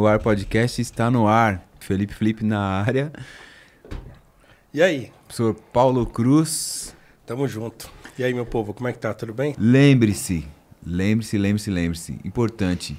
No Ar Podcast está no ar. Felipe Felipe na área. E aí? Professor Paulo Cruz. Tamo junto. E aí, meu povo, como é que tá? Tudo bem? Lembre-se, lembre-se, lembre-se, lembre-se. Importante,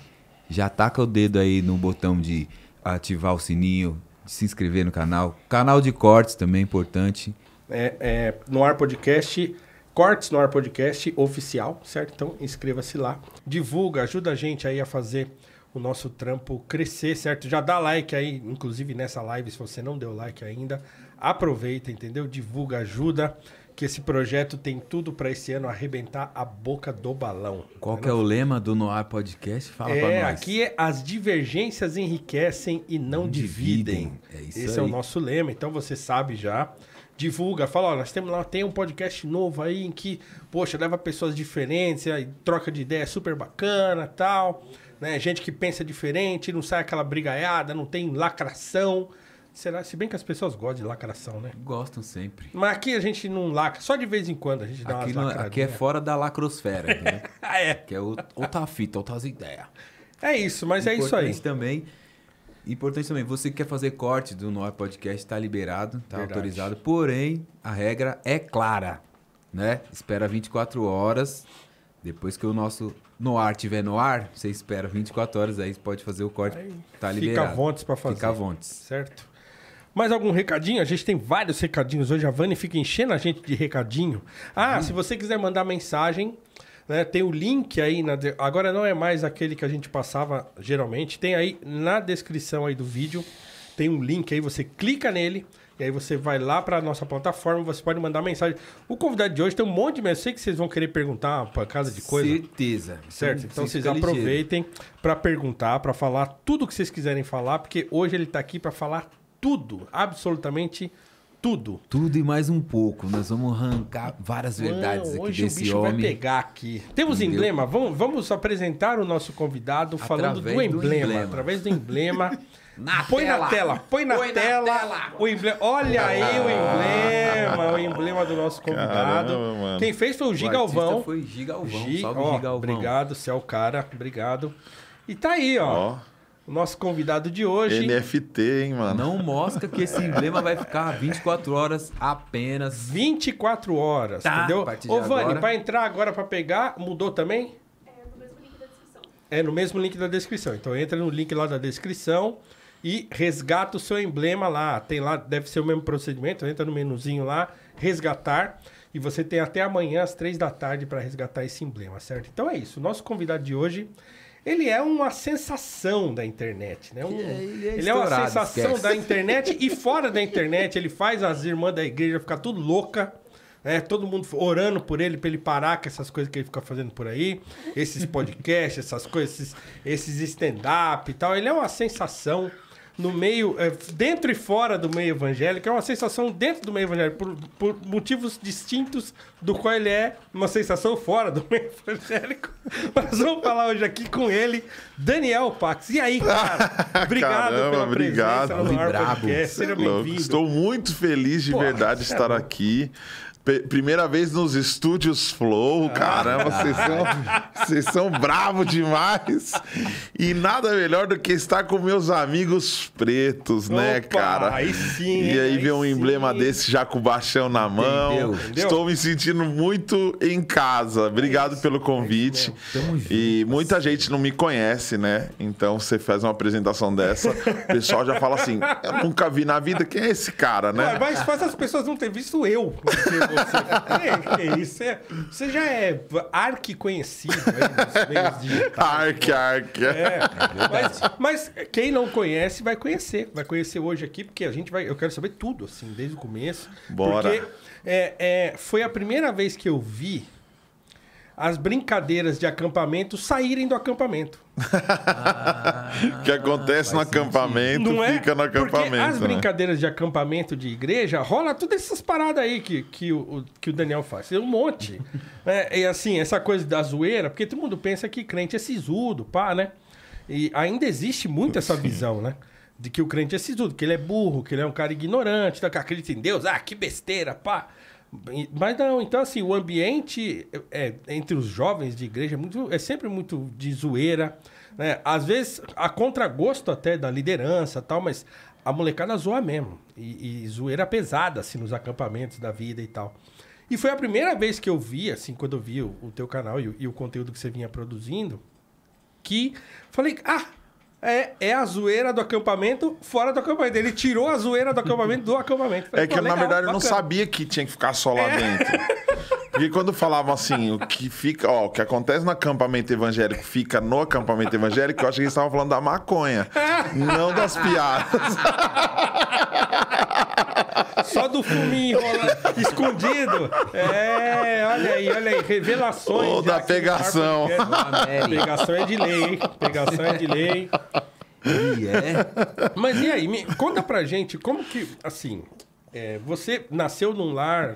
já taca o dedo aí no botão de ativar o sininho, de se inscrever no canal. Canal de cortes também é importante. É, é, no Ar Podcast, Cortes no Ar Podcast oficial, certo? Então inscreva-se lá. Divulga, ajuda a gente aí a fazer o nosso trampo crescer, certo? Já dá like aí, inclusive nessa live, se você não deu like ainda, aproveita, entendeu? Divulga, ajuda, que esse projeto tem tudo para esse ano arrebentar a boca do balão. Qual que é, é o lema do Noir Podcast? Fala é, para nós. Aqui é as divergências enriquecem e não, não dividem. dividem. É isso esse aí. é o nosso lema, então você sabe já divulga, fala, ó, nós temos lá, tem um podcast novo aí em que, poxa, leva pessoas diferentes, aí troca de ideia super bacana, tal. Né? Gente que pensa diferente, não sai aquela brigaiada, não tem lacração. Será? Se bem que as pessoas gostam de lacração, né? Gostam sempre. Mas aqui a gente não lacra, só de vez em quando a gente dá aqui, não, é, aqui é fora da lacrosfera, né? é. Que é outra tá fita, então outras tá ideias. É isso, mas importante é isso aí. também. Importante também, você que quer fazer corte do Noir Podcast, está liberado, está autorizado. Porém, a regra é clara, né? Espera 24 horas depois que o nosso no ar tiver no ar, você espera 24 horas, aí pode fazer o corte. Aí, tá fica liberado. Fica vontes para fazer. Fica vontes. Certo. Mais algum recadinho? A gente tem vários recadinhos hoje. A Vani fica enchendo a gente de recadinho. Ah, hum. se você quiser mandar mensagem, né, tem o link aí. Na de... Agora não é mais aquele que a gente passava geralmente. Tem aí na descrição aí do vídeo. Tem um link aí, você clica nele. E aí você vai lá para nossa plataforma, você pode mandar mensagem. O convidado de hoje tem um monte de mensagem. sei que vocês vão querer perguntar para casa de coisa. Certeza. Certo? Então vocês aproveitem para perguntar, para falar tudo o que vocês quiserem falar, porque hoje ele está aqui para falar tudo, absolutamente tudo. Tudo e mais um pouco. Nós vamos arrancar várias verdades Não, aqui desse homem. Hoje o bicho vai pegar aqui. Temos Entendeu? emblema. Vamos, vamos apresentar o nosso convidado falando do, emblema, do emblema, através do emblema. Na põe tela. na tela, põe na, põe tela, na tela, O emblema. Olha aí o ah. emblema, ah, o emblema do nosso convidado. Caramba, Quem fez foi o Gigalvão. O Gigalvão. Gi... Salve, oh, Obrigado, você é o cara. Obrigado. E tá aí, ó. Oh. O nosso convidado de hoje. NFT, hein, mano? Não mostra que esse emblema vai ficar 24 horas apenas. 24 horas, tá, entendeu? Ô, Vani, agora... pra entrar agora pra pegar, mudou também? É no mesmo link da descrição. É no mesmo link da descrição. Então entra no link lá da descrição e resgata o seu emblema lá. Tem lá, deve ser o mesmo procedimento, entra no menuzinho lá, resgatar. E você tem até amanhã às três da tarde para resgatar esse emblema, certo? Então é isso. O nosso convidado de hoje, ele é uma sensação da internet, né? Um, é, ele, é ele é, uma sensação esquece. da internet e fora da internet ele faz as irmãs da igreja ficar tudo louca. É, todo mundo orando por ele, para ele parar com essas coisas que ele fica fazendo por aí, esses podcasts, essas coisas, esses, esses stand-up e tal. Ele é uma sensação no meio, é, dentro e fora do meio evangélico, é uma sensação dentro do meio evangélico, por, por motivos distintos do qual ele é uma sensação fora do meio evangélico. Mas vamos falar hoje aqui com ele, Daniel Pax. E aí, cara? Obrigado Caramba, pela obrigado. presença no Seja bem-vindo. Estou muito feliz de Porra, verdade estar é aqui. Primeira vez nos estúdios Flow, ah. caramba, vocês são, vocês são bravos demais. E nada melhor do que estar com meus amigos pretos, né, Opa, né, cara? Aí sim. E aí, aí ver um emblema desse já com o baixão na mão. Entendeu, entendeu? Estou me sentindo muito em casa. Obrigado é pelo é convite. É e tá muita gente não me conhece, né? Então você faz uma apresentação dessa, o pessoal já fala assim: eu nunca vi na vida quem é esse cara, né? Mas faz as pessoas não ter visto eu você. é, isso é, você já é arque conhecido nos meios digitais. Arque, arque. É, mas, mas, quem não conhece vai conhecer. Vai conhecer hoje aqui, porque a gente vai. Eu quero saber tudo, assim, desde o começo. Bora. Porque é, é, foi a primeira vez que eu vi as brincadeiras de acampamento saírem do acampamento. Ah, que acontece no acampamento, não é? fica é? no acampamento. Porque as né? brincadeiras de acampamento de igreja rola todas essas paradas aí que, que, o, que o Daniel faz. Um monte. é, e assim, essa coisa da zoeira, porque todo mundo pensa que crente é sisudo, pá, né? E ainda existe muito essa Sim. visão, né? De que o crente é sisudo, que ele é burro, que ele é um cara ignorante, então que acredita em Deus, ah, que besteira, pá. Mas não, então assim, o ambiente é, é, entre os jovens de igreja é, muito, é sempre muito de zoeira, né? Às vezes a contragosto até da liderança tal, mas a molecada zoa mesmo. E, e zoeira pesada, assim, nos acampamentos da vida e tal. E foi a primeira vez que eu vi, assim, quando eu vi o, o teu canal e, e o conteúdo que você vinha produzindo, que falei, ah, é, é a zoeira do acampamento fora do acampamento. Ele tirou a zoeira do acampamento do acampamento. Falei, é que legal, na verdade, eu não sabia que tinha que ficar só lá é. dentro. Porque quando falavam assim, o que fica, ó, o que acontece no acampamento evangélico fica no acampamento evangélico, eu acho que eles estavam falando da maconha, não das piadas. Só do fuminho escondido. É, olha aí, olha aí. Revelações. Ou da pegação. Né? É, pegação é de lei, hein? Pegação é de lei. E é. Mas e aí, me, conta pra gente como que, assim, é, você nasceu num lar,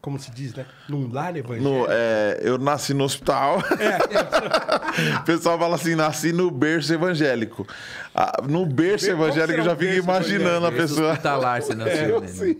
como se diz, né? Num lar evangélico? No, é, eu nasci no hospital. É. é. o pessoal fala assim, nasci no berço evangélico. Ah, no berço evangélico eu já fico imaginando a pessoa. Tá lá, você não é, assim,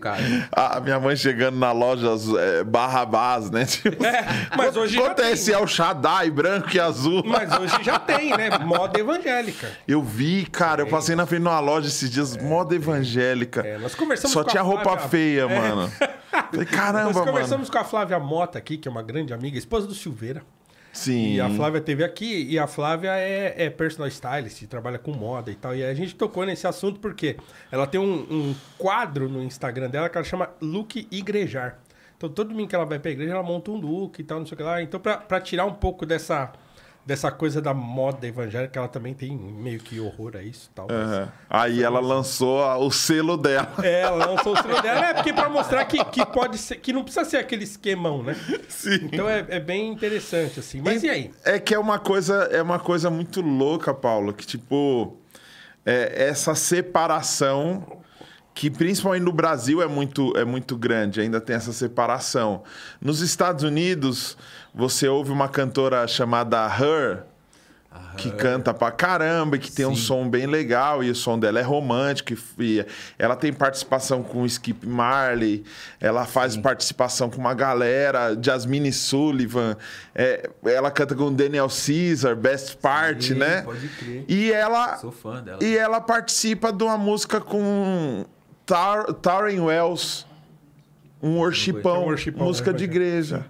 A minha mãe chegando na loja é, Barrabás, né? Tipo, é, mas hoje já é tem, esse né? Shaddai branco e azul? Mas hoje já tem, né? Moda evangélica. Eu vi, cara, eu passei na frente de uma loja esses dias, é, moda evangélica. É, nós conversamos Só tinha roupa Flávia... feia, é. mano. Falei, caramba, mano. Nós conversamos mano. com a Flávia Mota aqui, que é uma grande amiga, esposa do Silveira. Sim. E a Flávia teve aqui, e a Flávia é, é personal stylist, trabalha com moda e tal. E a gente tocou nesse assunto porque ela tem um, um quadro no Instagram dela que ela chama Look Igrejar. Então, todo domingo que ela vai pra igreja, ela monta um look e tal, não sei o que lá. Então, pra, pra tirar um pouco dessa dessa coisa da moda evangélica, ela também tem meio que horror a isso tal. Uhum. Aí ela uhum. lançou a, o selo dela. É, ela lançou o selo dela. É porque para mostrar que, que pode ser, que não precisa ser aquele esquemão, né? Sim. Então é, é bem interessante, assim. Mas e, e, aí? É que é uma coisa, é uma coisa muito louca, Paulo, que tipo. É, essa separação que principalmente no Brasil é muito, é muito grande, ainda tem essa separação. Nos Estados Unidos, você ouve uma cantora chamada Her, que canta pra caramba, que tem Sim. um som bem legal, e o som dela é romântico, e ela tem participação com o Skip Marley, ela faz Sim. participação com uma galera, Jasmine Sullivan, é, ela canta com Daniel Caesar, Best Part, Sim, né? Pode crer. E ela, Sou fã dela. E ela participa de uma música com Tar, Wells, um worshipão, um worshipão né, música né? de igreja.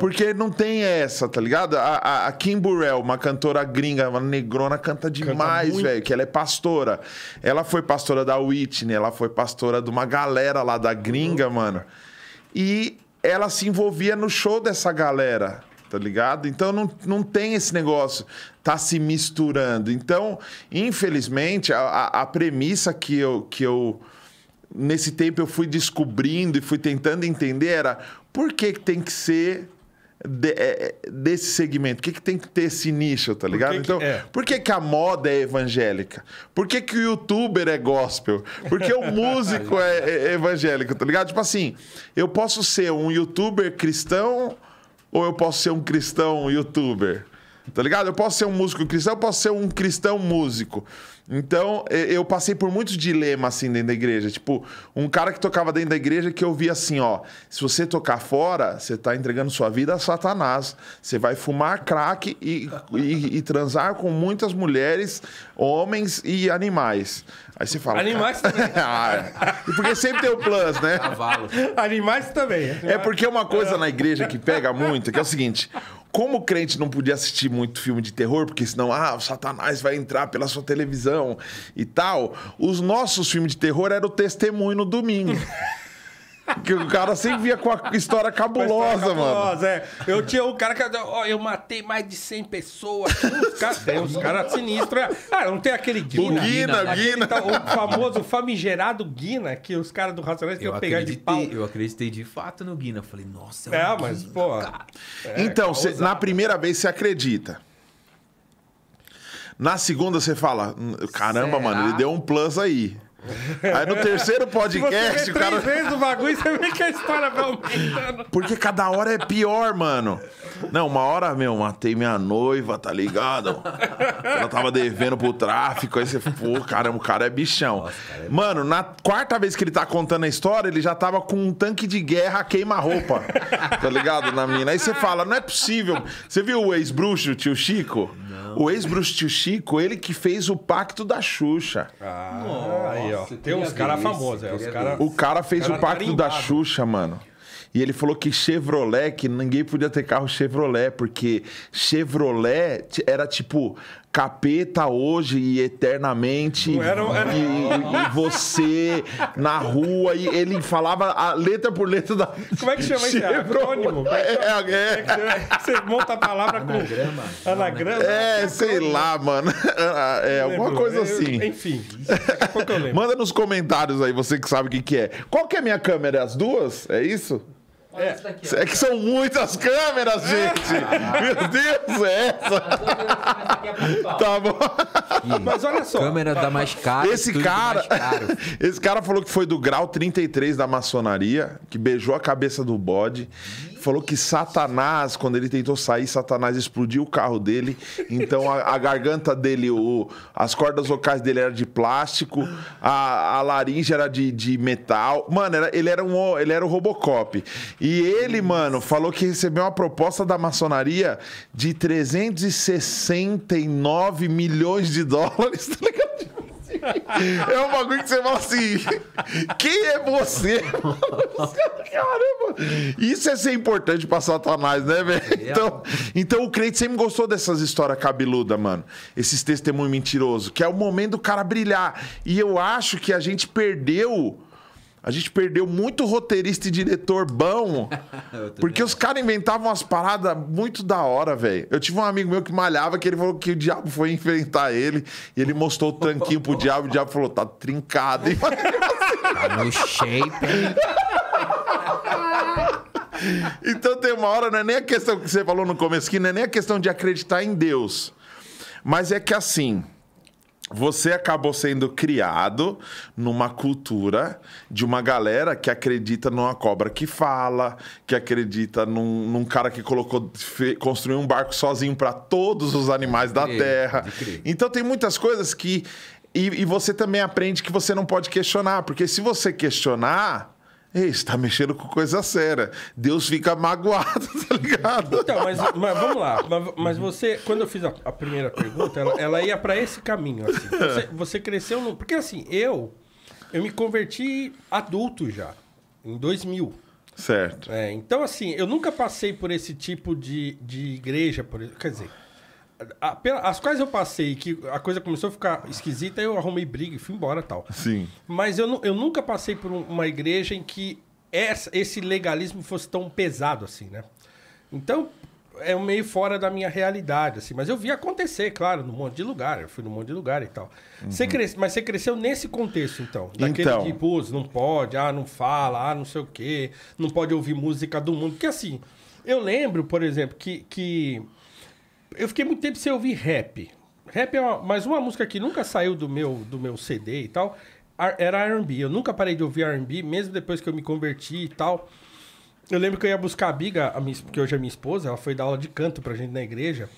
Porque não tem essa, tá ligado? A, a, a, Kim Burrell, uma cantora gringa, uma negrona, canta demais, velho. Que ela é pastora. Ela foi pastora da Whitney, ela foi pastora de uma galera lá da gringa, mano. E ela se envolvia no show dessa galera, tá ligado? Então não, não tem esse negócio tá se misturando. Então, infelizmente, a, a premissa que eu, que eu nesse tempo eu fui descobrindo e fui tentando entender era por que, que tem que ser de, é, é, desse segmento? Por que, que tem que ter esse nicho, tá ligado? Por que que, então, é. por que, que a moda é evangélica? Por que, que o youtuber é gospel? Por que o músico é, é, é evangélico, tá ligado? Tipo assim, eu posso ser um youtuber cristão ou eu posso ser um cristão youtuber? Tá ligado? Eu posso ser um músico cristão, eu posso ser um cristão músico. Então, eu passei por muitos dilemas assim dentro da igreja. Tipo, um cara que tocava dentro da igreja que eu via assim, ó, se você tocar fora, você tá entregando sua vida a Satanás. Você vai fumar crack e, e, e transar com muitas mulheres, homens e animais. Aí você fala. Animais cara, também. Ah, é. porque sempre tem o plus, né? Cavalo. Animais também. É porque uma coisa na igreja que pega muito, que é o seguinte: como o crente não podia assistir muito filme de terror, porque senão, ah, o Satanás vai entrar pela sua televisão e tal, os nossos filmes de terror eram o testemunho no domingo. que o cara sempre via com a história cabulosa, história cabulosa mano. É. Eu tinha um cara que. Ó, eu matei mais de 100 pessoas. Os caras cara sinistros. É. Ah, não tem aquele Guina. O Guina, Guina. Guina. o famoso famigerado Guina, que os caras do Racionais queriam pegar de pau. Eu acreditei de fato no Guina. Eu falei, nossa, é, é mas, Guina, pô. É, então, é cê, na primeira vez você acredita. Na segunda você fala, hum, caramba, Será? mano, ele deu um plus aí. Aí no terceiro podcast, o cara. Três vezes o bagulho, você vê que a história vai aumentando. Porque cada hora é pior, mano. Não, uma hora, meu, matei minha noiva, tá ligado? Ela tava devendo pro tráfico. Aí você, pô, caramba, é o cara é bichão. Mano, na quarta vez que ele tá contando a história, ele já tava com um tanque de guerra queima-roupa. Tá ligado? Na mina. Aí você fala, não é possível. Você viu o ex-bruxo, tio Chico? O ex-Brustio Chico, ele que fez o pacto da Xuxa. Ah, Nossa, aí, ó. Tem uns caras famosos, é. cara, o cara fez cara o pacto carimbado. da Xuxa, mano. E ele falou que Chevrolet, que ninguém podia ter carro Chevrolet, porque Chevrolet era tipo capeta hoje e eternamente. Era, era... E, e, você na rua. E ele falava a letra por letra da. Como é que chama isso? Acrônimo? É, é, é, é, Você monta a palavra com. Anagrama. Anagrama. É, sei lá, mano. É, alguma coisa assim. enfim, daqui a pouco eu lembro. Manda nos comentários aí, você que sabe o que, que é. Qual que é a minha câmera? As duas? É isso? É. é. que são muitas câmeras, é. gente! Meu Deus, é essa! tá bom. Mas olha só. Câmera dá mais caro. Esse cara. Esse cara falou que foi do grau 33 da maçonaria, que beijou a cabeça do bode. Hum falou que Satanás, quando ele tentou sair, Satanás explodiu o carro dele. Então a, a garganta dele, o, as cordas vocais dele eram de plástico, a, a laringe era de, de metal. Mano, era, ele, era um, ele era o Robocop. E ele, mano, falou que recebeu uma proposta da maçonaria de 369 milhões de dólares, tá ligado? é um bagulho que você fala assim: quem é você? Caramba! Isso é ser importante pra Satanás, né, velho? É. Então, então o crente sempre gostou dessas histórias cabeludas, mano. Esses testemunhos mentirosos, que é o momento do cara brilhar. E eu acho que a gente perdeu a gente perdeu muito roteirista e diretor bom. porque os caras inventavam umas paradas muito da hora, velho. Eu tive um amigo meu que malhava, que ele falou que o diabo foi enfrentar ele. E ele mostrou o tanquinho pro diabo. E o diabo falou: tá trincado, hein? Tá no shape. então tem uma hora, não é nem a questão que você falou no começo, que não é nem a questão de acreditar em Deus. Mas é que assim você acabou sendo criado numa cultura de uma galera que acredita numa cobra que fala, que acredita num, num cara que colocou construiu um barco sozinho para todos os animais da Terra. Então tem muitas coisas que e, e, você também aprende que você não pode questionar, porque se você questionar Ei, está mexendo com coisa séria. Deus fica magoado, tá ligado? Então, mas, mas vamos lá. Mas, mas, você, quando eu fiz a, a primeira pergunta, ela, ela ia para esse caminho. Assim. Você, você, cresceu no. Porque assim, eu, eu me converti adulto já, em 2000. Certo. É, então, assim, eu nunca passei por esse tipo de, de igreja, por, quer dizer, as quais eu passei, que a coisa começou a ficar esquisita, eu arrumei briga e fui embora tal. Sim. Mas eu, eu nunca passei por uma igreja em que essa, esse legalismo fosse tão pesado assim, né? Então, é meio fora da minha realidade, assim. Mas eu vi acontecer, claro, num monte de lugar. Eu fui num monte de lugar e tal. Uhum. Você cresce, mas você cresceu nesse contexto, então? Daquele então... de, tipo, não pode, ah, não fala, ah, não sei o quê. Não pode ouvir música do mundo. Porque, assim, eu lembro, por exemplo, que... que eu fiquei muito tempo sem ouvir rap. Rap é uma, mas uma música que nunca saiu do meu, do meu CD e tal. Era R&B. Eu nunca parei de ouvir R&B, mesmo depois que eu me converti e tal. Eu lembro que eu ia buscar a Biga, a minha, que hoje é minha esposa, ela foi dar aula de canto pra gente na igreja.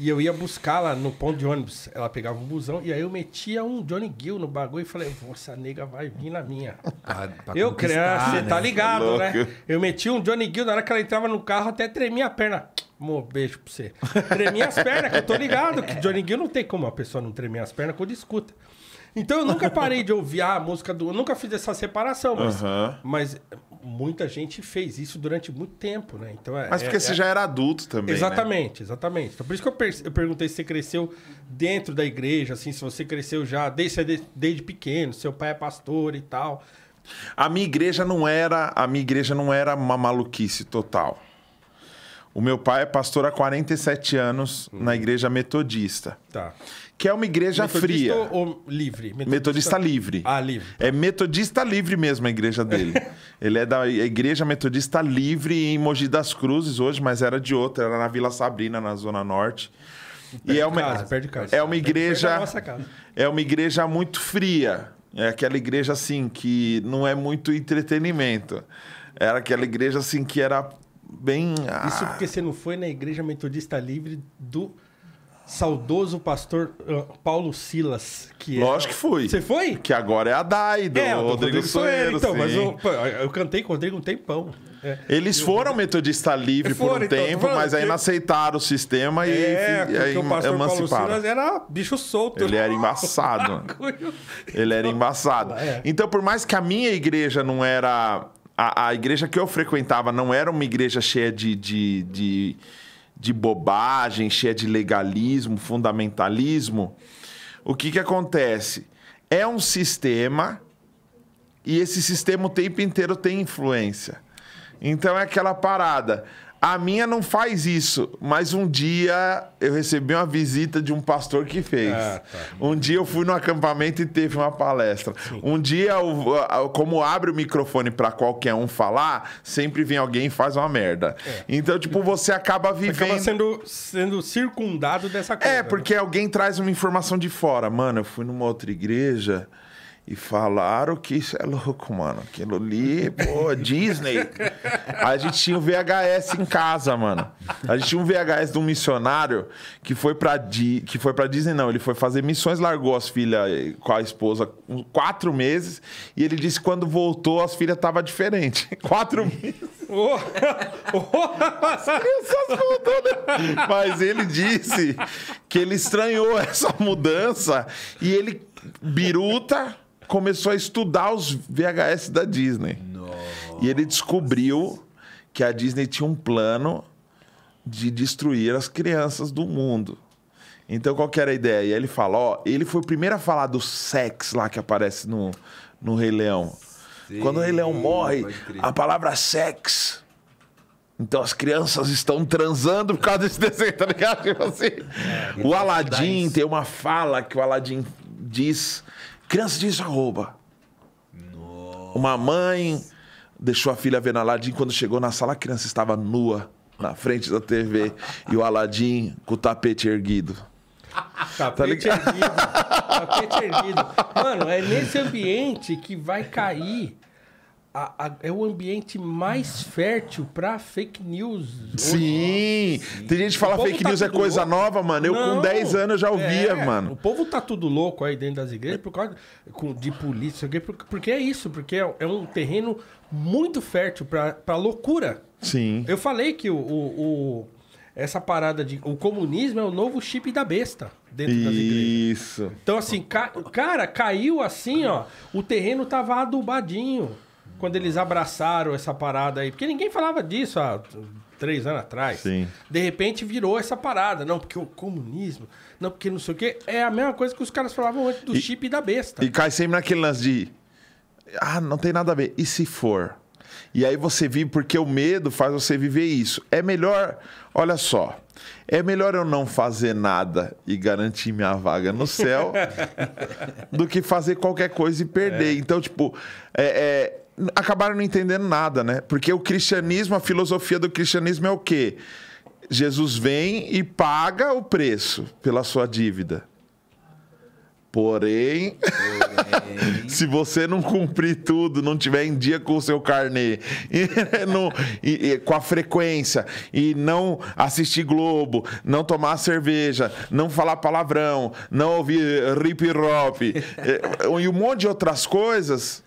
E eu ia buscar lá no ponto de ônibus. Ela pegava um busão e aí eu metia um Johnny Gill no bagulho e falei, essa nega vai vir na minha. Pra, pra eu, criança, né? tá ligado, é né? Eu metia um Johnny Gill, na hora que ela entrava no carro, até tremia a perna. Mô, beijo pra você. Tremia as pernas, que eu tô ligado que Johnny Gill não tem como a pessoa não tremer as pernas quando escuta. Então eu nunca parei de ouvir a música do. Eu nunca fiz essa separação, mas, mas muita gente fez isso durante muito tempo, né? Então é, mas porque é, você é... já era adulto também. Né? Exatamente, né? exatamente. Então, por isso que eu, per... eu, perguntei se você cresceu dentro da igreja, assim, se você cresceu já desde, desde pequeno, seu pai é pastor e tal. A minha igreja não era, a minha igreja não era uma maluquice total. O meu pai é pastor há 47 anos hum. na uhum. igreja metodista. Tá que é uma igreja metodista fria. ou livre? Metodista... metodista... livre. Ah, livre. É metodista livre mesmo a igreja dele. ele é da igreja metodista livre em Mogi das Cruzes hoje, mas era de outra, era na Vila Sabrina, na Zona Norte. e é uma, casa, perde casa. É uma igreja. É uma igreja muito fria. É aquela igreja assim que não é muito entretenimento. Era aquela igreja assim que era bem. Ah, Isso porque você não foi na igreja metodista livre do saudoso pastor eh, Paulo Silas, que é- Lógico que fui. Você foi? Que agora é a Dai, do é, Rodrigo, Rodrigo Soeiro. Então, mas eu, eu, cantei com o Rodrigo um tempão. É. Eles eu... foram metodista livre é, foram, por um então, tempo, mas aí não aceitaram o sistema e, é, e aí emanciparam. Paulo Silas era bicho solto. Ele era embaçado. Ele era embaçado. É. Então, por mais que a minha igreja não era... A, a igreja que eu frequentava não era uma igreja cheia de, de, de de bobagem, cheia de legalismo, fundamentalismo, o que, que acontece? É um sistema e esse sistema o tempo inteiro tem influência. Então é aquela parada. A minha não faz isso, mas um dia eu recebi uma visita de um pastor que fez. Ah, tá. Um dia eu fui no acampamento e teve uma palestra. Sim. Um dia, eu, como abre o microfone para qualquer um falar, sempre vem alguém e faz uma merda. É. Então, tipo, você acaba vivendo. Você acaba sendo, sendo circundado dessa é, coisa. É, porque né? alguém traz uma informação de fora. Mano, eu fui numa outra igreja. E falaram que isso é louco, mano. Aquilo ali, pô, Disney. A gente tinha um VHS em casa, mano. A gente tinha um VHS de um missionário que foi pra, Di... que foi pra Disney, não. Ele foi fazer missões, largou as filhas com a esposa quatro meses. E ele disse que quando voltou, as filhas estavam diferentes. Quatro meses. Oh, oh. Mas ele disse que ele estranhou essa mudança e ele biruta começou a estudar os VHS da Disney. Nossa. E ele descobriu que a Disney tinha um plano de destruir as crianças do mundo. Então, qual que era a ideia? E ele fala, ó, ele foi o primeiro a falar do sexo lá que aparece no, no Rei Leão. Sim, Quando o Rei Leão morre, a palavra sexo então as crianças estão transando por causa desse desenho, tá ligado? Tipo assim. É, o então, Aladim tem uma fala que o Aladim diz Criança diz arroba. Nossa. Uma mãe deixou a filha vendo Aladim. Quando chegou na sala, a criança estava nua na frente da TV e o Aladim com o tapete erguido. Tapete tá erguido. tapete erguido. Mano, é nesse ambiente que vai cair a, a, é o ambiente mais fértil pra fake news. Sim! Tem gente que fala fake tá news é coisa louco. nova, mano. Eu Não, com 10 anos já ouvia, é, mano. O povo tá tudo louco aí dentro das igrejas por causa de polícia, porque é isso, porque é, é um terreno muito fértil pra, loucura. Sim. Eu falei que o, o, o essa parada de. O comunismo é o novo chip da besta dentro Isso. das igrejas. Isso. Então, assim, ca, cara, caiu assim, ó. O terreno tava adubadinho quando eles abraçaram essa parada aí, porque ninguém falava disso há três anos atrás. Sim. De repente virou essa parada. Não, porque o comunismo, não, porque não sei o quê. É a mesma coisa que os caras falavam antes do e, chip e da besta. E cai sempre naquele lance de. Ah, não tem nada a ver. E se for? E aí você vive, porque o medo faz você viver isso. É melhor, olha só, é melhor eu não fazer nada e garantir minha vaga no céu do que fazer qualquer coisa e perder. É. Então, tipo, é, é acabaram não entendendo nada, né? Porque o cristianismo, a filosofia do cristianismo é o quê? Jesus vem e paga o preço pela sua dívida. Porém, Porém. se você não cumprir tudo, não tiver em dia com o seu carnê, e, não, e, e, com a frequência, e não assistir Globo, não tomar cerveja, não falar palavrão, não ouvir rip-rop, e, e um monte de outras coisas,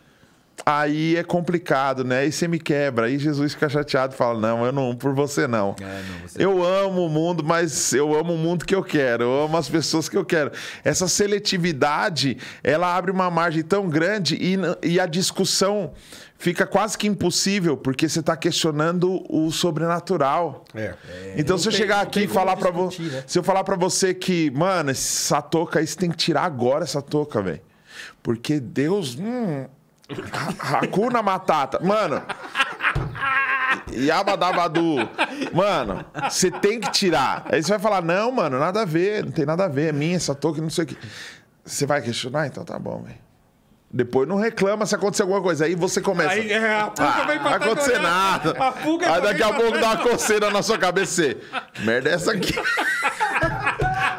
Aí é complicado, né? Aí você me quebra. Aí Jesus fica chateado e fala: Não, eu não, por você não. É, não você... Eu amo o mundo, mas eu amo o mundo que eu quero. Eu amo as pessoas que eu quero. Essa seletividade, ela abre uma margem tão grande e, e a discussão fica quase que impossível, porque você está questionando o sobrenatural. É. É, então, se eu chegar aqui e falar para você. Né? Se eu falar para você que, mano, essa touca aí você tem que tirar agora essa touca, velho. Porque Deus. Hum, Hakuna Matata. Mano. Yabadabadu. Mano, você tem que tirar. Aí você vai falar, não, mano, nada a ver, não tem nada a ver, é minha essa touca, não sei o que. Você vai questionar? Então tá bom, velho. Depois não reclama se acontecer alguma coisa. Aí você começa. Aí, é, a ah, vai Não vai acontecer nada. A aí daqui a pouco dá uma coceira na sua cabeça. Merda é essa aqui.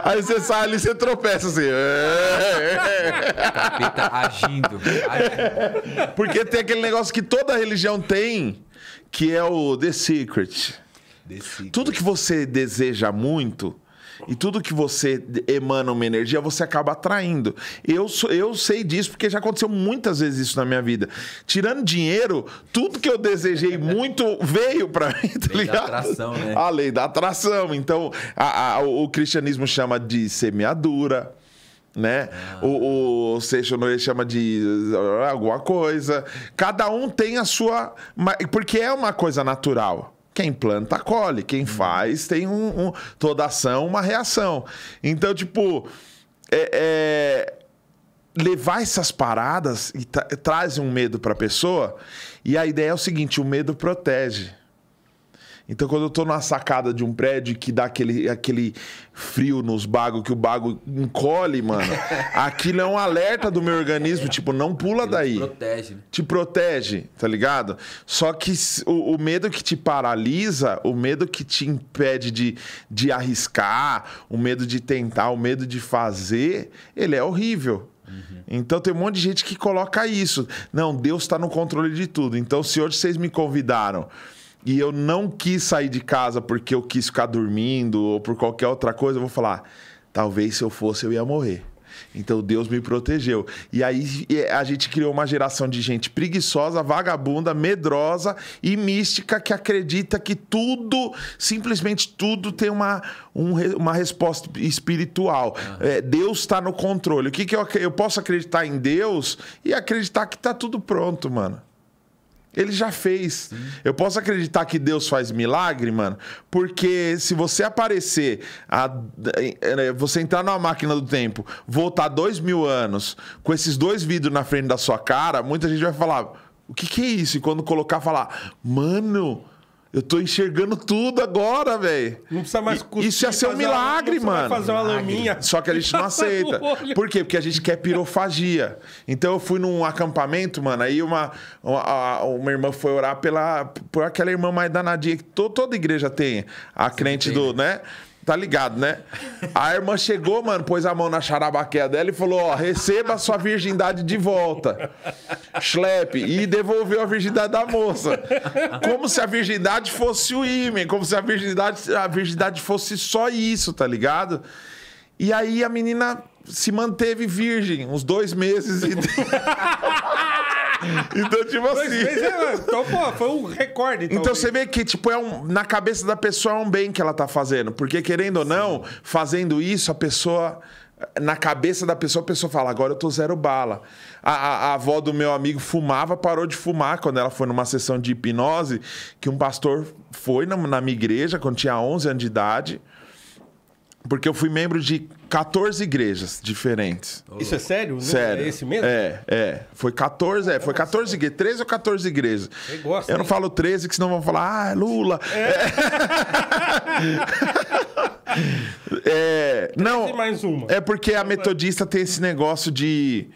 Aí você sai ali, você tropeça assim. É. Capeta agindo, agindo. Porque tem aquele negócio que toda religião tem, que é o The Secret. The Secret. Tudo que você deseja muito e tudo que você emana uma energia, você acaba atraindo. Eu, eu sei disso porque já aconteceu muitas vezes isso na minha vida. Tirando dinheiro, tudo que eu desejei muito veio para mim, tá lei ligado? Da atração, né? A lei da atração. Então, a, a, o cristianismo chama de semeadura né? Ah. O, o Seixo Noé chama de alguma coisa. Cada um tem a sua. Porque é uma coisa natural quem planta colhe, quem uhum. faz tem um, um toda ação uma reação. Então tipo é, é, levar essas paradas e tra traz um medo para a pessoa e a ideia é o seguinte: o medo protege. Então, quando eu tô numa sacada de um prédio que dá aquele, aquele frio nos bagos, que o bago encolhe, mano, aquilo é um alerta do meu organismo, tipo, não pula aquilo daí. Te protege. Te protege, tá ligado? Só que o, o, medo que te paralisa, o medo que te impede de, de arriscar, o medo de tentar, o medo de fazer, ele é horrível. Uhum. Então tem um monte de gente que coloca isso. Não, Deus está no controle de tudo. Então, se hoje vocês me convidaram e eu não quis sair de casa porque eu quis ficar dormindo ou por qualquer outra coisa, eu vou falar, talvez se eu fosse eu ia morrer. Então Deus me protegeu. E aí a gente criou uma geração de gente preguiçosa, vagabunda, medrosa e mística que acredita que tudo, simplesmente tudo, tem uma, um, uma resposta espiritual. Ah. É, Deus está no controle. O que, que eu, eu posso acreditar em Deus e acreditar que está tudo pronto, mano. Ele já fez. Sim. Eu posso acreditar que Deus faz milagre, mano, porque se você aparecer, a, é, você entrar numa máquina do tempo, voltar dois mil anos, com esses dois vidros na frente da sua cara, muita gente vai falar: o que, que é isso? E quando colocar, falar: mano, eu tô enxergando tudo agora, velho. Não precisa mais cuspir, Isso ia ser um milagre, uma, mano. Fazer uma laminha. Só que a gente não aceita. Por quê? Porque a gente quer pirofagia. Então eu fui num acampamento, mano. Aí uma, uma, uma irmã foi orar pela, por aquela irmã mais danadinha que to, toda igreja tem. A crente tem, do, né? né? Tá ligado, né? A irmã chegou, mano, pôs a mão na charabaqueia dela e falou: Ó, receba a sua virgindade de volta. Schlepp. E devolveu a virgindade da moça. Como se a virgindade fosse o ímã, como se a virgindade, a virgindade fosse só isso, tá ligado? E aí a menina se manteve virgem uns dois meses e. Então, tipo assim. É, então, pô, foi um recorde. Então, então você vê que, tipo, é um, na cabeça da pessoa é um bem que ela tá fazendo. Porque, querendo ou não, fazendo isso, a pessoa na cabeça da pessoa, a pessoa fala: agora eu tô zero bala. A, a, a, avó do meu amigo fumava, parou de fumar quando ela foi numa sessão de hipnose. Que um pastor foi na, na minha igreja quando tinha 11 anos de idade, porque eu fui membro de 14 igrejas diferentes. Isso é sério? Sério. É esse mesmo? É, é. Foi 14, é, foi 14 igrejas. 13 ou 14 igrejas. Eu, gosto, Eu não falo 13, que senão vão falar, ah, é Lula. É. é. é não. Mais uma. É porque a metodista tem esse negócio de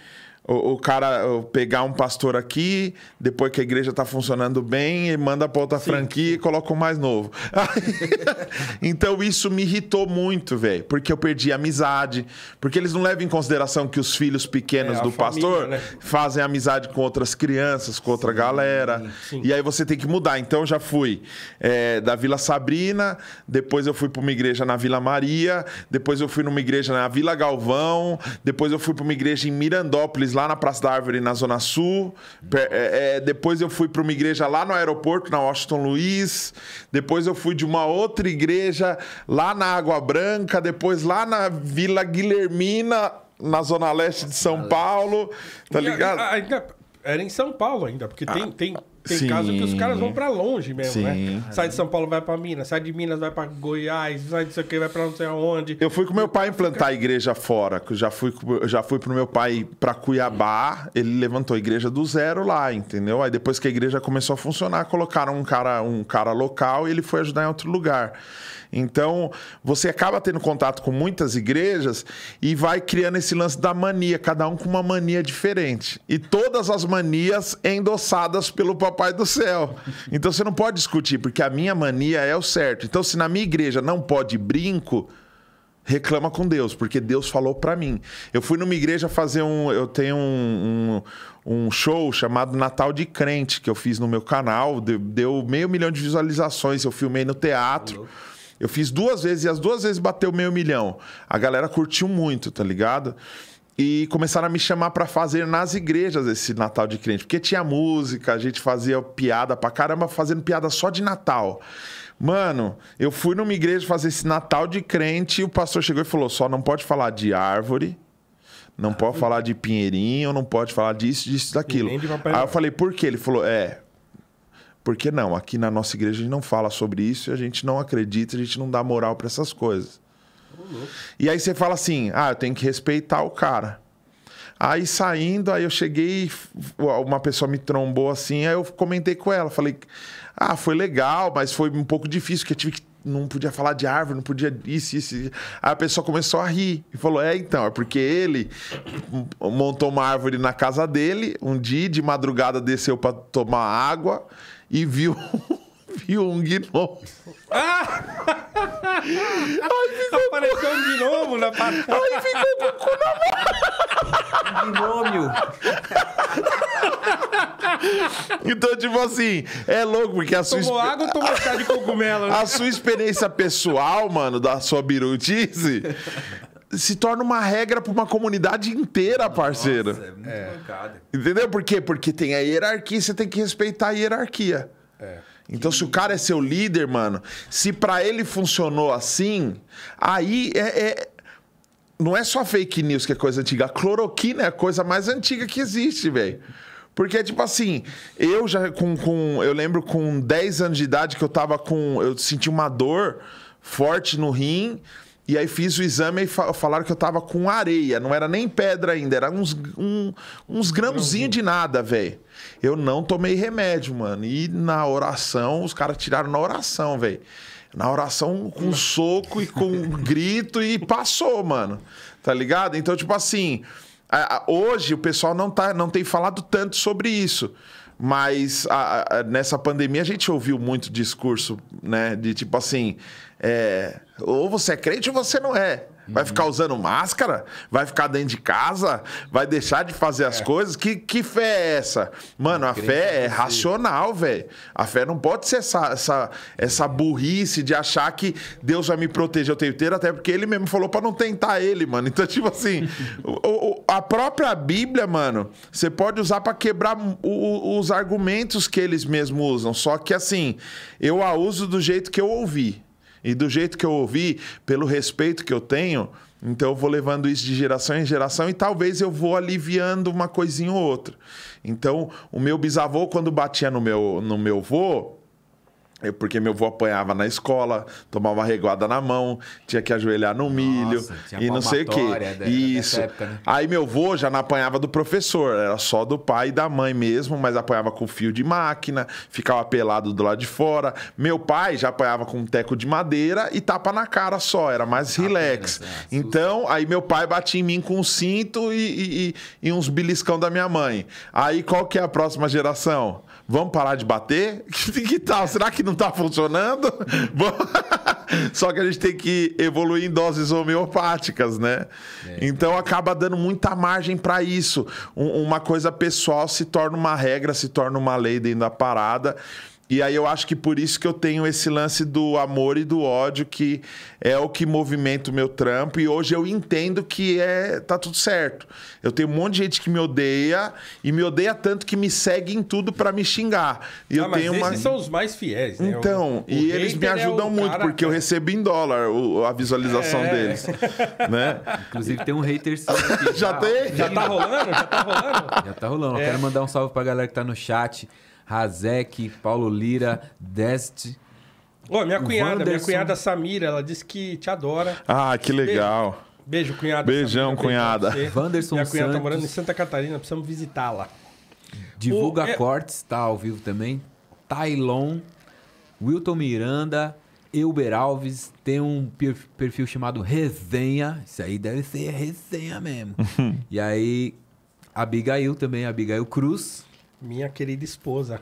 o, o cara pegar um pastor aqui, depois que a igreja está funcionando bem, e manda para outra Sim. franquia e coloca um mais novo. então isso me irritou muito, velho, porque eu perdi a amizade, porque eles não levam em consideração que os filhos pequenos é, do família, pastor né? fazem amizade com outras crianças, com outra Sim. galera, Sim. e aí você tem que mudar. Então eu já fui é, da Vila Sabrina, depois eu fui para uma igreja na Vila Maria, depois eu fui numa igreja na Vila Galvão, depois eu fui para uma igreja em Mirandópolis lá na Praça da Árvore, na Zona Sul. É, é, depois eu fui para uma igreja lá no aeroporto, na Washington Luiz. Depois eu fui de uma outra igreja lá na Água Branca. Depois lá na Vila Guilhermina, na Zona Leste de São Paulo. Tá ligado? era em São Paulo ainda, porque ah. tem, tem tem Sim. caso que os caras vão para longe mesmo, né? Sim. né? Sai de São Paulo, vai para Minas, sai de Minas, vai para Goiás, sai de sei o que, vai para não sei aonde. Eu fui com meu pai implantar a igreja fora, que já fui, já fui pro meu pai para Cuiabá, ele levantou a igreja do zero lá, entendeu? Aí depois que a igreja começou a funcionar, colocaram um cara, um cara local e ele foi ajudar em outro lugar. Então, você acaba tendo contato com muitas igrejas e vai criando esse lance da mania, cada um com uma mania diferente. E todas as manias endossadas pelo Papai do Céu. Então, você não pode discutir, porque a minha mania é o certo. Então, se na minha igreja não pode brinco, reclama com Deus, porque Deus falou para mim. Eu fui numa igreja fazer um. Eu tenho um, um, um, show chamado Natal de Crente, que eu fiz no meu canal, deu, meio milhão de visualizações, eu filmei no teatro. Eu fiz duas vezes e as duas vezes bateu meio milhão. A galera curtiu muito, tá ligado? E começaram a me chamar para fazer nas igrejas esse Natal de crente. Porque tinha música, a gente fazia piada pra caramba, fazendo piada só de Natal. Mano, eu fui numa igreja fazer esse Natal de crente e o pastor chegou e falou: só não pode falar de árvore, não ah, pode falar de pinheirinho, não pode falar disso, disso, daquilo. Aí eu falei, por quê? Ele falou, é, porque não, aqui na nossa igreja a gente não fala sobre isso, a gente não acredita, a gente não dá moral para essas coisas. Uhum. E aí você fala assim: ah, eu tenho que respeitar o cara. Aí saindo, aí eu cheguei, uma pessoa me trombou assim, aí eu comentei com ela, falei: "Ah, foi legal, mas foi um pouco difícil, que eu tive que não podia falar de árvore, não podia isso, isso. isso. Aí a pessoa começou a rir e falou: "É, então, é porque ele montou uma árvore na casa dele, um dia de madrugada desceu para tomar água e viu, viu um gnomo. Ah! Aí ficou Apareceu com... um gnomo na parte. Aí ficou com o cu na mão. Gnômio. Então, tipo assim, é louco, porque a sua. Tomou água ou tomou chá de cogumelo? Né? A sua experiência pessoal, mano, da sua birutice se torna uma regra para uma comunidade inteira, parceiro. Nossa, é muito é. Bancada. Entendeu por quê? Porque tem a hierarquia, você tem que respeitar a hierarquia. É. Então, se o cara é seu líder, mano, se para ele funcionou assim, aí é, é, Não é só fake news que é coisa antiga. A cloroquina é a coisa mais antiga que existe, velho. Porque, tipo assim, eu já com, com. Eu lembro com 10 anos de idade que eu tava com. Eu senti uma dor forte no rim e aí fiz o exame e falaram que eu tava com areia, não era nem pedra ainda, era uns, um, uns grãozinhos de nada, velho. Eu não tomei remédio, mano. E na oração, os caras tiraram na oração, velho. Na oração, com hum. soco e com grito e passou, mano. Tá ligado? Então, tipo assim, hoje o pessoal não, tá, não tem falado tanto sobre isso. Mas a, a, nessa pandemia a gente ouviu muito discurso, né? De tipo assim, é, ou você é crente ou você não é. Vai uhum. ficar usando máscara? Vai ficar dentro de casa? Vai deixar de fazer as é. coisas? Que, que fé é essa? Mano, é, a fé é, é racional, velho. A fé não pode ser essa, essa, essa burrice de achar que Deus vai me proteger o tempo inteiro, até porque ele mesmo falou para não tentar ele, mano. Então, tipo assim, o, o, a própria Bíblia, mano, você pode usar para quebrar o, os argumentos que eles mesmos usam. Só que, assim, eu a uso do jeito que eu ouvi. E do jeito que eu ouvi, pelo respeito que eu tenho, então eu vou levando isso de geração em geração e talvez eu vou aliviando uma coisinha ou outra. Então, o meu bisavô, quando batia no meu, no meu vô, é porque meu avô apanhava na escola, tomava reguada na mão, tinha que ajoelhar no Nossa, milho e não sei o quê. Isso. época, né? Aí meu avô já não apanhava do professor, era só do pai e da mãe mesmo, mas apanhava com fio de máquina, ficava pelado do lado de fora. Meu pai já apanhava com um teco de madeira e tapa na cara só, era mais relax. É, então, aí meu pai batia em mim com um cinto e, e, e uns beliscão da minha mãe. Aí qual que é a próxima geração? Vamos parar de bater? que tal? Será que não está funcionando? Só que a gente tem que evoluir em doses homeopáticas, né? É, então acaba dando muita margem para isso. uma coisa pessoal se torna uma regra, se torna uma lei dentro da parada. E aí eu acho que por isso que eu tenho esse lance do amor e do ódio, que é o que movimenta o meu trampo. E hoje eu entendo que é tá tudo certo. Eu tenho um monte de gente que me odeia e me odeia tanto que me segue em tudo para me xingar. E ah, eu mas tenho esses uma... são os mais fiéis, né? Então, o, o e eles me é ajudam é muito, porque eu recebo em dólar o, a visualização é. deles. né? Inclusive tem um hater aqui. já, já tem? Já tá rolando? Já tá rolando? Já tá rolando. É. Eu quero é. mandar um salve pra galera que tá no chat. Razek, Paulo Lira, Dest. Ô, minha cunhada, Wanderson. minha cunhada Samira, ela disse que te adora. Ah, que legal. Beijo, beijo cunhada. Beijão, Samira, cunhada. Vanderson Minha cunhada tá Santos. tá morando em Santa Catarina, precisamos visitá-la. Divulga o... É- cortes, tá ao vivo também. Tylon, Wilton Miranda, Euber Alves, tem um perfil chamado Resenha. Isso aí deve ser resenha mesmo. e aí, Abigail também, Abigail Cruz minha querida esposa.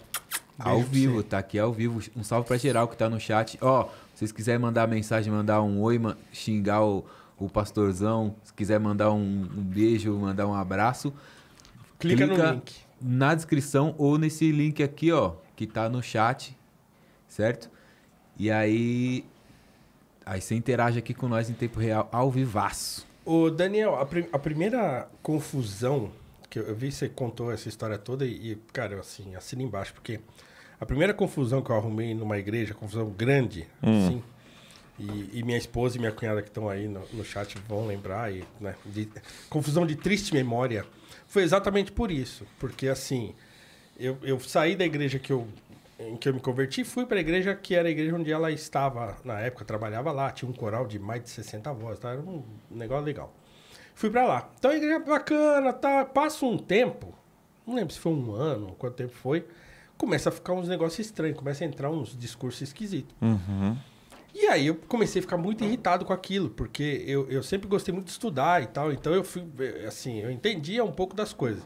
Beijo ao vivo, tá aqui ao vivo. Um salve para geral que tá no chat. Ó, oh, se vocês quiserem mandar mensagem, mandar um oi, xingar o, o pastorzão, se quiser mandar um, um beijo, mandar um abraço, clica, clica, no link. Na descrição ou nesse link aqui, ó, que tá no chat, certo? E aí aí você interage aqui com nós em tempo real, ao vivaço. Ô, Daniel, a, prim a primeira confusão que eu vi você contou essa história toda e, e cara, eu, assim, assina embaixo, porque a primeira confusão que eu arrumei numa igreja, confusão grande, hum. assim, e, e, minha esposa e minha cunhada que estão aí no, no, chat vão lembrar, e, né, de, confusão de triste memória, foi exatamente por isso, porque assim, eu, eu saí da igreja que eu em que eu me converti, fui para a igreja que era a igreja onde ela estava na época, trabalhava lá, tinha um coral de mais de 60 vozes, tá? era um negócio legal. Fui para lá. Então a igreja é bacana, tá? Passa um tempo, não lembro se foi um ano, quanto tempo foi, começa a ficar uns negócios estranhos, começa a entrar uns discursos esquisitos. Uhum. E aí eu comecei a ficar muito irritado com aquilo, porque eu, eu sempre gostei muito de estudar e tal, então eu fui, eh, assim, eu entendia um pouco das coisas.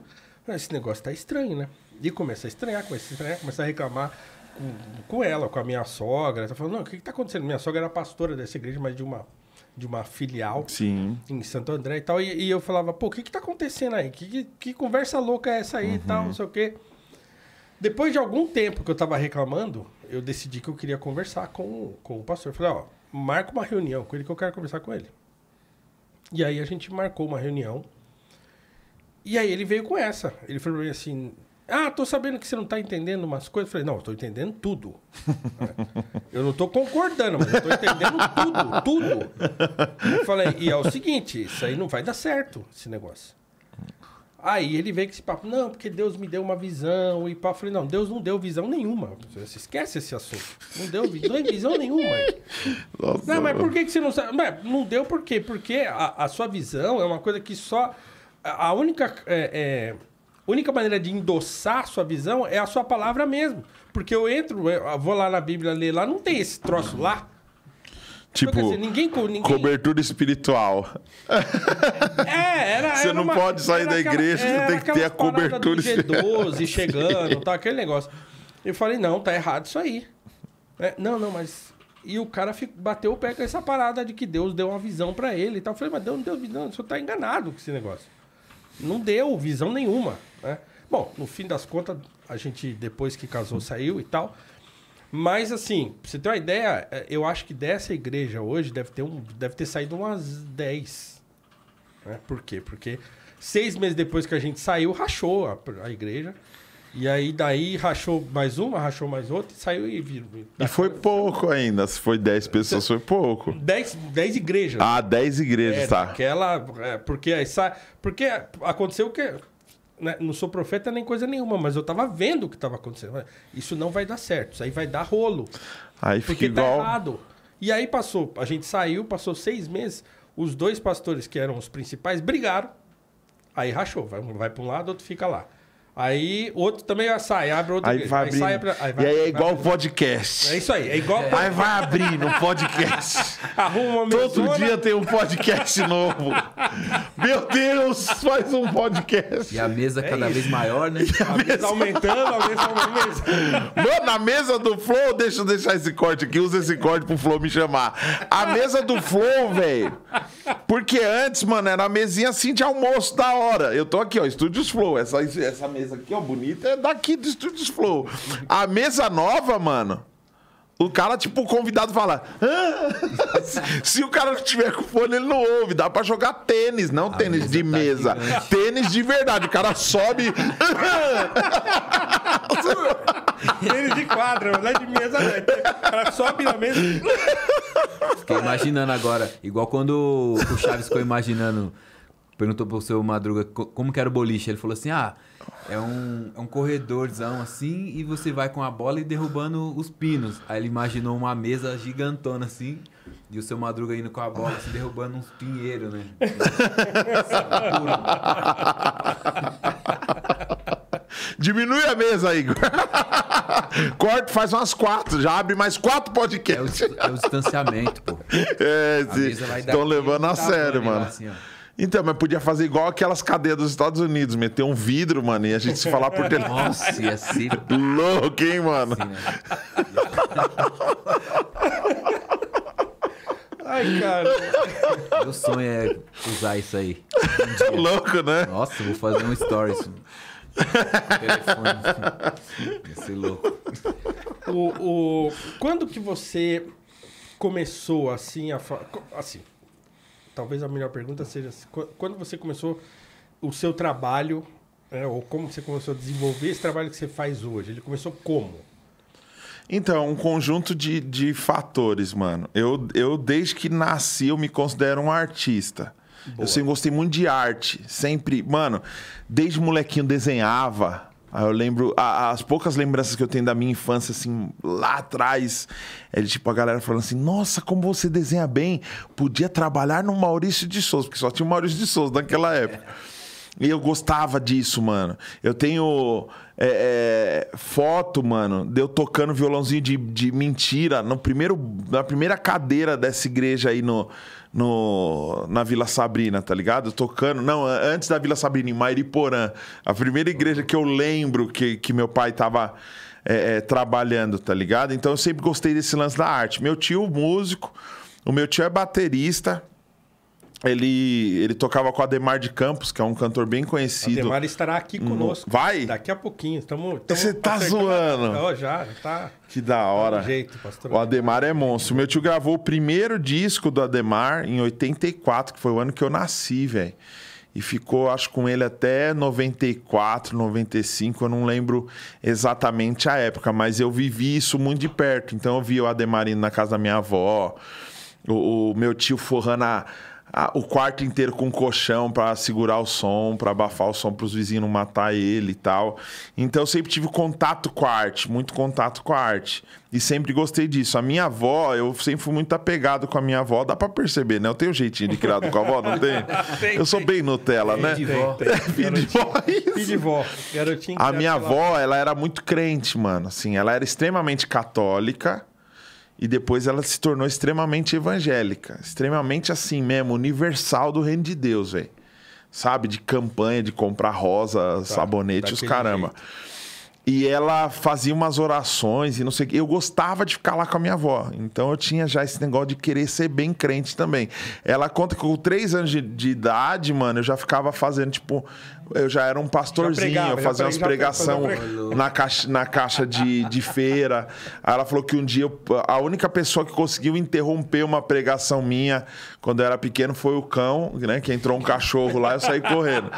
mas ah, Esse negócio tá estranho, né? E começa a estranhar, começa a estranhar, começa a reclamar com, com ela, com a minha sogra. Tá falando, não, o que, que tá acontecendo? Minha sogra era pastora dessa igreja, mas de uma de uma filial Sim. em Santo André e tal. E, e eu falava, pô, o que que tá acontecendo aí? Que, que, que conversa louca é essa aí uhum. e tal, não sei o quê. Depois de algum tempo que eu tava reclamando, eu decidi que eu queria conversar com, com o pastor. Eu falei, ó, marca uma reunião com ele que eu quero conversar com ele. E aí a gente marcou uma reunião. E aí ele veio com essa. Ele falou assim, ah, tô sabendo que você não tá entendendo umas coisas. Eu falei, não, eu tô entendendo tudo. eu não tô concordando, mas eu tô entendendo tudo, tudo. Eu falei, e é o seguinte, isso aí não vai dar certo, esse negócio. Aí ele veio com esse papo, não, porque Deus me deu uma visão e papo. Eu falei, não, Deus não deu visão nenhuma. Você esquece esse assunto. Não deu não é visão nenhuma. Nossa, não, mas por que, que você não sabe? Mas não deu por quê? Porque a, a sua visão é uma coisa que só. A a única. é, é, única maneira de endossar sua visão é a sua palavra mesmo. Porque eu entro, eu vou lá na Bíblia ler lá, não tem esse troço lá. Tipo, dizer, ninguém, ninguém... cobertura espiritual. É, era. Você era não uma, pode sair da aquela, igreja, você tem que ter a cobertura espiritual. e 12 chegando, tá, aquele negócio. Eu falei, não, tá errado isso aí. É, não, não, mas. E o cara bateu o pé com essa parada de que Deus deu uma visão para ele e tal. Eu falei, mas Deus não deu visão, o senhor tá enganado com esse negócio. Não deu visão nenhuma. Né? Bom, no fim das contas, a gente, depois que casou, saiu e tal. Mas, assim, pra você ter uma ideia, é, eu acho que dessa igreja hoje deve ter, um, deve ter saído umas 10. Né? Por quê? Porque seis meses depois que a gente saiu, rachou a, a igreja. E aí, daí, rachou mais uma, rachou mais outra, e saiu e virou. E foi pouco ainda. Se foi 10 pessoas, foi pouco. 10 igrejas. Ah, 10 igrejas, é, tá. Aquela, é, porque, essa, porque aconteceu o que né, não sou profeta nem coisa nenhuma, mas eu tava vendo o que tava acontecendo. Isso não vai dar certo, isso aí vai dar rolo. Aí fica tá igual... errado. E aí passou, a gente saiu, passou seis meses, os dois pastores que eram os principais brigaram, aí rachou, vai, vai para um lado, outro fica lá. Aí outro também sai, abre outro. Aí vai aí abrir. e aí é igual o podcast. É isso aí, é igual. É. Aí vai abrir no podcast. Arruma uma Todo mesona. dia tem um podcast novo. Meu Deus, faz um podcast. E a mesa cada é vez maior, né? E a, a mesa... mesa aumentando, a mesa aumentando. Mano, na mesa do Flow, deixa eu deixar esse corte aqui, usa esse corte pro Flow me chamar. A mesa do Flow, velho. Porque antes, mano, era a mesinha assim de almoço da hora. Eu tô aqui, ó, Estúdios Flow, essa, essa mesa mesa aqui, ó, bonita, é daqui do Studios Flow. A mesa nova, mano. O cara, tipo, o convidado fala. Ah! se, o cara tiver com fone, ele não ouve. Dá pra jogar tênis, não a tênis mesa de tá mesa. Né? tênis de verdade. O cara sobe. tênis de quadra, não é de mesa, né? O cara sobe na mesa. Fiquei imaginando agora. Igual quando o Chaves ficou imaginando perguntou pro seu Madruga como que era o boliche. Ele falou assim: ah, é um, é um corredorzão assim e você vai com a bola e derrubando os pinos. Aí ele imaginou uma mesa gigantona assim e o seu Madruga indo com a bola assim, derrubando uns pinheiros, né? Diminui a mesa, Igor. Corta, faz umas quatro. Já abre mais quatro podcasts. É o, é o distanciamento, pô. É, Estão levando a sério, né? mano. assim, ó. Então, mas podia fazer igual aquelas cadeias dos Estados Unidos, meter um vidro, mano, e a gente se falar por telefone. Nossa, ia ser. Louco, hein, mano? Sim, né? Ai, cara. Meu sonho é usar isso aí. Um Louco, né? Nossa, vou fazer um stories. Assim. telefone. Assim. Ia ser louco. O, o... Quando que você começou assim a. Assim, talvez a melhor pergunta seja quando você começou o seu trabalho, é, ou como você começou a desenvolver esse trabalho que você faz hoje? Ele começou como? Então, um conjunto de, de fatores, mano. Eu, eu, desde que nasci, eu me considero um artista. Boa. Eu sempre gostei muito de arte. Sempre, mano, desde molequinho desenhava, Aí eu lembro, a, as poucas lembranças que eu tenho da minha infância, assim, lá atrás, é de tipo a galera falando assim: nossa, como você desenha bem, podia trabalhar no Maurício de Souza, porque só tinha o Maurício de Souza naquela época. E eu gostava disso, mano. Eu tenho é, é, foto, mano, de eu tocando violãozinho de, de mentira no primeiro, na primeira cadeira dessa igreja aí no, no, na Vila Sabrina, tá ligado? Tocando. Não, antes da Vila Sabrina, em Mairiporã. A primeira igreja que eu lembro que, que meu pai tava é, é, trabalhando, tá ligado? Então eu sempre gostei desse lance da arte. Meu tio, músico, o meu tio é baterista ele, ele tocava com Ademar de Campos, que é um cantor bem conhecido. Ademar estará aqui hum, conosco. Vai? Daqui a pouquinho. Tamo, tamo Você tá zoando. Oh, já, tá. Que da hora. Tá jeito, o Ademar é monstro. Meu tio gravou o primeiro disco do Ademar em 84, que foi o ano que eu nasci, velho. E ficou, acho, com ele até 94, 95, eu não lembro exatamente a época, mas eu vivi isso muito de perto. Então eu vi o Ademar indo na casa da minha avó, o, o meu tio forrando a a, o quarto inteiro com um colchão para segurar o som, para abafar o som para os vizinhos não matar ele e tal. Então eu sempre tive contato com a arte, muito contato com a arte. E sempre gostei disso. A minha avó, eu sempre fui muito apegado com a minha avó. Dá pra perceber, né? Eu tenho um jeitinho de criado com a avó, não tem? eu sou bem Nutella, tem, né? É, filho de vó. de é vó, isso. Filho de vó. Garotinho a minha avó, ela era muito crente, mano. Assim, ela era extremamente católica. E depois ela se tornou extremamente evangélica, extremamente assim mesmo, universal do reino de Deus, velho. Sabe? De campanha, de comprar rosa, tá, sabonete, os caramba. Jeito. E ela fazia umas orações e não sei o que. Eu gostava de ficar lá com a minha avó. Então eu tinha já esse negócio de querer ser bem crente também. Ela conta que com três anos de, de idade, mano, eu já ficava fazendo, tipo, eu já era um pastorzinho, pregava, eu fazia umas pregação na caixa, na caixa de, de feira. Aí ela falou que um dia eu, a única pessoa que conseguiu interromper uma pregação minha quando eu era pequeno foi o cão, né? Que entrou um cachorro lá, eu saí correndo.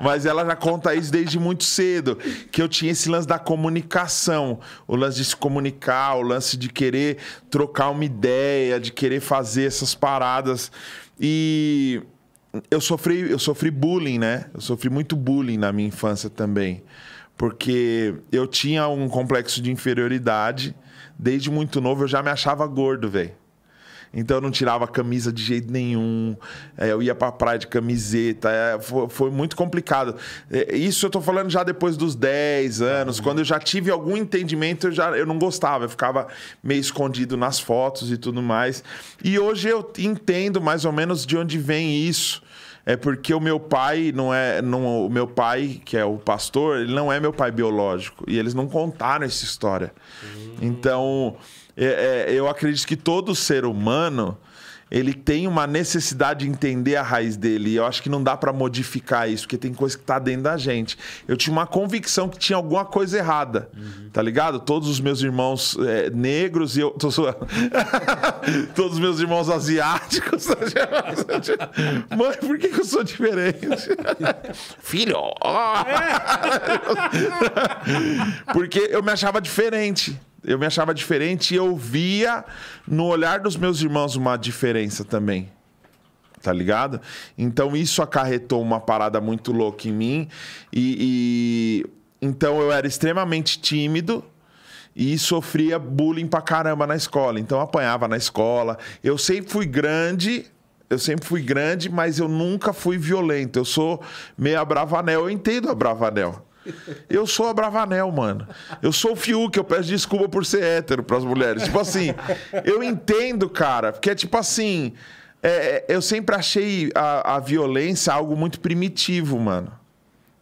Mas ela já conta isso desde muito cedo, que eu tinha esse lance da comunicação, o lance de se comunicar, o lance de querer trocar uma ideia, de querer fazer essas paradas. E eu sofri, eu sofri bullying, né? Eu sofri muito bullying na minha infância também. Porque eu tinha um complexo de inferioridade. Desde muito novo eu já me achava gordo, velho. Então eu não tirava camisa de jeito nenhum. É, eu ia pra praia de camiseta. É, foi, muito complicado. É, isso eu tô falando já depois dos 10 anos. Quando eu já tive algum entendimento, eu já eu não gostava. Eu ficava meio escondido nas fotos e tudo mais. E hoje eu entendo mais ou menos de onde vem isso é porque o meu pai não é. Não, o meu pai, que é o pastor, ele não é meu pai biológico. E eles não contaram essa história. Hum. Então, é, é, eu acredito que todo ser humano ele tem uma necessidade de entender a raiz dele. E eu acho que não dá para modificar isso, porque tem coisa que tá dentro da gente. Eu tinha uma convicção que tinha alguma coisa errada, uhum. tá ligado? Todos os meus irmãos é, negros e eu. Tô Todos os meus irmãos asiáticos. Mãe, por que, que, eu sou diferente? Filho! Oh. porque eu me achava diferente. Eu me achava diferente e eu via no olhar dos meus irmãos uma diferença também. Tá ligado? Então isso acarretou uma parada muito louca em mim. E, e... então eu era extremamente tímido e sofria bullying pra caramba na escola. Então eu apanhava na escola. Eu sempre fui grande, eu sempre fui grande, mas eu nunca fui violento. Eu sou meio abravanel, eu entendo abravanel. Eu sou a Bravanel, mano. Eu sou o Fiuk, eu peço desculpa por ser hétero pras mulheres. Tipo assim, eu entendo, cara, porque é tipo assim. É, é eu sempre achei a, a violência algo muito primitivo, mano.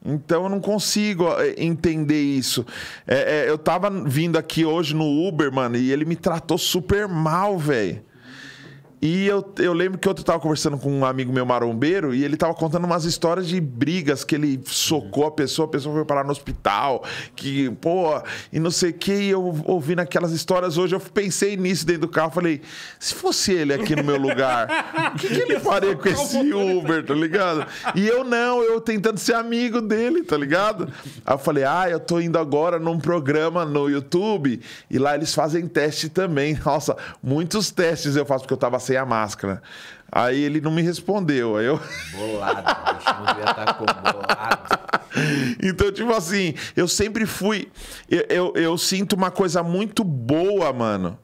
Então eu não consigo é, entender isso. É, é, eu tava vindo aqui hoje no Uber, mano, e ele me tratou super mal, velho. E eu, eu lembro que eu tava conversando com um amigo meu marombeiro e ele tava contando umas histórias de brigas que ele socou a pessoa, a pessoa foi parar no hospital, que, pô, e não sei o que. E eu ouvindo aquelas histórias hoje, eu pensei nisso dentro do carro. Falei, se fosse ele aqui no meu lugar, o que, que, ele faria com esse Uber, tá ligado? E eu não, eu tentando ser amigo dele, tá ligado? Aí eu falei, ah, eu tô indo agora num programa no YouTube e lá eles fazem teste também. Nossa, muitos testes eu faço porque eu tava sem passei a máscara. Aí ele não me respondeu. Aí eu. Bolado, bicho, não devia estar tá com bolado. Então, tipo assim, eu sempre fui. Eu, eu, eu sinto uma coisa muito boa, mano.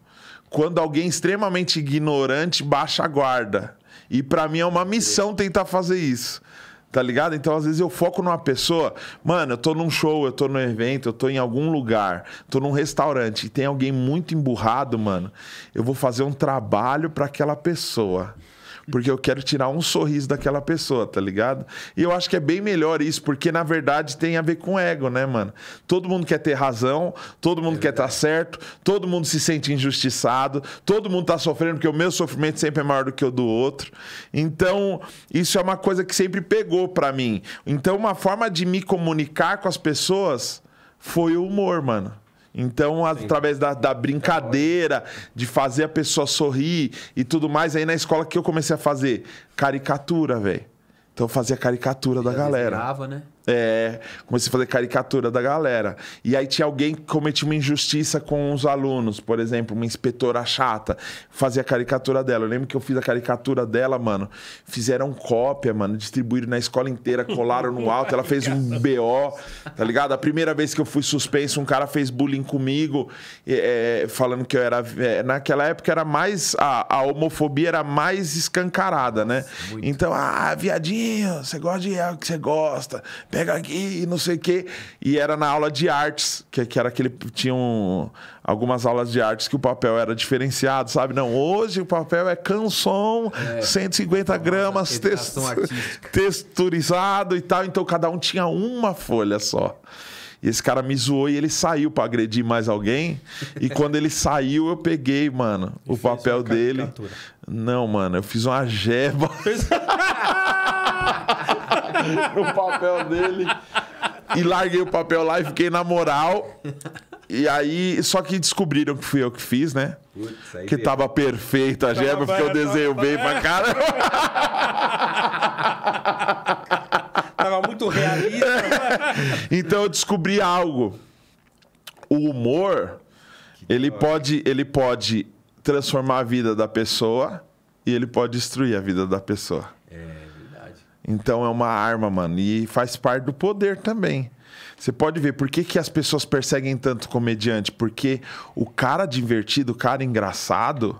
Quando alguém extremamente ignorante baixa a guarda. E para mim é uma missão tentar fazer isso. Tá ligado? Então, às vezes eu foco numa pessoa, mano, eu tô num show, eu tô num evento, eu tô em algum lugar, tô num restaurante e tem alguém muito emburrado, mano. Eu vou fazer um trabalho para aquela pessoa porque eu quero tirar um sorriso daquela pessoa, tá ligado? E eu acho que é bem melhor isso, porque na verdade tem a ver com ego, né, mano? Todo mundo quer ter razão, todo mundo é quer estar tá certo, todo mundo se sente injustiçado, todo mundo tá sofrendo porque o meu sofrimento sempre é maior do que o do outro. Então, isso é uma coisa que sempre pegou para mim. Então, uma forma de me comunicar com as pessoas foi o humor, mano. Então, através da, da, brincadeira, de fazer a pessoa sorrir e tudo mais, aí na escola que eu comecei a fazer caricatura, velho. Então eu fazia caricatura da galera. Desenhava, né? É, comecei a fazer caricatura da galera. E aí tinha alguém que cometia uma injustiça com os alunos, por exemplo, uma inspetora chata. Fazia a caricatura dela. Eu lembro que eu fiz a caricatura dela, mano. Fizeram cópia, mano, distribuíram na escola inteira, colaram no alto. Ela fez um BO, tá ligado? A primeira vez que eu fui suspenso, um cara fez bullying comigo, é, é, falando que eu era. É, naquela época era mais. A, a homofobia era mais escancarada, né? Muito. Então, ah, viadinho, você gosta de é o que você gosta pega aqui e não sei o quê. E era na aula de artes, que, que era aquele. Tinham algumas aulas de artes que o papel era diferenciado, sabe? Não, hoje o papel é canção, é, 150 gramas, text, texturizado e tal. Então cada um tinha uma folha só. E esse cara me zoou e ele saiu para agredir mais alguém. E quando ele saiu, eu peguei, mano, e o papel dele. Não, mano, eu fiz uma jeba. no papel dele. E larguei o papel lá e fiquei na moral. E aí, só que descobriram que fui eu que fiz, né? Putz, que deu. tava perfeito a gema, porque eu desenho bem pra cara. tava muito realista. então eu descobri algo. O humor, ele pode, ele pode transformar a vida da pessoa e ele pode destruir a vida da pessoa. É. Então é uma arma, mano. E faz parte do poder também. Você pode ver por que, que as pessoas perseguem tanto comediante. Porque o cara divertido, o cara engraçado,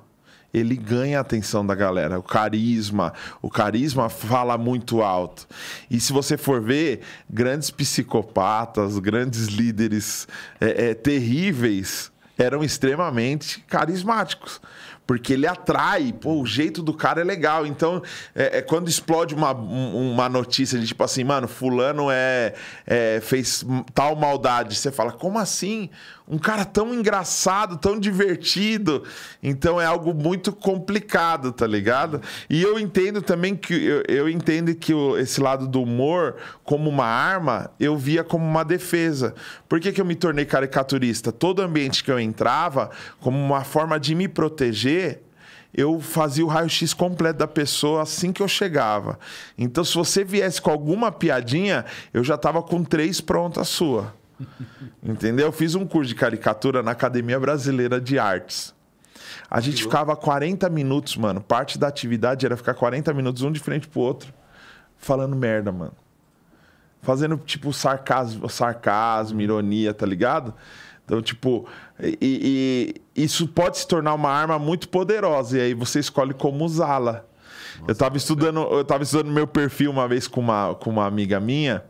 ele ganha a atenção da galera. O carisma. O carisma fala muito alto. E se você for ver, grandes psicopatas, grandes líderes é, é, terríveis eram extremamente carismáticos porque ele atrai, pô, o jeito do cara é legal. Então, é, é quando explode uma, uma notícia de tipo assim, mano, fulano é, é fez tal maldade, você fala, como assim? um cara tão engraçado, tão divertido. Então é algo muito complicado, tá ligado? E eu entendo também que eu, eu entendo que o, esse lado do humor como uma arma, eu via como uma defesa. Por que, que eu me tornei caricaturista? Todo ambiente que eu entrava, como uma forma de me proteger, eu fazia o raio-x completo da pessoa assim que eu chegava. Então, se você viesse com alguma piadinha, eu já estava com três prontas sua. Entendeu? Eu fiz um curso de caricatura na Academia Brasileira de Artes. A gente ficava 40 minutos, mano. Parte da atividade era ficar 40 minutos um de frente pro outro, falando merda, mano. Fazendo, tipo, sarcasmo, sarcasmo uhum. ironia, tá ligado? Então, tipo, e, e isso pode se tornar uma arma muito poderosa. E aí você escolhe como usá-la. Eu tava estudando, eu tava estudando meu perfil uma vez com uma, com uma amiga minha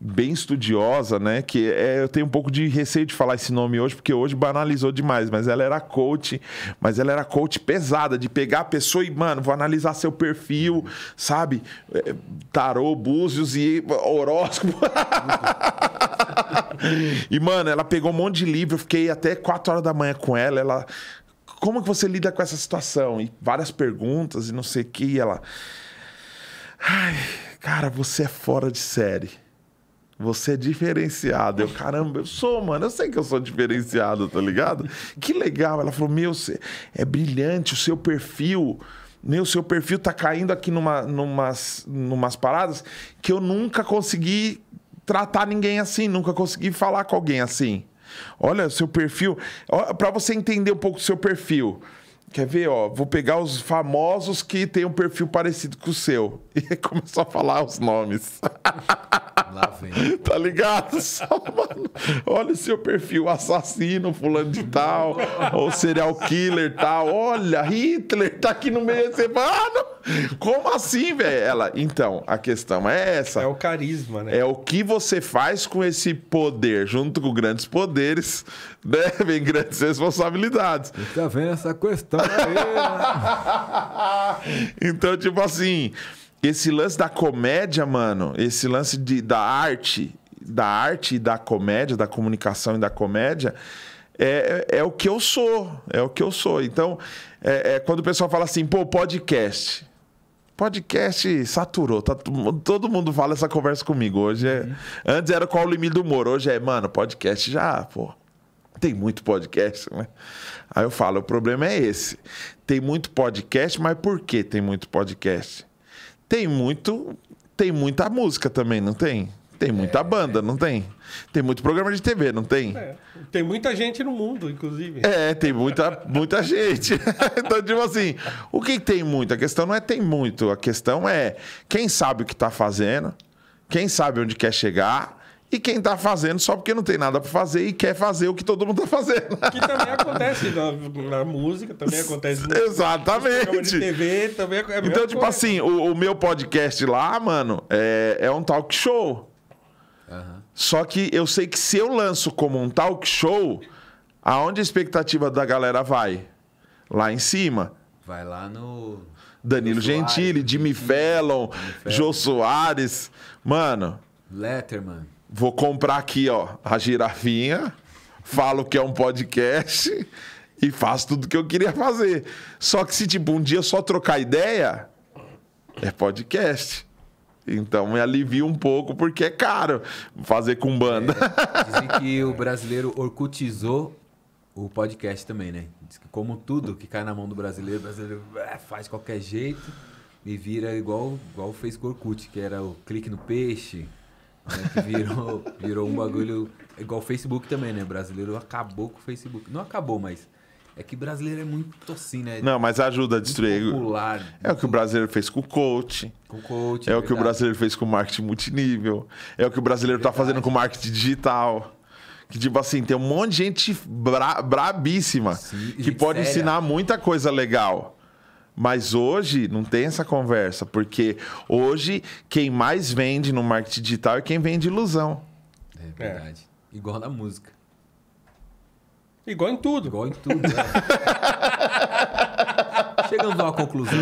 bem estudiosa, né? Que é, eu tenho um pouco de receio de falar esse nome hoje, porque hoje banalizou demais, mas ela era coach, mas ela era coach pesada, de pegar a pessoa e, mano, vou analisar seu perfil, sabe? É, tarô, búzios e horóscopo. e, mano, ela pegou um monte de livro, eu fiquei até 4 horas da manhã com ela, ela... Como que você lida com essa situação? E várias perguntas e não sei o que, e ela... Ai, cara, você é fora de série você é diferenciado. Eu, caramba, eu sou, mano. Eu sei que eu sou diferenciado, tá ligado? Que legal. Ela falou: Meu, você é brilhante, o seu perfil. Meu, seu perfil tá caindo aqui numa, numas, numas paradas que eu nunca consegui tratar ninguém assim, nunca consegui falar com alguém assim. Olha, seu perfil. Para você entender um pouco do seu perfil. Quer ver, ó? Vou pegar os famosos que tem um perfil parecido com o seu. E começou a falar os nomes. Lá vem. tá ligado? Só, mano, olha o seu perfil, assassino, fulano de tal, ou serial killer tal. Olha, Hitler tá aqui no meio. Você, semana. Ah, como assim, velho? Ela, então, a questão é essa. É o carisma, né? É o que você faz com esse poder, junto com grandes poderes, né? Vem grandes responsabilidades. tá vendo essa questão? Então, tipo assim, esse lance da comédia, mano, esse lance de, da arte, da arte e da comédia, da comunicação e da comédia, é, é, é o que eu sou. É o que eu sou. Então, é, é quando o pessoal fala assim, pô, podcast. Podcast saturou. Tá, todo mundo fala essa conversa comigo. Hoje é, uhum. Antes era qual o limite do humor. Hoje é, mano, podcast já, pô. Tem muito podcast, né? Aí eu falo, o problema é esse. Tem muito podcast, mas por que tem muito podcast? Tem muito, tem muita música também, não tem? Tem muita é, banda, não tem? Tem muito programa de TV, não tem? É, tem muita gente no mundo, inclusive. É, tem muita, muita gente. então, tipo assim, o que tem muito? A questão não é tem muito, a questão é quem sabe o que está fazendo, quem sabe onde quer chegar e quem está fazendo só porque não tem nada para fazer e quer fazer o que todo mundo está fazendo. Que também acontece na, na música, também acontece no, Exatamente. No TV, também é Então, tipo coisa. assim, o, o, meu podcast lá, mano, é, é um talk show. Uhum. Só que eu sei que se eu lanço como um talk show, aonde a expectativa da galera vai? Lá em cima. Vai lá no. Danilo Gentili, Jimmy Fallon, Jimmy Fallon, Jô Soares. Mano. Letterman. Vou comprar aqui, ó, a girafinha, falo que é um podcast e faço tudo que eu queria fazer. Só que se, tipo, um dia só trocar ideia, é podcast. Então me alivia um pouco porque é caro fazer com banda. É, dizem que o brasileiro orcutizou o podcast também, né? Diz que como tudo que cai na mão do brasileiro, o brasileiro é, faz qualquer jeito e vira igual, igual fez com o Orkut, que era o clique no peixe, né, que virou, virou um bagulho igual o Facebook também, né? O brasileiro acabou com o Facebook. Não acabou, mas é que brasileiro é muito assim, né? Não, mas ajuda a destruir. Popular, é muito... o que o brasileiro fez com o coach. Com o coach. É, é o que o brasileiro fez com o marketing multinível. É o que o brasileiro é tá fazendo com o marketing digital. Que, tipo assim, tem um monte de gente bra brabíssima Sim, que gente pode séria. ensinar muita coisa legal. Mas hoje não tem essa conversa, porque hoje quem mais vende no marketing digital é quem vende ilusão. É verdade. É. Igual na música. Igual em tudo. Igual em tudo. É. Chegamos a uma conclusão.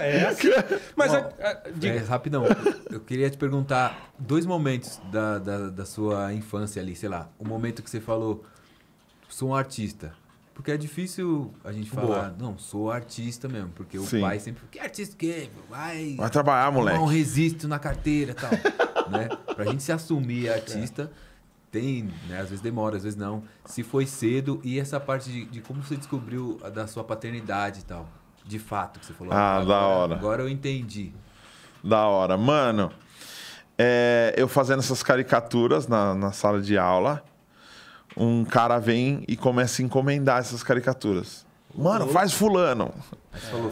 É, é assim. Mas Bom, a, a, diga. É, rapidão, eu queria te perguntar dois momentos da, da, da sua infância ali, sei lá. O momento que você falou, sou um artista porque é difícil a gente Boa. falar, não, sou artista mesmo, porque Sim. o pai sempre, que artista que é? Vai, Vai trabalhar, moleque. Não resisto na carteira e tal. né? Pra gente se assumir artista, tem, né? Às vezes demora, às vezes não. Se foi cedo, e essa parte de, de como você descobriu da sua paternidade e tal. De fato, que você falou. Ah, agora, da né? hora. Agora eu entendi. Da hora. Mano, é, eu fazendo essas caricaturas na, na sala de aula um cara vem e começa a encomendar essas caricaturas. Mano, faz fulano.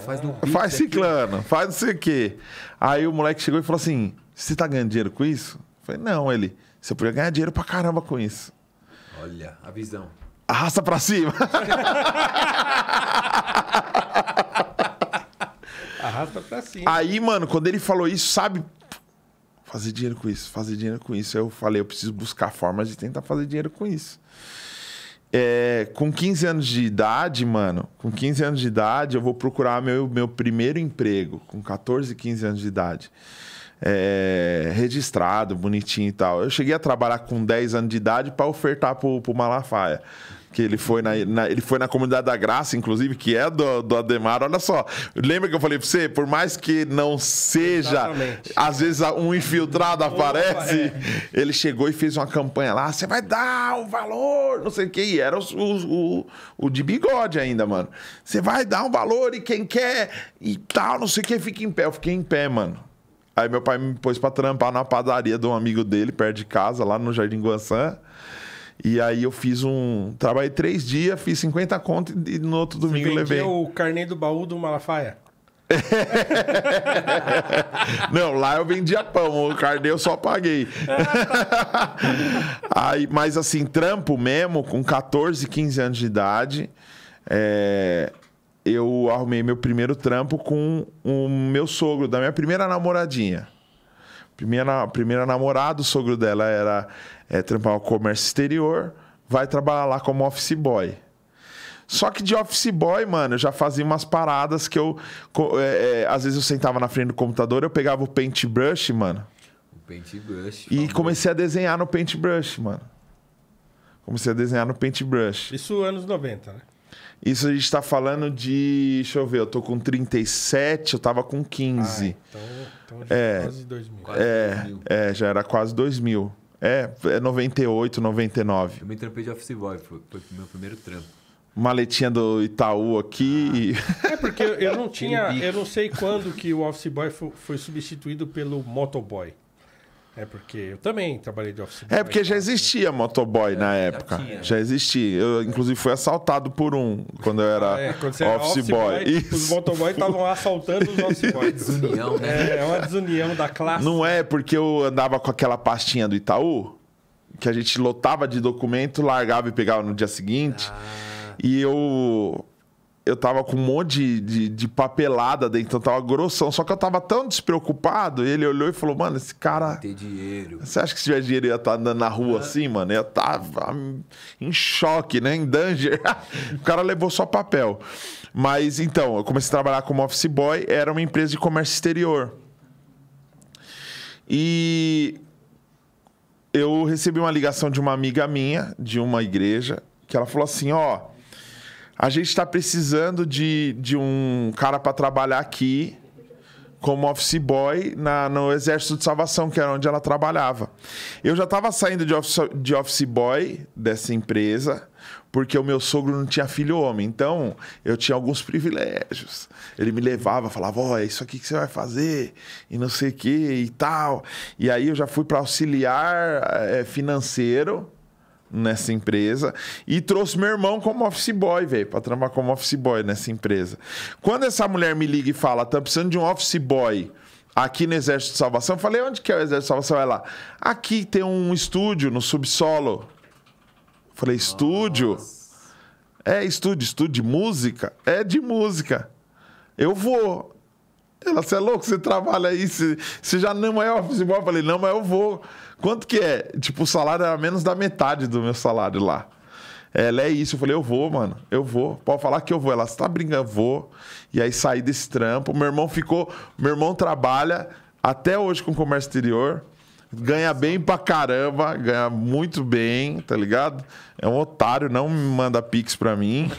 faz Faz ciclano, faz não sei o quê. Aí o moleque chegou e falou assim: Você tá ganhando dinheiro com isso? Eu falei, não, ele. Você podia ganhar dinheiro pra caramba com isso. Olha, a visão. Arrasta pra cima. Arrasta pra cima. Aí, mano, quando ele falou isso, sabe? Fazer dinheiro com isso, fazer dinheiro com isso. Aí eu falei, eu preciso buscar formas de tentar fazer dinheiro com isso. É, com 15 anos de idade, mano, com 15 anos de idade, eu vou procurar meu, meu primeiro emprego, com 14, 15 anos de idade. É, registrado, bonitinho e tal. Eu cheguei a trabalhar com 10 anos de idade para ofertar pro, pro Malafaia que ele foi na, na, ele foi na comunidade da graça, inclusive, que é do, do Ademar. Olha só, lembra que eu falei pra você? Por mais que não seja, Exatamente. às vezes um infiltrado aparece, Opa, é. ele chegou e fez uma campanha lá, você vai dar o um valor, não sei o que, e era o, o, o, o de bigode ainda, mano. Você vai dar um valor e quem quer e tal, não sei o que, fica em pé. Eu fiquei em pé, mano. Aí meu pai me pôs pra trampar na padaria de um amigo dele, perto de casa, lá no Jardim Guançã. E aí eu fiz um. Trabalhei três dias, fiz 50 contas e no outro domingo Você levei. o carnê do baú do Malafaia? não, lá eu vendia pão, o carnê eu só paguei. aí, mas assim, trampo mesmo, com 14, 15 anos de idade, é, eu arrumei meu primeiro trampo com o meu sogro, da minha primeira namoradinha. Primeira, primeira namorada, o sogro dela era é, trampar o comércio exterior, vai trabalhar lá como office boy. Só que de office boy, mano, eu já fazia umas paradas que eu. É, é, às vezes eu sentava na frente do computador, eu pegava o paintbrush, mano. O paintbrush. E favor. comecei a desenhar no paintbrush, mano. Comecei a desenhar no paintbrush. Isso anos 90, né? Isso a gente tá falando de. Deixa eu ver, eu tô com 37, eu tava com 15. Ah, então, então já é, é quase 2000. Quase é, 2000. é, já era quase 2000. É, é 98, 99. Eu me trampei de office boy, foi, foi o meu primeiro trampo. Maletinha do Itaú aqui. Ah. E... É porque eu não tinha. Eu não sei quando que o office boy foi substituído pelo motoboy. É porque eu também trabalhei de office boy. É porque já então, existia motoboy é, na época. Já, já existia. Eu, inclusive, fui assaltado por um quando eu era, ah, é, quando office, era office, boy. boy os motoboys estavam assaltando os office boys. Desunião, né? É, é uma desunião da classe. Não é porque eu andava com aquela pastinha do Itaú, que a gente lotava de documento, largava e pegava no dia seguinte. Ah. E eu eu tava com um monte de, de, de, papelada dentro, então tava grossão. Só que eu tava tão despreocupado, ele olhou e falou, mano, esse cara. Tem dinheiro. Você acha que se tiver dinheiro ia estar tá andando na rua ah. assim, mano? Ia estar em choque, né? Em danger. o cara levou só papel. Mas então, eu comecei a trabalhar como office boy, era uma empresa de comércio exterior. E eu recebi uma ligação de uma amiga minha, de uma igreja, que ela falou assim: ó a gente está precisando de, de um cara para trabalhar aqui como office boy na, no Exército de Salvação, que era onde ela trabalhava. Eu já estava saindo de office, de office boy dessa empresa, porque o meu sogro não tinha filho homem. Então, eu tinha alguns privilégios. Ele me levava, falava, ó, oh, é isso aqui que você vai fazer, e não sei o que, e tal. E aí eu já fui para auxiliar é, financeiro, nessa empresa e trouxe meu irmão como office boy, velho, para trabalhar como office boy nessa empresa. Quando essa mulher me liga e fala, tá precisando de um office boy aqui no Exército de Salvação, eu falei, onde que é o Exército de Salvação? Ela, aqui tem um estúdio no subsolo. Eu falei, estúdio? Nossa. É, estúdio, estúdio de música? É de música. Eu vou. Ela, você é louco, você trabalha aí, você, já não é office boy? Eu falei, não, mas eu vou. Quanto que é? Tipo, o salário era menos da metade do meu salário lá. É, ela é isso. Eu falei, eu vou, mano, eu vou. Pode falar que eu vou. Ela, você tá brincando? Eu vou. E aí saí desse trampo. Meu irmão ficou. Meu irmão trabalha até hoje com comércio exterior ganha bem pra caramba, ganha muito bem, tá ligado? É um otário, não me manda pix pra mim.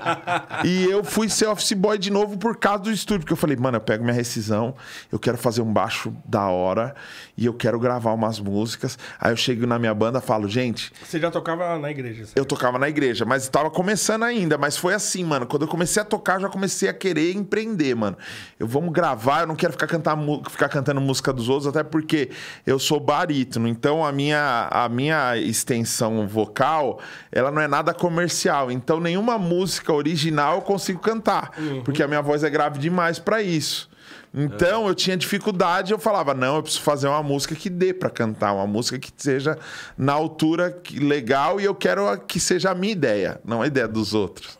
e eu fui ser office boy de novo por causa do estúdio, porque eu falei, mano, eu pego minha rescisão, eu quero fazer um baixo da hora e eu quero gravar umas músicas. Aí eu chego na minha banda falo, gente. Você já tocava na igreja? Sabe? Eu tocava na igreja, mas estava começando ainda, mas foi assim, mano. Quando eu comecei a tocar, já comecei a querer empreender, mano. Eu vamos gravar, eu não quero ficar, cantar, ficar cantando música dos outros, até porque eu sou sou barítono, então a minha, a minha extensão vocal, ela não é nada comercial. Então nenhuma música original eu consigo cantar, uhum. porque a minha voz é grave demais para isso. Então é. eu tinha dificuldade, eu falava, não, eu preciso fazer uma música que dê para cantar, uma música que seja na altura legal e eu quero que seja a minha ideia, não a ideia dos outros.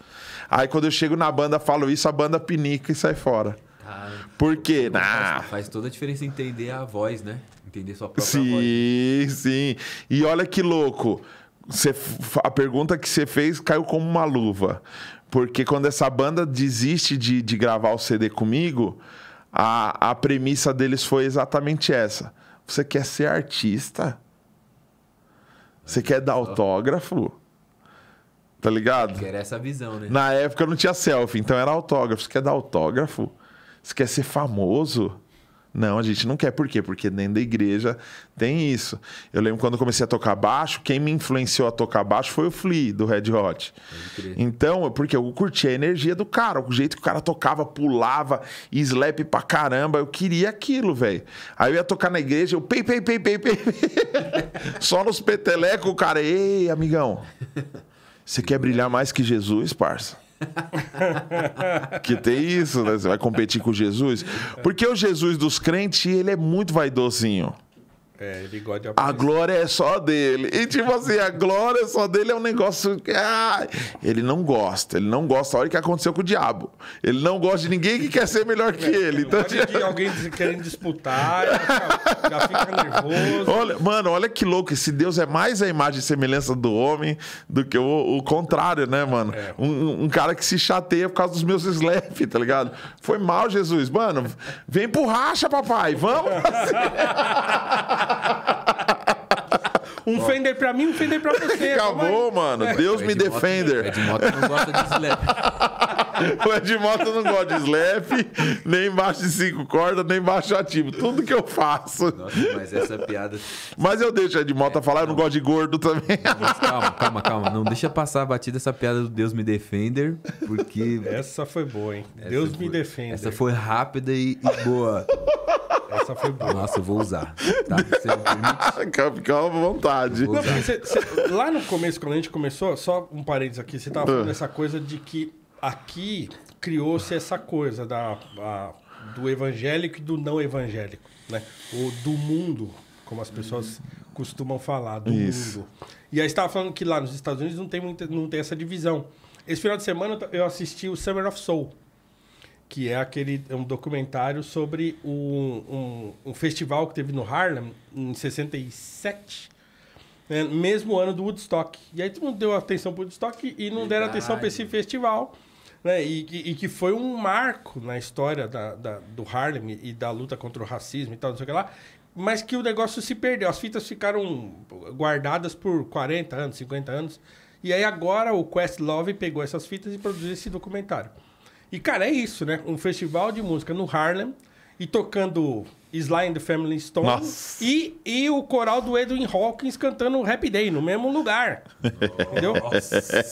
Aí quando eu chego na banda, falo isso, a banda pinica e sai fora. Ah, Por quê? Faz, faz toda a diferença entender a voz, né? Entender sua própria sim, voz. Sim, né? sim. E olha que louco. Você, a pergunta que você fez caiu como uma luva. Porque quando essa banda desiste de, de gravar o CD comigo, a, a premissa deles foi exatamente essa. Você quer ser artista? Você quer dar autógrafo? Tá ligado? É era essa visão, né? Na época não tinha selfie, então era autógrafo. Você quer dar autógrafo? Você quer ser famoso? Não, a gente não quer. Por quê? Porque dentro da igreja tem isso. Eu lembro quando eu comecei a tocar baixo, quem me influenciou a tocar baixo foi o Flea, do Red Hot. Então, é porque eu curti a energia do cara, o jeito que o cara tocava, pulava, slap pra caramba. Eu queria aquilo, velho. Aí eu ia tocar na igreja, eu pei, pei, pei, pei, pei. Só nos petelecos, o cara, ei, amigão, você quer brilhar mais que Jesus, parça? que tem isso, né? Você vai competir com Jesus. Porque o Jesus dos crentes, ele é muito vaidosinho. É, ele gosta de aparecer. A glória é só dele. E tipo assim, a glória só dele é um negócio que. Ah, ele não gosta. Ele não gosta. Olha o que aconteceu com o diabo. Ele não gosta de ninguém que quer ser melhor que é, ele. Então, gosta de então, alguém querendo disputar, já, já fica nervoso. Olha, mano, olha que louco. Esse Deus é mais a imagem e semelhança do homem do que o, o contrário, né, mano? É. Um, um, cara que se chateia por causa dos meus slap, tá ligado? Foi mal, Jesus. Mano, vem por racha, papai. Vamos assim. Um Fender pra mim, um Fender pra você. Acabou, mano. Deus é, me defender. Fred moto não gosta de slap. o Edmota não gosta de slap, nem baixo de cinco cordas, nem baixo ativo. Tudo que eu faço. Nossa, mas essa piada. Mas eu deixo o Edmota é, falar, não. eu não gosto de gordo também. Mas calma, calma, calma. Não deixa passar a batida essa piada do Deus me defender, porque. Essa foi boa, hein? Essa Deus foi... me defender. Essa foi rápida e, e boa. Essa foi boa. Nossa, eu vou usar. Tá? Você me Calma, vontade. Não, lá no começo, quando a gente começou, só um parênteses aqui, você tava falando uh. essa coisa de que aqui criou-se essa coisa da, a, do evangélico e do não evangélico, né? Ou do mundo, como as pessoas costumam falar, do Isso. mundo. E aí estava falando que lá nos Estados Unidos não tem, muita, não tem essa divisão. Esse final de semana eu assisti o Summer of Soul, que é aquele é um documentário sobre um, um, um festival que teve no Harlem em 67, né? mesmo ano do Woodstock. E aí todo mundo deu atenção para o Woodstock e não Verdade. deram atenção para esse festival né? E, e, e, que foi um marco na história da, da, do Harlem e da luta contra o racismo e tal, não sei o que lá, mas que o negócio se perdeu. As fitas ficaram guardadas por 40 anos, 50 anos, e aí agora o Questlove pegou essas fitas e produziu esse documentário. E, cara, é isso, né? Um festival de música no Harlem e tocando Sly and the Family Stone Nossa. e, e o coral do Edwin Hawkins cantando Happy Day no mesmo lugar. entendeu?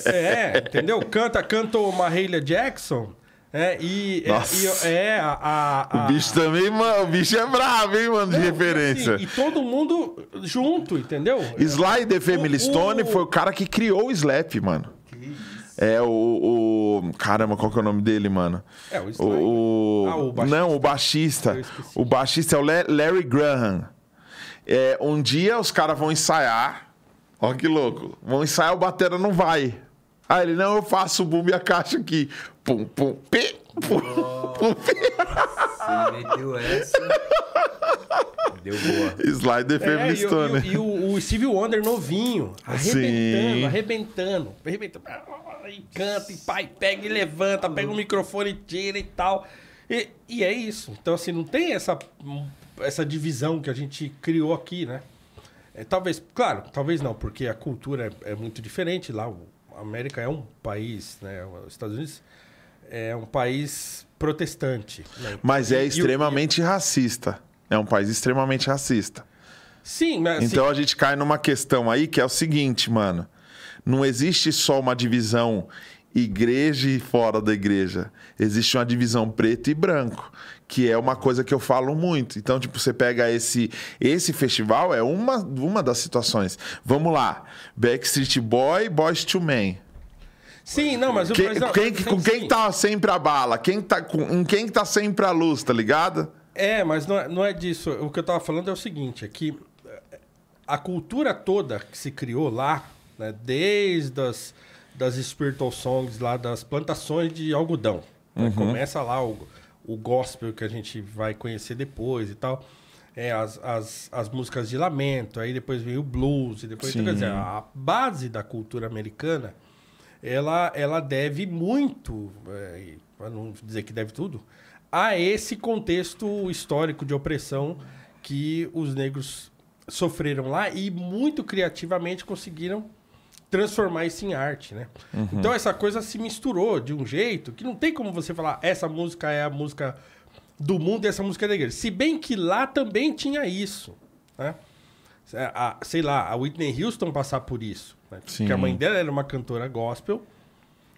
é, entendeu? Canta, canta o Mahalia Jackson. É, e, é, Nossa. é, e, é a, a, a, O bicho também, mano, o bicho é bravo, hein, mano, de referência. Assim, e todo mundo junto, entendeu? Sly The Family o, Stone o... foi o cara que criou o Slap, mano. É o, o, Caramba, qual que é o nome dele, mano? É, o O, ah, o baixista. Não, o baixista. O baixista é o Larry Graham. É, um dia os caras vão ensaiar. Ó que louco. Vão ensaiar, o batera não vai. Aí ele, não, eu faço o boom e a caixa aqui. Pum, pum, pi, pum, oh, pum, pi. Você meteu essa. Deu boa. Slider é, feminista, né? E, o, o Steve Wonder novinho, arrebentando, Sim. arrebentando, arrebentando. E canta, e pai, pega e levanta, pega o microfone e tira e tal. E, e é isso. Então, assim, não tem essa, essa divisão que a gente criou aqui, né? É, talvez, claro, talvez não, porque a cultura é, é muito diferente lá. O, a América é um país, né? Os Estados Unidos é um país protestante. Né? Mas é extremamente e, e... racista. É um país extremamente racista. Sim, mas. Assim então sim. a gente cai numa questão aí que é o seguinte, mano. Não existe só uma divisão igreja e fora da igreja. Existe uma divisão preto e branco que é uma coisa que eu falo muito. Então, tipo, você pega esse esse festival é uma uma das situações. Vamos lá. Backstreet Boy, Boys to Men. Sim, não, mas o quem, não, quem, com quem tá sempre a bala, quem tá com quem tá sempre a luz, tá ligado? É, mas não é, não é disso. O que eu tava falando é o seguinte, é que eh, a cultura toda que se criou lá, né, desde as das spiritual songs lá das plantações de algodão, né, uhum. começa lá algo o gospel que a gente vai conhecer depois e tal. É, as, as, as músicas de lamento, aí depois veio o blues, e depois. Então, quer dizer, a base da cultura americana ela, ela deve muito, é, para não dizer que deve tudo, a esse contexto histórico de opressão que os negros sofreram lá e muito criativamente conseguiram transformar isso em arte, né? Uhum. Então essa coisa se misturou de um jeito que não tem como você falar essa música é a música do mundo e essa música é da igreja. Se bem que lá também tinha isso, né? É, a, sei lá, a Whitney Houston passar por isso, né? a mãe dela era uma cantora gospel.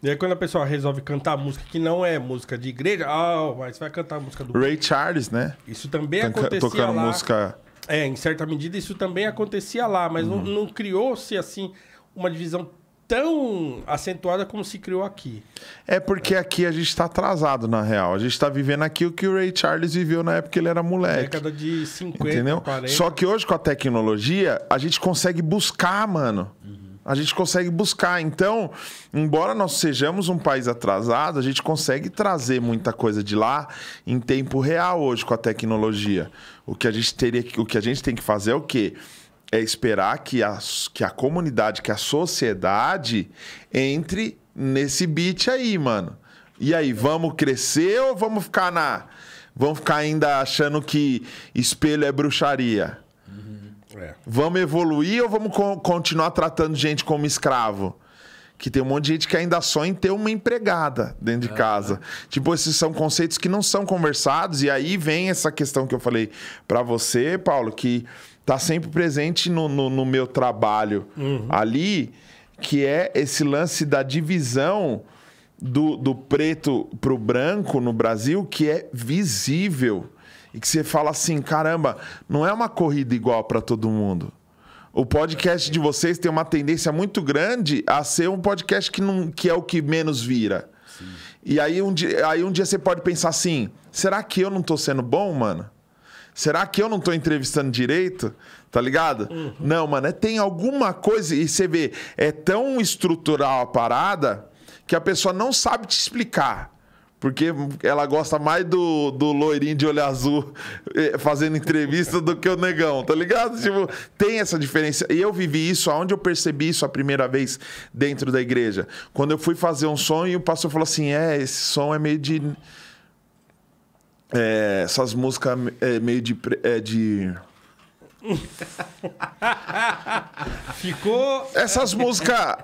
E aí quando a pessoa resolve cantar música que não é música de igreja, oh, mas vai cantar música do Ray Charles, né? Isso também acontecia tocando lá. música é, em certa medida isso também acontecia lá, mas uhum. não, não criou-se assim uma divisão tão acentuada como se criou aqui. É porque aqui a gente está atrasado, na real. A gente está vivendo aqui o que o Ray Charles viveu na época que ele era moleque. Década de 50, entendeu? 40. Só que hoje, com a tecnologia, a gente consegue buscar, mano. Uhum. A gente consegue buscar. Então, embora nós sejamos um país atrasado, a gente consegue trazer muita coisa de lá em tempo real hoje com a tecnologia. O que a gente teria, o que a gente tem que fazer é o quê? é esperar que a, que a comunidade, que a sociedade entre nesse beat aí, mano. E aí, vamos crescer ou vamos ficar na. Vamos ficar ainda achando que espelho é bruxaria? Uhum. É. Vamos evoluir ou vamos co continuar tratando gente como escravo? Que tem um monte de gente que ainda sonha em ter uma empregada dentro de é, casa. É. Tipo, esses são conceitos que não são conversados. E aí vem essa questão que eu falei para você, Paulo, que tá sempre presente no, no, no meu trabalho uhum. ali, que é esse lance da divisão do, do preto pro branco no Brasil, que é visível. E que você fala assim: caramba, não é uma corrida igual para todo mundo. O podcast de vocês tem uma tendência muito grande a ser um podcast que, não, que é o que menos vira. Sim. E aí um, dia, aí um dia você pode pensar assim: será que eu não tô sendo bom, mano? Será que eu não tô entrevistando direito? Tá ligado? Uhum. Não, mano, é, tem alguma coisa. E você vê, é tão estrutural a parada que a pessoa não sabe te explicar. Porque ela gosta mais do, do loirinho de olho azul eh, fazendo entrevista do que o negão, tá ligado? Tipo, tem essa diferença. E eu vivi isso, aonde eu percebi isso a primeira vez dentro da igreja. Quando eu fui fazer um som e o pastor falou assim: é, esse som é meio de é, essas músicas é, meio de. É, de... Ficou. É. Essas músicas.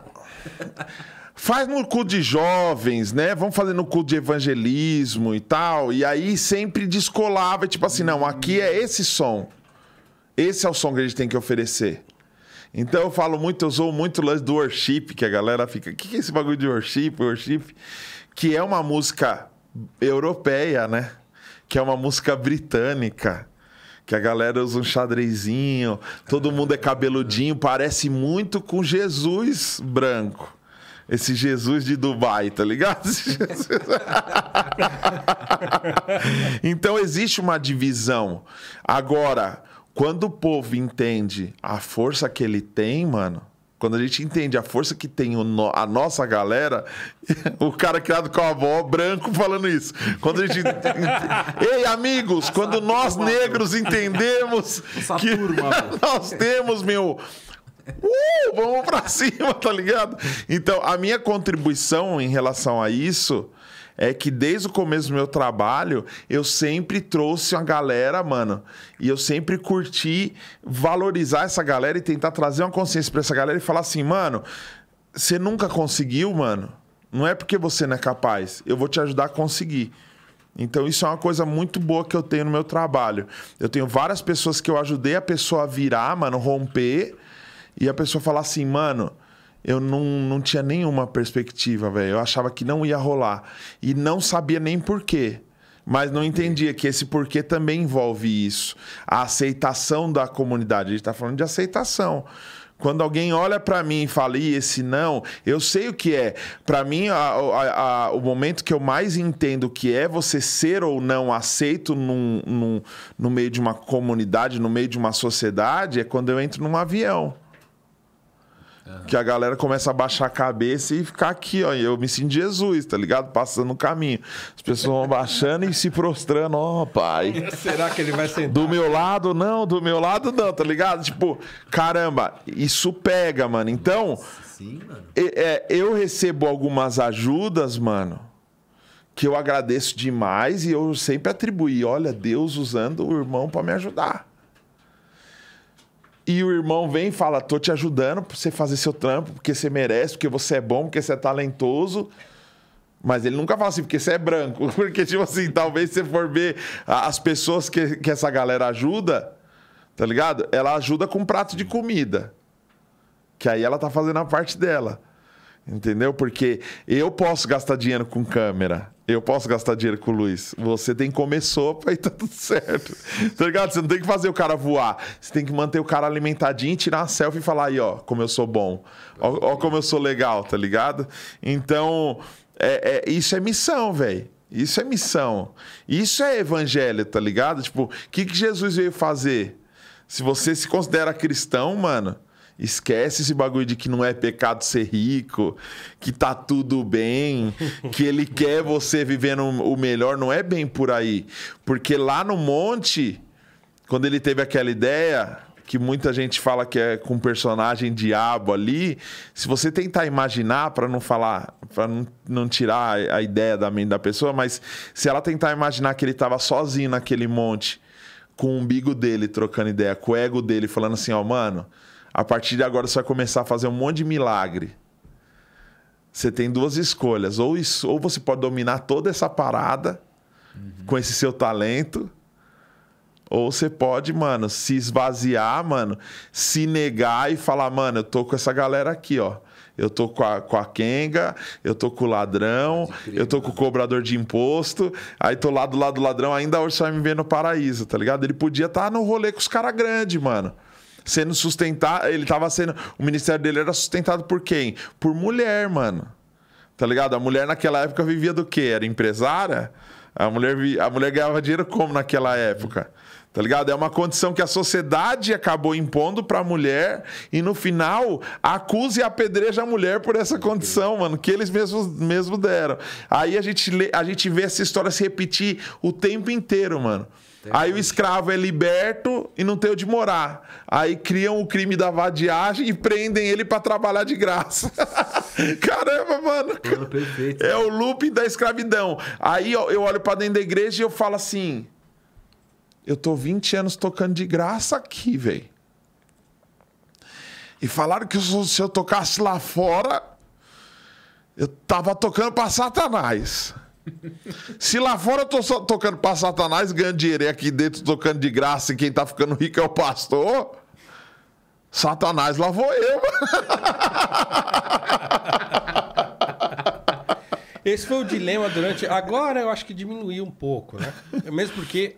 Faz no cu de jovens, né? Vamos fazer no cu de evangelismo e tal. E aí sempre descolava, tipo assim, não, aqui é esse som. Esse é o som que a gente tem que oferecer. Então eu falo muito, eu sou muito lance do worship, que a galera fica. O que, que é esse bagulho de worship? Worship? Que é uma música europeia, né? que é uma música britânica. Que a galera usa um xadrezinho, todo mundo é cabeludinho, parece muito com Jesus branco. Esse Jesus de Dubai, tá ligado? então existe uma divisão. Agora, quando o povo entende a força que ele tem, mano, quando a gente entende a força que tem no, a nossa galera, o cara criado com a avó branco falando isso. Quando a gente. Ei, amigos, quando nós turma, negros entendemos que turma, nós temos, meu. Uh, vamos pra cima, tá ligado? Então, a minha contribuição em relação a isso é que desde o começo do meu trabalho, eu sempre trouxe uma galera, mano. E eu sempre curti valorizar essa galera e tentar trazer uma consciência para essa galera e falar assim, mano, você nunca conseguiu, mano. Não é porque você não é capaz. Eu vou te ajudar a conseguir. Então, isso é uma coisa muito boa que eu tenho no meu trabalho. Eu tenho várias pessoas que eu ajudei a pessoa a virar, mano, romper. E a pessoa falar assim, mano, eu não, não tinha nenhuma perspectiva, velho. Eu achava que não ia rolar. E não sabia nem porquê. Mas não entendia que esse porquê também envolve isso. A aceitação da comunidade. A gente está falando de aceitação. Quando alguém olha para mim e fala, e esse não, eu sei o que é. Para mim, a, a, a, o momento que eu mais entendo que é você ser ou não aceito num, num, no meio de uma comunidade, no meio de uma sociedade, é quando eu entro num avião. Uhum. Que a galera começa a baixar a cabeça e ficar aqui, ó. Eu me sinto Jesus, tá ligado? Passando no caminho. As pessoas vão baixando e se prostrando, ó, oh, pai. Será que ele vai sentar? Do meu lado, não, do meu lado, não, tá ligado? Tipo, caramba, isso pega, mano. Então. Sim, mano. é, eu recebo algumas ajudas, mano que eu agradeço demais e eu sempre atribuí, olha, Deus usando o irmão para me ajudar. E o irmão vem e fala: tô te ajudando pra você fazer seu trampo, porque você merece, porque você é bom, porque você é talentoso. Mas ele nunca fala assim, porque você é branco. Porque, tipo assim, talvez você for ver as pessoas que, que essa galera ajuda, tá ligado? Ela ajuda com um prato de comida. Que aí ela tá fazendo a parte dela. Entendeu? Porque eu posso gastar dinheiro com câmera eu posso gastar dinheiro com o Luiz. Você tem que comer sopa e tá tudo certo. Tá ligado? Você não tem que fazer o cara voar. Você tem que manter o cara alimentadinho, tirar uma selfie e falar aí, ó, como eu sou bom. Ó, ó como eu sou legal, tá ligado? Então, é, é isso é missão, velho. Isso é missão. Isso é evangelho, tá ligado? Tipo, o que, que Jesus veio fazer? Se você se considera cristão, mano, Esquece esse bagulho de que não é pecado ser rico, que tá tudo bem, que ele quer você vivendo o melhor. Não é bem por aí. Porque lá no monte, quando ele teve aquela ideia, que muita gente fala que é com personagem diabo ali, se você tentar imaginar, para não falar, para não, não tirar a ideia da mente da pessoa, mas se ela tentar imaginar que ele estava sozinho naquele monte, com o umbigo dele trocando ideia, com o ego dele falando assim: ó, oh, mano a partir de agora você vai começar a fazer um monte de milagre. Você tem duas escolhas. Ou, isso, ou você pode dominar toda essa parada uhum. com esse seu talento. Ou você pode, mano, se esvaziar, mano, se negar e falar, mano, eu tô com essa galera aqui, ó. Eu tô com a, com a Kenga, eu tô com o ladrão, eu tô com o cobrador de imposto, aí tô lá do lado do ladrão, ainda hoje você vai me ver no paraíso, tá ligado? Ele podia estar tá no rolê com os caras grandes, mano sendo sustentado. Ele tava sendo. O ministério dele era sustentado por quem? Por mulher, mano. Tá ligado? A mulher naquela época vivia do quê? Era empresária? A mulher, a mulher ganhava dinheiro como naquela época? Tá ligado? É uma condição que a sociedade acabou impondo para a mulher e no final acusa e apedreja a mulher por essa condição, mano, que eles mesmos mesmo deram. Aí a gente, lê, a gente vê essa história se repetir o tempo inteiro, mano. Aí o escravo é liberto e não tem onde morar. Aí criam o crime da vadiagem e prendem ele para trabalhar de graça. Caramba, mano. é o loop da escravidão. Aí eu olho para dentro da igreja e eu falo assim: eu tô 20 anos tocando de graça aqui, velho. E falaram que se eu tocasse lá fora, eu tava tocando para Satanás. Se lá fora eu tô só tocando pra Satanás, ganhando dinheiro, e aqui dentro tocando de graça e quem tá ficando rico é o pastor, Satanás lá vou eu. Esse foi o dilema durante. Agora eu acho que diminuiu um pouco, né? É mesmo porque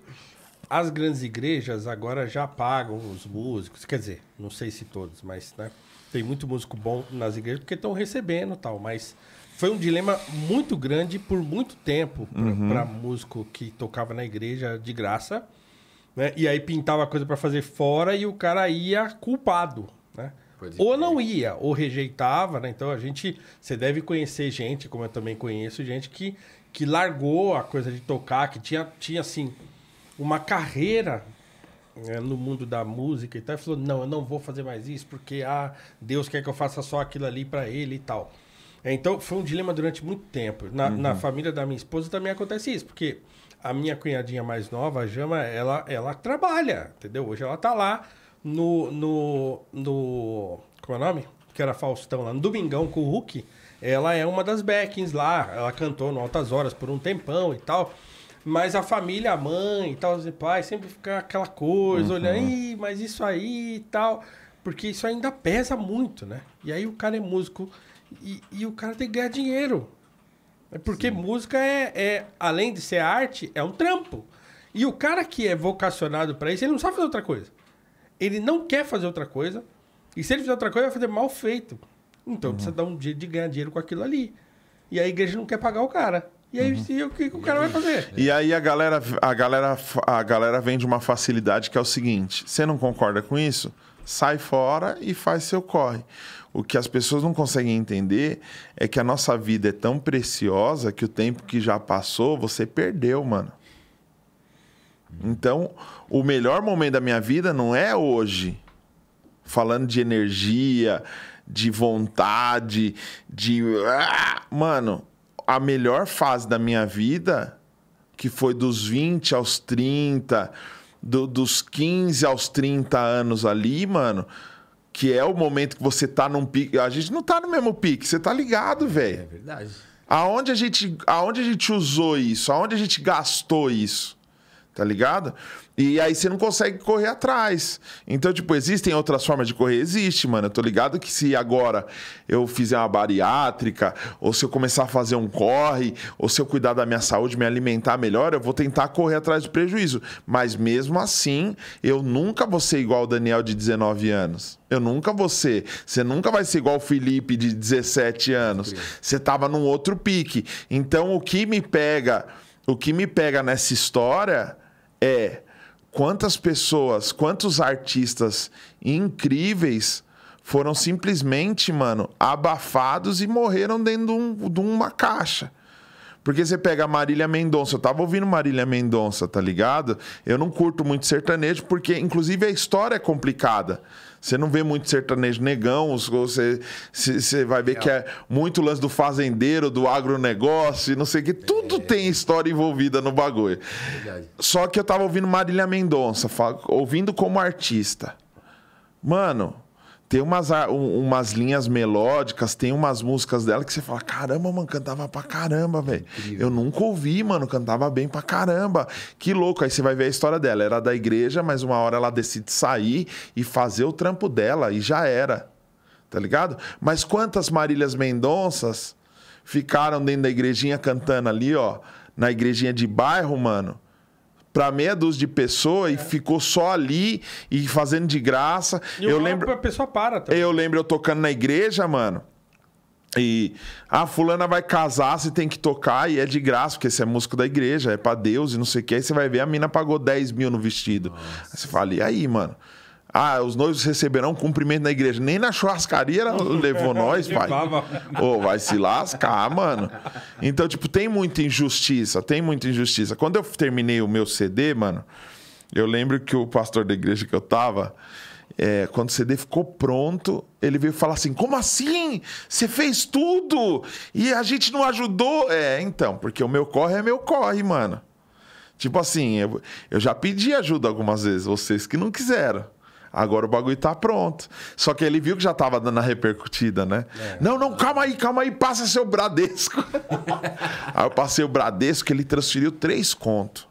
as grandes igrejas agora já pagam os músicos. Quer dizer, não sei se todos, mas né? tem muito músico bom nas igrejas porque estão recebendo tal, mas foi um dilema muito grande por muito tempo uhum. para músico que tocava na igreja de graça, né? E aí pintava coisa para fazer fora e o cara ia culpado, né? Ou não ia, ou rejeitava, né? Então a gente, você deve conhecer gente, como eu também conheço gente que que largou a coisa de tocar, que tinha tinha assim uma carreira né, no mundo da música e tal, e falou: "Não, eu não vou fazer mais isso porque ah, Deus quer que eu faça só aquilo ali para ele e tal". É, então, foi um dilema durante muito tempo. Na, uhum. na família da minha esposa também acontece isso, porque a minha cunhadinha mais nova, a Jama, ela, ela trabalha, entendeu? Hoje ela tá lá no, no, no. Como é o nome? Que era Faustão lá, no Domingão com o Hulk. Ela é uma das backings lá. Ela cantou no Altas Horas por um tempão e tal. Mas a família, a mãe e tal, os pais, sempre fica aquela coisa, uhum. olhando, Ih, mas isso aí e tal. Porque isso ainda pesa muito, né? E aí o cara é músico e, e o cara tem que ganhar dinheiro. É porque Sim. música é, é, além de ser arte, é um trampo. E o cara que é vocacionado para isso, ele não sabe fazer outra coisa. Ele não quer fazer outra coisa. E se ele fizer outra coisa, vai fazer mal feito. Então uhum. precisa dar um dia de ganhar dinheiro com aquilo ali. E a igreja não quer pagar o cara. E aí, uhum. e o que o cara vai fazer? E aí a galera, a galera, a galera vem de uma facilidade que é o seguinte: você não concorda com isso? Sai fora e faz seu corre. O que as pessoas não conseguem entender é que a nossa vida é tão preciosa que o tempo que já passou, você perdeu, mano. Então, o melhor momento da minha vida não é hoje. Falando de energia, de vontade, de. Ah, mano, a melhor fase da minha vida, que foi dos 20 aos 30, do, dos 15 aos 30 anos ali, mano que é o momento que você tá num pique. A gente não tá no mesmo pique, você tá ligado, velho. É verdade. Aonde a, gente, aonde a gente usou isso? Aonde a gente gastou isso? tá ligado? E aí você não consegue correr atrás. Então, tipo, existem outras formas de correr? Existe, mano. Eu tô ligado que se agora eu fizer uma bariátrica, ou se eu começar a fazer um corre, ou se eu cuidar da minha saúde, me alimentar melhor, eu vou tentar correr atrás do prejuízo. Mas mesmo assim, eu nunca vou ser igual o Daniel de 19 anos. Eu nunca vou ser. Você nunca vai ser igual o Felipe de 17 anos. Você tava num outro pique. Então, o que me pega, o que me pega nessa história é quantas pessoas, quantos artistas incríveis foram simplesmente, mano, abafados e morreram dentro de, um, de uma caixa. Porque você pega Marília Mendonça, eu tava ouvindo Marília Mendonça, tá ligado? Eu não curto muito sertanejo, porque inclusive a história é complicada. Você não vê muito sertanejo negão, você, você vai ver que é muito lance do fazendeiro, do agronegócio, não sei o que. Tudo tem história envolvida no bagulho. É Só que eu tava ouvindo Marília Mendonça, ouvindo como artista. Mano, tem umas, umas linhas melódicas, tem umas músicas dela que você fala: caramba, mano, cantava pra caramba, velho. Eu nunca ouvi, mano, cantava bem pra caramba. Que louco. Aí você vai ver a história dela. Era da igreja, mas uma hora ela decide sair e fazer o trampo dela, e já era. Tá ligado? Mas quantas Marílias Mendonças ficaram dentro da igrejinha cantando ali, ó, na igrejinha de bairro, mano? para meia dúzia de pessoas é. e ficou só ali e fazendo de graça. E eu lembro. A pessoa para também. Eu lembro eu tocando na igreja, mano. E a ah, fulana vai casar, você tem que tocar e é de graça, porque esse é músico da igreja, é para Deus e não sei o que. Aí você vai ver, a mina pagou 10 mil no vestido. Aí você fala, e aí, mano? Ah, os noivos receberão cumprimento na igreja. Nem na churrascaria levou nós, pai. Ô, oh, vai se lascar, mano. Então, tipo, tem muita injustiça, tem muita injustiça. Quando eu terminei o meu CD, mano, eu lembro que o pastor da igreja que eu tava, é, quando o CD ficou pronto, ele veio falar assim: como assim? Você fez tudo e a gente não ajudou? É, então, porque o meu corre é meu corre, mano. Tipo assim, eu, eu já pedi ajuda algumas vezes, vocês que não quiseram. Agora o bagulho tá pronto. Só que ele viu que já tava dando a repercutida, né? É. Não, não, calma aí, calma aí, passa seu Bradesco. aí eu passei o Bradesco, ele transferiu três conto.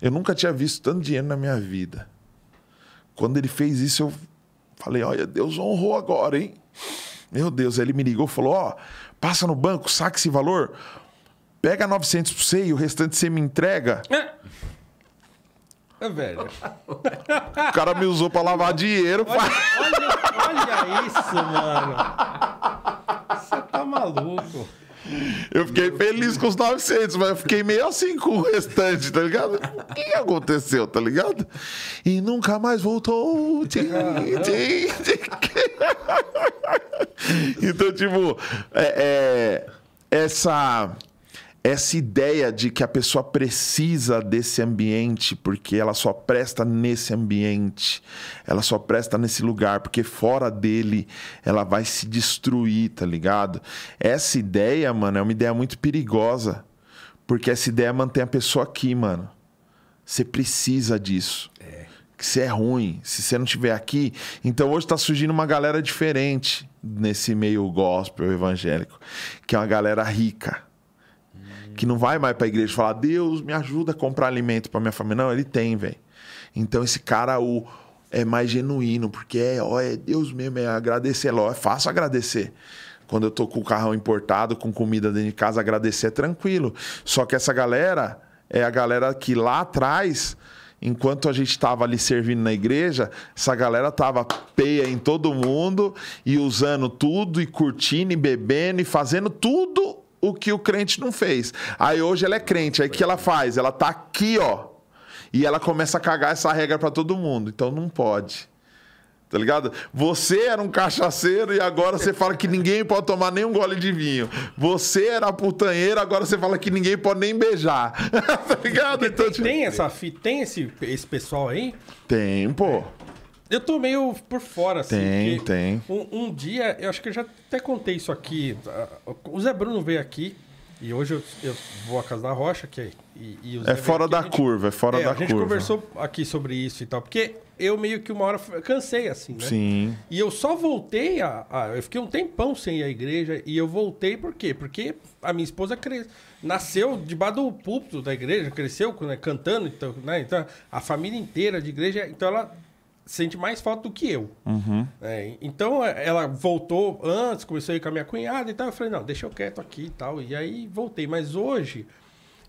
Eu nunca tinha visto tanto dinheiro na minha vida. Quando ele fez isso, eu falei: olha, Deus honrou agora, hein? Meu Deus, aí ele me ligou e falou: ó, oh, passa no banco, saca esse valor, pega 900 pra você e o restante você me entrega. É. velho. O cara me usou pra lavar dinheiro. Olha, olha, olha isso, mano. Você tá maluco. Eu fiquei Meu feliz com os 900, mas eu fiquei meio assim com o restante, tá ligado? O que aconteceu, tá ligado? E nunca mais voltou. então, tipo, é, é, essa essa ideia de que a pessoa precisa desse ambiente, porque ela só presta nesse ambiente, ela só presta nesse lugar, porque fora dele ela vai se destruir, tá ligado? Essa ideia, mano, é uma ideia muito perigosa, porque essa ideia mantém a pessoa aqui, mano. Você precisa disso. É. Que você é ruim, se você não estiver aqui. Então hoje tá surgindo uma galera diferente nesse meio gospel evangélico, que é uma galera rica que não vai mais para a igreja falar, Deus, me ajuda a comprar alimento para minha família. Não, ele tem, velho. Então esse cara o, é mais genuíno, porque é, ó, é Deus mesmo, é agradecer. Ó, é fácil agradecer. Quando eu tô com o carrão importado, com comida dentro de casa, agradecer é tranquilo. Só que essa galera é a galera que lá atrás enquanto a gente estava ali servindo na igreja, essa galera tava peia em todo mundo e usando tudo e curtindo e bebendo e fazendo tudo o que o crente não fez. Aí hoje ela é crente, aí o que ela faz? Ela tá aqui, ó. E ela começa a cagar essa regra para todo mundo. Então não pode. Tá ligado? Você era um cachaceiro e agora você fala que ninguém pode tomar nem um gole de vinho. Você era putanheiro, agora você fala que ninguém pode nem beijar. tá ligado? então, tem, tipo... tem essa tem esse, esse pessoal aí? Tem, pô. É. Eu tô meio por fora, assim. Tem, tem. Um, um, dia, eu acho que eu já até contei isso aqui. O Zé Bruno veio aqui, e hoje eu, eu vou à casa da Rocha, que é. E, e é fora aqui, da gente, curva, é fora é, da curva. A gente curva. conversou aqui sobre isso e tal, porque eu meio que uma hora cansei, assim, né? Sim. E eu só voltei a, a, Eu fiquei um tempão sem ir à igreja, e eu voltei por quê? Porque a minha esposa cresceu, nasceu debaixo do púlpito da igreja, cresceu né, cantando, então, né? Então, a família inteira de igreja. Então ela sente mais falta do que eu. Uhum. É, então é, ela voltou antes, começou a ir com a minha cunhada e tal. Eu falei, não, deixa eu quieto aqui e tal. E aí voltei. Mas hoje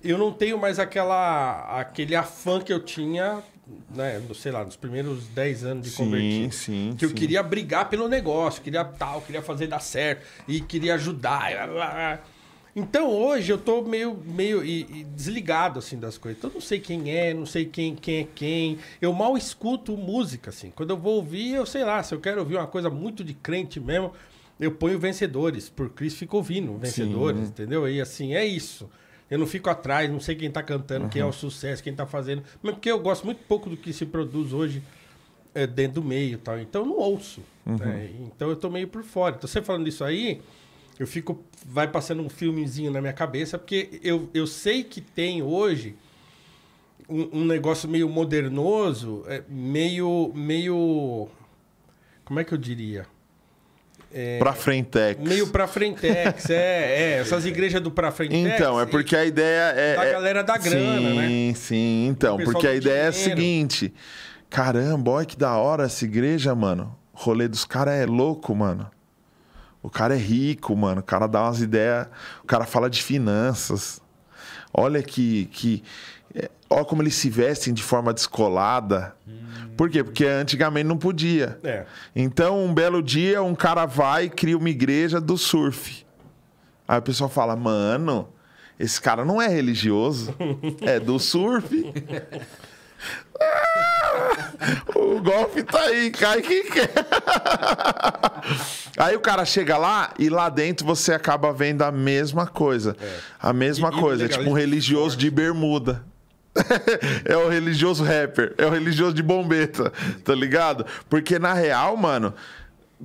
eu não tenho mais aquela, aquele afã que eu tinha, né, no, sei lá, nos primeiros 10 anos de convertido. Sim, que sim. eu queria brigar pelo negócio, queria tal, queria fazer dar certo e queria ajudar. Então hoje eu tô meio, meio e, e desligado assim das coisas. Então, eu não sei quem é, não sei quem, quem é quem. Eu mal escuto música assim. Quando eu vou ouvir, eu sei lá, se eu quero ouvir uma coisa muito de crente mesmo, eu ponho vencedores, por Cris fica ouvindo vencedores, Sim. entendeu? E assim, é isso. Eu não fico atrás, não sei quem tá cantando, uhum. quem é o sucesso, quem tá fazendo. mas porque eu gosto muito pouco do que se produz hoje é, dentro do meio tal. Então eu não ouço. Né? Uhum. Né? Então eu tô meio por fora. Então você falando isso aí, eu fico. Vai passando um filmezinho na minha cabeça, porque eu, eu sei que tem hoje um, um negócio meio modernoso, é, meio. meio. Como é que eu diria? É, pra Frentex. Meio pra Frentex, é, é. Essas igrejas do pra Frentex. Então, é porque a ideia é. Da é galera da grana, sim, né? Sim, sim. Então, porque a ideia dinheiro. é a seguinte: caramba, olha que da hora essa igreja, mano. O rolê dos caras é louco, mano. O cara é rico, mano. O cara dá umas ideias. O cara fala de finanças. Olha que. que é, olha como eles se vestem de forma descolada. Hum. Por quê? Porque antigamente não podia. É. Então, um belo dia, um cara vai e cria uma igreja do surf. Aí o pessoal fala, mano, esse cara não é religioso. é do surf. Ah! o golpe tá aí, cai quem quer. aí o cara chega lá e lá dentro você acaba vendo a mesma coisa. É. A mesma e, coisa, e tipo um é religioso de bermuda. é o religioso rapper, é o religioso de bombeta, tá ligado? Porque na real, mano,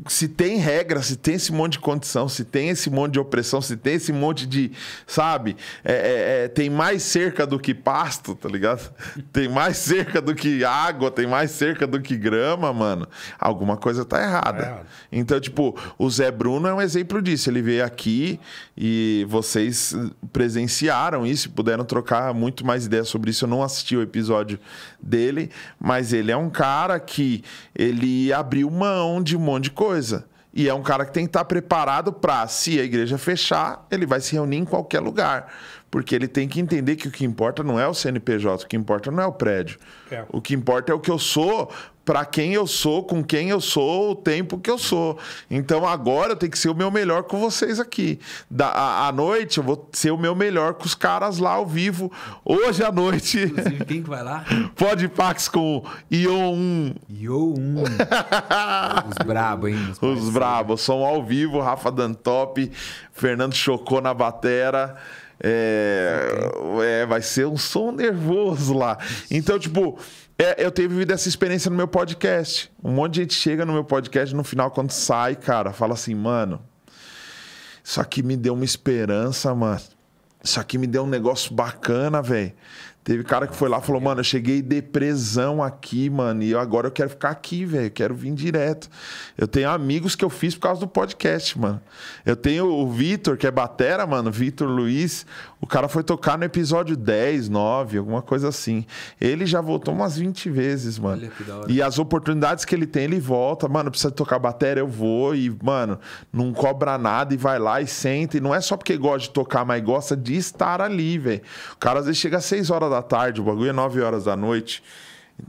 se tem regra, se tem esse monte de condição, se tem esse monte de opressão, se tem esse monte de, sabe, é, é, é tem mais cerca do que pasto, tá ligado? Tem mais cerca do que água, tem mais cerca do que grama, mano. Alguma coisa tá errada. É. Então, tipo, o Zé Bruno é um exemplo disso. Ele veio aqui e vocês presenciaram isso, puderam trocar muito mais ideias sobre isso. Eu não assisti o episódio dele, mas ele é um cara que ele abriu mão de um monte de coisa coisa. E é um cara que tem que estar preparado para, se a igreja fechar, ele vai se reunir em qualquer lugar. Porque ele tem que entender que o que importa não é o CNPJ, o que importa não é o prédio. É. O que importa é o que eu sou para quem eu sou, com quem eu sou, o tempo que eu sou. Então agora eu tenho que ser o meu melhor com vocês aqui. Da, à, à noite eu vou ser o meu melhor com os caras lá ao vivo. Hoje à noite. Inclusive, quem que vai lá? Pode Pax com Ion1. Ion1. os brabo, hein? Os, os brabo. São ao vivo, Rafa Dantop, Fernando Chocou na batera. É, é, vai ser um som nervoso lá. Então, tipo, é, eu tenho vivido essa experiência no meu podcast. Um monte de gente chega no meu podcast no final, quando sai, cara, fala assim, mano, isso aqui me deu uma esperança, mano. Isso aqui me deu um negócio bacana, velho. Teve cara que foi lá e falou, mano, eu cheguei depressão aqui, mano, e agora eu quero ficar aqui, velho, eu quero vir direto. Eu tenho amigos que eu fiz por causa do podcast, mano. Eu tenho o Vitor, que é batera, mano, Vitor Luiz, o cara foi tocar no episódio 10, 9, alguma coisa assim. Ele já voltou umas 20 vezes, mano. Olha E as oportunidades que ele tem, ele volta, mano, precisa tocar batera, eu vou, e, mano, não cobra nada e vai lá e senta. E não é só porque gosta de tocar, mas gosta de estar ali, velho. O cara às vezes chega às 6 horas da da tarde, o bagulho é 9 horas da noite,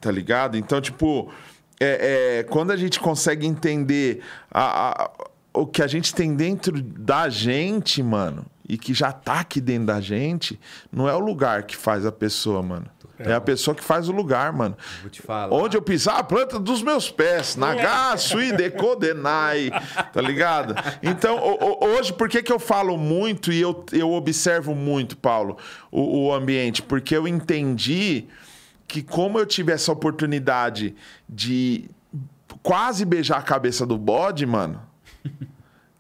tá ligado? Então, tipo, é, é quando a gente consegue entender a, a, o que a gente tem dentro da gente, mano, e que já tá aqui dentro da gente, não é o lugar que faz a pessoa, mano. É a pessoa que faz o lugar, mano. Vou te falar. Onde eu pisar ah, a planta dos meus pés. Nagasu é. e decodenai. Tá ligado? Então, hoje, por que, que eu falo muito e eu, eu observo muito, Paulo, o, o ambiente? Porque eu entendi que, como eu tive essa oportunidade de quase beijar a cabeça do bode, mano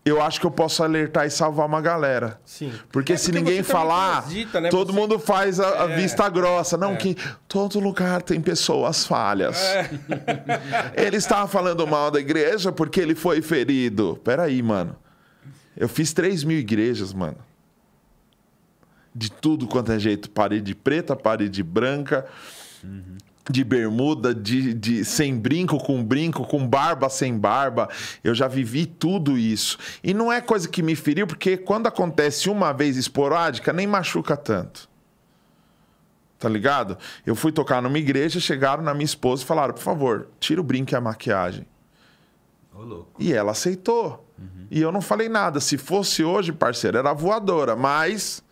eu acho que eu posso alertar e salvar uma galera. Sim. Porque, é porque se ninguém falar, né? todo você... mundo faz a, a é. vista grossa. Não, é. que todo lugar tem pessoas falhas. É. ele estava falando mal da igreja porque ele foi ferido. Peraí, mano. Eu fiz 3 mil igrejas, mano. De tudo quanto é jeito. Parede preta, parede branca. Uhum de bermuda, de, de sem brinco, com brinco, com barba, sem barba. Eu já vivi tudo isso. E não é coisa que me feriu, porque quando acontece uma vez esporádica, nem machuca tanto. Tá ligado? Eu fui tocar numa igreja, chegaram na minha esposa e falaram: por favor, tira o brinco e a maquiagem. Oh, e ela aceitou. Uhum. E eu não falei nada. Se fosse hoje, parceiro, era voadora, mas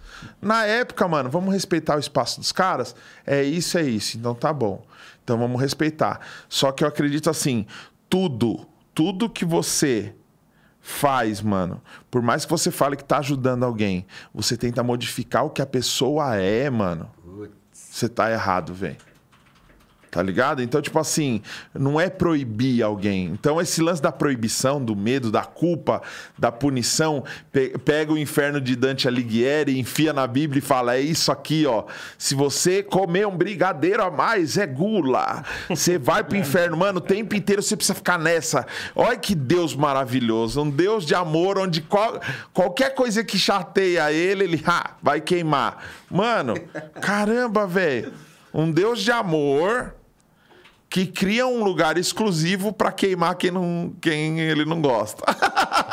na época, mano, vamos respeitar o espaço dos caras? É isso, é isso. Então tá bom. Então vamos respeitar. Só que eu acredito assim, tudo, tudo que você faz, mano. Por mais que você fale que tá ajudando alguém, você tenta modificar o que a pessoa é, mano. Você tá errado, velho. Tá ligado? Então, tipo assim, não é proibir alguém. Então, esse lance da proibição, do medo, da culpa, da punição, pe pega o inferno de Dante Alighieri, enfia na Bíblia e fala: é isso aqui, ó. Se você comer um brigadeiro a mais, é gula. Você vai pro inferno. Mano, o tempo inteiro você precisa ficar nessa. Olha que Deus maravilhoso. Um Deus de amor, onde qual, qualquer coisa que chateia ele, ele vai queimar. Mano, caramba, velho. Um Deus de amor que cria um lugar exclusivo para queimar quem, não, quem ele não gosta.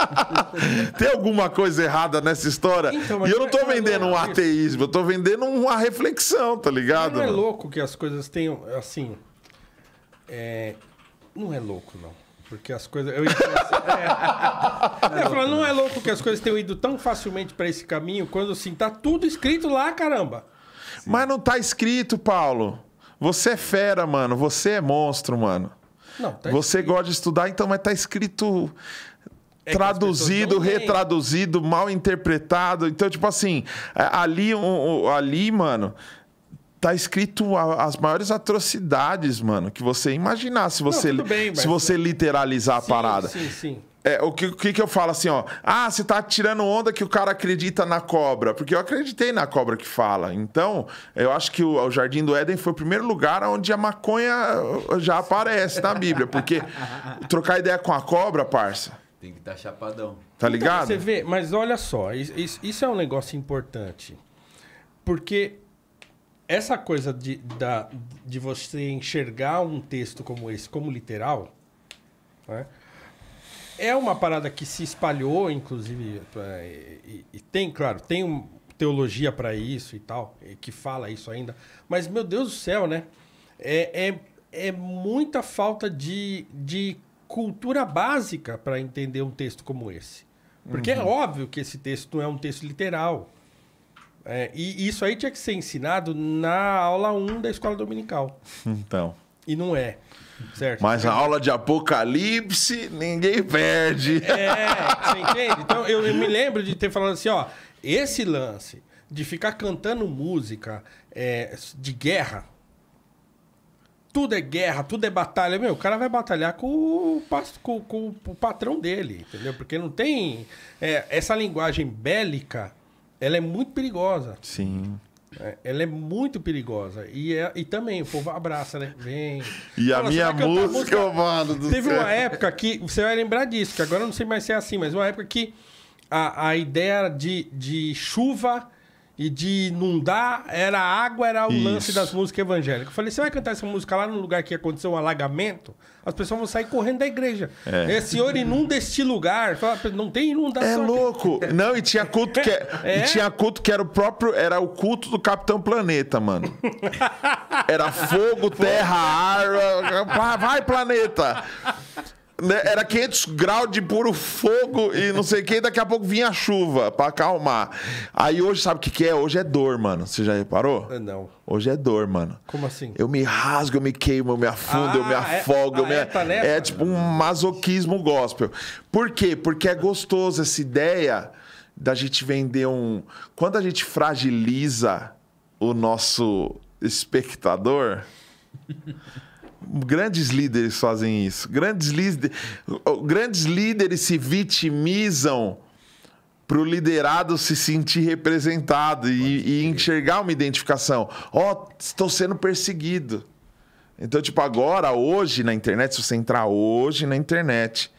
Tem alguma coisa errada nessa história? Então, e eu não estou é- é vendendo um ateísmo, eu estou vendendo uma reflexão, tá ligado? Não é louco que as coisas tenham, assim... É... Não é louco, não. Porque as coisas... Eu ia, pensar, assim, é... não é louco que as coisas tenham ido tão facilmente para esse caminho, quando assim, tá tudo escrito lá, caramba. Sim. Mas não tá escrito, Paulo. Você é fera, mano. Você é monstro, mano. Não, tá você escrito. gosta de estudar, então, mas tá escrito é traduzido, retraduzido, mal interpretado. Então, tipo assim, ali, ali mano, tá escrito as maiores atrocidades, mano, que você imaginar se você, não, bem, se você literalizar sim, a parada. Sim, sim. É, o que, que eu falo assim, ó? Ah, você tá tirando onda que o cara acredita na cobra. Porque eu acreditei na cobra que fala. Então, eu acho que o, o Jardim do Éden foi o primeiro lugar onde a maconha uh, já aparece na Bíblia. Porque trocar ideia com a cobra, parça. Tem que estar tá chapadão. Tá então, ligado? Então, você vê, mas olha só, isso, isso é um negócio importante. Porque essa coisa de, da, de você enxergar um texto como esse como literal. Né? É uma parada que se espalhou, inclusive, e, e tem, claro, tem um, teologia para isso e tal, que fala isso ainda. Mas, meu Deus do céu, né? É, é, é muita falta de, de cultura básica para entender um texto como esse. Porque é uhum. é óbvio que esse texto não é um texto literal. É, e isso aí tinha que ser ensinado na aula 1 da escola dominical. Então. E não é. Certo. Mas a aula de apocalipse, ninguém perde. É, você entende? Então, eu, eu me lembro de ter falado assim, ó, esse lance de ficar cantando música é, de guerra, tudo é guerra, tudo é batalha. Meu, o cara vai batalhar com o, com, com o patrão dele, entendeu? Porque não tem. É, essa linguagem bélica, ela é muito perigosa. Sim. É, ela é muito perigosa. E, é, e também, o povo abraça, né? Vem. E fala, a minha música, é música? mano do Teve céu. uma época que, você vai lembrar disso, que agora eu não sei mais se é assim, mas uma época que a, a ideia de, de chuva e de inundar, era água, era o Isso. lance das músicas evangélicas. Eu falei, você vai cantar essa música lá no lugar que aconteceu um alagamento, as pessoas vão sair correndo da igreja. É. é senhor inunda este lugar. Não tem inundação. É louco. Aqui. Não, e tinha culto que é-, é. e tinha culto que era o próprio, era o culto do Capitão Planeta, mano. Era fogo, terra, ar, vai planeta. Né? Era 500 graus de puro fogo e não sei o que, e daqui a pouco vinha a chuva pra acalmar. Aí hoje, sabe o que, que é? Hoje é dor, mano. Você já reparou? Ah, não. Hoje é dor, mano. Como assim? Eu me rasgo, eu me queimo, eu me afundo, ah, eu me ah, é- afogo. Né, é, eu me... É, tá é tipo um masoquismo gospel. Por quê? Porque é gostoso essa ideia da gente vender um. Quando a gente fragiliza o nosso espectador. Grandes líderes fazem isso. Grandes, líder, grandes líderes se vitimizam para o liderado se sentir representado e, e enxergar uma identificação. Ó, oh, estou sendo perseguido. Então, tipo, agora, hoje na internet, se você entrar hoje na internet,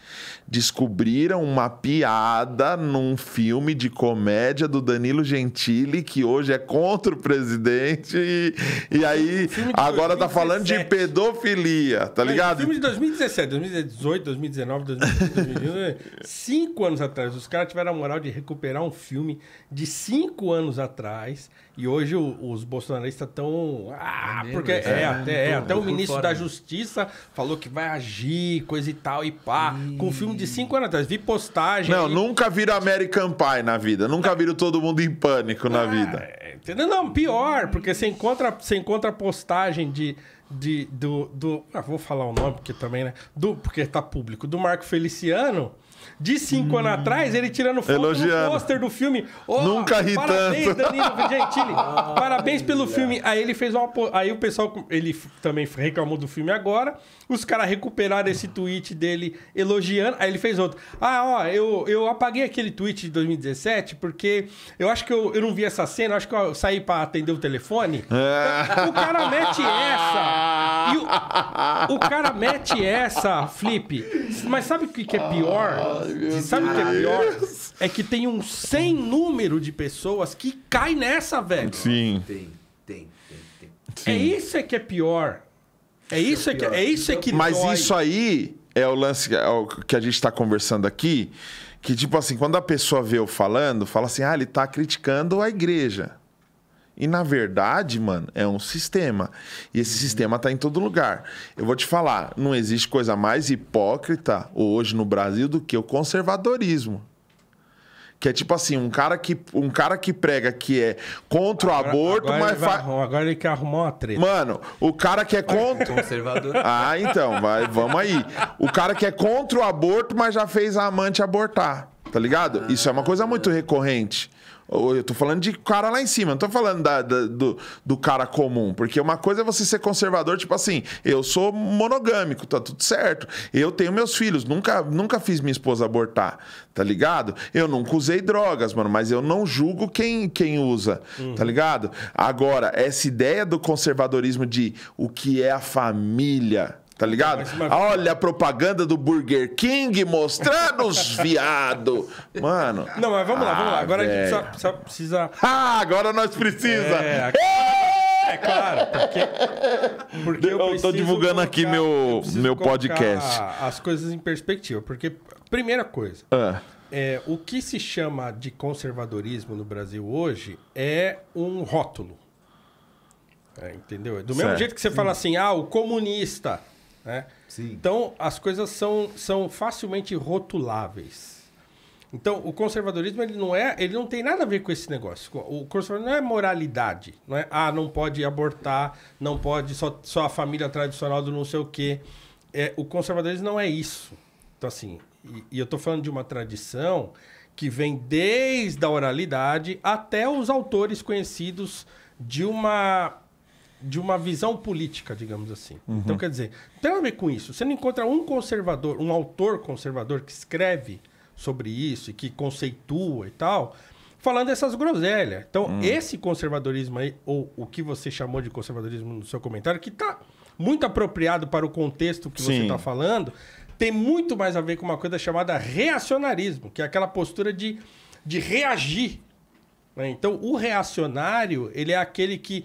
descobriram uma piada num filme de comédia do Danilo Gentili, que hoje é contra o presidente. E, e aí, agora tá falando de pedofilia, tá é, ligado? filme de 2017, 2018, 2019, 2020, 2019. cinco anos atrás. Os caras tiveram a moral de recuperar um filme de cinco anos atrás. E hoje os bolsonaristas estão. Ah, é porque né? é, é tá até, é, até o ministro da né? Justiça falou que vai agir, coisa e tal, e pá. Isso com filme de 5 anos atrás. Vi postagem. Não, nunca vira American Pie na vida. Nunca ah. vira Todo Mundo em Pânico ah, na vida. É, entendeu? Não, pior, porque você encontra, você encontra postagem de. de do, do ah, vou falar o nome, porque também, né? Do, porque tá público. Do Marco Feliciano de cinco hum. anos atrás, ele tirando foto do pôster do filme. Oh, Nunca ri parabéns, tanto. Danilo Gentili. Ah, parabéns pelo filme. Aí ele fez uma... Aí o pessoal... Ele também reclamou do filme agora. Os caras recuperaram esse tweet dele elogiando. Aí ele fez outro. Ah, ó, eu, eu apaguei aquele tweet de 2017 porque eu acho que eu, eu não vi essa cena. Acho que eu saí pra atender o telefone. É. O cara mete essa. E o, o cara mete essa, Flip. Mas sabe o que, que é pior? Ai, sabe o que é pior? É que tem um sem número de pessoas que cai nessa, velho. Sim. Tem, tem, tem. tem. Sim. É isso é que é pior. É isso é, é que é isso é que então, Mas dói. isso aí é o lance é o que a gente está conversando aqui, que tipo assim, quando a pessoa vê eu falando, fala assim: "Ah, ele está criticando a igreja". E na verdade, mano, é um sistema. E esse sistema tá em todo lugar. Eu vou te falar, não existe coisa mais hipócrita hoje no Brasil do que o conservadorismo. Que é tipo assim, um cara que, um cara que prega que é contra o aborto, agora mas ele vai, fa... Agora ele quer arrumar uma treta. Mano, o cara que é contra. Conservador. Ah, então, vai, vamos aí. O cara que é contra o aborto, mas já fez a amante abortar. Tá ligado? Isso é uma coisa muito recorrente. Eu tô falando de cara lá em cima, não tô falando da, da, do, do cara comum. Porque uma coisa é você ser conservador, tipo assim, eu sou monogâmico, tá tudo certo. Eu tenho meus filhos, nunca, nunca fiz minha esposa abortar, tá ligado? Eu nunca usei drogas, mano, mas eu não julgo quem, quem usa, hum. tá uhum. ligado? Agora, essa ideia do conservadorismo de o que é a família Tá ligado? Olha a propaganda do Burger King mostrando os viado. Mano. Não, mas vamos ah, lá, vamos lá. Ah, agora véio. a gente só, só, precisa. Ah, agora nós precisa. É, aqui... é claro. Porque, porque eu, eu tô divulgando colocar, aqui meu, meu podcast. As coisas em perspectiva. Porque, primeira coisa, ah. é, o que se chama de conservadorismo no Brasil hoje é um rótulo. É, entendeu? Do certo. mesmo jeito que você fala assim, ah, o comunista. Né? Então, as coisas são, são facilmente rotuláveis. Então, o conservadorismo ele não é, ele não tem nada a ver com esse negócio. O conservadorismo não é moralidade, não é? Ah, não pode abortar, não pode só, só a família tradicional do não sei o quê. É, o conservadorismo não é isso. Então, assim, e, e eu estou falando de uma tradição que vem desde a oralidade até os autores conhecidos de uma de uma visão política, digamos assim. Uhum. Então, quer dizer, tem a ver com isso. Você não encontra um conservador, um autor conservador que escreve sobre isso e que conceitua e tal, falando essas groselhas. Então, hum. esse conservadorismo aí, ou o que você chamou de conservadorismo no seu comentário, que está muito apropriado para o contexto que Sim. você está falando, tem muito mais a ver com uma coisa chamada reacionarismo, que é aquela postura de, de reagir. Né? Então, o reacionário, ele é aquele que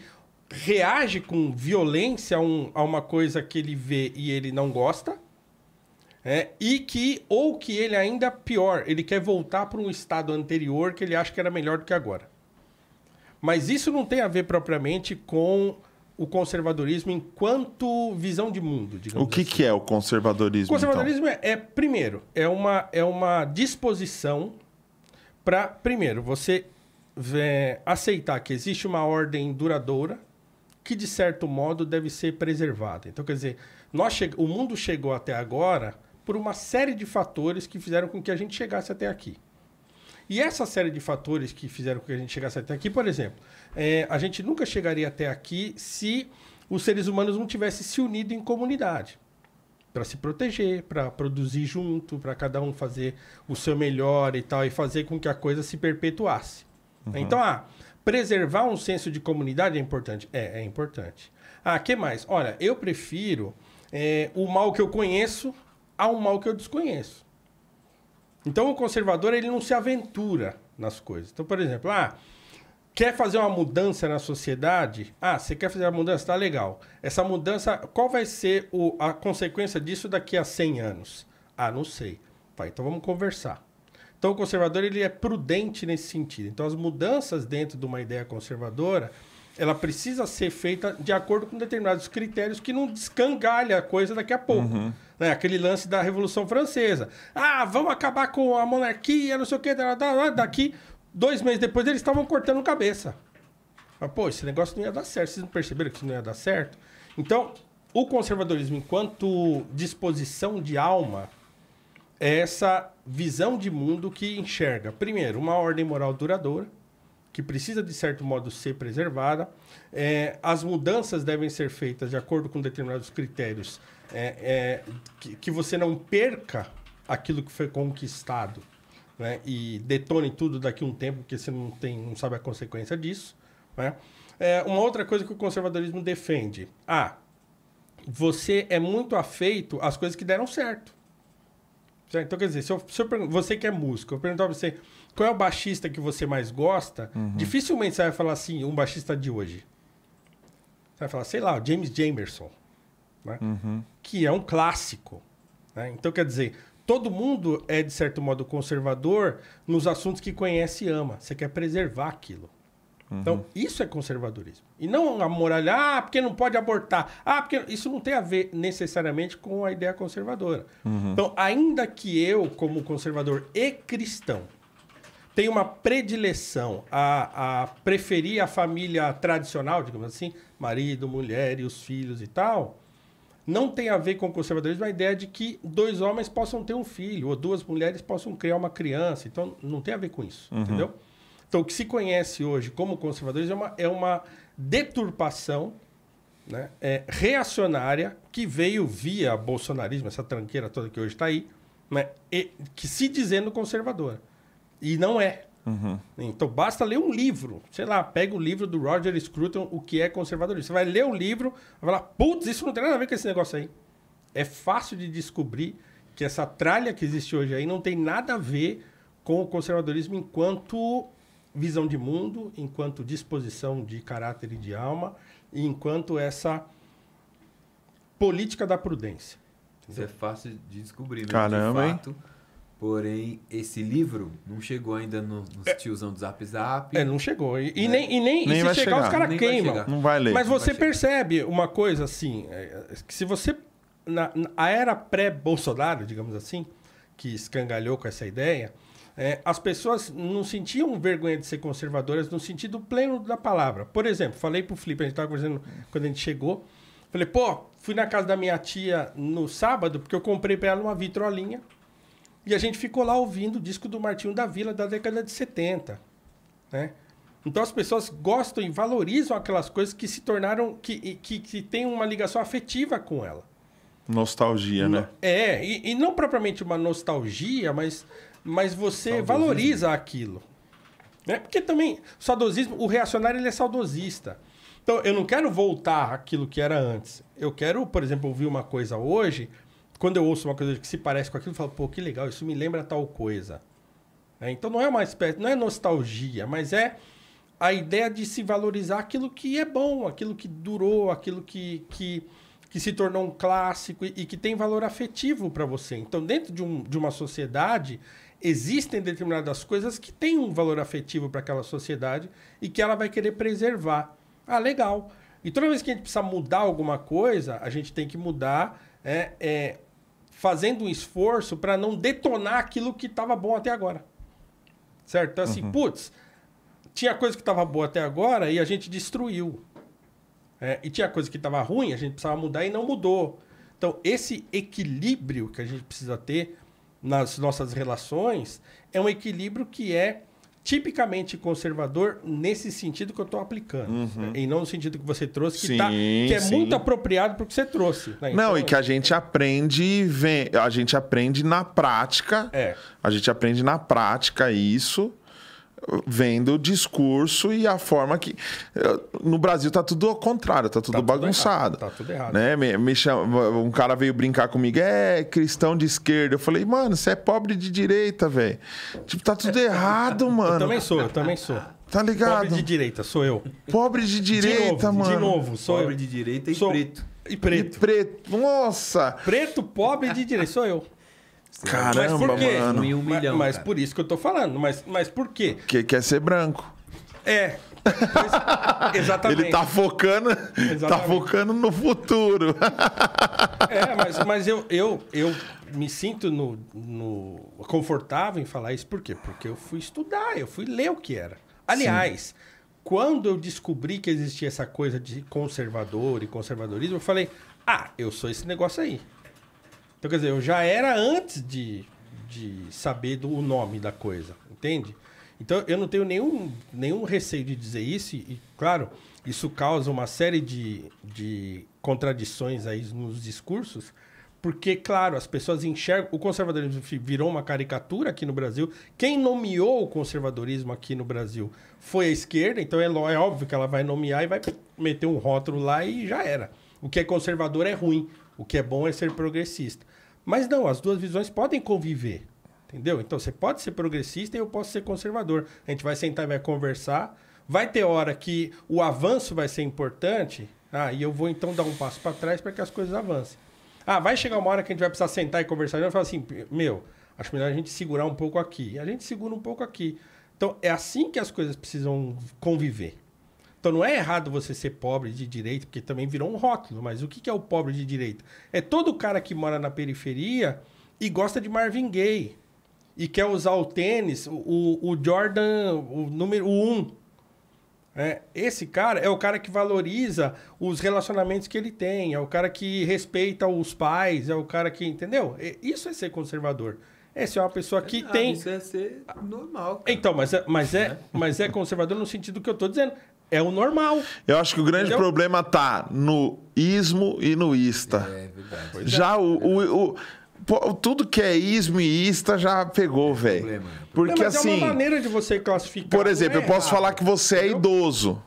reage com violência a, um, a, uma coisa que ele vê e ele não gosta. É, e que, ou que ele ainda pior, ele quer voltar para um estado anterior que ele acha que era melhor do que agora. Mas isso não tem a ver propriamente com o conservadorismo enquanto visão de mundo, O que, assim. que é o conservadorismo? O então? conservadorismo então? é, é, primeiro, é uma, é uma disposição para, primeiro, você é, aceitar que existe uma ordem duradoura que de certo modo deve ser preservada. Então, quer dizer, nós che... o mundo chegou até agora por uma série de fatores que fizeram com que a gente chegasse até aqui. E essa série de fatores que fizeram com que a gente chegasse até aqui, por exemplo, é, a gente nunca chegaria até aqui se os seres humanos não tivessem se unido em comunidade para se proteger, para produzir junto, para cada um fazer o seu melhor e tal, e fazer com que a coisa se perpetuasse. Uhum. Então, ah, Preservar um senso de comunidade é importante? É, é importante. Ah, que mais? Olha, eu prefiro é, o mal que eu conheço ao mal que eu desconheço. Então, o conservador, ele não se aventura nas coisas. Então, por exemplo, ah, quer fazer uma mudança na sociedade? Ah, você quer fazer uma mudança? Tá legal. Essa mudança, qual vai ser o, a consequência disso daqui a 100 anos? Ah, não sei. Tá, então vamos conversar. Então, o conservador ele é prudente nesse sentido. Então, as mudanças dentro de uma ideia conservadora, ela precisa ser feita de acordo com determinados critérios que não descangalha a coisa daqui a pouco. Uhum. Né? Aquele lance da Revolução Francesa. Ah, vamos acabar com a monarquia, não sei o quê. Daqui, dois meses depois, eles estavam cortando cabeça. Mas, pô, esse negócio não ia dar certo. Vocês não perceberam que isso não ia dar certo? Então, o conservadorismo, enquanto disposição de alma essa visão de mundo que enxerga, primeiro, uma ordem moral duradoura, que precisa de certo modo ser preservada. É, as mudanças devem ser feitas de acordo com determinados critérios, é, é, que, que, você não perca aquilo que foi conquistado né? e detone tudo daqui a um tempo, porque você não, tem, não sabe a consequência disso. Né? É, uma outra coisa que o conservadorismo defende: ah, você é muito afeito às coisas que deram certo. Então, quer dizer, se eu, se eu você que é músico, eu perguntar pra você qual é o baixista que você mais gosta, uhum. dificilmente você vai falar assim, um baixista de hoje. Você vai falar, sei lá, James Jamerson, né? Uhum. que é um clássico. Né? Então, quer dizer, todo mundo é, de certo modo, conservador nos assuntos que conhece e ama. Você quer preservar aquilo. Então, uhum. Então, isso é conservadorismo. E não a moralha, ah, porque não pode abortar. Ah, porque isso não tem a ver necessariamente com a ideia conservadora. Uhum. Então, ainda que eu, como conservador e cristão, tenha uma predileção a, a preferir a família tradicional, digamos assim, marido, mulher e os filhos e tal, não tem a ver com conservadorismo a ideia de que dois homens possam ter um filho, ou duas mulheres possam criar uma criança. Então, não tem a ver com isso, uhum. entendeu? Então, o que se conhece hoje como conservadores é uma, é uma deturpação né, é, reacionária que veio via bolsonarismo, essa tranqueira toda que hoje está aí, né, e, que se dizendo conservadora. E não é. Uhum. Então, basta ler um livro. Sei lá, pega o livro do Roger Scruton, O que é conservadorismo. Você vai ler o livro, vai falar, putz, isso não tem nada a ver com esse negócio aí. É fácil de descobrir que essa tralha que existe hoje aí não tem nada a ver com o conservadorismo enquanto visão de mundo, enquanto disposição de caráter e de alma, e enquanto essa política da prudência. Isso é fácil de descobrir, né? Caramba, de fato. Porém, esse livro não chegou ainda nos no é, tiozão do Zap Zap. É, não chegou. E, né? e nem, e nem, nem e se chegar, chegar, os caras queimam. Vai não vai ler. Mas você percebe uma coisa assim, é, que se você... Na, na era pré-Bolsonaro, digamos assim, que escangalhou com essa ideia, é, as pessoas não sentiam vergonha de ser conservadoras no sentido pleno da palavra. Por exemplo, falei pro Felipe, a gente estava conversando quando a gente chegou, falei, pô, fui na casa da minha tia no sábado, porque eu comprei para ela uma vitrolinha, e a gente ficou lá ouvindo o disco do Martinho da Vila da década de 70, né? Então as pessoas gostam e valorizam aquelas coisas que se tornaram, que, que, que têm uma ligação afetiva com ela. Nostalgia, né? É, e, e, não propriamente uma nostalgia, mas mas você saudosismo. valoriza aquilo. Né? Porque também, saudosismo, o reacionário ele é saudosista. Então, eu não quero voltar aquilo que era antes. Eu quero, por exemplo, ouvir uma coisa hoje. Quando eu ouço uma coisa que se parece com aquilo, eu falo, pô, que legal, isso me lembra tal coisa. É, então, não é uma espécie, não é nostalgia, mas é a ideia de se valorizar aquilo que é bom, aquilo que durou, aquilo que, que, que se tornou um clássico e, e que tem valor afetivo para você. Então, dentro de, um, de uma sociedade, existem determinadas coisas que têm um valor afetivo para aquela sociedade e que ela vai querer preservar. Ah, legal. E toda vez que a gente precisa mudar alguma coisa, a gente tem que mudar é, é, fazendo um esforço para não detonar aquilo que estava bom até agora. Certo? Então, assim, uhum. putz, tinha coisa que estava boa até agora e a gente destruiu. É, e tinha coisa que estava ruim, a gente precisava mudar e não mudou. Então, esse equilíbrio que a gente precisa ter nas nossas relações é um equilíbrio que é tipicamente conservador nesse sentido que eu estou aplicando. Uhum. Né? E não no sentido que você trouxe, que, tá, sim, tá, que é sim. muito apropriado para o que você trouxe. Né? Então, não, e que a gente aprende, vem, a gente aprende na prática. É. A gente aprende na prática isso vendo o discurso e a forma que eh, no Brasil tá tudo ao contrário, tá tudo tá bagunçado. Tudo tá tudo errado. Né? Me, me chama, um cara veio brincar comigo, é cristão de esquerda. Eu falei, mano, você é pobre de direita, velho. Tipo, tá tudo errado, mano. Eu também sou, eu também sou. Tá ligado? Pobre de direita, sou eu. Pobre de direita, de novo, mano. De novo, sou pobre eu. de direita e sou... preto. E preto. E preto. Nossa! Preto, pobre de direita, sou eu. É Caramba, mas mano. Um milhão, mas, mas por isso que eu tô falando. Mas, mas por quê? Porque quer ser branco. É. exatamente. Ele tá focando, tá exatamente. tá focando no futuro. é, mas, mas eu, eu, eu me sinto no, no, confortável em falar isso. Por quê? Porque eu fui estudar, eu fui ler o que era. Aliás, Sim. quando eu descobri que existia essa coisa de conservador e conservadorismo, eu falei: ah, eu sou esse negócio aí. Então, quer dizer, eu já era antes de, de saber do, o nome da coisa, entende? Então, eu não tenho nenhum, nenhum receio de dizer isso, e, claro, isso causa uma série de, de contradições aí nos discursos, porque, claro, as pessoas enxergam. O conservadorismo virou uma caricatura aqui no Brasil. Quem nomeou o conservadorismo aqui no Brasil foi a esquerda, então é, é óbvio que ela vai nomear e vai meter um rótulo lá e já era. O que é conservador é ruim, o que é bom é ser progressista. Mas não, as duas visões podem conviver. Entendeu? Então você pode ser progressista e eu posso ser conservador. A gente vai sentar e vai conversar. Vai ter hora que o avanço vai ser importante. Ah, e eu vou então dar um passo para trás para que as coisas avancem. Ah, vai chegar uma hora que a gente vai precisar sentar e conversar. E eu falo assim, meu, acho melhor a gente segurar um pouco aqui. A gente segura um pouco aqui. Então é assim que as coisas precisam conviver. Então não é errado você ser pobre de direito, porque também virou um rótulo, mas o que é o pobre de direito? É todo cara que mora na periferia e gosta de Marvin Gaye e quer usar o tênis, o, o Jordan, o número Um. É, esse cara é o cara que valoriza os relacionamentos que ele tem, é o cara que respeita os pais, é o cara que. Entendeu? É, isso é ser conservador. Essa é uma pessoa que ah, tem. Isso é ser normal. Cara. Então, mas é, mas, é, né? mas é conservador no sentido que eu estou dizendo. É o normal. Eu acho que o grande problema tá no ismo e no ista. É, é verdade. Já é. o, o, o Pô, tudo que é ismo e ista já pegou, é velho. É Porque não, mas assim. É uma assim, maneira de você classificar. Por exemplo, é eu posso falar que você entendeu? é idoso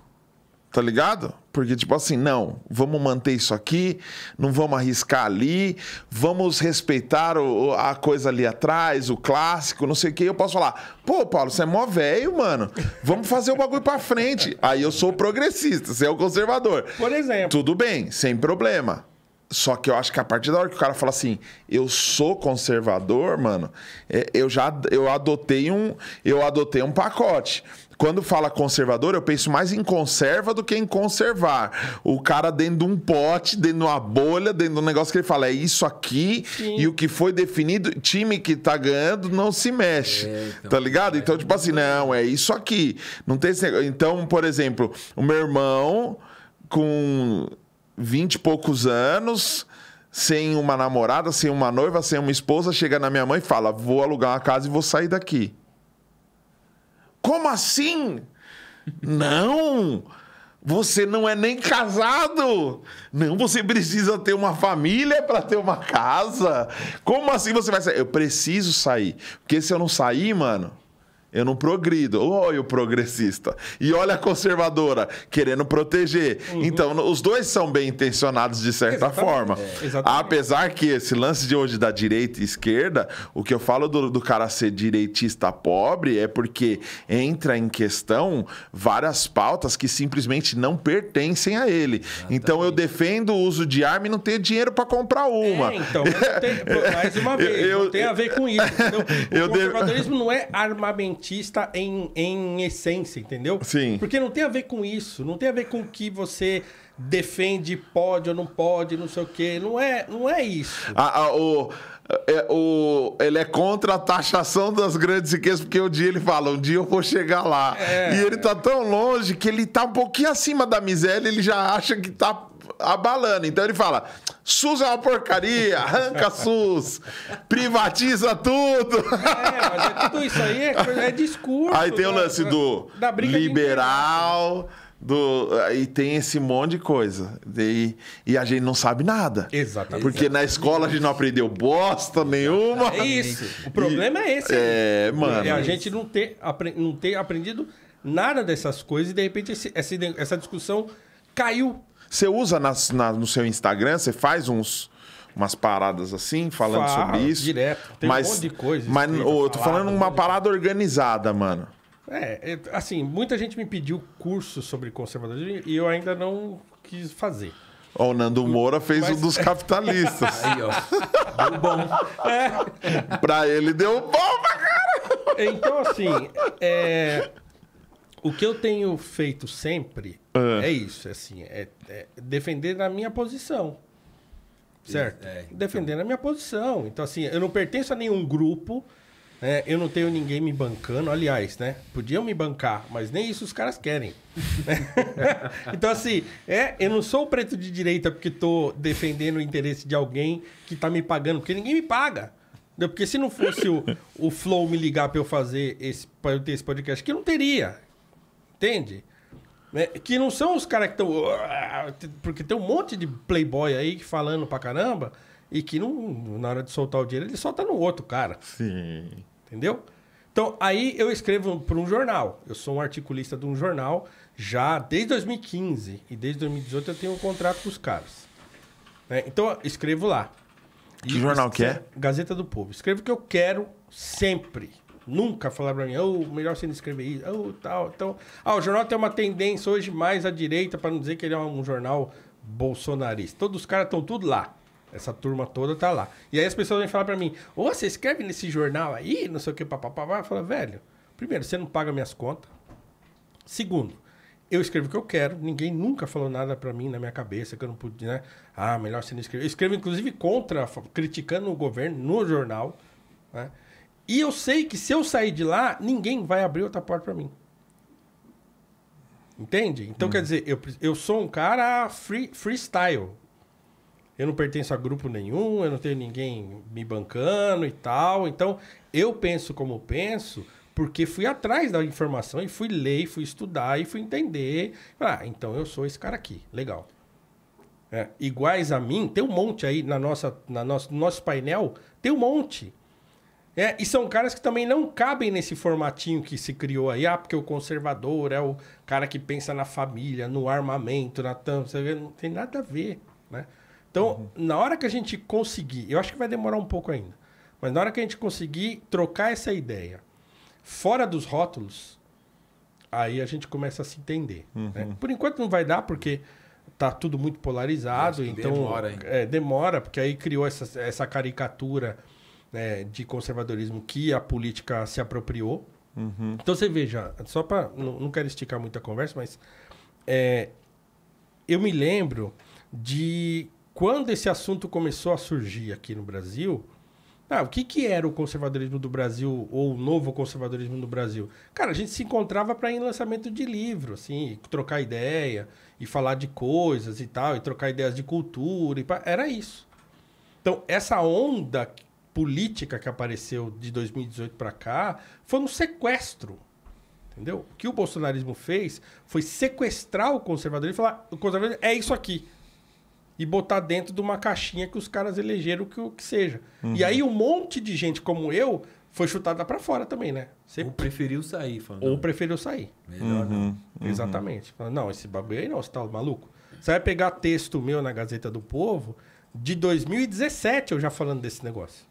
tá ligado? Porque, tipo assim, não, vamos manter isso aqui, não vamos arriscar ali, vamos respeitar o, a coisa ali atrás, o clássico, não sei o que. Eu posso falar, pô, Paulo, você é mó velho, mano, vamos fazer o bagulho pra frente. Aí eu sou progressista, você é o conservador. Por exemplo. Tudo bem, sem problema. Só que eu acho que a partir da hora que o cara fala assim, eu sou conservador, mano, é, eu já eu adotei um, eu adotei um pacote. Quando fala conservador, eu penso mais em conserva do que em conservar. O cara dentro de um pote, dentro de uma bolha, dentro de um negócio que ele fala, é isso aqui Sim. e o que foi definido, time que tá ganhando não se mexe. É, então, tá ligado? Então, tipo assim, não, é isso aqui. Não tem esse negócio. Então, por exemplo, o meu irmão com vinte e poucos anos, sem uma namorada, sem uma noiva, sem uma esposa, chega na minha mãe e fala: Vou alugar uma casa e vou sair daqui. Como assim? Não! Você não é nem casado. Não, você precisa ter uma família para ter uma casa. Como assim você vai sair? Eu preciso sair. Porque se eu não sair, mano, eu não progrido. Olha o progressista. E olha a conservadora, querendo proteger. Uhum. Então, os dois são bem intencionados de certa Exatamente. forma. É. Apesar que esse lance de hoje da direita e esquerda, o que eu falo do, do cara ser direitista pobre é porque entra em questão várias pautas que simplesmente não pertencem a ele. Exatamente. Então, eu defendo o uso de arma e não tenho dinheiro para comprar é, uma. É, então, tem, mais uma vez, eu, não tem a ver com isso. O eu conservadorismo não é armamento cientista em, em essência, entendeu? Sim. Porque não tem a ver com isso, não tem a ver com o que você defende, pode ou não pode, não sei o quê. Não é, não é isso. A, ah, ah, o, é, o, ele é contra a taxação das grandes riquezas, porque um dia ele fala, um dia eu vou chegar lá. É. E ele tá tão longe que ele tá um pouquinho acima da miséria, ele já acha que tá abalando. Então ele fala: SUS é uma porcaria, arranca SUS, privatiza tudo. É, mas é tudo isso aí é, é discurso. Aí tem o lance do da, da liberal. Do, e tem esse monte de coisa. E, e a gente não sabe nada. Exatamente. Porque na escola a gente não aprendeu bosta nenhuma. É isso. O problema e, é esse. É, aí. Né? mano. É a gente não ter, não ter aprendido nada dessas coisas e de repente esse, essa, essa discussão caiu você usa nas, na, no seu Instagram, você faz uns umas paradas assim, falando Fala, sobre isso. Direto, tem mas, um monte de coisa. Mas eu tô falando uma parada organizada, mano. É, é, assim, muita gente me pediu curso sobre conservadorismo e eu ainda não quis fazer. o Nando Moura fez mas... um dos capitalistas. Aí, ó. Deu bom. É. Pra ele deu bom pra cara. Então, assim, é... O que eu tenho feito sempre é, é isso, é assim, é, é, defender a minha posição. Certo? É, então... Defender a minha posição. Então, assim, eu não pertenço a nenhum grupo, né? eu não tenho ninguém me bancando. Aliás, né? Podiam me bancar, mas nem isso os caras querem. Né? então, assim, é, eu não sou preto de direita porque estou defendendo o interesse de alguém que está me pagando, porque ninguém me paga. Porque se não fosse o, o Flow me ligar para eu fazer esse, pra eu ter esse podcast, que eu não teria. Entende? É, que não são os caras que estão. Ah, porque tem um monte de playboy aí falando pra caramba e que não, na hora de soltar o dinheiro ele solta no outro cara. Sim. Entendeu? Então, aí eu escrevo para um jornal. Eu sou um articulista de um jornal já desde 2015 e desde 2018 eu tenho um contrato com os caras. Né? Então, escrevo lá. E que jornal que é? Gazeta do Povo. Escrevo o que eu quero sempre. Nunca falaram pra mim, ô, oh, melhor você não escrever isso, oh, tal. Então, ah, o jornal tem uma tendência hoje mais à direita, para não dizer que ele é um jornal bolsonarista. Todos os caras estão tudo lá. Essa turma toda tá lá. E aí as pessoas vêm falar pra mim, ô, oh, você escreve nesse jornal aí, não sei o que, papapá. falo, velho, primeiro, você não paga minhas contas. Segundo, eu escrevo o que eu quero, ninguém nunca falou nada para mim na minha cabeça, que eu não pude, né? Ah, melhor você não escrever. Eu escrevo, inclusive, contra, criticando o governo no jornal, né? E eu sei que se eu sair de lá, ninguém vai abrir outra porta para mim. Entende? Então hum. quer uhum. dizer, eu, eu sou um cara free, freestyle. Eu não pertenço a grupo nenhum, eu não tenho ninguém me bancando e tal. Então eu penso como penso porque fui atrás da informação e fui ler, fui estudar e fui entender. Ah, então eu sou esse cara aqui. Legal. É, iguais a mim, tem um monte aí na nossa, na nosso, no nosso painel, tem um monte. É, e são caras que também não cabem nesse formatinho que se criou aí. Ah, porque o conservador é o cara que pensa na família, no armamento, na tampa. Não tem nada a ver, né? Então, uhum. na hora que a gente conseguir, eu acho que vai demorar um pouco ainda, mas na hora que a gente conseguir trocar essa ideia fora dos rótulos, aí a gente começa a se entender. Né? Uhum. Né? Por enquanto não vai dar, porque tá tudo muito polarizado, então demora, hein? É, demora, porque aí criou essa, essa caricatura né, de conservadorismo que a política se apropriou. Uhum. Então você veja, só para. Não, não, quero esticar muito a conversa, mas. É, eu me lembro de quando esse assunto começou a surgir aqui no Brasil. Ah, o que, que era o conservadorismo do Brasil ou o novo conservadorismo do Brasil? Cara, a gente se encontrava para ir em lançamento de livro, assim, trocar ideia e falar de coisas e tal, e trocar ideias de cultura. E pá, era isso. Então, essa onda política que apareceu de 2018 para cá foi um sequestro. Entendeu? O que o bolsonarismo fez foi sequestrar o conservador e falar: o conservador é isso aqui. E botar dentro de uma caixinha que os caras elegeram que, que seja. Uhum. E aí um monte de gente como eu foi chutada para fora também, né? Você... Ou preferiu sair. Falando, Ou preferiu sair. Melhor, uhum. uhum, Exatamente. Uhum. Não, esse bagulho aí não, você tá maluco. Você vai pegar texto meu na Gazeta do Povo de 2017, eu já falando desse negócio.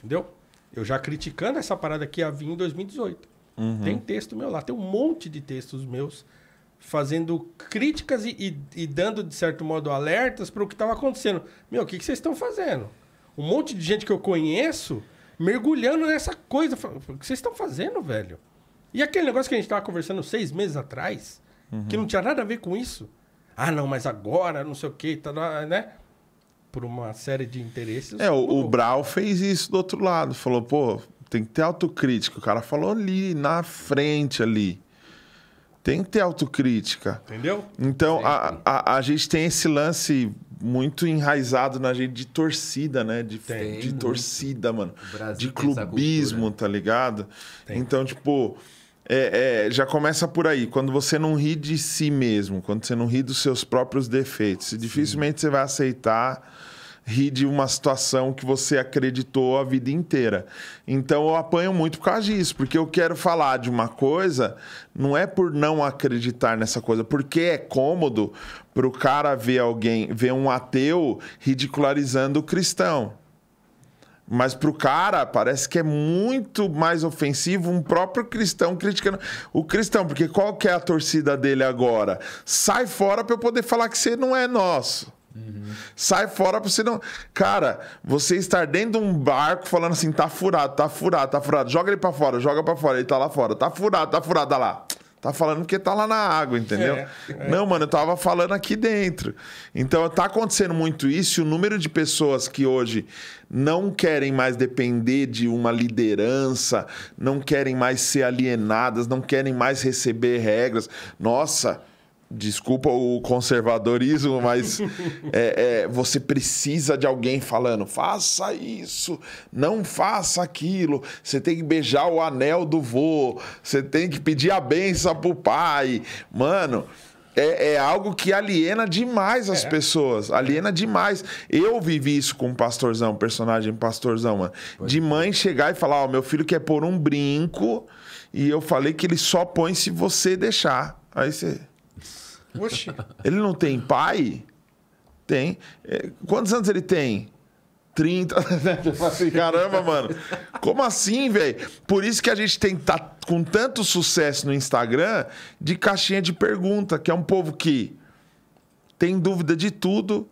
Entendeu? Eu já criticando essa parada que havia em 2018. Uhum. Tem texto meu lá, tem um monte de textos meus fazendo críticas e, e, e dando, de certo modo, alertas para o que estava acontecendo. Meu, o que, que vocês estão fazendo? Um monte de gente que eu conheço mergulhando nessa coisa. O que vocês estão fazendo, velho? E aquele negócio que a gente estava conversando seis meses atrás, uhum. que não tinha nada a ver com isso. Ah, não, mas agora, não sei o quê, tá, né? por uma série de interesses. É, o, o Brau fez isso do outro lado. Falou, pô, tem que ter autocrítica. O cara falou ali, na frente ali. Tem que ter autocrítica. Entendeu? Então, a, a, a gente tem esse lance muito enraizado na gente de torcida, né? De, tem, de torcida, mano. De clubismo, tá ligado? Tem. Então, tipo é, é, já começa por aí. Quando você não ri de si mesmo, quando você não ri dos seus próprios defeitos, Sim. dificilmente você vai aceitar rir de uma situação que você acreditou a vida inteira. Então eu apanho muito por causa disso, porque eu quero falar de uma coisa, não é por não acreditar nessa coisa, porque é cômodo para o cara ver alguém, ver um ateu ridicularizando o cristão. Mas pro cara, parece que é muito mais ofensivo um próprio cristão criticando o cristão, porque qual que é a torcida dele agora? Sai fora para eu poder falar que você não é nosso. Uhum. Sai fora pra você não. Cara, você estar dentro de um barco falando assim, tá furado, tá furado, tá furado, joga ele pra fora, joga pra fora, ele tá lá fora, tá furado, tá furado, tá lá. Tá falando porque tá lá na água, entendeu? É, é. Não, mano, eu tava falando aqui dentro. Então tá acontecendo muito isso, e o número de pessoas que hoje não querem mais depender de uma liderança, não querem mais ser alienadas, não querem mais receber regras. Nossa, desculpa o conservadorismo, mas é, é, você precisa de alguém falando: faça isso, não faça aquilo. Você tem que beijar o anel do vô, você tem que pedir a benção pro pai. Mano. É, é algo que aliena demais as é. pessoas. Aliena demais. Eu vivi isso com o um pastorzão, personagem pastorzão, mano. De é. mãe chegar e falar: Ó, oh, meu filho quer pôr um brinco. E eu falei que ele só põe se você deixar. Aí você. Oxi. Ele não tem pai? Tem. É, quantos anos ele tem? 30. caramba, mano. Como assim, velho? Por isso que a gente tem tá com tanto sucesso no Instagram de caixinha de pergunta, que é um povo que tem dúvida de tudo,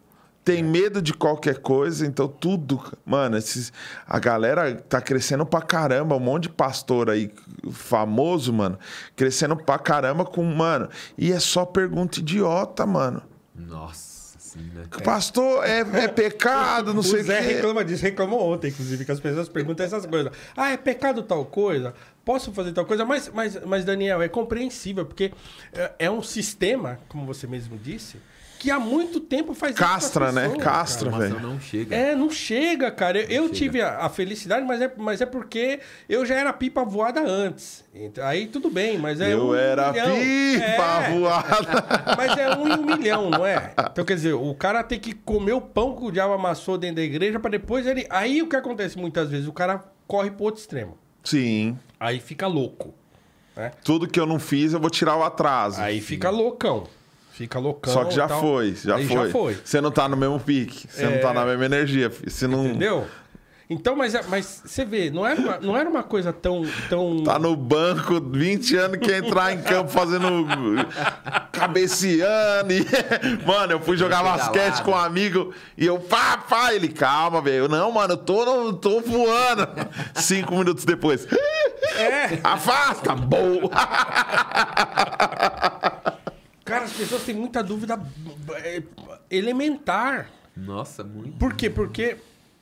tem é. medo de qualquer coisa, então tudo. Mano, esses, a galera tá crescendo pra caramba, um monte de pastor aí famoso, mano, crescendo pra caramba com, mano. E é só pergunta idiota, mano. Nossa. É. Pastor, é, é pecado, não o sei o Zé que. reclama disso, reclamou ontem, inclusive, que as pessoas perguntam essas coisas. Ah, é pecado tal coisa? Posso fazer tal coisa? Mas, mas, mas Daniel, é compreensível, porque é, é um sistema, como você mesmo disse, que há muito tempo faz Castra, isso. Né? Castra, né? Castra, velho. É, não chega, cara. eu, eu tive a, a, felicidade, mas é, mas é porque eu já era pipa voada antes. Então, aí tudo bem, mas é. Eu um era milhão. pipa é, voada. Mas é um em um milhão, não é? Então, quer dizer, o cara tem que comer o pão que o diabo amassou dentro da igreja para depois ele. Aí o que acontece muitas vezes? O cara corre pro outro extremo. Sim. Aí fica louco. Né? Tudo que eu não fiz, eu vou tirar o atraso. Aí fica loucão. Fica loucão. Só que já tal. foi, já Aí foi. já foi. Você não tá no mesmo pique, você é... não tá é. na mesma energia. Você não... Entendeu? Então, mas, é, mas você vê, não era, uma, não era uma coisa tão, tão. Tá no banco 20 anos que entrar em campo fazendo. cabeceando. E... Mano, eu fui jogar basquete com um né? amigo e eu, pá, pá, ele, calma, velho. Não, mano, eu tô, não, tô voando. Cinco minutos depois. É. Afasta, boa! Cara, as pessoas têm muita dúvida é, elementar. Nossa, muito. Por quê? Porque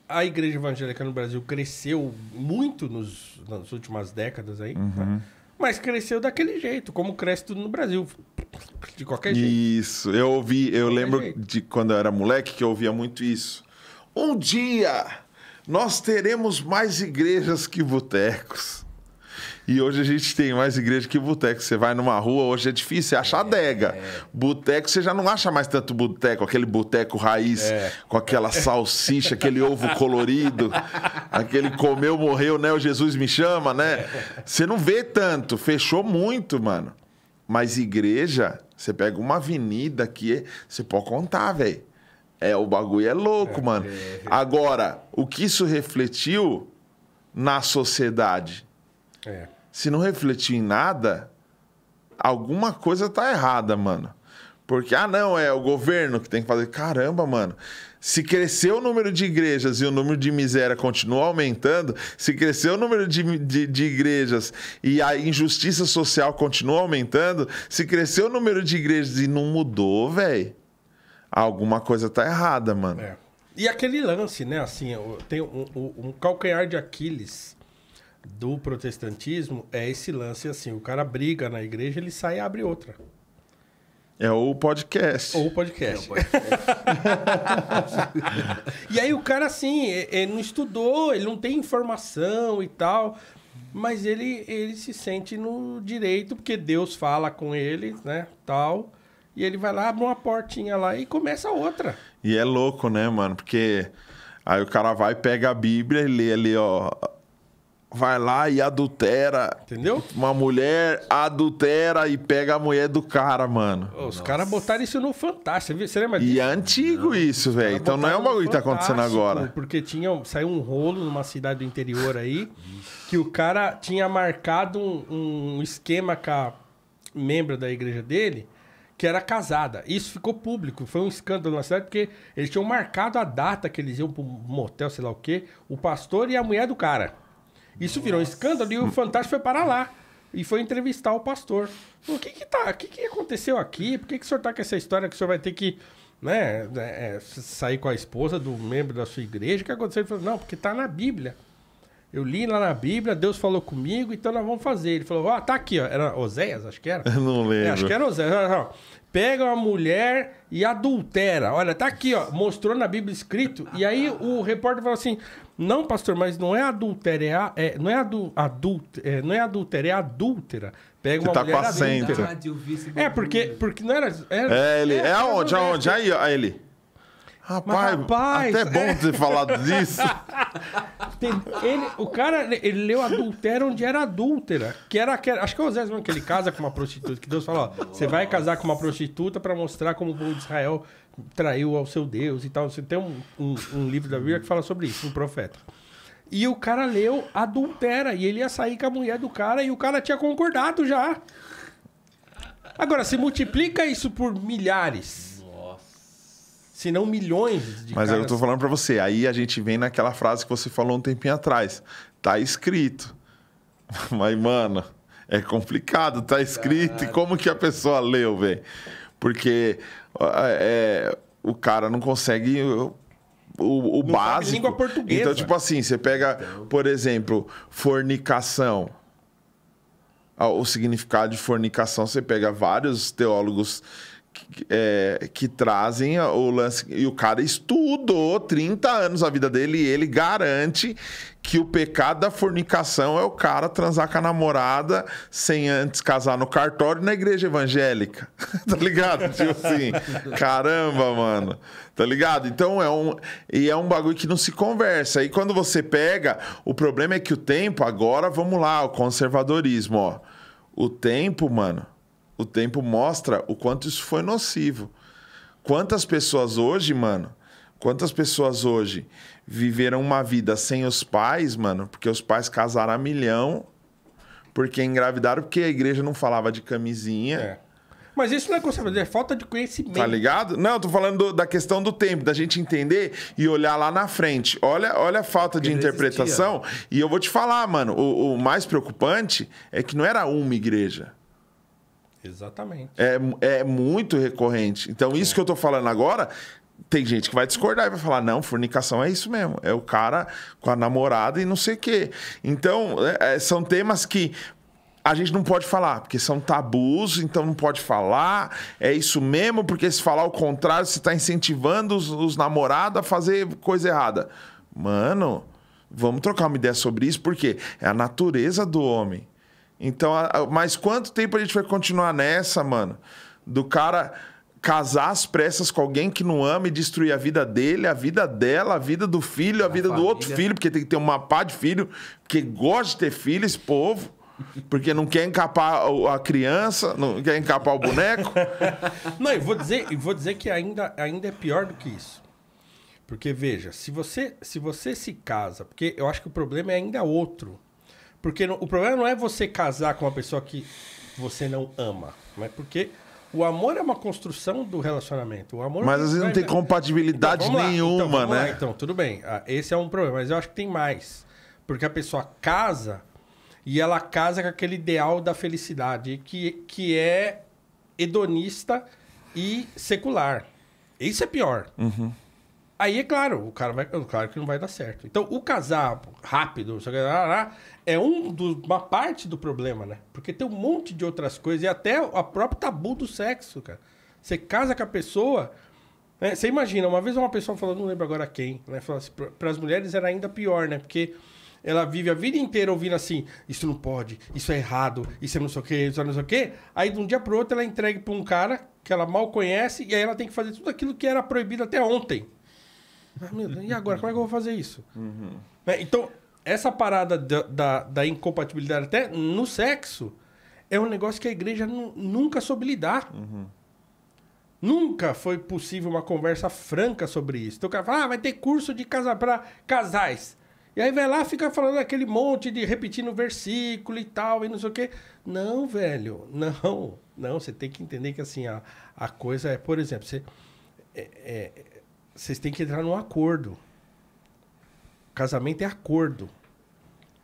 a igreja evangélica no Brasil cresceu muito nos, nas últimas décadas aí, tá? uhum. tá? mas cresceu daquele jeito, como cresce tudo no Brasil. De qualquer jeito. Isso, eu ouvi, eu lembro jeito. de quando eu era moleque que eu ouvia muito isso. Um dia nós teremos mais igrejas que botecos. E hoje a gente tem mais igreja que boteco. Você vai numa rua, hoje é difícil, você acha é, adega. É. Boteco, você já não acha mais tanto boteco, aquele boteco raiz, é. com aquela salsicha, aquele ovo colorido, aquele comeu, morreu, né? O Jesus me chama, né? É. Você não vê tanto, fechou muito, mano. Mas igreja, você pega uma avenida que você pode contar, velho. É, o bagulho é louco, é, mano. É, Agora, o que isso refletiu na sociedade? É se não refletir em nada, alguma coisa tá errada, mano. Porque, ah, não, é o governo que tem que fazer. Caramba, mano. Se cresceu o número de igrejas e o número de miséria continua aumentando, se cresceu o número de, de, de, igrejas e a injustiça social continua aumentando, se cresceu o número de igrejas e não mudou, velho, alguma coisa tá errada, mano. É. E aquele lance, né? Assim, tem um, um, um calcanhar de Aquiles do protestantismo é esse lance assim, o cara briga na igreja, ele sai e abre outra. É o podcast. Ou o podcast. É o podcast. e aí o cara, assim, ele não estudou, ele não tem informação e tal, mas ele, ele se sente no direito, porque Deus fala com ele, né, tal, e ele vai lá, abre uma portinha lá e começa outra. E é louco, né, mano? Porque aí o cara vai, pega a Bíblia e lê ali, ó, vai lá e adultera. Entendeu? Uma mulher adultera e pega a mulher do cara, mano. os caras botaram isso no Fantástico. Você lembra disso? E é antigo não. isso, velho. Então não é uma bagulho que tá acontecendo agora. Porque tinha, saiu um rolo numa cidade do interior aí que o cara tinha marcado um, um esquema com a membro da igreja dele que era casada. Isso ficou público, foi um escândalo na cidade, porque eles tinham marcado a data que eles iam pro motel, sei lá o quê, o pastor e a mulher do cara. Isso Nossa. virou um escândalo e o Fantástico foi parar lá e foi entrevistar o pastor. O que que tá? O que que aconteceu aqui? Por que que o senhor tá com essa história que o senhor vai ter que, né, é, é sair com a esposa do membro da sua igreja? O que aconteceu? Ele falou: "Não, porque tá na Bíblia. Eu li lá na Bíblia, Deus falou comigo, então nós vamos fazer". Ele falou: "Ó, ah, tá aqui, ó, era Oséias, acho que era". Eu não lembro. É, acho que era Oséias. pega uma mulher e adultera. Olha, tá aqui, ó, mostrou na Bíblia escrito. E aí o repórter falou assim: não, pastor, mas não é adultério, é, é, não é adu, adult, é, não é adultério, é adúltera. Pega uma tá mulher com adulta. acento. É, porque, porque não era... era é, ele, é, aonde, aonde? Aí, aí ele... Rapaz, rapaz, até é bom ter falado disso. Ele, o cara, ele leu adultério onde era adúltera. Que era, que era, acho que é o Zé mesmo que ele casa com uma prostituta. Que Deus fala, ó, você vai casar com uma prostituta para mostrar como o povo de Israel traiu ao seu Deus e tal. Você tem um, um, um livro da Bíblia que fala sobre isso, um profeta. E o cara leu adultera. E ele ia sair com a mulher do cara e o cara tinha concordado já. Agora, se multiplica isso por milhares. Nossa. Se não milhões de Mas caras... eu tô falando para você. Aí a gente vem naquela frase que você falou um tempinho atrás. Tá escrito. Mas, mano, é complicado. Tá escrito. E como que a pessoa leu, velho? Porque ah, é, o cara não consegue o, o não básico. língua então, portuguesa. Então, tipo assim, você pega, então. por exemplo, fornicação. Ah, o significado de fornicação, você pega vários teólogos é, que trazem o lance. E o cara estudou 30 anos a vida dele e ele garante que o pecado da fornicação é o cara transar com a namorada sem antes casar no cartório na igreja evangélica. tá ligado? Tipo assim, caramba, mano. Tá ligado? Então é um. E é um bagulho que não se conversa. E quando você pega, o problema é que o tempo, agora vamos lá, o conservadorismo, ó. O tempo, mano o tempo mostra o quanto isso foi nocivo. Quantas pessoas hoje, mano, quantas pessoas hoje viveram uma vida sem os pais, mano, porque os pais casaram a milhão, porque engravidaram, porque a igreja não falava de camisinha. É. Mas isso não é conservador, é falta de conhecimento. Tá ligado? Não, eu tô falando do, da questão do tempo, da gente entender e olhar lá na frente. Olha, olha a falta de interpretação. Existia. E eu vou te falar, mano, o, o mais preocupante é que não era uma igreja. Exatamente. É, é muito recorrente. Então, isso é. que eu tô falando agora, tem gente que vai discordar e vai falar: não, fornicação é isso mesmo. É o cara com a namorada e não sei o quê. Então, é, é são temas que a gente não pode falar, porque são tabus, então não pode falar. É isso mesmo, porque se falar o contrário, você está incentivando os, os namorados a fazer coisa errada. Mano, vamos trocar uma ideia sobre isso, porque é a natureza do homem. Então, mas quanto tempo a gente vai continuar nessa, mano? Do cara casar às pressas com alguém que não ama e destruir a vida dele, a vida dela, a vida do filho, a, a vida família. do outro filho, porque tem que ter uma pá de filho, porque gosta de ter filho, esse povo. Porque não quer encapar a criança, não quer encapar o boneco. Não, eu vou dizer, eu vou dizer que ainda, ainda é pior do que isso. Porque veja, se você, se você se casa, porque eu acho que o problema é ainda outro. Porque o problema não é você casar com uma pessoa que você não ama, mas porque o amor é uma construção do relacionamento. O amor é mas às vezes não tem compatibilidade então, nenhuma, então, né? Lá. Então, tudo bem. Ah, esse é um problema, mas eu acho que tem mais. Porque a pessoa casa e ela casa com aquele ideal da felicidade, que, que é hedonista e secular. Isso é pior. Uhum. Aí é claro, o cara vai, claro que não vai dar certo. Então, o casar rápido, é um do, uma parte do problema, né? Porque tem um monte de outras coisas e até o próprio tabu do sexo, cara. Você casa com a pessoa, né? você imagina, uma vez uma pessoa falou, não lembro agora quem, né? Falou assim, para as mulheres era ainda pior, né? Porque ela vive a vida inteira ouvindo assim: isso não pode, isso é errado, isso é não sei o quê, isso é não sei o quê. Aí de um dia pro outro ela é entregue para um cara que ela mal conhece e aí ela tem que fazer tudo aquilo que era proibido até ontem. Ah, meu Deus, e agora? Como é que eu vou fazer isso? Uhum. Né? Então, essa parada da, da, da, incompatibilidade até no sexo é um negócio que a igreja nunca soube lidar. Uhum. Nunca foi possível uma conversa franca sobre isso. Então o cara fala, ah, vai ter curso de casa para casais. E aí vai lá, fica falando aquele monte de repetindo versículo e tal, e não sei o quê. Não, velho, não. Não, você tem que entender que assim, a, a coisa é, por exemplo, você, é, é, vocês têm que entrar num acordo. Casamento é acordo.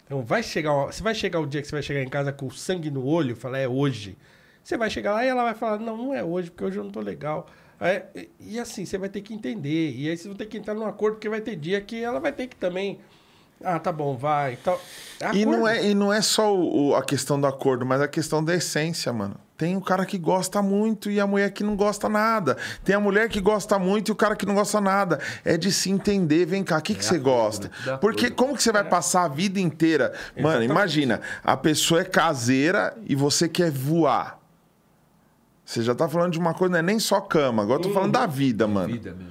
Então vai chegar, você vai chegar o dia que você vai chegar em casa com sangue no olho, falar é hoje. Você vai chegar lá e ela vai falar não, não é hoje, porque hoje eu não tô legal. É, e, e assim, você vai ter que entender. E aí vocês vão ter que entrar num acordo, porque vai ter dia que ela vai ter que também ah, tá bom, vai. Então, e, não é, e não é só o, a questão do acordo, mas a questão da essência, mano. Tem o cara que gosta muito e a mulher que não gosta nada. Tem a mulher que gosta muito e o cara que não gosta nada. É de se entender, vem cá, o que, é que você gosta? Né? Porque como que você vai é. passar a vida inteira? Exatamente. Mano, imagina, a pessoa é caseira e você quer voar. Você já tá falando de uma coisa, não é nem só cama. Agora eu tô falando da vida, mano. Vida mesmo.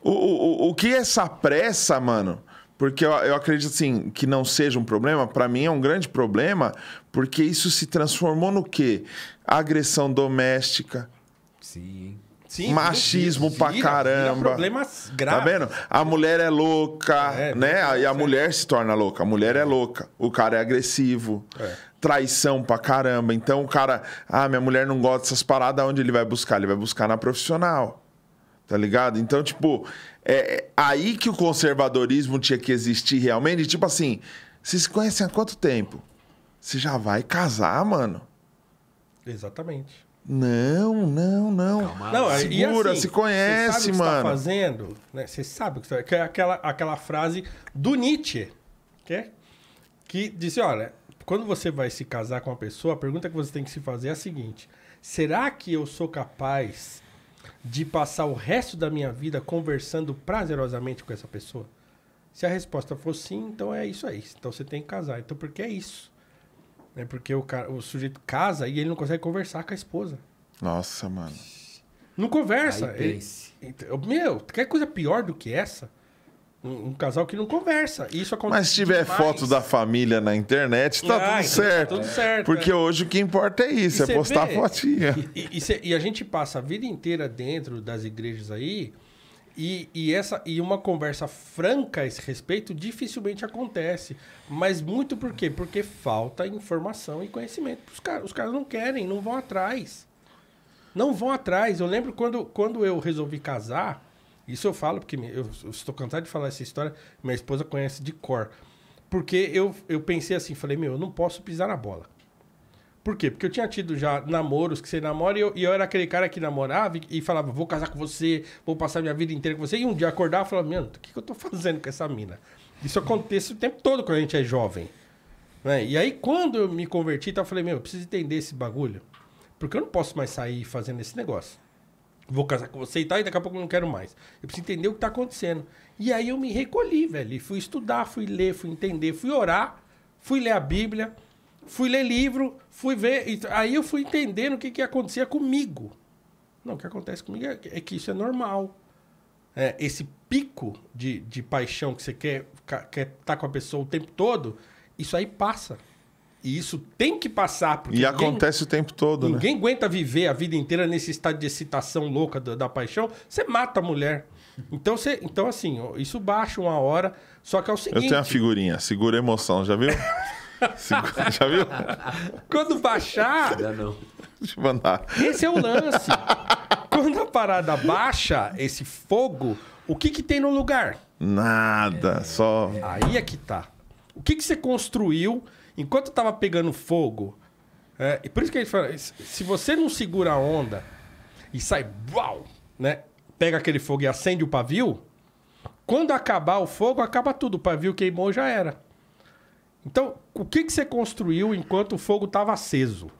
O, o, o que é essa pressa, mano? Porque eu, eu acredito assim, que não seja um problema, para mim é um grande problema, porque isso se transformou no quê? Agressão doméstica. Sim. Sim, machismo vira, pra caramba. problemas tá graves. Tá vendo? A mulher é louca, é, né? e a é. mulher se torna louca. A mulher é louca. O cara é agressivo. É. Traição pra caramba. Então o cara, ah, minha mulher não gosta dessas paradas, onde ele vai buscar? Ele vai buscar na profissional. Tá ligado? Então, tipo, é, é aí que o conservadorismo tinha que existir realmente. Tipo assim, vocês se conhecem há quanto tempo? Você já vai casar, mano? Exatamente. Não, não, não. Calma. não Segura, assim, se conhece, você sabe mano. Você tá fazendo, né? Você sabe o que está. Que é aquela, aquela frase do Nietzsche, que, é, que disse: assim, olha, quando você vai se casar com uma pessoa, a pergunta que você tem que se fazer é a seguinte: será que eu sou capaz de passar o resto da minha vida conversando prazerosamente com essa pessoa? Se a resposta for sim, então é isso aí. Então você tem que casar. Então por que é isso? É porque o, cara, o sujeito casa e ele não consegue conversar com a esposa. Nossa, mano. Não conversa. Aí ele, então, meu, quer coisa pior do que essa? Um, um, casal que não conversa. Isso acontece. Mas se tiver demais. foto da família na internet, tá, ah, tudo, então tá certo. tá tudo certo. É. Porque é. hoje o que importa é isso, e é postar vê, fotinha. E, e, cê, e, a gente passa a vida inteira dentro das igrejas aí. E, e, essa, e uma conversa franca a esse respeito dificilmente acontece. Mas muito por quê? Porque falta informação e conhecimento. Os caras, os caras não querem, não vão atrás. Não vão atrás. Eu lembro quando, quando eu resolvi casar, isso eu falo porque eu, estou cansado de falar essa história, minha esposa conhece de cor. Porque eu, eu pensei assim, falei, meu, eu não posso pisar na bola. Por quê? Porque eu tinha tido já namoros que você namora e eu, e eu era aquele cara que namorava e, e, falava, vou casar com você, vou passar minha vida inteira com você. E um dia acordar e falava, meu, o que, que eu tô fazendo com essa mina? Isso acontece o tempo todo quando a gente é jovem. Né? E aí, quando eu me converti, então, eu falei, meu, eu preciso entender esse bagulho. Porque eu não posso mais sair fazendo esse negócio vou casar com você e tal, e daqui a pouco eu não quero mais. Eu preciso entender o que está acontecendo. E aí eu me recolhi, velho. E fui estudar, fui ler, fui entender, fui orar, fui ler a Bíblia, fui ler livro, fui ver. aí eu fui entendendo o que, que acontecia comigo. Não, o que acontece comigo é, é que isso é normal. É, esse pico de, de paixão que você quer estar quer tá com a pessoa o tempo todo, isso aí passa. E isso tem que passar. Porque e ninguém, acontece o tempo todo, né? Ninguém né? aguenta viver a vida inteira nesse estado de excitação louca da, da paixão. Você mata a mulher. Então, você, então, assim, isso baixa uma hora. Só que é o seguinte... Eu tenho a figurinha. Segura emoção, já viu? Segura, já viu? Quando baixar... Ainda não. Deixa eu mandar. Esse é o lance. Quando a parada baixa, esse fogo, o que, que tem no lugar? Nada, só... Aí é que tá. O que, que você construiu Enquanto tava pegando fogo, é, e por isso que ele fala, se você não segura a onda e sai, uau, né? Pega aquele fogo e acende o pavio, quando acabar o fogo, acaba tudo. O pavio queimou já era. Então, o que, que você construiu enquanto o fogo estava aceso?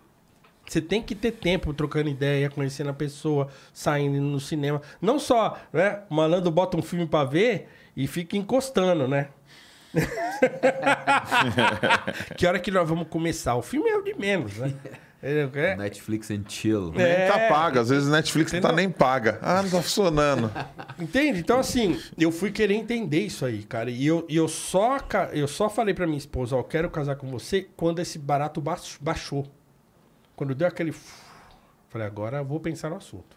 Você tem que ter tempo trocando ideia, conhecendo a pessoa, saindo no cinema. Não só, né? O malandro bota um filme para ver e fica encostando, né? que hora que nós vamos começar? O filme é o de menos, né? É, é. Netflix and chill. É. Nem tá paga. Às vezes Netflix Entendeu? não tá nem paga. Ah, não tá funcionando. Entende? Então, assim, eu fui querer entender isso aí, cara. E eu, e eu, só, eu só falei pra minha esposa, ó, quero casar com você, quando esse barato baixou. Quando deu aquele... Falei, agora vou pensar no assunto.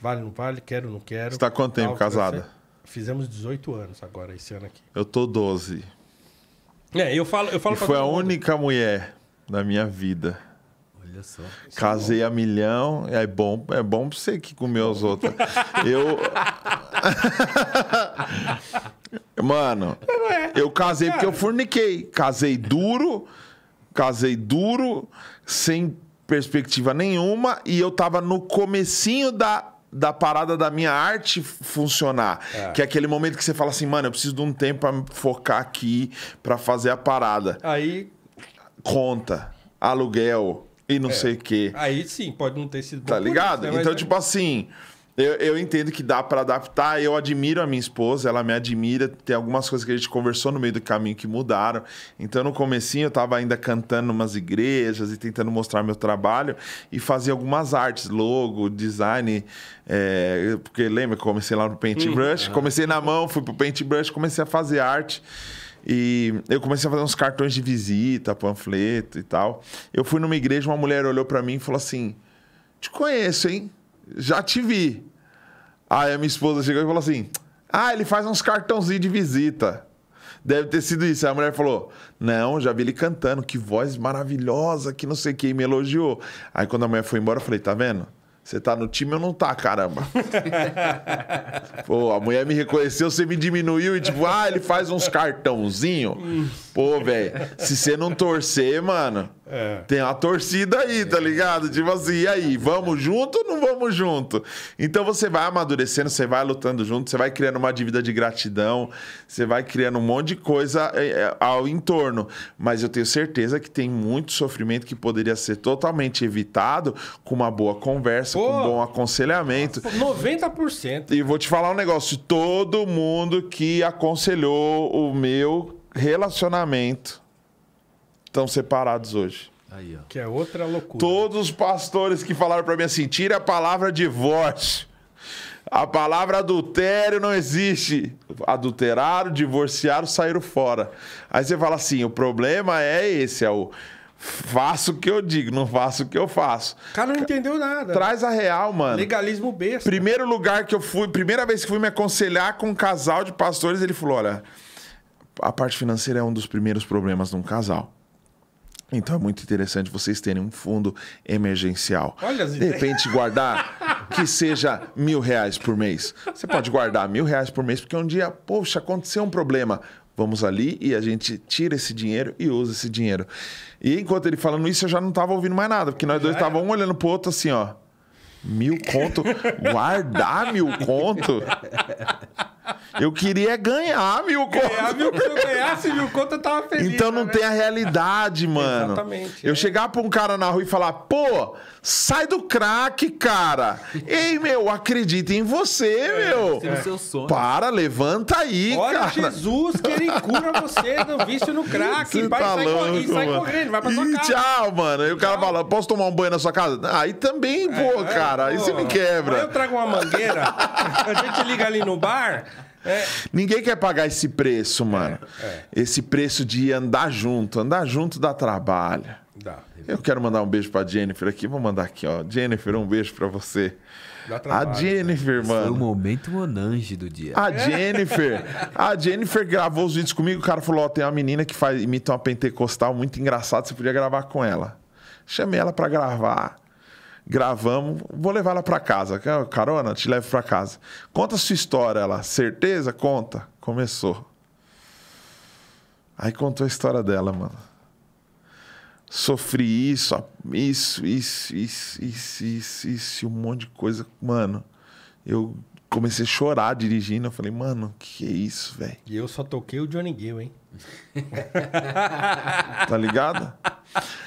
Vale, não vale, quero, não quero. Você tá quanto tempo casada? Fizemos 18 anos agora, esse ano aqui. Eu tô 12. É, eu falo, eu falo e foi a única mulher da minha vida. Olha só. Casei é a milhão, é bom, é bom pra você que comeu as outras. eu. Mano, eu casei porque eu forniquei. Casei duro, casei duro, sem perspectiva nenhuma, e eu tava no comecinho da da parada da minha arte funcionar. É. Que é aquele momento que você fala assim, mano, eu preciso de um tempo para focar aqui, para fazer a parada. Aí. Conta, aluguel e não é. sei o quê. Aí sim, pode não ter sido tá bom. Tá ligado? Isso, né? Então, Mas tipo assim. Eu, eu entendo que dá para adaptar. Eu admiro a minha esposa, ela me admira. Tem algumas coisas que a gente conversou no meio do caminho que mudaram. Então, no comecinho, eu estava ainda cantando umas igrejas e tentando mostrar meu trabalho e fazia algumas artes, logo, design. É, porque lembra que eu comecei lá no Paintbrush, hum. comecei na mão, fui para o Paintbrush, comecei a fazer arte. E eu comecei a fazer uns cartões de visita, panfleto e tal. Eu fui numa igreja, uma mulher olhou para mim e falou assim: Te conheço, hein? já te vi. Aí a minha esposa chegou e falou assim: Ah, ele faz uns cartãozinhos de visita. Deve ter sido isso. Aí a mulher falou: Não, já vi ele cantando, que voz maravilhosa, que não sei o que, e me elogiou. Aí quando a mulher foi embora, eu falei: Tá vendo? Você tá no time, eu não tá, caramba. Pô, a mulher me reconheceu, você me diminuiu e tipo, ah, ele faz uns cartãozinho. Pô, velho, se você não torcer, mano, é. tem a torcida aí, tá ligado? Tipo assim, e aí, vamos junto ou não vamos junto? Então você vai amadurecendo, você vai lutando junto, você vai criando uma dívida de gratidão, você vai criando um monte de coisa é, é, ao entorno. Mas eu tenho certeza que tem muito sofrimento que poderia ser totalmente evitado com uma boa conversa, Pô, com um bom aconselhamento. 90%. E vou te falar um negócio: todo mundo que aconselhou o meu relacionamento estão separados hoje. Aí, que é outra loucura. Todos os pastores que falaram para mim assim: tira a palavra divórcio. A palavra adultério não existe. Adulteraram, divorciaram, saíram fora. Aí você fala assim: o problema é esse, é o faço o que eu digo, não faço o que eu faço. O cara não entendeu nada. Traz a real, mano. Legalismo besta. Primeiro lugar que eu fui, primeira vez que fui me aconselhar com um casal de pastores, ele falou: olha, a parte financeira é um dos primeiros problemas de um casal. Então é muito interessante vocês terem um fundo emergencial. Olha de repente guardar que seja mil reais por mês. Você pode guardar mil reais por mês porque um dia, poxa, aconteceu um problema. Vamos ali e a gente tira esse dinheiro e usa esse dinheiro. E enquanto ele falando isso, eu já não estava ouvindo mais nada, porque nós dois estávamos um olhando o outro assim, ó. Mil conto? Guardar mil conto? Eu queria ganhar mil contas. Ganhar mil, se eu ganhasse mil contas, eu tava feliz. Então não né? tem a realidade, mano. Exatamente. Eu é. chegar pra um cara na rua e falar, pô, sai do crack, cara. Ei, meu, acredita em você, é, meu. é. seu sonho. Para, levanta aí, Olha cara. Olha Jesus que ele cura você do vício no crack. Você Pai, tá sai, louco, correndo, sai correndo, vai pra sua casa. Tchau, mano. E o cara fala, posso tomar um banho na sua casa? Aí também, pô, é, cara. Aí você me quebra. Aí eu trago uma mangueira, a gente liga ali no bar... É. Ninguém quer pagar esse preço, mano. É, é. Esse preço de andar junto. Andar junto dá trabalho. Dá. Eu quero mandar um beijo pra Jennifer aqui. Vou mandar aqui, ó. Jennifer, um beijo pra você. Trabalho, a Jennifer, né? mano. Foi o momento monange do dia. A Jennifer. a Jennifer gravou os vídeos comigo. O cara falou: Ó, tem uma menina que faz, imita uma pentecostal muito engraçada. Você podia gravar com ela. Chamei ela para gravar gravamos, vou levar ela para casa. Carona, te levo para casa. Conta a sua história ela. Certeza? Conta. Começou. Aí contou a história dela, mano. Sofri isso, isso, isso, isso, isso, isso, isso, um monte de coisa. Mano, eu comecei a chorar dirigindo. Eu falei, mano, que é isso, velho? E eu só toquei o Johnny Gill, hein? tá ligado?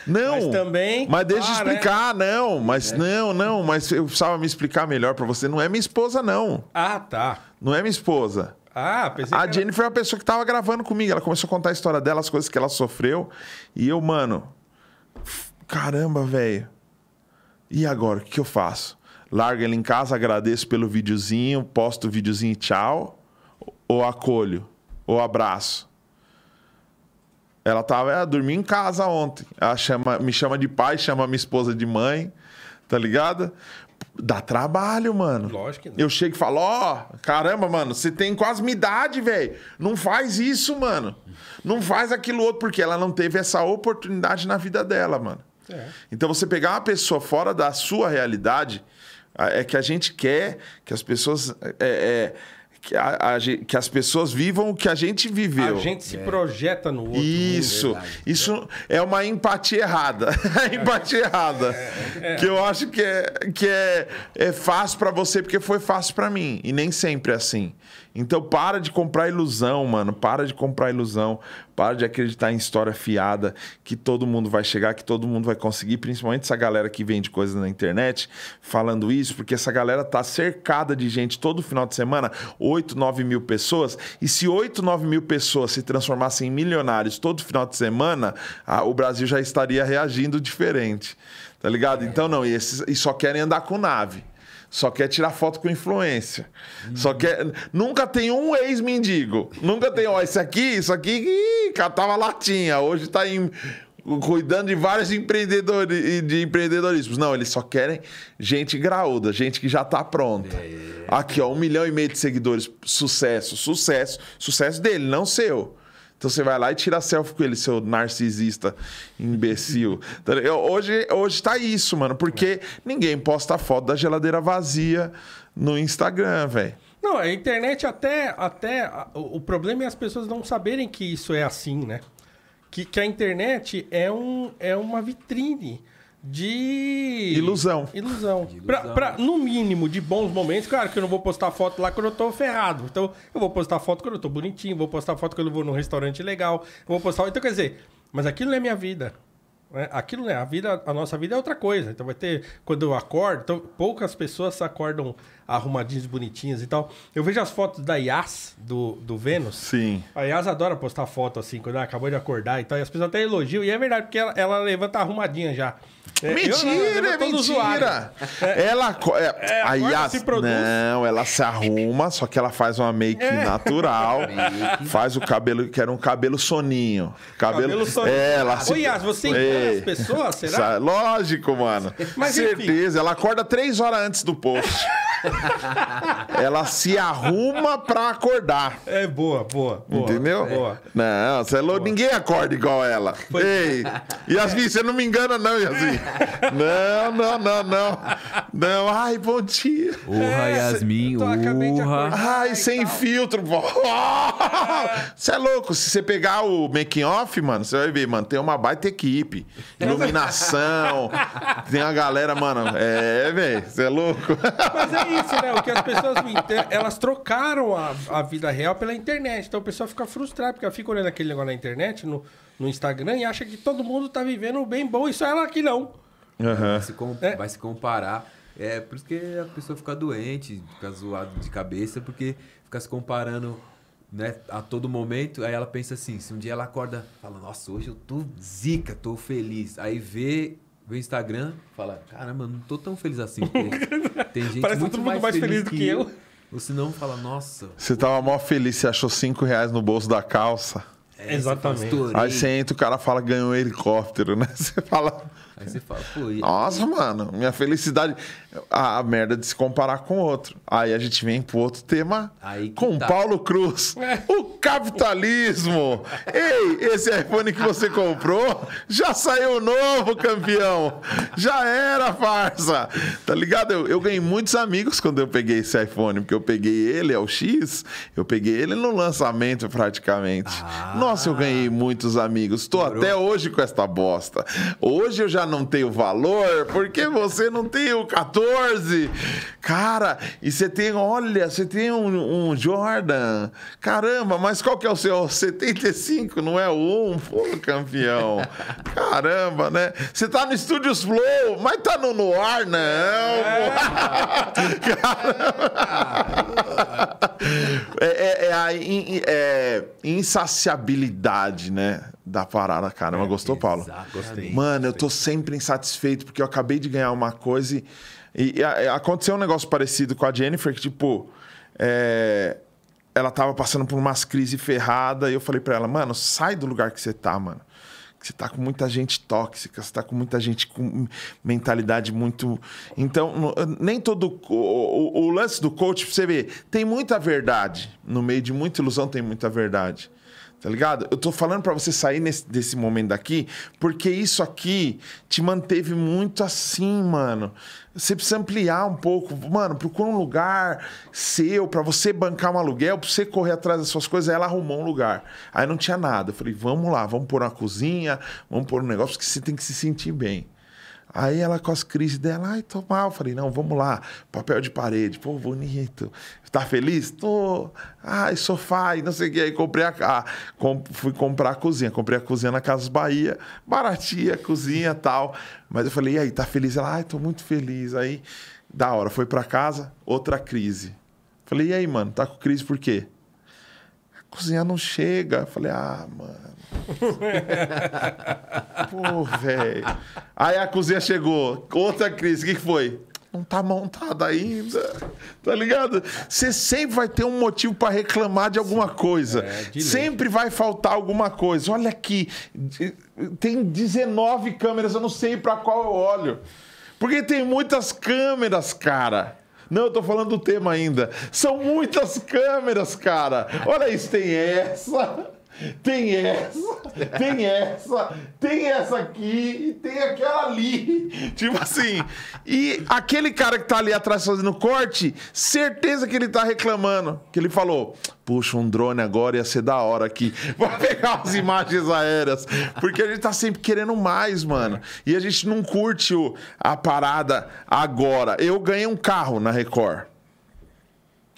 Não. Mas também. Mas deixa eu né? explicar, né? não. Mas é. não, não. Mas eu precisava me explicar melhor para você. Não é minha esposa, não. Ah, tá. Não é minha esposa. Ah, pensei A Jennifer era... é uma pessoa que tava gravando comigo. Ela começou a contar a história dela, as coisas que ela sofreu. E eu, mano. Caramba, velho. E agora? O que eu faço? Largo ele em casa, agradeço pelo videozinho, posto o videozinho e tchau. Ou acolho? Ou abraço? Ela tava, ela ah, em casa ontem. Ela chama, me chama de pai, chama minha esposa de mãe, tá ligado? Dá trabalho, mano. Lógico que não. Eu chego e falo, ó, oh, caramba, mano, você tem quase minha idade, velho. Não faz isso, mano. Não faz aquilo outro, porque ela não teve essa oportunidade na vida dela, mano. É. Então você pegar uma pessoa fora da sua realidade, é que a gente quer que as pessoas. É, é, que, a, a, que, as pessoas vivam o que a gente viveu. A gente se é. projeta no outro. Isso. Mundo, é isso é uma empatia errada. É. empatia errada. É. Que eu acho que é, que é, é fácil para você porque foi fácil para mim. E nem sempre é assim. Então para de comprar ilusão, mano. Para de comprar ilusão. Para de acreditar em história fiada que todo mundo vai chegar, que todo mundo vai conseguir, principalmente essa galera que vende coisas na internet falando isso, porque essa galera tá cercada de gente todo final de semana, 8, 9 mil pessoas. E se 8, 9 mil pessoas se transformassem em milionários todo final de semana, a, o Brasil já estaria reagindo diferente. Tá ligado? Então não, e, esses, e só querem andar com nave só quer tirar foto com influência. Hum. Só quer. Nunca tem um ex-mendigo. Nunca tem, ó, esse aqui, isso aqui, catava latinha. Hoje tá em... cuidando de vários empreendedores de empreendedorismo. Não, eles só querem gente graúda, gente que já tá pronta. É. Aqui, ó, um milhão e meio de seguidores. Sucesso, sucesso, sucesso dele, não seu. Então você vai lá e tira selfie com ele, seu narcisista imbecil. Tá hoje, hoje tá isso, mano, porque ninguém posta foto da geladeira vazia no Instagram, velho. Não, a internet até. até o problema é as pessoas não saberem que isso é assim, né? Que, que a internet é, um, é uma vitrine de. Ilusão. Ilusão. Para ilusão. Pra, pra, né? no mínimo, de bons momentos. Claro que eu não vou postar foto lá quando eu tô ferrado. Então, eu vou postar foto quando eu tô bonitinho, vou postar foto quando eu vou num restaurante legal. vou postar. Então, quer dizer, mas aquilo não é minha vida. Né? Aquilo não é. A, vida, a nossa vida é outra coisa. Então, vai ter. Quando eu acordo. Então, poucas pessoas acordam arrumadinhas, bonitinhas e tal. Eu vejo as fotos da Yas, do, do Vênus. Sim. A Yas adora postar foto assim, quando ela acabou de acordar e tal. E as pessoas até elogiam. E é verdade, porque ela, ela levanta arrumadinha já. É, mentira, eu, mentira! É, ela. É, é, a Yas. Se Não, ela se arruma, só que ela faz uma make é. natural. faz o cabelo, que era um cabelo soninho. Cabelo, cabelo soninho. É, ela se... Ô, Yas, você engana as pessoas, será? Lógico, mano. Mas, Certeza, enfim. ela acorda três horas antes do post. ela se arruma pra acordar. É boa, boa. boa Entendeu? Boa. Não, você é louco, ninguém acorda igual ela. Foi. É. Ei, Yasmin, você não me engana, não, Yasmin. Não, não, não, não. Não, ai, bom dia. Urra, é, Yasmin, urra. Ai, sem tal. filtro, pô. Você é louco, se você pegar o making off, mano, você vai ver, mano, tem uma baita equipe. Iluminação, tem a galera, mano. É, velho, você é louco. Mas é isso né? O que as pessoas elas trocaram a, a vida real pela internet. Então o pessoal fica frustrado, porque ela fica olhando aquele negócio na internet, no, no Instagram, e acha que todo mundo tá vivendo bem bom, isso é ela que não. Uhum. Vai, se é. vai se comparar. É por isso que a pessoa fica doente, fica zoada de cabeça, porque fica se comparando né, a todo momento. Aí ela pensa assim: se um dia ela acorda, fala, nossa, hoje eu tô zica, tô feliz. Aí vê vê o Instagram fala caramba, não tô tão feliz assim. Tem gente Parece muito todo mundo mais, mais feliz, do que, eu. eu. Ou senão não, fala, nossa. Você tava tá mó feliz, você achou 5 reais no bolso da calça. É, Exatamente. Você Aí você entra o cara fala, ganhou um helicóptero, né? Você fala. Aí você fala, pô. Nossa, mano, minha felicidade a, merda de se comparar com outro. Aí a gente vem pro outro tema com tá. Paulo Cruz. É. O capitalismo! Ei, esse iPhone que você comprou já saiu novo, campeão! Já era, farsa! Tá ligado? Eu, eu ganhei muitos amigos quando eu peguei esse iPhone, porque eu peguei ele, é o X, eu peguei ele no lançamento praticamente. Ah, Nossa, eu ganhei muitos amigos. Estou até hoje com esta bosta. Hoje eu já não tenho valor, porque você não tem o 14. 14. Cara, e você tem, olha, você tem um, um, Jordan. Caramba, mas qual que é o seu? 75, não é um, 1? Pô, campeão. Caramba, né? Você tá no Studios Flow, mas tá no Noir, não. É. Caramba. É, é, é a in, é, insaciabilidade, né? da parada, cara. Mas é, gostou, Paulo? Gostei. Mano, eu tô sempre insatisfeito porque eu acabei de ganhar uma coisa e e, a, é, aconteceu um negócio parecido com a Jennifer, que tipo. É, ela tava passando por umas crises ferradas e eu falei para ela, mano, sai do lugar que você tá, mano. você tá com muita gente tóxica, você tá com muita gente com mentalidade muito. Então, nem todo. O, o, o lance do coach, você vê tem muita verdade. No meio de muita ilusão, tem muita verdade. Tá ligado? Eu tô falando para você sair nesse, desse momento daqui, porque isso aqui te manteve muito assim, mano. Você precisa ampliar um pouco. Mano, procura um lugar seu para você bancar um aluguel, pra você correr atrás das suas coisas. Aí ela arrumou um lugar. Aí não tinha nada. Eu falei, vamos lá, vamos pôr uma cozinha, vamos pôr um negócio que você tem que se sentir bem. Aí ela com as crises dela, ai, tô mal. falei, não, vamos lá. Papel de parede, pô, bonito. Tá feliz? Tô. Ai, sofá e não sei o que. Aí comprei a. Ah, comp... fui comprar a cozinha. Comprei a cozinha na Casas Bahia, a cozinha tal. Mas eu falei, e aí, tá feliz? Ela, ai, tô muito feliz. Aí, da hora, foi para casa, outra crise. Falei, e aí, mano, tá com crise por quê? A cozinha não chega. falei, ah, mano. Pô, velho. Aí a cozinha chegou. Outra crise, o que, foi? Não tá montada ainda. Tá ligado? Você sempre vai ter um motivo para reclamar de alguma coisa. É, sempre vai faltar alguma coisa. Olha aqui, tem 19 câmeras, eu não sei para qual eu olho. Porque tem muitas câmeras, cara. Não, eu tô falando do tema ainda. São muitas câmeras, cara. Olha isso, tem essa tem essa, tem essa, tem essa aqui e tem aquela ali. Tipo assim, e aquele cara que tá ali atrás fazendo corte, certeza que ele tá reclamando. Que ele falou: puxa, um drone agora ia ser da hora aqui. Vai pegar as imagens aéreas. Porque a gente tá sempre querendo mais, mano. E a gente não curte o, a parada agora. Eu ganhei um carro na Record.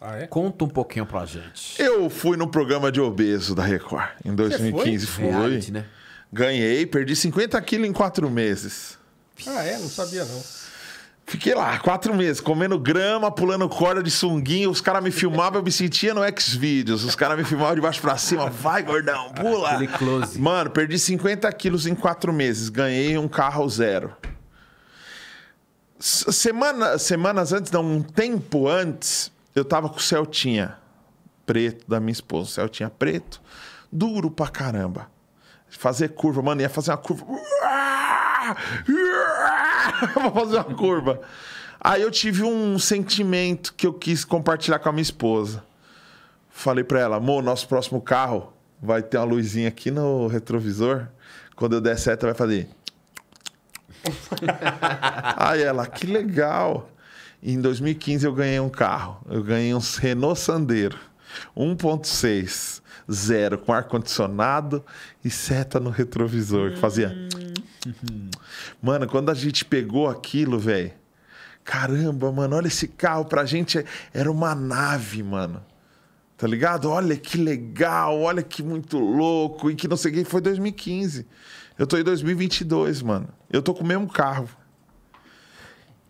Ah, é? Conta um pouquinho pra gente. Eu fui no programa de obeso da Record em 2015. Você foi? É, fui. Reality, né? Ganhei, perdi 50 quilos em quatro meses. Ah, é? Não sabia, não. Fiquei lá, quatro meses, comendo grama, pulando corda de sunguinho. Os caras me filmavam, eu me sentia no X-Videos. Os caras me filmavam de baixo pra cima. Vai, gordão, ah, pula. close. Mano, perdi 50 quilos em quatro meses. Ganhei um carro zero. Semana, semanas antes, não, um tempo antes, eu tava com o Celtinha preto da minha esposa, o Celtinha preto, duro pra caramba. Fazer curva, mano, ia fazer uma curva. Vou fazer uma curva. Aí eu tive um sentimento que eu quis compartilhar com a minha esposa. Falei pra ela, amor, nosso próximo carro vai ter uma luzinha aqui no retrovisor. Quando eu der seta, vai fazer. Aí ela, que legal. Em 2015 eu ganhei um carro. Eu ganhei um Renault Sandero 1.6 zero com ar condicionado e seta no retrovisor que fazia. Uhum. Mano, quando a gente pegou aquilo, velho, caramba, mano, olha esse carro pra gente é, era uma nave, mano. Tá ligado? Olha que legal, olha que muito louco e que não sei o que foi 2015. Eu tô em 2022, mano. Eu tô com o mesmo carro.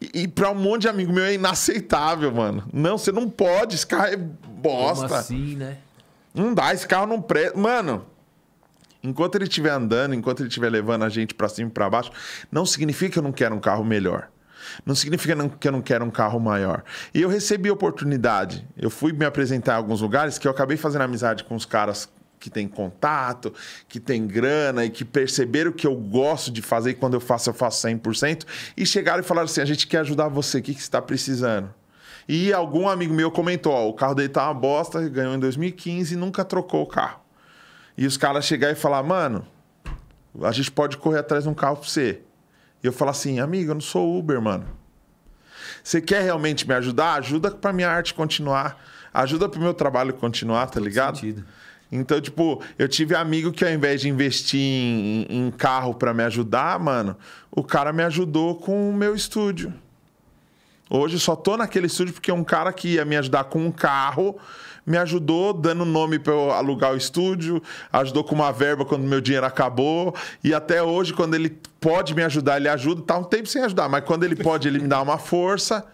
E, para pra um monte de amigo meu é inaceitável, mano. Não, você não pode, esse carro é bosta. Como assim, né? Não dá, esse carro não presta. Mano, enquanto ele estiver andando, enquanto ele estiver levando a gente para cima e pra baixo, não significa que eu não quero um carro melhor. Não significa que eu não quero um carro maior. E eu recebi oportunidade. Eu fui me apresentar em alguns lugares que eu acabei fazendo amizade com os caras que tem contato, que tem grana e que perceberam que eu gosto de fazer e quando eu faço, eu faço 100%. E chegaram e falaram assim: a gente quer ajudar você, o que, que você está precisando? E algum amigo meu comentou: ó, o carro dele tá uma bosta, ganhou em 2015 e nunca trocou o carro. E os caras chegar e falar: mano, a gente pode correr atrás de um carro para você. E eu falo assim: amigo, eu não sou Uber, mano. Você quer realmente me ajudar? Ajuda para minha arte continuar. Ajuda para o meu trabalho continuar, tá ligado? Sentido. Então, tipo, eu tive amigo que ao invés de investir em, em carro para me ajudar, mano, o cara me ajudou com o meu estúdio. Hoje só tô naquele estúdio porque um cara que ia me ajudar com um carro me ajudou dando nome para eu alugar o estúdio, ajudou com uma verba quando meu dinheiro acabou e até hoje quando ele pode me ajudar, ele ajuda, tá um tempo sem ajudar, mas quando ele pode, ele me dá uma força.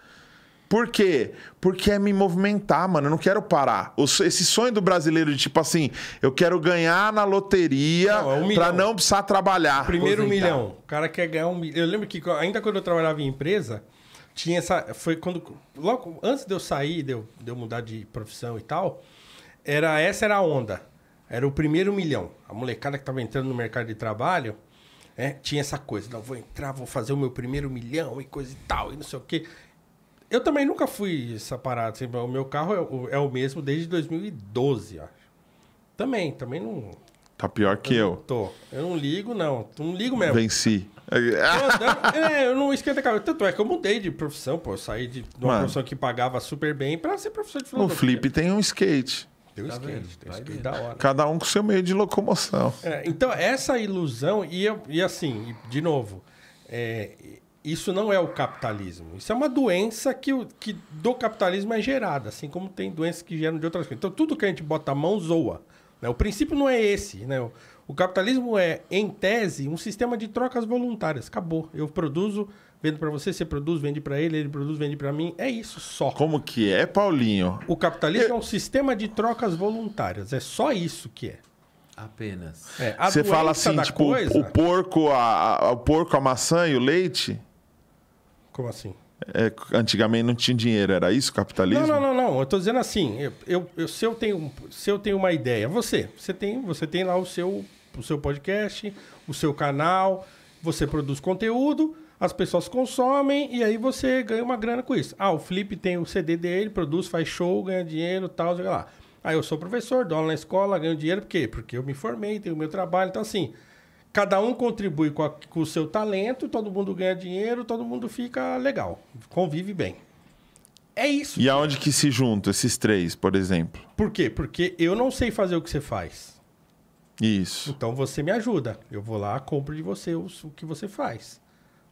Por quê? Porque é me movimentar, mano. Eu não quero parar. Esse sonho do brasileiro de tipo assim, eu quero ganhar na loteria não, é um pra não precisar trabalhar. Primeiro milhão. O cara quer ganhar um milhão. Eu lembro que ainda quando eu trabalhava em empresa, tinha essa. Foi quando. Logo antes de eu sair, de eu, de eu mudar de profissão e tal, era essa era a onda. Era o primeiro milhão. A molecada que tava entrando no mercado de trabalho. É, tinha essa coisa, não, vou entrar, vou fazer o meu primeiro milhão e coisa e tal, e não sei o quê. Eu também nunca fui separado. Assim, o meu carro é o, é o mesmo desde 2012, acho. Também, também não. Tá pior que eu. eu. Tô. Eu não ligo, não. Não ligo mesmo. Venci. Eu, é, eu não esquenta a cabeça. Tanto é que eu mudei de profissão, pô. Eu saí de uma Mano. profissão que pagava super bem pra ser professor de filosofia. O Flip tem um skate. Tem um tá skate, vendo? tem um skate da hora. Cada um com seu meio de locomoção. É, então, essa ilusão, e, eu, e assim, de novo, é, isso não é o capitalismo. Isso é uma doença que, que do capitalismo é gerada, assim como tem doenças que geram de outras coisas. Então, tudo que a gente bota a mão zoa. Né? O princípio não é esse. Né? O, o capitalismo é, em tese, um sistema de trocas voluntárias. Acabou. Eu produzo, vendo para você, você produz, vende para ele, ele produz, vende para mim. É isso só. Como que é, Paulinho? O capitalismo Eu... é um sistema de trocas voluntárias. É só isso que é. Apenas. É, você fala assim, tipo, coisa... o porco, a, a, o porco, a maçã e o leite? Como assim? É, antigamente não tinha dinheiro, era isso capitalismo? Não, não, não, não. Eu tô dizendo assim, eu, eu, eu, se, eu tenho, se eu tenho uma ideia, você, você tem, você tem lá o seu, o seu podcast, o seu canal, você produz conteúdo, as pessoas consomem e aí você ganha uma grana com isso. Ah, o Flip tem o CD dele, produz, faz show, ganha dinheiro, tal, sei lá. Aí ah, eu sou professor, dou aula na escola, ganho dinheiro, por quê? Porque eu me formei, tenho o meu trabalho, então assim, cada um contribui com, a, com, o seu talento, todo mundo ganha dinheiro, todo mundo fica legal, convive bem. É isso. E aonde que se juntam esses três, por exemplo? Por quê? Porque eu não sei fazer o que você faz. Isso. Então você me ajuda. Eu vou lá, compro de você o, o que você faz.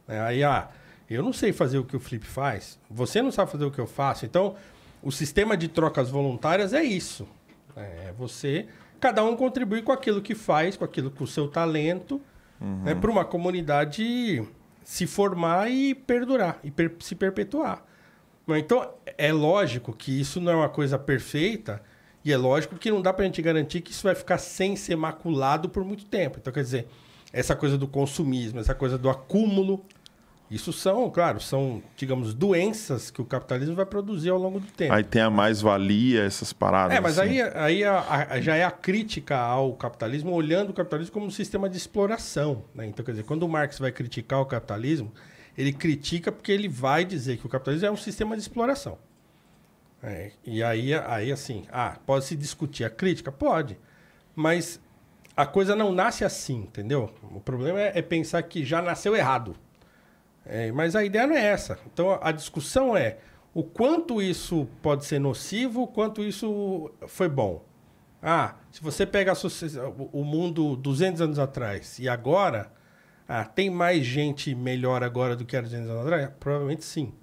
Né? Aí, ah, eu não sei fazer o que o Flip faz, você não sabe fazer o que eu faço. Então, o sistema de trocas voluntárias é isso. É, é você cada um contribui com aquilo que faz, com aquilo, com o seu talento, né, uhum. né, para uma comunidade se formar e perdurar, e per se perpetuar. Né, então, é lógico que isso não é uma coisa perfeita, e é lógico que não dá para a gente garantir que isso vai ficar sem ser maculado por muito tempo. Então, quer dizer, essa coisa do consumismo, essa coisa do acúmulo isso são, claro, são, digamos, doenças que o capitalismo vai produzir ao longo do tempo. Aí tem a mais-valia, essas paradas. É, mas assim. É, aí, aí é a, a, já é a crítica ao capitalismo, olhando o capitalismo como um sistema de exploração. Né? Então, quer dizer, quando o Marx vai criticar o capitalismo, ele critica porque ele vai dizer que o capitalismo é um sistema de exploração. É, e aí, aí, assim, ah, pode-se discutir a crítica? Pode. Mas a coisa não nasce assim, entendeu? O problema é, é pensar que já nasceu errado. É, mas a ideia não é essa. Então a discussão é o quanto isso pode ser nocivo, o quanto isso foi bom. Ah, se você pega o mundo 200 anos atrás e agora, ah, tem mais gente melhor agora do que era 200 anos atrás? Provavelmente sim.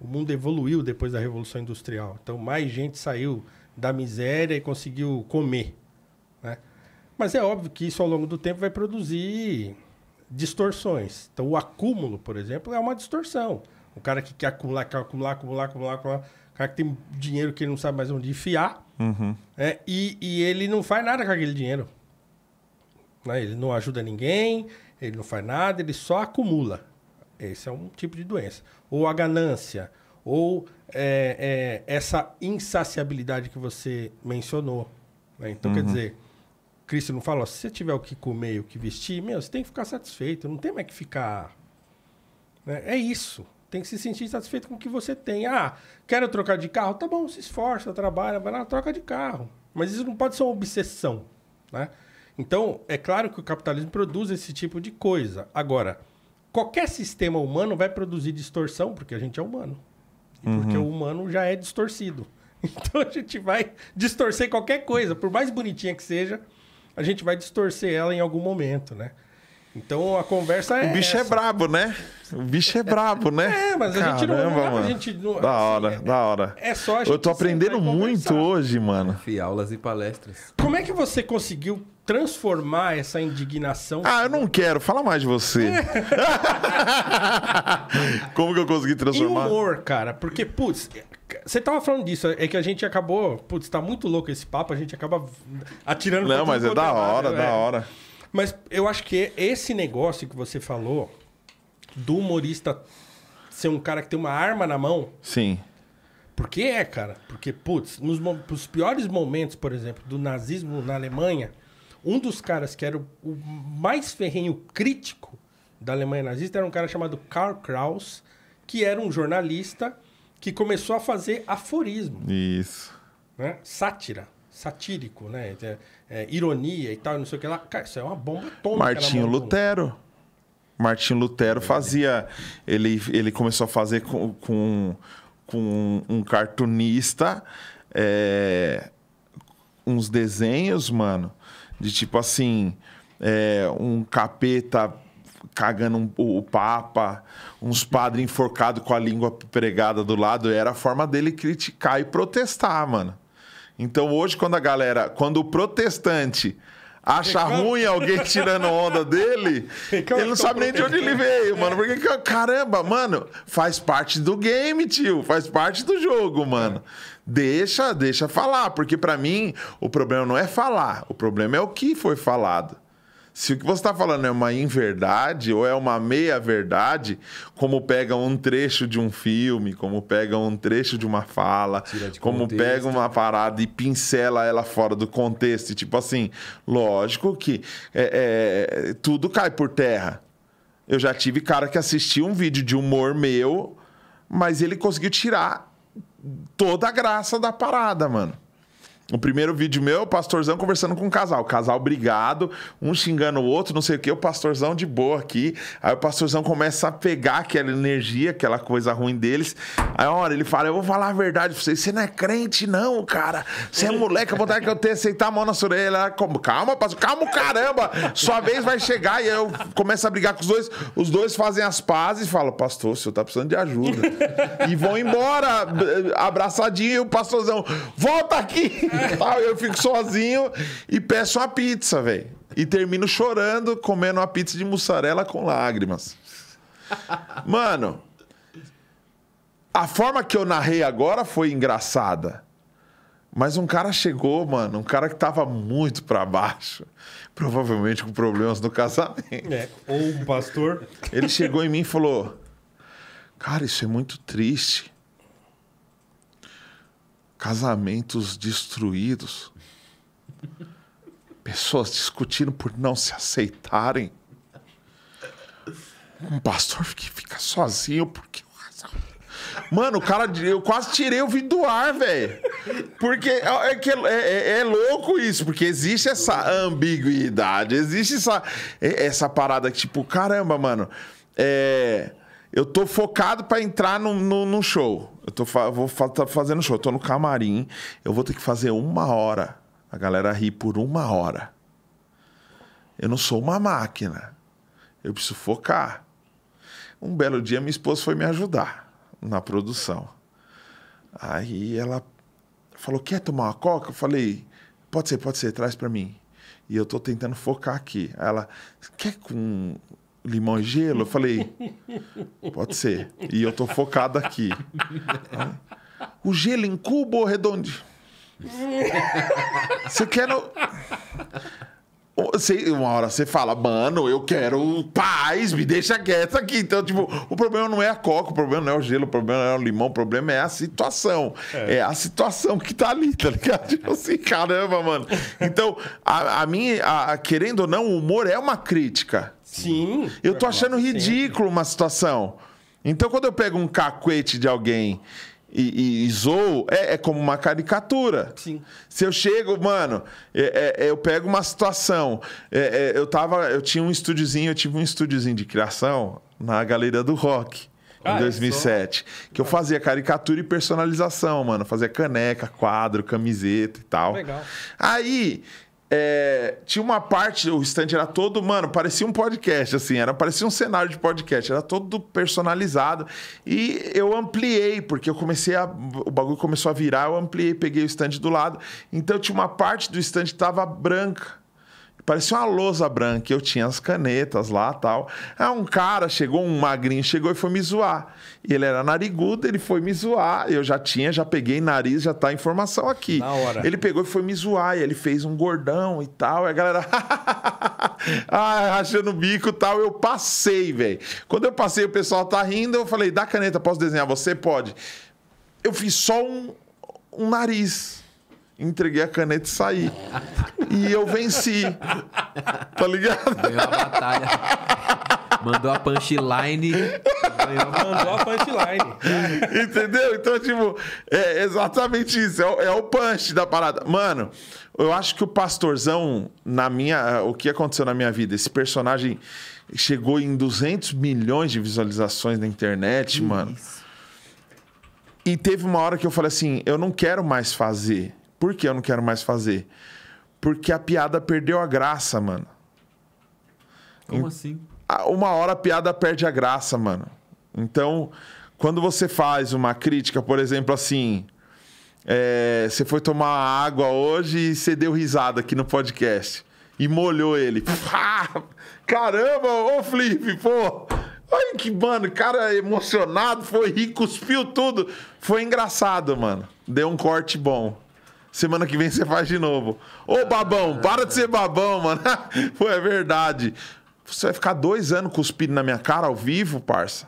O mundo evoluiu depois da Revolução Industrial. Então mais gente saiu da miséria e conseguiu comer. Né? Mas é óbvio que isso ao longo do tempo vai produzir distorções. Então, o acúmulo, por exemplo, é uma distorção. O cara que quer acumular, quer acumular, acumular, acumular, acumular. O cara que tem dinheiro que ele não sabe mais onde enfiar. Uhum. É, e, e ele não faz nada com aquele dinheiro. Né? Ele não ajuda ninguém, ele não faz nada, ele só acumula. Esse é um tipo de doença. Ou a ganância, ou é, é, essa insaciabilidade que você mencionou. Né? Então, uhum. quer dizer, Cristo não fala, se você tiver o que comer e o que vestir, meu, você tem que ficar satisfeito, não tem mais que ficar. Né? É isso. Tem que se sentir satisfeito com o que você tem. Ah, quero trocar de carro? Tá bom, se esforça, trabalha, vai lá, troca de carro. Mas isso não pode ser uma obsessão. Né? Então, é claro que o capitalismo produz esse tipo de coisa. Agora, qualquer sistema humano vai produzir distorção, porque a gente é humano. E uhum. porque o humano já é distorcido. Então a gente vai distorcer qualquer coisa, por mais bonitinha que seja, a gente vai distorcer ela em algum momento, né? Então a conversa é. O bicho é essa. é brabo, né? O bicho é brabo, né? É, mas a gente não. Mano. A gente não, da assim, hora, é, da hora. É só a gente Eu tô aprendendo muito hoje, mano. Fui aulas e palestras. Como é que você conseguiu transformar essa indignação? Ah, eu não quero. Fala mais de você. É. Como que eu consegui transformar? Em humor, cara. Porque, putz, você tava falando disso, é que a gente acabou. Putz, tá muito louco esse papo, a gente acaba atirando Não, mas é, é da hora, né? da hora. Mas eu acho que esse negócio que você falou do humorista ser um cara que tem uma arma na mão. Sim. Porque é, cara. Porque, putz, nos, nos piores momentos, por exemplo, do nazismo na Alemanha, um dos caras que era o, o mais ferrenho crítico da Alemanha nazista era um cara chamado Karl Kraus, que era um jornalista que começou a fazer aforismo. Isso. Né? Sátira. Satírico, né? É, é, ironia e tal, não sei o que lá. Cara, isso é uma bomba atômica. Martinho Lutero. Martinho Lutero é. fazia. Ele, ele começou a fazer com, com, com um cartunista é, uns desenhos, mano, de tipo assim. É, um capeta cagando um, o Papa, uns padres enforcados com a língua pregada do lado. Era a forma dele criticar e protestar, mano. Então hoje, quando a galera, quando o protestante acha ruim alguém tirando onda dele, ele não sabe nem de onde ele veio, mano. Porque, caramba, mano, faz parte do game, tio. Faz parte do jogo, mano. Deixa, deixa falar. Porque para mim, o problema não é falar. O problema é o que foi falado. Se o que você está falando é uma inverdade ou é uma meia-verdade, como pega um trecho de um filme, como pega um trecho de uma fala, de como contexto. pega uma parada e pincela ela fora do contexto, e, tipo assim, lógico que é, é, tudo cai por terra. Eu já tive cara que assistiu um vídeo de humor meu, mas ele conseguiu tirar toda a graça da parada, mano. O primeiro vídeo meu o pastorzão conversando com um casal. O casal brigado, um xingando o outro, não sei o que. O pastorzão de boa aqui. Aí o pastorzão começa a pegar aquela energia, aquela coisa ruim deles. Aí, uma hora, ele fala: Eu vou falar a verdade pra vocês. Você não é crente, não, cara. Você é moleque. A vontade que eu tenho é aceitar a mão na sua orelha. Calma, pastor. Calma, caramba. Sua vez vai chegar. E aí eu começo a brigar com os dois. Os dois fazem as pazes e falam: Pastor, o senhor tá precisando de ajuda. e vão embora, eh, abraçadinho. E o pastorzão: Volta aqui. Pau, eu fico sozinho e peço uma pizza, velho. E termino chorando, comendo uma pizza de mussarela com lágrimas. Mano, a forma que eu narrei agora foi engraçada. Mas um cara chegou, mano, um cara que tava muito para baixo, provavelmente com problemas no casamento. É, ou um pastor. Ele chegou em mim e falou: Cara, isso é muito triste casamentos destruídos, pessoas discutindo por não se aceitarem. Um pastor que fica sozinho porque Mano, o cara, eu quase tirei o vídeo do ar, velho. Porque é é, é, é, é, louco isso, porque existe essa ambiguidade, existe essa, é, essa parada que, tipo, caramba, mano, é eu tô focado para entrar no, no, no, show. Eu tô, vou tá fazendo show. Eu tô no camarim. Eu vou ter que fazer uma hora. A galera ri por uma hora. Eu não sou uma máquina. Eu preciso focar. Um belo dia, minha esposa foi me ajudar na produção. Aí ela falou: Quer tomar uma coca? Eu falei: Pode ser, pode ser, traz para mim. E eu tô tentando focar aqui. Aí ela: Quer com limão e gelo? Eu falei, pode ser. E eu tô focado aqui. O gelo em cubo ou redondo? Você quer no... Você, uma hora você fala, mano, eu quero paz, me deixa quieto aqui. Então, tipo, o problema não é a coca, o problema não é o gelo, o problema não é o limão, o problema é a situação. É, é a situação que tá ali, tá ligado? Tipo assim, caramba, mano. Então, a, a minha, a, a, querendo ou não, o humor é uma crítica. Sim. Eu tô achando ridículo uma situação. Então, quando eu pego um cacuete de alguém e, e, e zoo, é, é, como uma caricatura. Sim. Se eu chego, mano, é, é, é eu pego uma situação. É, é, eu tava. Eu tinha um estúdiozinho, eu tive um estúdiozinho de criação na galeria do rock. Ah, em 2007, só... que eu fazia caricatura e personalização, mano. Fazia caneca, quadro, camiseta e tal. Legal. Aí, é, tinha uma parte, o stand era todo, mano, parecia um podcast, assim, era parecia um cenário de podcast, era todo personalizado. E eu ampliei, porque eu comecei a. O bagulho começou a virar, eu ampliei, peguei o stand do lado. Então tinha uma parte do stand que tava branca. Parecia uma lousa branca, eu tinha as canetas lá tal. Aí um cara chegou, um magrinho chegou e foi me zoar. E ele era narigudo, ele foi me zoar. Eu já tinha, já peguei nariz, já tá a informação aqui. Na hora. Ele pegou e foi me zoar, e ele fez um gordão e tal. E a galera, ah, rachando o bico e tal. Eu passei, velho. Quando eu passei, o pessoal tá rindo, eu falei, dá caneta, posso desenhar? Você pode. Eu fiz só um, um nariz entreguei a caneta e saí. E eu venci. Tá ligado? Ganhou a batalha. Mandou a punchline. mandou a punchline. Entendeu? Então, tipo, é exatamente isso. É o, é o punch da parada. Mano, eu acho que o pastorzão, na minha. O que aconteceu na minha vida? Esse personagem chegou em 200 milhões de visualizações na internet, mano. E teve uma hora que eu falei assim: eu não quero mais fazer por que eu não quero mais fazer? Porque a piada perdeu a graça, mano. Como assim? Ah, uma hora a piada perde a graça, mano. Então, quando você faz uma crítica, por exemplo, assim. É, você foi tomar água hoje e você deu risada aqui no podcast. E molhou ele. Pá! Ah, caramba, ô Flip, pô! Olha que, mano, cara emocionado, foi rico, cuspiu tudo. Foi engraçado, mano. Deu um corte bom. Semana que vem você faz de novo. Ô, babão, para de ser babão, mano. Pô, é verdade. Você vai ficar dois anos cuspindo na minha cara ao vivo, parça?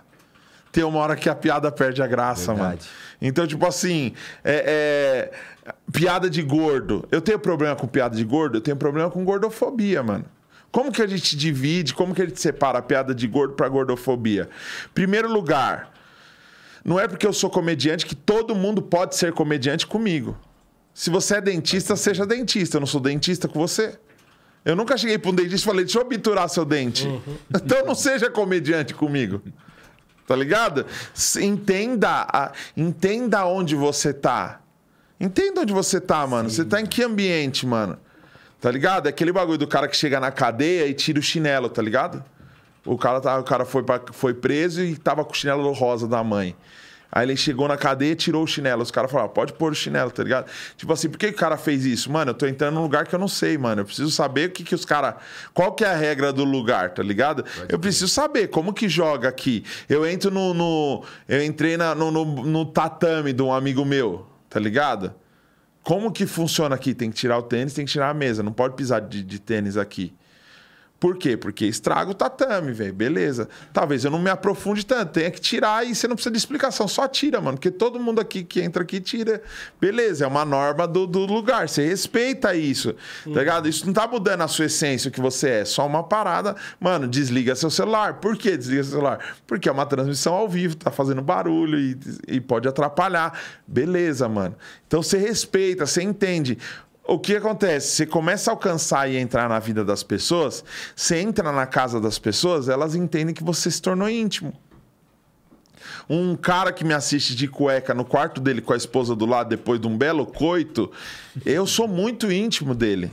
Tem uma hora que a piada perde a graça, verdade. mano. Então, tipo assim, é, é... piada de gordo. Eu tenho problema com piada de gordo, eu tenho problema com gordofobia, mano. Como que a gente divide, como que a gente separa a piada de gordo pra gordofobia? Primeiro lugar, não é porque eu sou comediante que todo mundo pode ser comediante comigo. Se você é dentista, seja dentista. Eu não sou dentista com você. Eu nunca cheguei para um dentista e falei, deixa eu obturar seu dente. Uhum. Então não seja comediante comigo. Tá ligado? Entenda, a, entenda onde você tá. Entenda onde você tá, mano. Sim. Você tá em que ambiente, mano? Tá ligado? É aquele bagulho do cara que chega na cadeia e tira o chinelo, tá ligado? O cara, tá, o cara foi, pra, foi preso e tava com o chinelo rosa da mãe. Aí ele chegou na cadeia e tirou o chinelo. Os caras falaram, ah, pode pôr o chinelo, tá ligado? Tipo assim, por que o cara fez isso? Mano, eu tô entrando num lugar que eu não sei, mano. Eu preciso saber o que, que os caras. Qual que é a regra do lugar, tá ligado? Pode eu preciso saber como que joga aqui. Eu entro no. no eu entrei na, no, no, no tatame de um amigo meu, tá ligado? Como que funciona aqui? Tem que tirar o tênis, tem que tirar a mesa. Não pode pisar de, de tênis aqui. Por quê? Porque estraga o tatame, velho. Beleza. Talvez eu não me aprofunde tanto. Tenha que tirar e você não precisa de explicação. Só tira, mano. Porque todo mundo aqui que entra aqui tira. Beleza, é uma norma do, do lugar. Você respeita isso. Tá uhum. Tá ligado? Isso não tá mudando a sua essência, o que você é. Só uma parada. Mano, desliga seu celular. Por que desliga seu celular? Porque é uma transmissão ao vivo, tá fazendo barulho e, e pode atrapalhar. Beleza, mano. Então você respeita, você entende o que acontece? Você começa a alcançar e entrar na vida das pessoas, você entra na casa das pessoas, elas entendem que você se tornou íntimo. Um cara que me assiste de cueca no quarto dele com a esposa do lado depois de um belo coito, eu sou muito íntimo dele.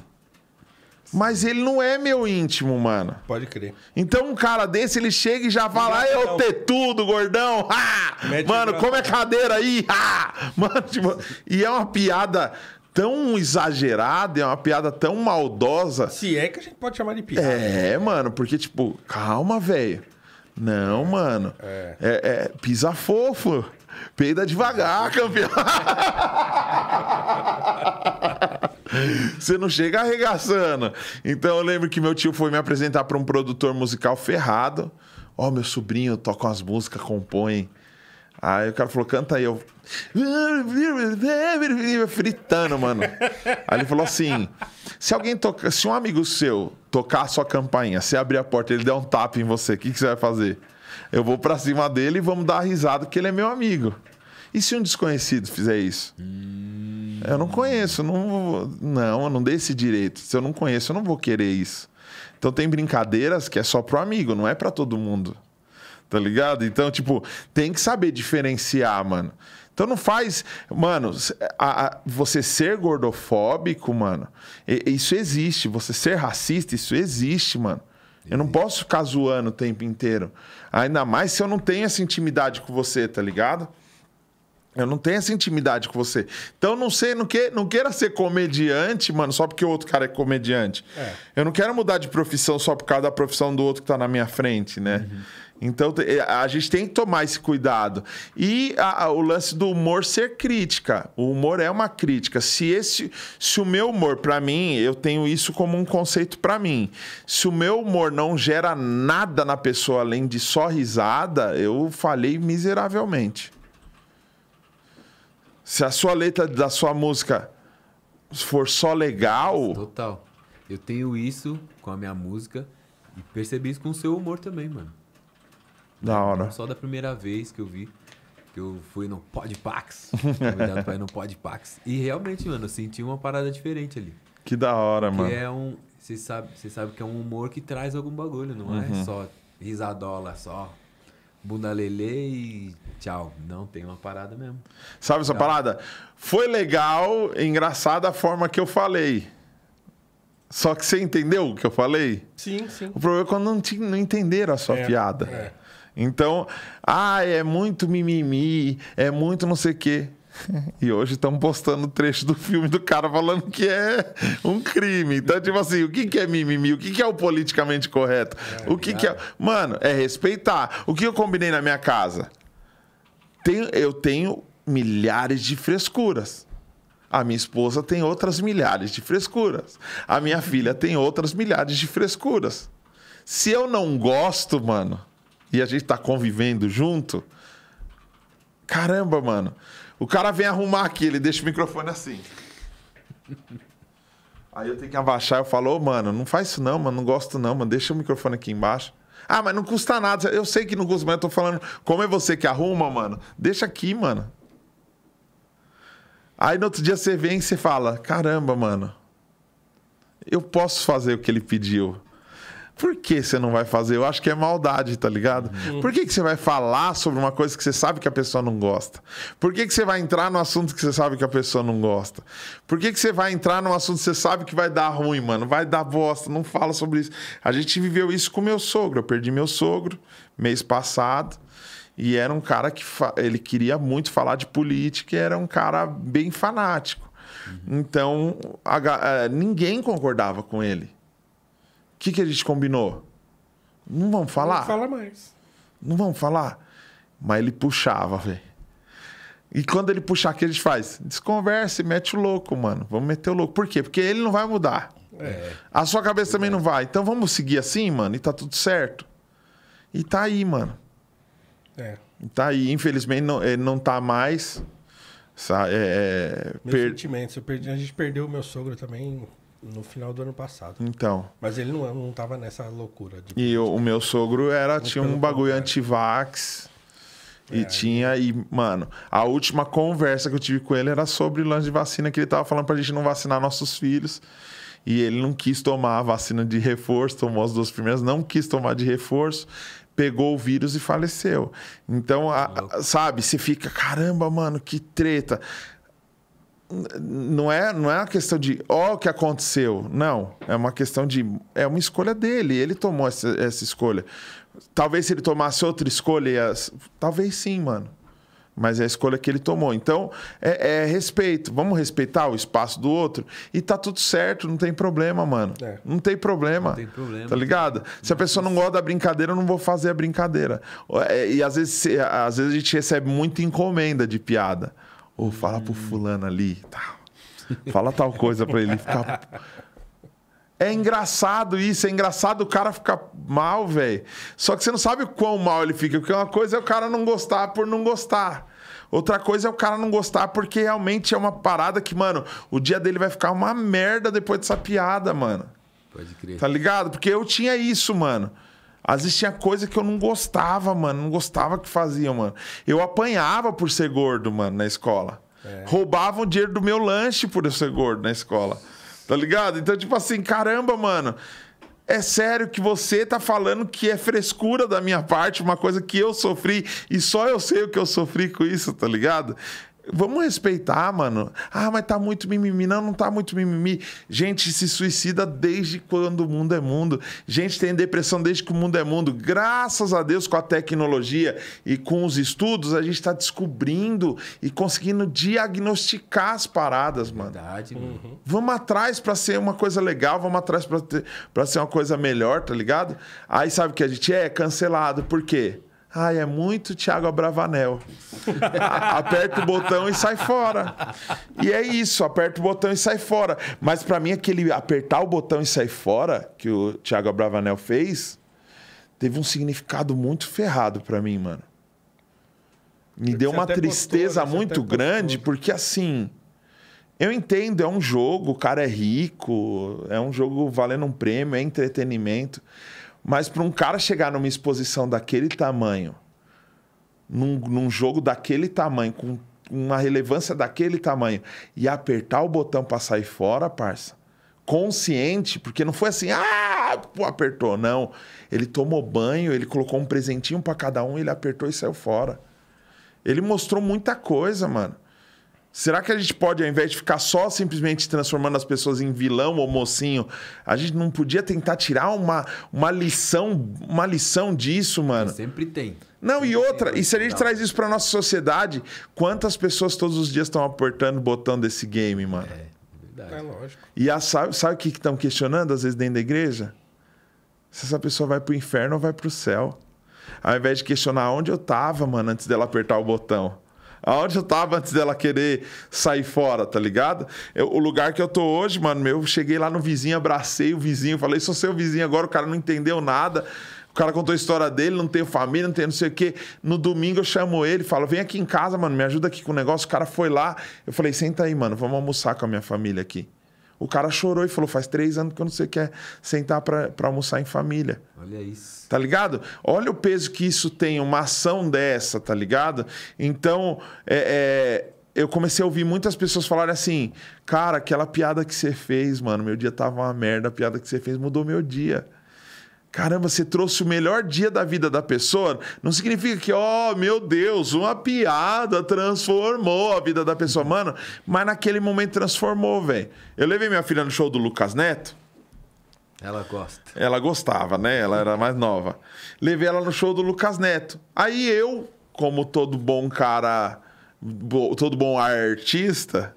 Mas ele não é meu íntimo, mano. Pode crer. Então um cara desse, ele chega e já fala, ah, eu tetudo, gordão. Ha! mano, como é cadeira aí? Ha! Mano, tipo... e é uma piada tão exagerada, é uma piada tão maldosa. Se é que a gente pode chamar de piada. É, né? mano, porque, tipo, calma, velho. Não, é. mano. É. É, é. Pisa fofo. Peida devagar, campeão. Você não chega arregaçando. Então eu lembro que meu tio foi me apresentar para um produtor musical ferrado. Ó, oh, meu sobrinho toca umas músicas, compõe. Aí o cara falou: canta aí. Eu Fritando, mano. Aí ele falou assim: se alguém toca, se um amigo seu tocar a sua campainha, você abrir a porta, ele der um tapa em você, o que, que você vai fazer? Eu vou pra cima dele e vamos dar uma risada, porque ele é meu amigo. E se um desconhecido fizer isso? Hum... Eu não conheço, não vou... não, eu não dei esse direito. Se eu não conheço, eu não vou querer isso. Então tem brincadeiras que é só pro amigo, não é para todo mundo. Tá ligado? Então, tipo, tem que saber diferenciar, mano. Então não faz. Mano, a, a, você ser gordofóbico, mano, isso existe. Você ser racista, isso existe, mano. Eu não posso ficar zoando o tempo inteiro. Ainda mais se eu não tenho essa intimidade com você, tá ligado? Eu não tenho essa intimidade com você. Então não sei, não, que, não queira ser comediante, mano, só porque o outro cara é comediante. É. Eu não quero mudar de profissão só por causa da profissão do outro que tá na minha frente, né? Uhum. Então eh, a gente tem que tomar esse cuidado. E a, a, o lance do humor ser crítica. O humor é uma crítica. Se esse, se o meu humor para mim, eu tenho isso como um conceito para mim. Se o meu humor não gera nada na pessoa além de só risada, eu falei miseravelmente. Se a sua letra da sua música for só legal, total. Eu tenho isso com a minha música e percebi isso com o seu humor também, mano. Da hora. Só da primeira vez que eu vi. Que eu fui no Podpax. Convidado pra ir no Podpax. E realmente, mano, eu senti uma parada diferente ali. Que da hora, que mano. é um. Você sabe, sabe que é um humor que traz algum bagulho, não é uhum. é só risadola, só bunda lelê e tchau. Não, tem uma parada mesmo. Sabe essa parada? Foi legal, engraçada a forma que eu falei. Só que você entendeu o que eu falei? Sim, sim. O problema é quando não, te, não entenderam a sua é, piada. É. Então, ah, é muito mimimi, é muito não sei o quê. E hoje estão postando trecho do filme do cara falando que é um crime. Então, tipo assim, o que, que é mimimi? O que, que é o politicamente correto? É, o que, que é. Mano, é respeitar. O que eu combinei na minha casa? Tenho, eu tenho milhares de frescuras. A minha esposa tem outras milhares de frescuras. A minha filha tem outras milhares de frescuras. Se eu não gosto, mano e a gente tá convivendo junto. Caramba, mano. O cara vem arrumar aqui, ele deixa o microfone assim. Aí eu tenho que abaixar, eu falo, oh, mano, não faz isso não, mano, não gosto não, mano, deixa o microfone aqui embaixo. Ah, mas não custa nada. Eu sei que não custa, mas eu tô falando, como é você que arruma, mano? Deixa aqui, mano. Aí no outro dia você vem e você fala, caramba, mano, eu posso fazer o que ele pediu. Por que você não vai fazer? Eu acho que é maldade, tá ligado? Uhum. Por que, que você vai falar sobre uma coisa que você sabe que a pessoa não gosta? Por que, que você vai entrar no assunto que você sabe que a pessoa não gosta? Por que, que você vai entrar num assunto que você sabe que vai dar ruim, mano? Vai dar bosta, não fala sobre isso. A gente viveu isso com meu sogro. Eu perdi meu sogro mês passado. E era um cara que ele queria muito falar de política, era um cara bem fanático. Uhum. Então, eh, ninguém concordava com ele que, que a gente combinou? Não vamos falar? Não fala mais. Não vamos falar? Mas ele puxava, velho. E quando ele puxar, o que a gente faz? e mete o louco, mano. Vamos meter o louco. Por quê? Porque ele não vai mudar. É. A sua cabeça também não vai. Então vamos seguir assim, mano, e tá tudo certo. E tá aí, mano. É. E tá aí. Infelizmente, não, ele não tá mais. Sabe, é, é per... sentimento. Eu perdi, a gente perdeu o meu sogro também no final do ano passado. Então. Mas ele não, não tava nessa loucura. De... E o meu sogro era, tinha um bagulho antivax. É, e tinha, e, mano, a última conversa que eu tive com ele era sobre o lance de vacina, que ele tava falando pra gente não vacinar nossos filhos. E ele não quis tomar a vacina de reforço, tomou as duas primeiras, não quis tomar de reforço, pegou o vírus e faleceu. Então, a, a, sabe, você fica, caramba, mano, que treta não é, não é uma questão de ó oh, o que aconteceu. Não. É uma questão de. É uma escolha dele. Ele tomou essa, essa escolha. Talvez se ele tomasse outra escolha. Talvez sim, mano. Mas é a escolha que ele tomou. Então, é, é, respeito. Vamos respeitar o espaço do outro. E tá tudo certo, não tem problema, mano. É. Não tem problema. Não tem problema. Tá ligado? Se a pessoa não gosta da brincadeira, eu não vou fazer a brincadeira. É, e às vezes, às vezes a gente recebe muita encomenda de piada. Ou fala pro fulano ali, tal. Fala tal coisa para ele ficar. É engraçado isso, é engraçado o cara ficar mal, velho. Só que você não sabe o quão mal ele fica, porque uma coisa é o cara não gostar por não gostar. Outra coisa é o cara não gostar porque realmente é uma parada que, mano, o dia dele vai ficar uma merda depois dessa piada, mano. Pode crer. Tá ligado? Porque eu tinha isso, mano. Às vezes tinha coisa que eu não gostava, mano. Não gostava que faziam, mano. Eu apanhava por ser gordo, mano, na escola. É. Roubavam dinheiro do meu lanche por eu ser gordo na escola. Tá ligado? Então, tipo assim, caramba, mano. É sério que você tá falando que é frescura da minha parte, uma coisa que eu sofri e só eu sei o que eu sofri com isso, tá ligado? Vamos respeitar, mano. Ah, mas tá muito mimimi. Não, não tá muito mimimi. Gente se suicida desde quando o mundo é mundo. Gente tem depressão desde que o mundo é mundo. Graças a Deus, com a tecnologia e com os estudos, a gente tá descobrindo e conseguindo diagnosticar as paradas, mano. Verdade, uhum. mano. Uhum. Vamos atrás para ser uma coisa legal, vamos atrás para ser uma coisa melhor, tá ligado? Aí sabe o que a gente é? é cancelado. Por quê? Ai, é muito Thiago Abravanel. aperta o botão e sai fora. E é isso, aperta o botão e sai fora. Mas para mim, aquele apertar o botão e sair fora que o Thiago Abravanel fez, teve um significado muito ferrado para mim, mano. Me deu uma tristeza postura, né? muito grande, postura. porque assim. Eu entendo, é um jogo, o cara é rico, é um jogo valendo um prêmio, é entretenimento. Mas para um cara chegar numa exposição daquele tamanho, num, num jogo daquele tamanho, com uma relevância daquele tamanho, e apertar o botão para sair fora, parça, consciente, porque não foi assim, ah, pô, apertou, não. Ele tomou banho, ele colocou um presentinho para cada um, ele apertou e saiu fora. Ele mostrou muita coisa, mano. Será que a gente pode, ao invés de ficar só simplesmente transformando as pessoas em vilão ou mocinho, a gente não podia tentar tirar uma, uma lição, uma lição disso, mano? Sempre tem. Não, Sempre e outra, tem. e se a gente não. traz isso pra nossa sociedade, quantas pessoas todos os dias estão aportando botando esse game, mano? É, é, verdade. É lógico. E a, sabe, sabe o que estão questionando, às vezes, dentro da igreja? Se essa pessoa vai pro inferno ou vai pro céu. Ao invés de questionar onde eu tava, mano, antes dela apertar o botão aonde eu tava antes dela querer sair fora, tá ligado? Eu, o lugar que eu tô hoje, mano, eu cheguei lá no vizinho, abracei o vizinho, falei, sou seu vizinho agora, o cara não entendeu nada. O cara contou a história dele, não tem família, não tem não sei o quê. No domingo eu chamo ele, falo, vem aqui em casa, mano, me ajuda aqui com o negócio. O cara foi lá. Eu falei, senta aí, mano, vamos almoçar com a minha família aqui. O cara chorou e falou: faz três anos que eu não sei quer é sentar para almoçar em família. Olha isso. Tá ligado? Olha o peso que isso tem, uma ação dessa, tá ligado? Então, é, é eu comecei a ouvir muitas pessoas falarem assim: Cara, aquela piada que você fez, mano, meu dia tava uma merda, a piada que você fez mudou meu dia. Caramba, você trouxe o melhor dia da vida da pessoa, não significa que, ó, oh, meu Deus, uma piada transformou a vida da pessoa, mano. Mas naquele momento transformou, velho. Eu levei minha filha no show do Lucas Neto. Ela gosta. Ela gostava, né? Ela era mais nova. Levei ela no show do Lucas Neto. Aí eu, como todo bom cara, todo bom artista,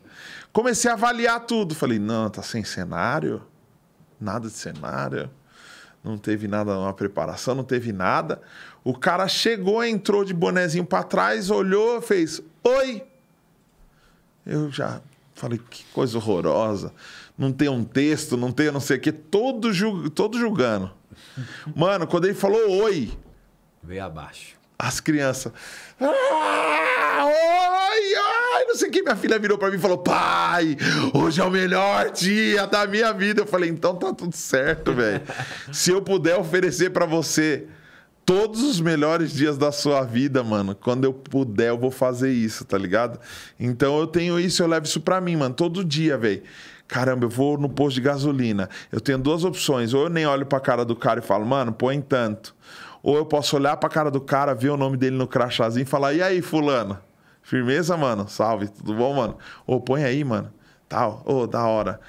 comecei a avaliar tudo. Falei, não, tá sem cenário? Nada de cenário não teve nada, uma preparação, não teve nada. O cara chegou, entrou de bonezinho para trás, olhou, fez oi. Eu já falei, que coisa horrorosa. Não tem um texto, não tem não sei o quê, todo, julg... todo julgando. Mano, quando ele falou oi. Veio abaixo. As crianças. Ah, oi, oi! ai não sei o que, minha filha virou pra mim e falou: Pai, hoje é o melhor dia da minha vida. Eu falei: Então tá tudo certo, velho. Se eu puder oferecer para você todos os melhores dias da sua vida, mano. Quando eu puder, eu vou fazer isso, tá ligado? Então eu tenho isso, eu levo isso pra mim, mano, todo dia, velho. Caramba, eu vou no posto de gasolina. Eu tenho duas opções. Ou eu nem olho pra cara do cara e falo, mano, põe tanto. Ou eu posso olhar pra cara do cara, ver o nome dele no crachazinho e falar, e aí, fulano? Firmeza, mano? Salve, tudo bom, mano? Ô, põe aí, mano. Tal, tá, ô, da hora.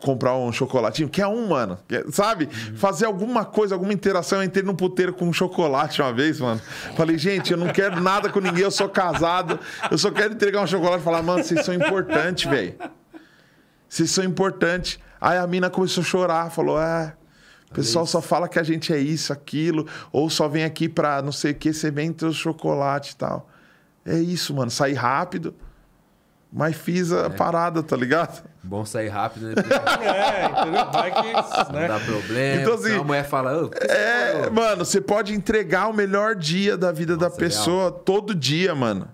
Comprar um chocolatinho, quer é um, mano. Quer, é, sabe? Uhum. Fazer alguma coisa, alguma interação. Eu entrei num puteiro com um chocolate uma vez, mano. Falei, gente, eu não quero nada com ninguém, eu sou casado. Eu só quero entregar um chocolate e falar, mano, vocês são importantes, velho. Vocês são importantes. Aí a mina começou a chorar, falou, é. O pessoal só fala que a gente é isso, aquilo, ou só vem aqui pra não sei o que, você vem teu chocolate e tal. É isso, mano. Saí rápido, mas fiz a é. parada, tá ligado? Bom sair rápido, né? é, entendeu? Vai que é né? Não dá problema. Então, assim, a mulher fala. É, mano, você pode entregar o melhor dia da vida Nossa, da pessoa todo dia, mano.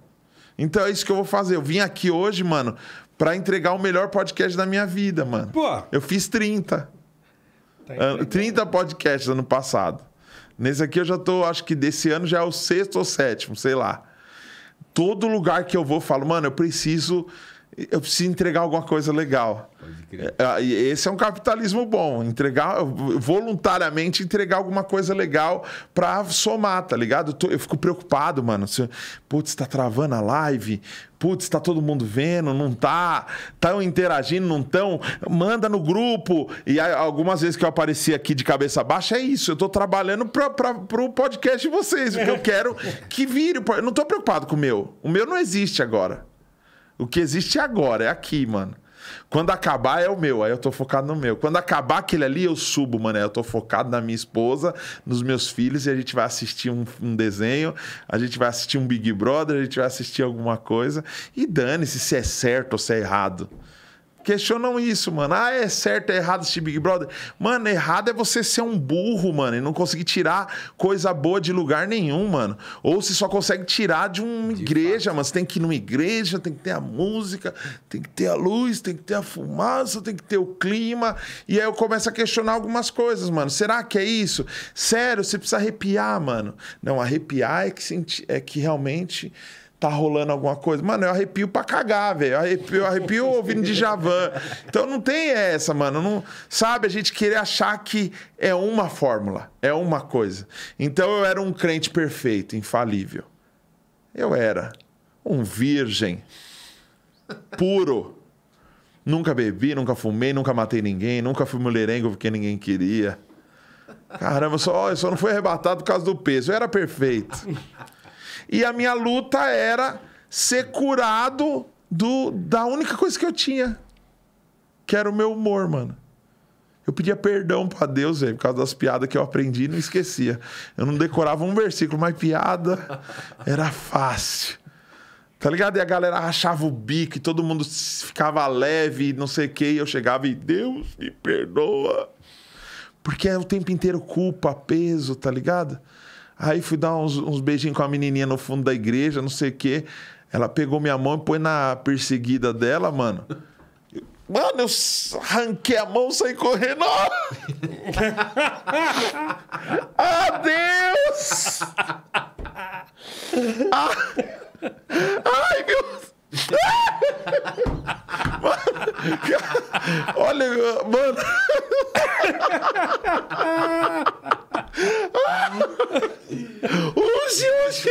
Então é isso que eu vou fazer. Eu vim aqui hoje, mano, para entregar o melhor podcast da minha vida, mano. Pô. Eu fiz 30. Tá 30 ah, podcasts ano passado. Nesse aqui eu já tô, acho que desse ano já é o sexto ou sétimo, sei lá todo lugar que eu vou, eu falo, mano, eu preciso eu preciso entregar alguma coisa legal. É, ah, esse é um capitalismo bom, entregar voluntariamente entregar alguma coisa legal para somar, tá ligado? Eu, tô, eu fico preocupado, mano. Se, putz, tá travando a live. Putz, tá todo mundo vendo, não tá? Tão interagindo, não tão? Manda no grupo. E algumas vezes que eu apareci aqui de cabeça baixa, é isso. Eu tô trabalhando pra, pra, pro podcast de vocês, porque eu é. quero que vire. Eu não tô preocupado com o meu. O meu não existe agora. O que existe agora, é aqui, mano. Quando acabar é o meu, aí eu tô focado no meu. Quando acabar aquele ali, eu subo, mano. Aí eu tô focado na minha esposa, nos meus filhos, e a gente vai assistir um, um desenho, a gente vai assistir um Big Brother, a gente vai assistir alguma coisa. E dane-se se é certo ou se é errado questionam isso, mano. Ah, é certo, é errado esse Big Brother. Mano, errado é você ser um burro, mano, e não conseguir tirar coisa boa de lugar nenhum, mano. Ou você só consegue tirar de uma de igreja, fato. mano. Você tem que ir numa igreja, tem que ter a música, tem que ter a luz, tem que ter a fumaça, tem que ter o clima. E aí eu começo a questionar algumas coisas, mano. Será que é isso? Sério, você precisa arrepiar, mano. Não, arrepiar é que, é que realmente tá rolando alguma coisa. Mano, eu arrepio pra cagar, velho. Arrepio, eu arrepio ouvindo de Javan. Então não tem essa, mano. Não, sabe, a gente querer achar que é uma fórmula, é uma coisa. Então eu era um crente perfeito, infalível. Eu era um virgem puro. Nunca bebi, nunca fumei, nunca matei ninguém, nunca fui mulherengo porque ninguém queria. Caramba, só, eu só não fui arrebatado por causa do peso. Eu era perfeito. E a minha luta era ser curado do, da única coisa que eu tinha, que era o meu humor, mano. Eu pedia perdão para Deus, velho, por causa das piadas que eu aprendi e não esquecia. Eu não decorava um versículo, mas piada era fácil. Tá ligado? E a galera rachava o bico e todo mundo ficava leve, não sei o quê. E eu chegava e, Deus, me perdoa. Porque é o tempo inteiro culpa, peso, tá ligado? Aí fui dar uns, uns beijinhos com a menininha no fundo da igreja, não sei o quê. Ela pegou minha mão e põe na perseguida dela, mano. Mano, eu arranquei a mão, saí correndo. Adeus! Ah, ah, ai, meu Deus! mano, olha, mano. Hoje, hoje.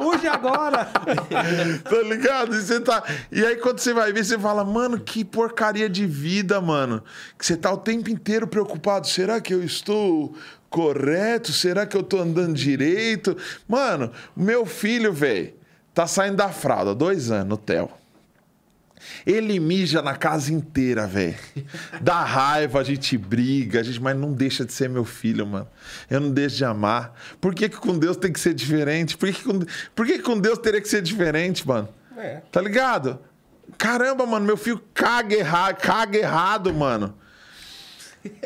Hoje, agora. Tá ligado? E, você tá... e aí, quando você vai ver, você fala, mano, que porcaria de vida, mano. Que você tá o tempo inteiro preocupado. Será que eu estou correto? Será que eu tô andando direito? Mano, meu filho, velho Tá saindo da fralda, dois anos o Theo. Ele mija na casa inteira, velho. Dá raiva, a gente briga, a gente, mas não deixa de ser meu filho, mano. Eu não deixo de amar. Por que, que com Deus tem que ser diferente? Por que, que com, Por que, que com Deus teria que ser diferente, mano? É. Tá ligado? Caramba, mano, meu filho caga errado, caga errado, mano.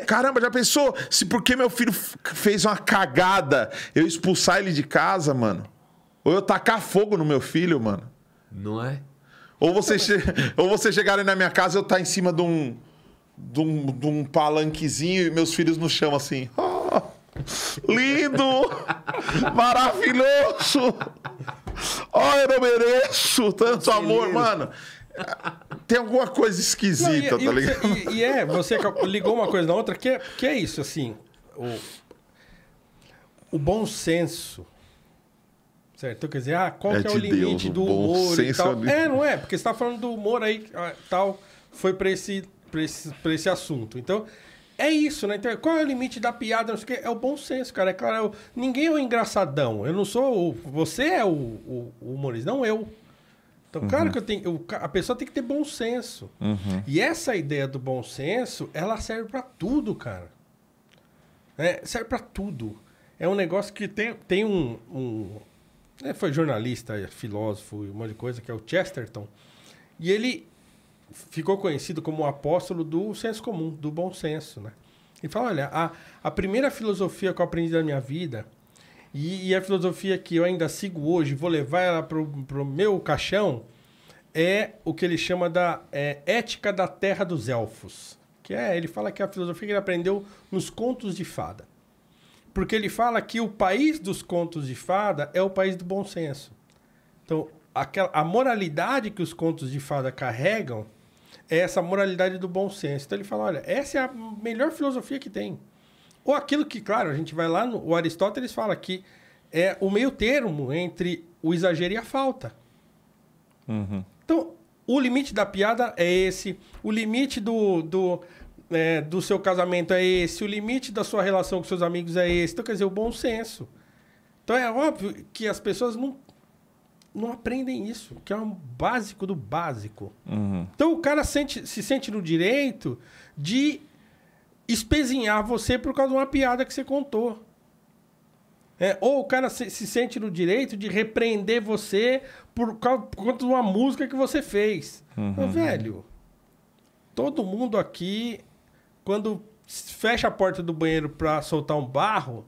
Caramba, já pensou se porque meu filho fez uma cagada eu expulsar ele de casa, mano? Ou eu tacar fogo no meu filho, mano. Não é? Ou você, che... ou você chegarem na minha casa e eu estar tá em cima de um, de um, de um palanquezinho e meus filhos no chão assim. Oh, lindo! maravilhoso! Oh, eu não mereço tanto amor, mano. Tem alguma coisa esquisita, não, e, é, tá e, ligado? E, e, é, você ligou uma coisa na outra, que é, que é isso, assim. O, o bom senso Certo, então quer dizer, ah, qual é que é o limite Deus, do humor e tal? É, não é? Porque você tá falando do humor aí ah, tal, foi para esse, pra esse, esse assunto. Então, é isso, né? Então, qual é o limite da piada? Não sei o quê. É o bom senso, cara. É claro, eu, ninguém é o um engraçadão. Eu não sou. O, você é o, o, o humorista, não eu. Então, uhum. claro que eu tenho, eu, a pessoa tem que ter bom senso. Uhum. E essa ideia do bom senso, ela serve para tudo, cara. É, serve para tudo. É um negócio que tem, tem um, um é, foi jornalista, é, filósofo, um monte de coisa, que é o Chesterton. E ele ficou conhecido como o apóstolo do senso comum, do bom senso, né? Ele fala, olha, a, a primeira filosofia que eu aprendi na minha vida e, e a filosofia que eu ainda sigo hoje, vou levar ela para o meu caixão, é o que ele chama da é, ética da terra dos elfos. Que é, ele fala que é a filosofia que ele aprendeu nos contos de fada. Porque ele fala que o país dos contos de fada é o país do bom senso. Então, aquela, a moralidade que os contos de fada carregam é essa moralidade do bom senso. Então ele fala, olha, essa é a melhor filosofia que tem. Ou aquilo que, claro, a gente vai lá no o Aristóteles fala que é o meio termo entre o exagero e a falta. Uhum. Então, o limite da piada é esse, o limite do, do, é, do seu casamento é esse, o limite da sua relação com seus amigos é esse. Então, quer dizer, o bom senso. Então, é óbvio que as pessoas não, não aprendem isso, que é um básico do básico. Uhum. Então, o cara sente, se sente no direito de espezinhar você por causa de uma piada que você contou. É, ou o cara se, se, sente no direito de repreender você por, causa, por conta de uma música que você fez. Uhum. Então, velho, todo mundo aqui quando fecha a porta do banheiro pra soltar um barro,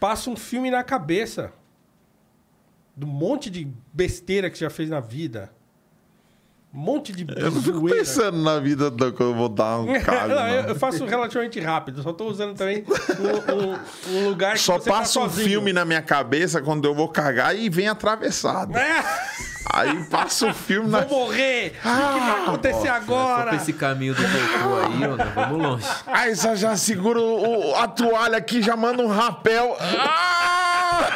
passa um filme na cabeça. Do monte de besteira que já fez na vida. Um monte de Eu não fico pensando na vida da, quando eu vou dar um cargo. não, eu, faço relativamente rápido. Só estou usando também um, um, um lugar que Só você tá passa tá um filme na minha cabeça quando eu vou cagar e vem atravessado. É. Aí passa o filme na. Vou morrer! o que vai ah, acontecer agora? Pra esse caminho do cocô aí, ó, vamos longe. Aí só já segura a toalha aqui, já manda um rapel. Ah!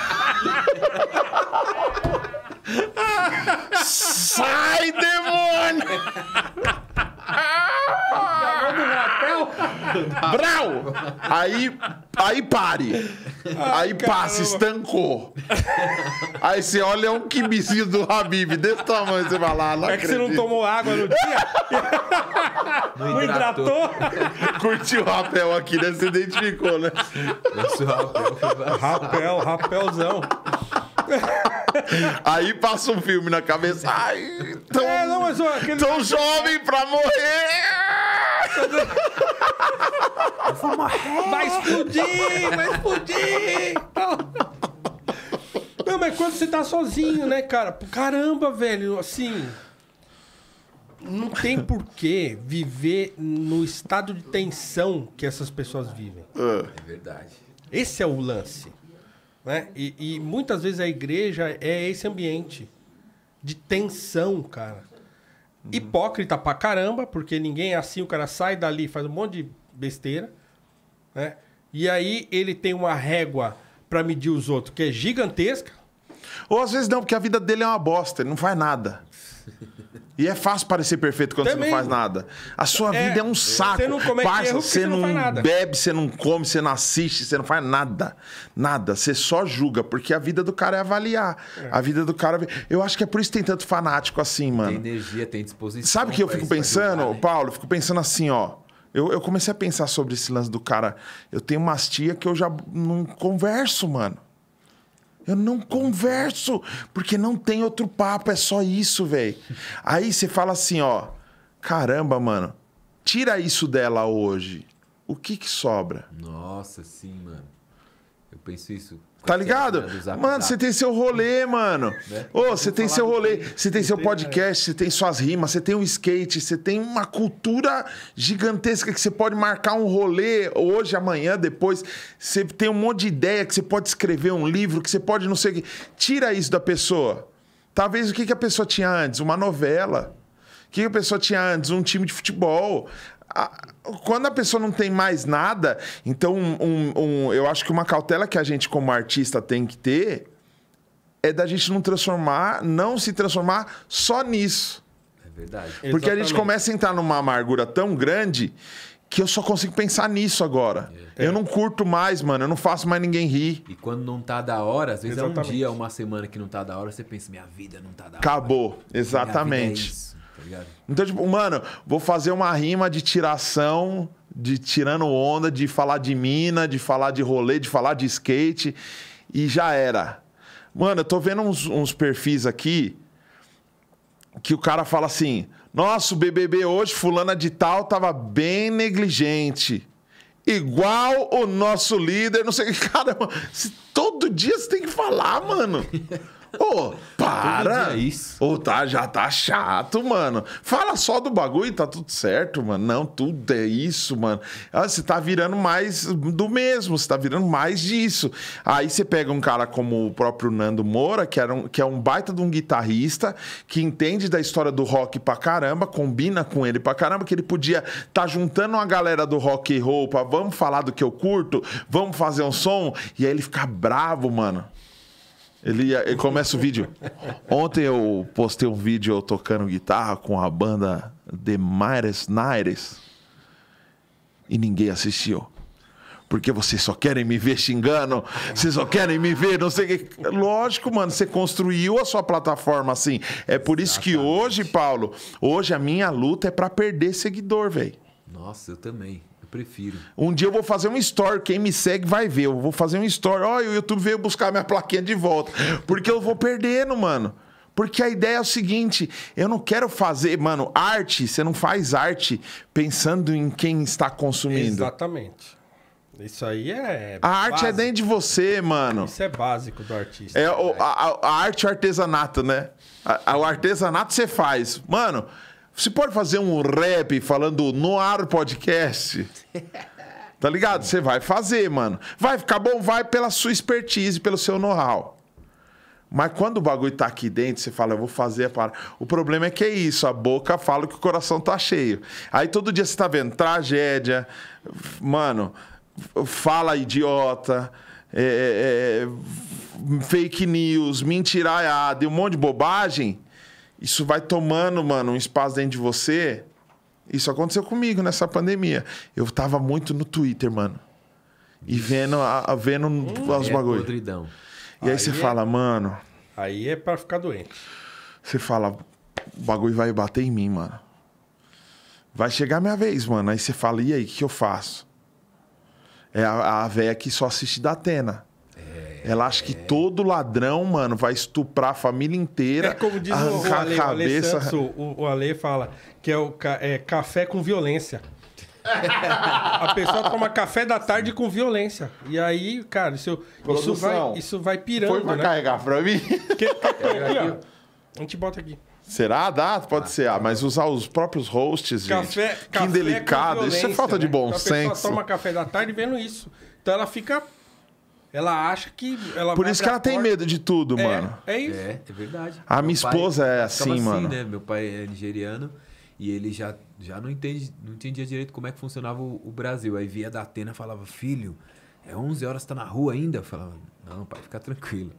Sai, demônio! Brau! Aí, aí pare. aí passa, estancou. Aí você olha é um kibizinho do Habib desse tamanho, você vai lá, não É que você não tomou água no dia? Não hidratou? Curtiu o rapel aqui, né? Você identificou, né? Nosso rapel Rapel, rapelzão. Aí passa um filme na cabeça. Ai, tão, é, não, mas, ó, tão jovem pra morrer! morrer! Vai explodir! Vai explodir! Não, mas quando você tá sozinho, né, cara? Caramba, velho, assim. Não tem porquê viver no estado de tensão que essas pessoas vivem. É, é verdade. Esse é o lance. Né? E, e, muitas vezes a igreja é esse ambiente de tensão, cara. Uhum. Hipócrita pra caramba, porque ninguém é assim, o cara sai dali, faz um monte de besteira, né? E aí ele tem uma régua para medir os outros que é gigantesca. Ou às vezes não, porque a vida dele é uma bosta, ele não faz nada. E é fácil parecer perfeito quando Também. você não faz nada. A sua é, vida é um saco. Você não Parça, erro você, não, não nada. bebe, você não come, você não assiste, você não faz nada. Nada. Você só julga, porque a vida do cara é avaliar. É. A vida do cara. É eu acho que é por isso que tem tanto fanático assim, mano. Tem energia, tem disposição. Sabe o que eu fico pensando, ajudar, né? Paulo? Eu fico pensando assim, ó. Eu, eu comecei a pensar sobre esse lance do cara. Eu tenho umas tia que eu já não converso, mano. Eu não converso, porque não tem outro papo, é só isso, velho. Aí você fala assim, ó, caramba, mano, tira isso dela hoje. O que que sobra? Nossa, sim, mano. Eu penso isso Tá ligado? É mano, você tem seu rolê, mano. Né? Ô, oh, você tem seu rolê, você tem seu podcast, você tem suas rimas, você tem um skate, você tem uma cultura gigantesca que você pode marcar um rolê hoje, amanhã, depois. Você tem um monte de ideia que você pode escrever um livro, que você pode não sei o que. Tira isso da pessoa. Talvez o que a pessoa tinha antes? Uma novela. O que a pessoa tinha antes? Um time de futebol quando a pessoa não tem mais nada, então um, um, eu acho que uma cautela que a gente como artista tem que ter é da gente não transformar, não se transformar só nisso. É verdade. Porque Exatamente. a gente começa a entrar numa amargura tão grande que eu só consigo pensar nisso agora. É. Eu não curto mais, mano. Eu não faço mais ninguém rir. E quando não tá da hora, às vezes Exatamente. é um dia, uma semana que não tá da hora, você pensa, minha vida não tá da hora. Acabou. É Exatamente ligado? Então, tipo, mano, vou fazer uma rima de tiração, de tirando onda, de falar de mina, de falar de rolê, de falar de skate. E já era. Mano, eu tô vendo uns, uns perfis aqui que o cara fala assim: nossa, o BBB hoje, fulana de tal, tava bem negligente. Igual o nosso líder, não sei o que. Cara, todo dia você tem que falar, mano. Ô, para! É isso. Ô, tá, já tá chato, mano. Fala só do bagulho e tá tudo certo, mano. Não, tudo é isso, mano. Ah, você tá virando mais do mesmo, você tá virando mais disso. Aí você pega um cara como o próprio Nando Moura, que, era um, que é um baita de um guitarrista, que entende da história do rock pra caramba, combina com ele pra caramba, que ele podia tá juntando uma galera do rock e roupa. vamos falar do que eu curto, vamos fazer um som, e aí ele fica bravo, mano. Ele, ele começa o vídeo. Ontem eu postei um vídeo eu tocando guitarra com a banda The Maires Naires e ninguém assistiu. Porque vocês só querem me ver xingando, vocês só querem me ver, não sei o que. Lógico, mano, você construiu a sua plataforma assim. É por Exatamente. isso que hoje, Paulo, hoje a minha luta é para perder seguidor, velho. Nossa, eu também. Prefiro. Um dia eu vou fazer um story, quem me segue vai ver. Eu vou fazer um story. Ó, o YouTube veio buscar minha plaquinha de volta. Porque eu vou perdendo, mano. Porque a ideia é o seguinte, eu não quero fazer, mano, arte, você não faz arte pensando em quem está consumindo. Exatamente. Isso aí é. A arte é dentro de você, mano. Isso é básico do artista. É o, né? a, a, arte é o artesanato, né? A, o artesanato você faz. Mano, você pode fazer um rap falando no ar podcast? Tá ligado? Você vai fazer, mano. Vai ficar bom? Vai pela sua expertise, pelo seu know-how. Mas quando o bagulho tá aqui dentro, você fala, eu vou fazer a parada. O problema é que é isso, a boca fala que o coração tá cheio. Aí todo dia você tá vendo tragédia, mano, fala idiota, é, é, é fake news, mentiraiada e um monte de bobagem isso vai tomando, mano, um espaço dentro de você. Isso aconteceu comigo nessa pandemia. Eu tava muito no Twitter, mano. E vendo, a, a vendo hum, os é bagulho. E aí, aí você é... fala, mano. Aí é para ficar doente. Você fala, o bagulho vai bater em mim, mano. Vai chegar minha vez, mano. Aí você fala, e aí, o que eu faço? É a, a véia que só assiste da Atena. Ela acha que todo ladrão, mano, vai estuprar a família inteira. É como diz o, o Ale, a cabeça. O Ale, Santos, o, Ale fala que é o é, café com violência. a pessoa toma café da tarde com violência. E aí, cara, isso, isso, vai, isso vai pirando. Foi pra né? carregar pra mim? Que, aqui, a gente bota aqui. Será? Dá? Pode ah, ser. Ah, mas usar os próprios hosts, café, gente. Café que indelicado. Isso é falta né? de bom senso. A pessoa toma café da tarde vendo isso. Então ela fica ela acha que. Ela Por isso que ela tem medo de tudo, é, mano. É isso. É, é verdade. A Meu minha esposa pai, é assim, assim, mano. Né? Meu pai é nigeriano e ele já, já não, entende, não entendia direito como é que funcionava o, o Brasil. Aí via da Atena falava: Filho, é 11 horas, tá na rua ainda? Eu falava: Não, pai, fica tranquilo.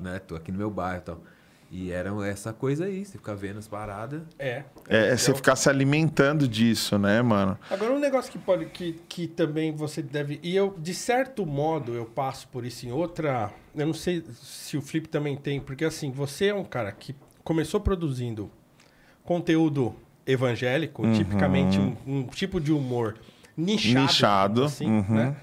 Né? Tô aqui no meu bairro e tal. E era essa coisa aí, você ficar vendo as paradas. É. É, é você então- ficar se alimentando disso, né, mano? Agora, um negócio que pode. Que, que também você deve. E eu, de certo modo, eu passo por isso em outra. Eu não sei se o Flip também tem, porque assim, você é um cara que começou produzindo conteúdo evangélico, uhum. tipicamente um, um, tipo de humor nichado. Nichado. Assim, uhum. né?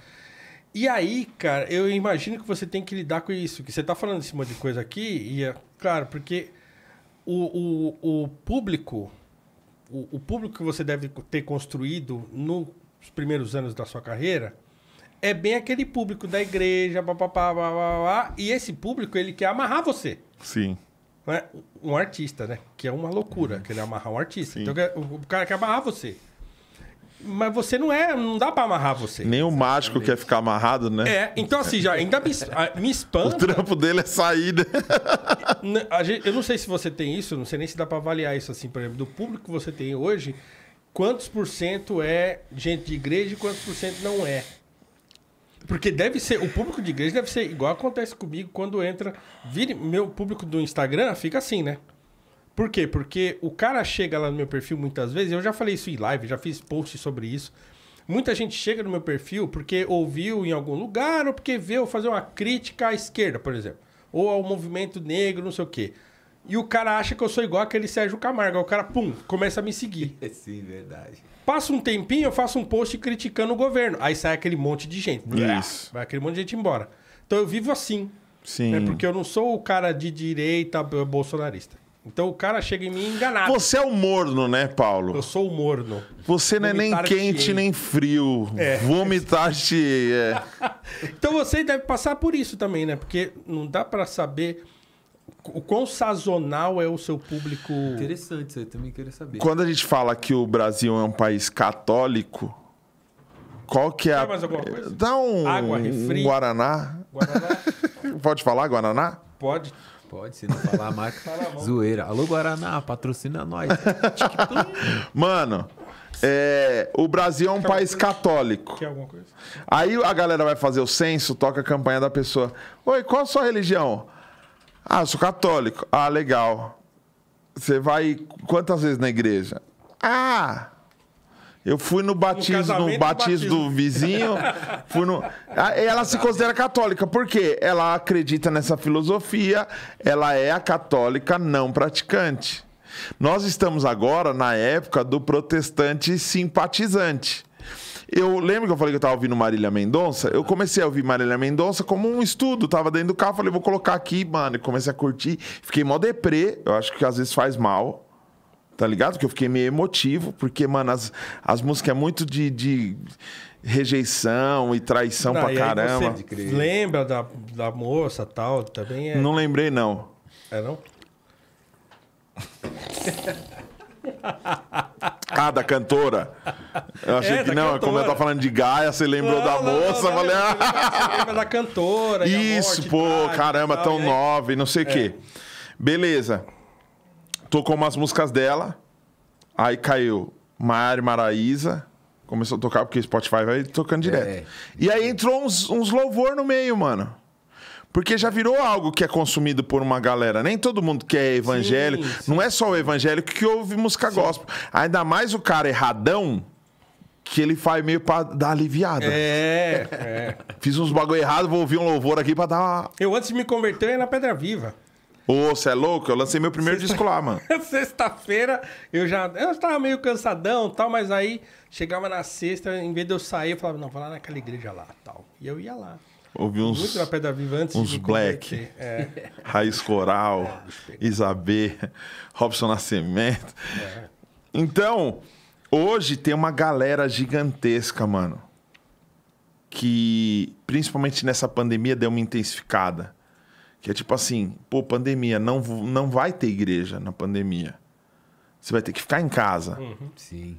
E aí, cara, eu imagino que você tem que lidar com isso. Que você tá falando em cima de coisa aqui e é Claro, porque o, o, o público, o, o, público que você deve ter construído nos primeiros anos da sua carreira é bem aquele público da igreja, papapá, blá, e esse público ele quer amarrar você. Sim. É? Um artista, né? Que é uma loucura, uhum. que ele amarrar um artista. Sim. Então o cara quer amarrar você. Mas você não é. Não dá pra amarrar você. Nem o mágico quer ficar amarrado, né? É, então assim, já ainda me, me espanta. O trampo dele é saída. Né? Eu não sei se você tem isso, não sei nem se dá pra avaliar isso, assim, por exemplo, do público que você tem hoje, quantos por cento é gente de igreja e quantos por cento não é? Porque deve ser, o público de igreja deve ser igual acontece comigo quando entra. vire meu público do Instagram fica assim, né? Por quê? Porque o cara chega lá no meu perfil muitas vezes, eu já falei isso em live, já fiz post sobre isso. Muita gente chega no meu perfil porque ouviu em algum lugar ou porque viu fazer uma crítica à esquerda, por exemplo, ou ao movimento negro, não sei o quê. E o cara acha que eu sou igual aquele Sérgio Camargo. Aí o cara, pum, começa a me seguir. Sim, verdade. Passa um tempinho, eu faço um post criticando o governo. Aí sai aquele monte de gente. Isso. Vai aquele monte de gente embora. Então eu vivo assim. Né? Sim. Né? Porque eu não sou o cara de direita bolsonarista. Então o cara chega em mim enganado. Você é o morno, né, Paulo? Eu sou o morno. Você não é nem quente nem frio. É. Vomitar-te. É. então você deve passar por isso também, né? Porque não dá para saber o quão sazonal é o seu público. Interessante isso aí, também queria saber. Quando a gente fala que o Brasil é um país católico, qual que é a. Dá um, Água, refri. Um Guaraná. Guaraná. Pode falar Guaraná? Pode. Pode, se não falar a marca, zoeira. Alô, Guaraná, patrocina nós. Mano, é, o Brasil é um Quer país católico. Quer alguma coisa? Aí a galera vai fazer o censo, toca a campanha da pessoa. Oi, qual a sua religião? Ah, eu sou católico. Ah, legal. Você vai quantas vezes na igreja? Ah! Eu fui no batismo, no, batismo, do vizinho. fui no... Ah, ela se considera católica, porque ela acredita nessa filosofia, ela é a católica não praticante. Nós estamos agora na época do protestante simpatizante. Eu lembro que eu falei que eu estava ouvindo Marília Mendonça. Eu comecei a ouvir Marília Mendonça como um estudo. Tava dentro do carro, falei, vou colocar aqui, mano. E comecei a curtir. Fiquei mó deprê. Eu acho que às vezes faz mal. Tá ligado? Que eu fiquei meio emotivo, porque, mano, as, as músicas é muito de, de rejeição e traição não, pra e caramba. lembra da, da moça tal? Também é... Não lembrei, não. É não? Ah, da cantora? Eu achei é, que não, cantora. É como eu tava falando de Gaia, você lembrou não, da não, moça, não, falei, ah. da cantora. Isso, morte, pô, caramba, tão é... nova e não sei o é. quê. Beleza. Tocou umas músicas dela. Aí caiu Maiara Maraíza. Começou a tocar, porque o Spotify vai tocando é. direto. É. E aí entrou uns, uns louvor no meio, mano. Porque já virou algo que é consumido por uma galera. Nem todo mundo que é evangélico. Sim, sim. Não é só o evangélico que ouve música sim. gospel. Ainda mais o cara erradão, que ele faz meio pra dar aliviada. É, é. Fiz uns bagulho errado, vou ouvir um louvor aqui pra dar. Eu antes de me converter ia na Pedra Viva. Ô, você é louco? Eu lancei meu primeiro Sexta... disco lá, mano. Sexta-feira eu já. Eu estava meio cansadão tal, mas aí chegava na sexta, em vez de eu sair, eu falava, não, vou lá naquela igreja lá tal. E eu ia lá. Ouvi uns. Muito na Pedra Viva antes uns Black, é. Raiz Coral, é, Isabê, Robson Nascimento. É. Então, hoje tem uma galera gigantesca, mano. Que, principalmente nessa pandemia, deu uma intensificada. Que é tipo assim, pô, pandemia, não, não vai ter igreja na pandemia. Você vai ter que ficar em casa. Uhum. Sim.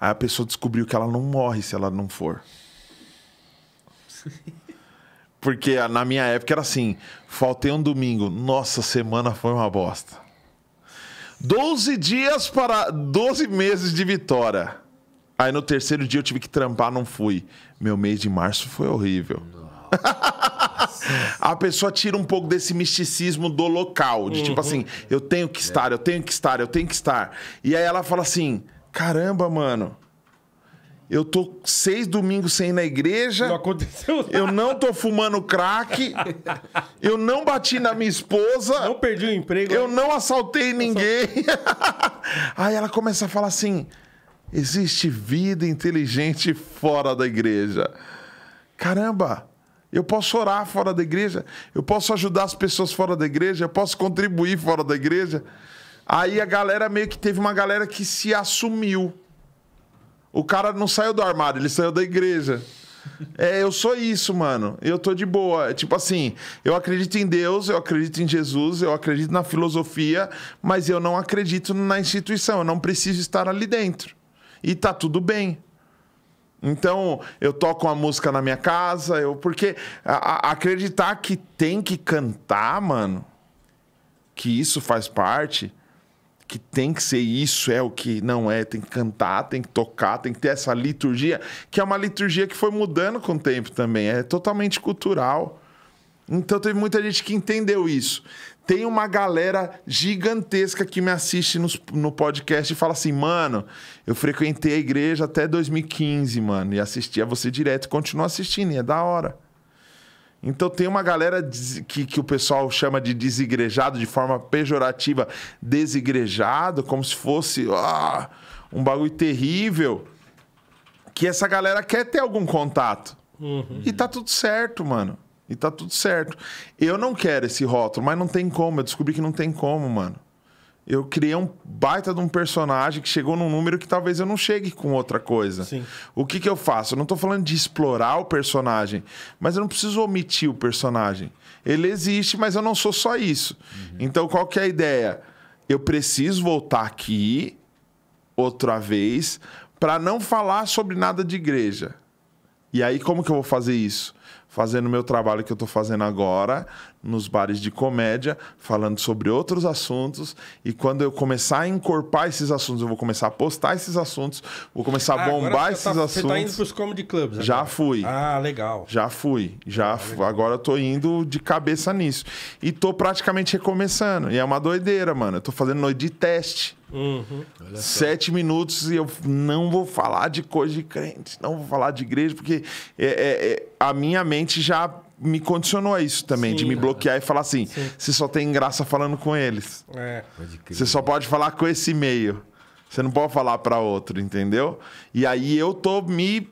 Aí a pessoa descobriu que ela não morre se ela não for. Porque na minha época era assim: faltei um domingo, nossa semana foi uma bosta. doze dias para 12 meses de vitória. Aí no terceiro dia eu tive que trampar, não fui. Meu mês de março foi horrível. a pessoa tira um pouco desse misticismo do local, de tipo uhum. tipo assim, eu tenho que estar, eu tenho que estar, eu tenho que estar. E aí ela fala assim: caramba, mano. Eu tô seis domingos sem ir na igreja. Não aconteceu nada. Eu não tô fumando crack. eu não bati na minha esposa. Não perdi o emprego. Eu né? não assaltei ninguém. aí ela começa a falar assim: existe vida inteligente fora da igreja. Caramba! Eu posso orar fora da igreja, eu posso ajudar as pessoas fora da igreja, eu posso contribuir fora da igreja. Aí a galera meio que teve uma galera que se assumiu. O cara não saiu do armário, ele saiu da igreja. É, eu sou isso, mano. Eu tô de boa. É, tipo assim, eu acredito em Deus, eu acredito em Jesus, eu acredito na filosofia, mas eu não acredito na instituição, eu não preciso estar ali dentro. E tá tudo bem. Então, eu toco uma música na minha casa, eu porque a, a, acreditar que tem que cantar, mano, que isso faz parte, que tem que ser isso, é o que não é, tem que cantar, tem que tocar, tem que ter essa liturgia, que é uma liturgia que foi mudando com o tempo também, é totalmente cultural. Então, teve muita gente que entendeu isso. Tem uma galera gigantesca que me assiste no no podcast e fala assim, mano, eu frequentei a igreja até 2015, mano, e assistia você direto e continuo assistindo, e é da hora. Então tem uma galera que, que o pessoal chama de desigrejado de forma pejorativa, desigrejado, como se fosse ah, um bagulho terrível, que essa galera quer ter algum contato. Uhum. E tá tudo certo, mano. E tá tudo certo. Eu não quero esse rótulo, mas não tem como. Eu descobri que não tem como, mano. Eu criei um baita de um personagem que chegou num número que talvez eu não chegue com outra coisa. Sim. O que, que eu faço? Eu não estou falando de explorar o personagem, mas eu não preciso omitir o personagem. Ele existe, mas eu não sou só isso. Uhum. Então, qual que é a ideia? Eu preciso voltar aqui outra vez para não falar sobre nada de igreja. E aí, como que eu vou fazer isso? fazendo meu trabalho que eu estou fazendo agora, nos bares de comédia, falando sobre outros assuntos. E quando eu começar a encorpar esses assuntos, eu vou começar a postar esses assuntos, vou começar ah, a bombar tá- esses tá, assuntos. Você tá indo pros comedy clubs? Agora. Já fui. Ah, legal. Já fui. Já ah, agora eu tô indo de cabeça nisso. E tô praticamente recomeçando. E é uma doideira, mano. Eu tô fazendo noite de teste. Uhum. Sete minutos e eu não vou falar de coisa de crente, não vou falar de igreja, porque é, é, é, a minha mente já me condicionou a isso também, Sim, de me bloquear e falar assim: você só tem graça falando com eles. É. Você só pode falar com esse meio. Você não pode falar para outro, entendeu? E aí eu tô me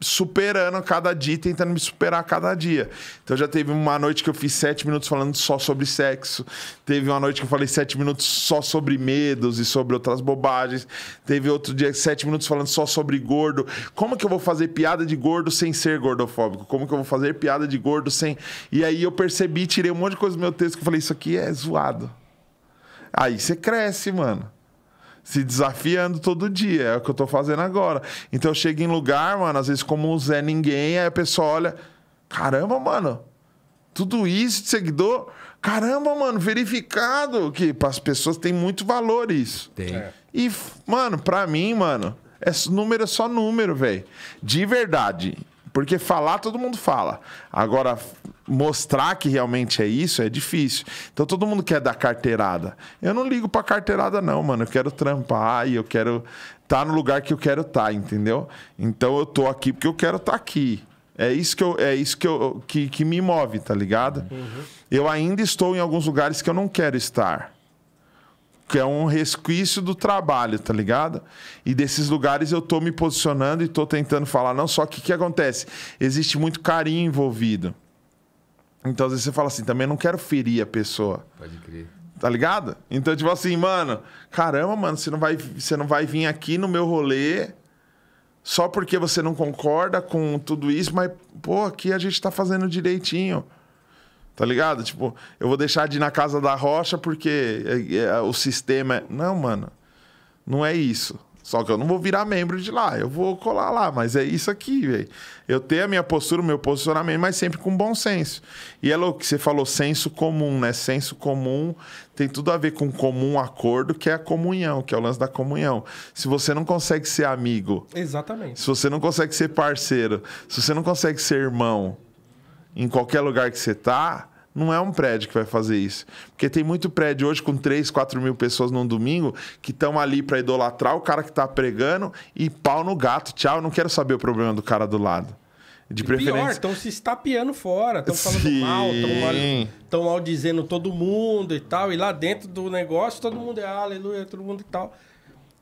superando cada dia, tentando me superar cada dia. Então já teve uma noite que eu fiz sete minutos falando só sobre sexo. Teve uma noite que eu falei sete minutos só sobre medos e sobre outras bobagens. Teve outro dia sete minutos falando só sobre gordo. Como que eu vou fazer piada de gordo sem ser gordofóbico? Como que eu vou fazer piada de gordo sem? E aí eu percebi, tirei um monte de coisa do meu texto que eu falei isso aqui é zoado. Aí você cresce, mano se desafiando todo dia. É o que eu tô fazendo agora. Então eu chego em lugar, mano, às vezes como o Zé Ninguém, aí a pessoa olha, caramba, mano, tudo isso de seguidor? Caramba, mano, verificado. Que para as pessoas tem muito valor isso. Tem. É. E, mano, pra mim, mano, esse é número é só número, velho. De verdade. Porque falar todo mundo fala. Agora, mostrar que realmente é isso é difícil. Então todo mundo quer dar carteirada. Eu não ligo pra carteirada, não, mano. Eu quero trampar e eu quero estar tá no lugar que eu quero estar, tá, entendeu? Então eu tô aqui porque eu quero estar tá aqui. É isso que, eu, é isso que, eu, que, que me move, tá ligado? Uhum. Eu ainda estou em alguns lugares que eu não quero estar que é um resquício do trabalho, tá ligado? E desses lugares eu tô me posicionando e tô tentando falar, não, só que o que acontece? Existe muito carinho envolvido. Então às vezes você fala assim, também não quero ferir a pessoa. Pode crer. Tá ligado? Então tipo assim, mano, caramba, mano, você não vai, você não vai vir aqui no meu rolê só porque você não concorda com tudo isso, mas pô, aqui a gente tá fazendo direitinho. Tá ligado? Tipo, eu vou deixar de ir na casa da rocha porque é, é, é, o sistema é. Não, mano. Não é isso. Só que eu não vou virar membro de lá, eu vou colar lá, mas é isso aqui, velho. Eu tenho a minha postura, o meu posicionamento, mas sempre com bom senso. E é louco que você falou senso comum, né? Senso comum tem tudo a ver com comum acordo, que é a comunhão, que é o lance da comunhão. Se você não consegue ser amigo. Exatamente. Se você não consegue ser parceiro, se você não consegue ser irmão, em qualquer lugar que você está, não é um prédio que vai fazer isso. Porque tem muito prédio hoje com 3, 4 mil pessoas num domingo que estão ali para idolatrar o cara que está pregando e pau no gato. Tchau, não quero saber o problema do cara do lado. De preferência. Pior, estão se estapeando fora, estão falando Sim. mal, estão mal, mal dizendo todo mundo e tal. E lá dentro do negócio todo mundo é aleluia, todo mundo e tal.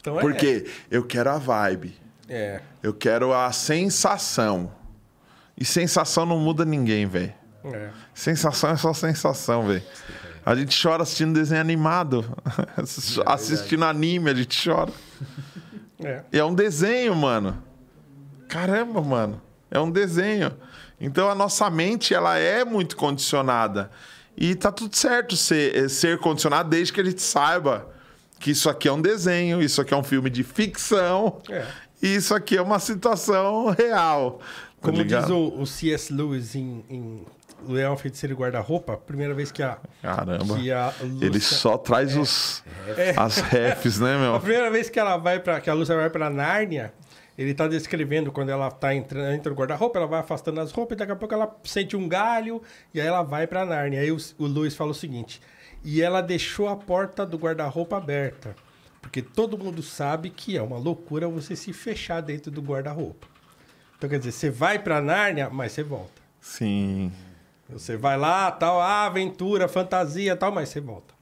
Então, é... Porque eu quero a vibe. É. Eu quero a sensação. E sensação não muda ninguém, velho. É. Sensação é só sensação, velho. A gente chora assistindo desenho animado. É assistindo anime, a gente chora. É. é um desenho, mano. Caramba, mano. É um desenho. Então a nossa mente, ela é muito condicionada. E tá tudo certo ser, eh, ser condicionado desde que a gente saiba que isso aqui é um desenho, isso aqui é um filme de ficção. É. E isso aqui é uma situação real. Como diz o, o, C.S. Lewis em, em Leão Feiticeiro e Guarda-Roupa, primeira vez que a. Caramba. Que a Lúcia... Ele só traz é, os, é. as refs, né, meu? A primeira vez que ela vai para que a Lúcia vai para Nárnia, ele está descrevendo quando ela está entrando entra no guarda-roupa, ela vai afastando as roupas, e daqui a pouco ela sente um galho e aí ela vai para Nárnia. Aí o, o Luiz fala o seguinte: "E ela deixou a porta do guarda-roupa aberta, porque todo mundo sabe que é uma loucura você se fechar dentro do guarda-roupa. Então, quer dizer, você vai para Nárnia, mas você volta. Sim. Você vai lá, tal, aventura, fantasia, tal, mas você volta.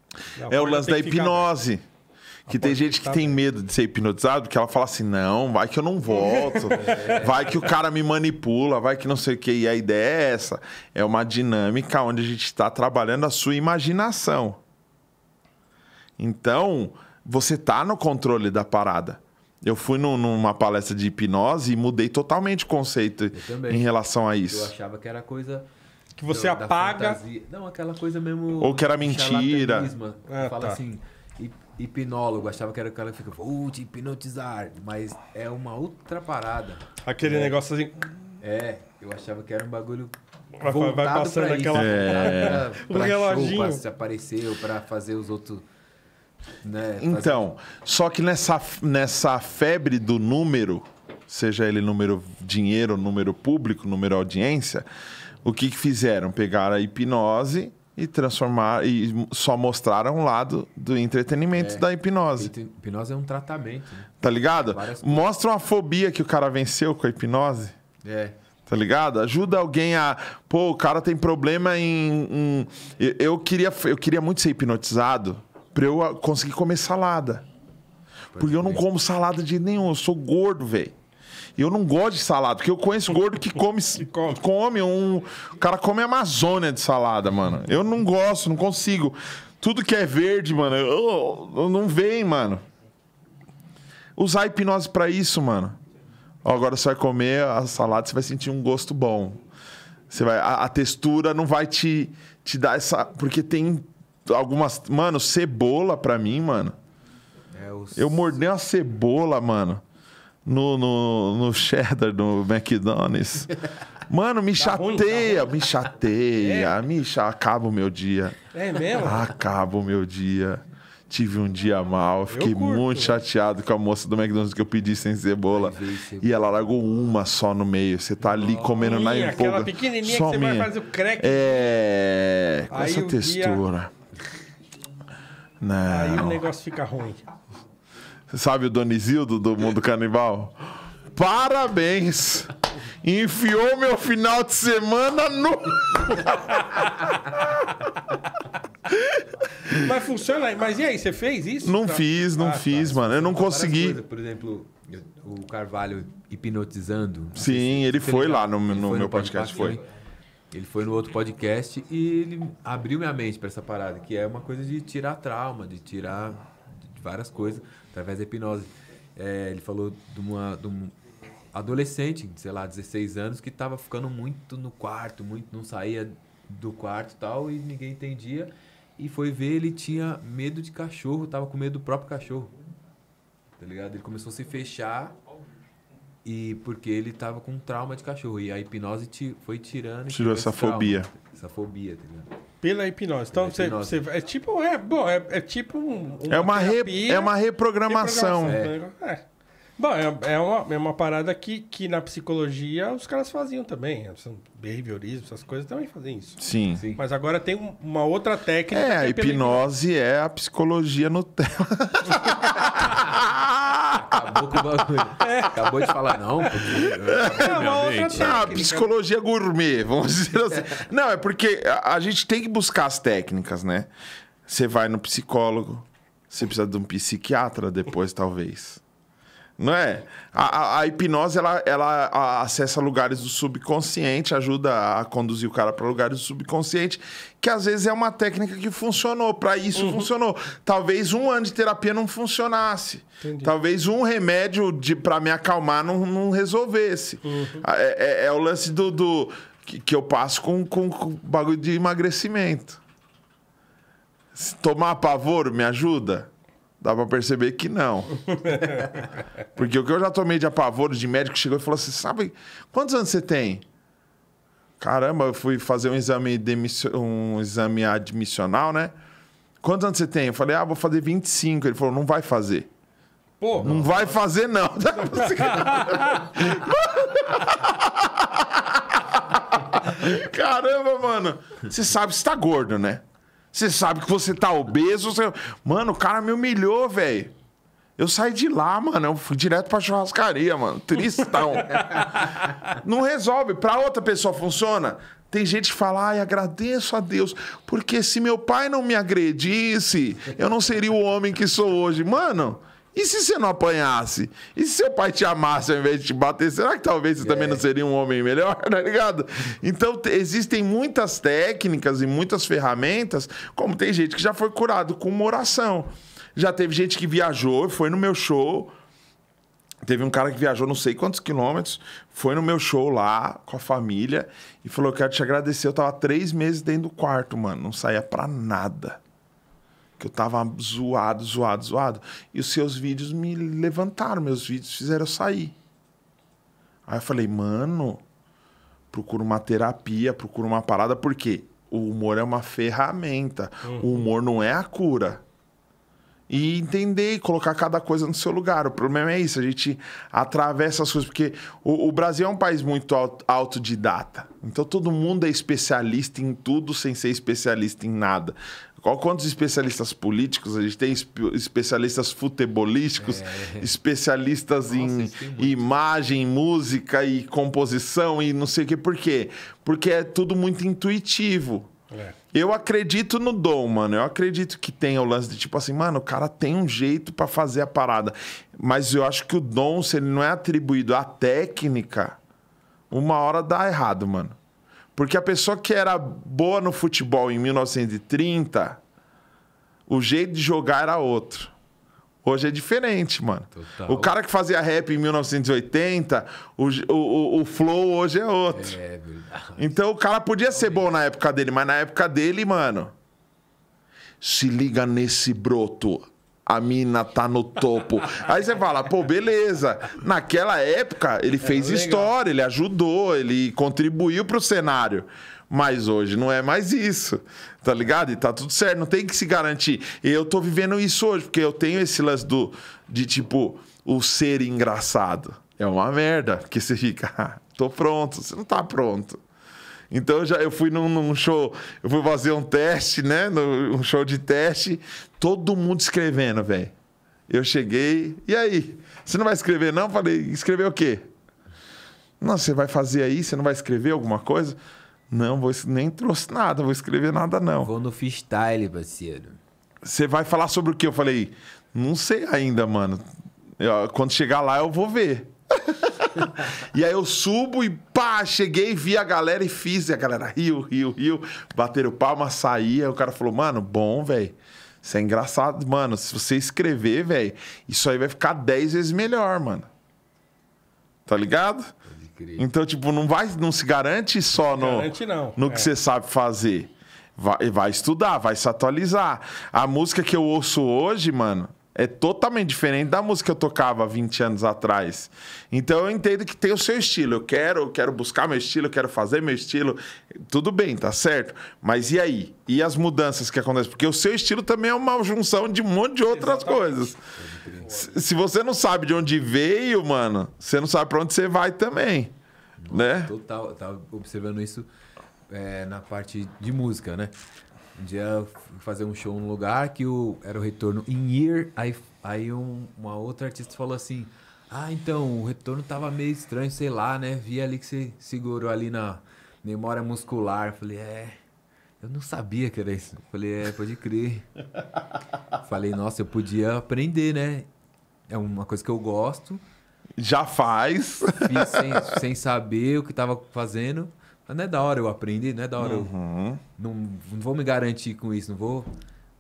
é o lance da hipnose. Ficar... Que a tem gente que tá tem bem. medo de ser hipnotizado, que ela fala assim: não, vai que eu não volto, é. vai que o cara me manipula, vai que não sei o que. E a ideia é essa: é uma dinâmica onde a gente está trabalhando a sua imaginação. Então, você está no controle da parada. Eu fui no, numa palestra de hipnose e mudei totalmente o conceito em relação a isso. Eu achava que era coisa que você da, apaga. Da não, aquela coisa mesmo. Ou que era mentira. É, ah, Fala tá. assim, hipnólogo, achava que era aquela que fica, vou te hipnotizar, mas é uma outra parada. Aquele é. negócio assim. É, eu achava que era um bagulho. Vai, vai passando aquela. um é. pra, pra o reloginho. se apareceu, pra fazer os outros né? Então, só que nessa, nessa febre do número, seja ele número dinheiro, número público, número audiência, o que, que fizeram? Pegaram a hipnose e transformar e só mostraram um lado do entretenimento é, da hipnose. Hipnose é um tratamento. Né? Tá ligado? Mostra uma fobia que o cara venceu com a hipnose. É. Tá ligado? Ajuda alguém a. Pô, o cara tem problema em. em... Eu, queria, eu queria muito ser hipnotizado pra eu conseguir comer salada. Porque eu não como salada de nenhum, eu sou gordo, velho. Eu não gosto de salada, porque eu conheço gordo que come, come. um. O cara come Amazônia de salada, mano. Eu não gosto, não consigo. Tudo que é verde, mano, eu, eu não vem, mano. Usar hipnose para isso, mano. Ó, agora você vai comer a salada, você vai sentir um gosto bom. Você vai, a, a textura não vai te, te dar essa. Porque tem algumas. Mano, cebola pra mim, mano. É, eu mordei uma cebola, mano. No, no, no cheddar do McDonald's. Mano, me tá chateia, ruim, tá me chateia, é. me chateia. Acaba o meu dia. É mesmo? Acaba o meu dia. Tive um dia mal, fiquei curto, muito chateado com a moça do McDonald's que eu pedi sem cebola. cebola. E ela largou uma só no meio. Você tá ali oh, comendo minha, na empolga. Aquela pequenininha só que você minha. vai fazer o crack. É, com Aí essa textura. Dia... Não. Aí o negócio fica ruim. Sabe o Donizildo do Mundo Canibal? Parabéns! Enfiou meu final de semana no. mas funciona, mas e aí, você fez isso? Não tá. fiz, não ah, tá. fiz, tá. mano. Eu não consegui. Coisas, por exemplo, o Carvalho hipnotizando. Sim, ele foi lá no, no, no meu podcast, podcast, foi. Também. Ele foi no outro podcast e ele abriu minha mente para essa parada, que é uma coisa de tirar trauma, de tirar várias coisas através da hipnose. É, ele falou de uma, de um adolescente, sei lá, 16 anos, que estava ficando muito no quarto, muito não saía do quarto e tal, e ninguém entendia. E foi ver, ele tinha medo de cachorro, tava com medo do próprio cachorro. Tá ligado? Ele começou a se fechar e porque ele estava com trauma de cachorro. E a hipnose te, foi tirando. Tirou essa fobia. essa fobia, tá ligado? Pela hipnose. Então, Pela você, hipnose. você, é tipo. É, bom, é, é tipo. Um, uma é, uma terapia, re, é uma reprogramação. reprogramação. É. Tá é. Bom, é, é, uma, é uma parada que, que na psicologia os caras faziam também. Behaviorismo, essas coisas também faziam isso. Sim. Sim. Mas agora tem uma outra técnica. É, a é hipnose é a psicologia Nutella. acabou com o bagulho. É. Acabou de falar, não, porque. Né? É uma outra técnica. Né? Ah, psicologia gourmet, vamos dizer assim. É. Não, é porque a gente tem que buscar as técnicas, né? Você vai no psicólogo, você precisa de um psiquiatra depois, talvez não é? A, a, a, hipnose ela, ela acessa lugares do subconsciente, ajuda a conduzir o cara para lugares do subconsciente, que às vezes é uma técnica que funcionou, para isso uhum. funcionou. Talvez um ano de terapia não funcionasse. Entendi. Talvez um remédio de para me acalmar não, não resolvesse. Uhum. É, é, é, o lance do, do que, que, eu passo com, com, com bagulho de emagrecimento. Se tomar pavor me ajuda? Dá pra perceber que não. Porque o que eu já tomei de apavoro de médico chegou e falou assim: sabe quantos anos você tem? Caramba, eu fui fazer um exame, um exame admissional, né? Quantos anos você tem? Eu falei, ah, vou fazer 25. Ele falou, não vai fazer. Pô, não, não vai fazer, não. Tá Caramba, mano. Você sabe que você tá gordo, né? Você sabe que você tá obeso. Você... Mano, o cara me humilhou, velho. Eu saí de lá, mano. Eu fui direto pra churrascaria, mano. Tristão. não resolve. Pra outra pessoa funciona. Tem gente que fala, ai, agradeço a Deus, porque se meu pai não me agredisse, eu não seria o homem que sou hoje. Mano, e se você não apanhasse? E se seu pai te amasse ao invés de te bater? Será que talvez você é. também não seria um homem melhor, tá ligado? Então, existem muitas técnicas e muitas ferramentas, como tem gente que já foi curado com uma oração. Já teve gente que viajou, foi no meu show. Teve um cara que viajou não sei quantos quilômetros, foi no meu show lá com a família e falou: Eu quero te agradecer. Eu tava três meses dentro do quarto, mano, não saía pra nada que eu tava zoado, zoado, zoado. E os seus vídeos me levantaram, meus vídeos fizeram eu sair. Aí eu falei, mano, procura uma terapia, procura uma parada, porque o humor é uma ferramenta. Uhum. O humor não é a cura. E entender e colocar cada coisa no seu lugar. O problema é isso, a gente atravessa as coisas, porque o, o Brasil é um país muito autodidata. Então todo mundo é especialista em tudo sem ser especialista em nada. Qual quantos especialistas políticos a gente tem? Especialistas futebolísticos, é. especialistas Nossa, em, imagem, música e composição e não sei o quê. Por quê? Porque é tudo muito intuitivo. É. Eu acredito no dom, mano. Eu acredito que tem o lance de tipo assim, mano, o cara tem um jeito para fazer a parada. Mas eu acho que o dom, se ele não é atribuído à técnica, uma hora dá errado, mano. Porque a pessoa que era boa no futebol em 1930, o jeito de jogar era outro. Hoje é diferente, mano. Total. O cara que fazia rap em 1980, o, o, o flow hoje é outro. É verdade. Então o cara podia ser bom na época dele, mas na época dele, mano. Se liga nesse broto a mina tá no topo. Aí você fala, pô, beleza. Naquela época, ele fez é, história, ele ajudou, ele contribuiu pro cenário. Mas hoje não é mais isso, tá ligado? E tá tudo certo, não tem que se garantir. E Eu tô vivendo isso hoje, porque eu tenho esse lance do, de tipo, o ser engraçado. É uma merda, porque você fica, ah, tô pronto, você não tá pronto. Então eu já eu fui num, num, show, eu fui fazer um teste, né? No, um show de teste, todo mundo escrevendo, velho. Eu cheguei, e aí? Você não vai escrever, não? Falei, escrever o quê? Não, você vai fazer aí? Você não vai escrever alguma coisa? Não, vou, nem trouxe nada, vou escrever nada, não. Vou no freestyle, parceiro. Você vai falar sobre o quê? Eu falei, não sei ainda, mano. Eu, quando chegar lá, eu vou ver. e aí eu subo e pá, cheguei, vi a galera e fiz. E a galera riu, riu, riu. Bateram palma, saí. Aí o cara falou, mano, bom, velho. Isso é engraçado. Mano, se você escrever, velho, isso aí vai ficar 10 vezes melhor, mano. Tá ligado? Então, tipo, não vai, não se garante só no, garante, no que é. você sabe fazer. Vai, vai estudar, vai se atualizar. A música que eu ouço hoje, mano, é totalmente diferente da música que eu tocava 20 anos atrás. Então eu entendo que tem o seu estilo. Eu quero, eu quero buscar meu estilo, eu quero fazer meu estilo. Tudo bem, tá certo. Mas e aí? E as mudanças que acontecem? Porque o seu estilo também é uma junção de um monte de outras Exatamente. coisas. Se você não sabe de onde veio, mano, você não sabe para onde você vai também. Nossa, né? Total, eu tava observando isso é, na parte de música, né? Um dia fazer um show num lugar que o, era o retorno in year, aí, aí um, uma outra artista falou assim: Ah, então, o retorno tava meio estranho, sei lá, né? Vi ali que você segurou ali na memória muscular. Falei, é. Eu não sabia que era isso. Falei, é, pode crer. Falei, nossa, eu podia aprender, né? É uma coisa que eu gosto. Já faz. Fiz sem, sem saber o que tava fazendo não é da hora eu aprendi, não é da hora uhum. eu. Não, não vou me garantir com isso, não vou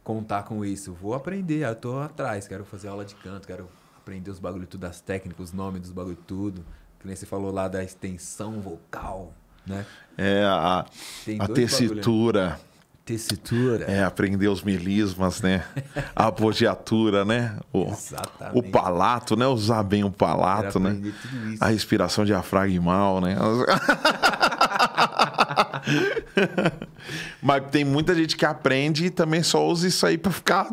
contar com isso. Vou aprender, eu tô atrás, quero fazer aula de canto, quero aprender os bagulho tudo, as técnicas, os nomes dos bagulho tudo. Que nem você falou lá da extensão vocal, né? É, a, a tessitura. Bagulho. Tessitura. É, aprender os melismas, né? a apogiatura, né? O, Exatamente. o palato, né? Usar bem o palato, né? A respiração diafragmal, né? Mas tem muita gente que aprende e também só usa isso aí para ficar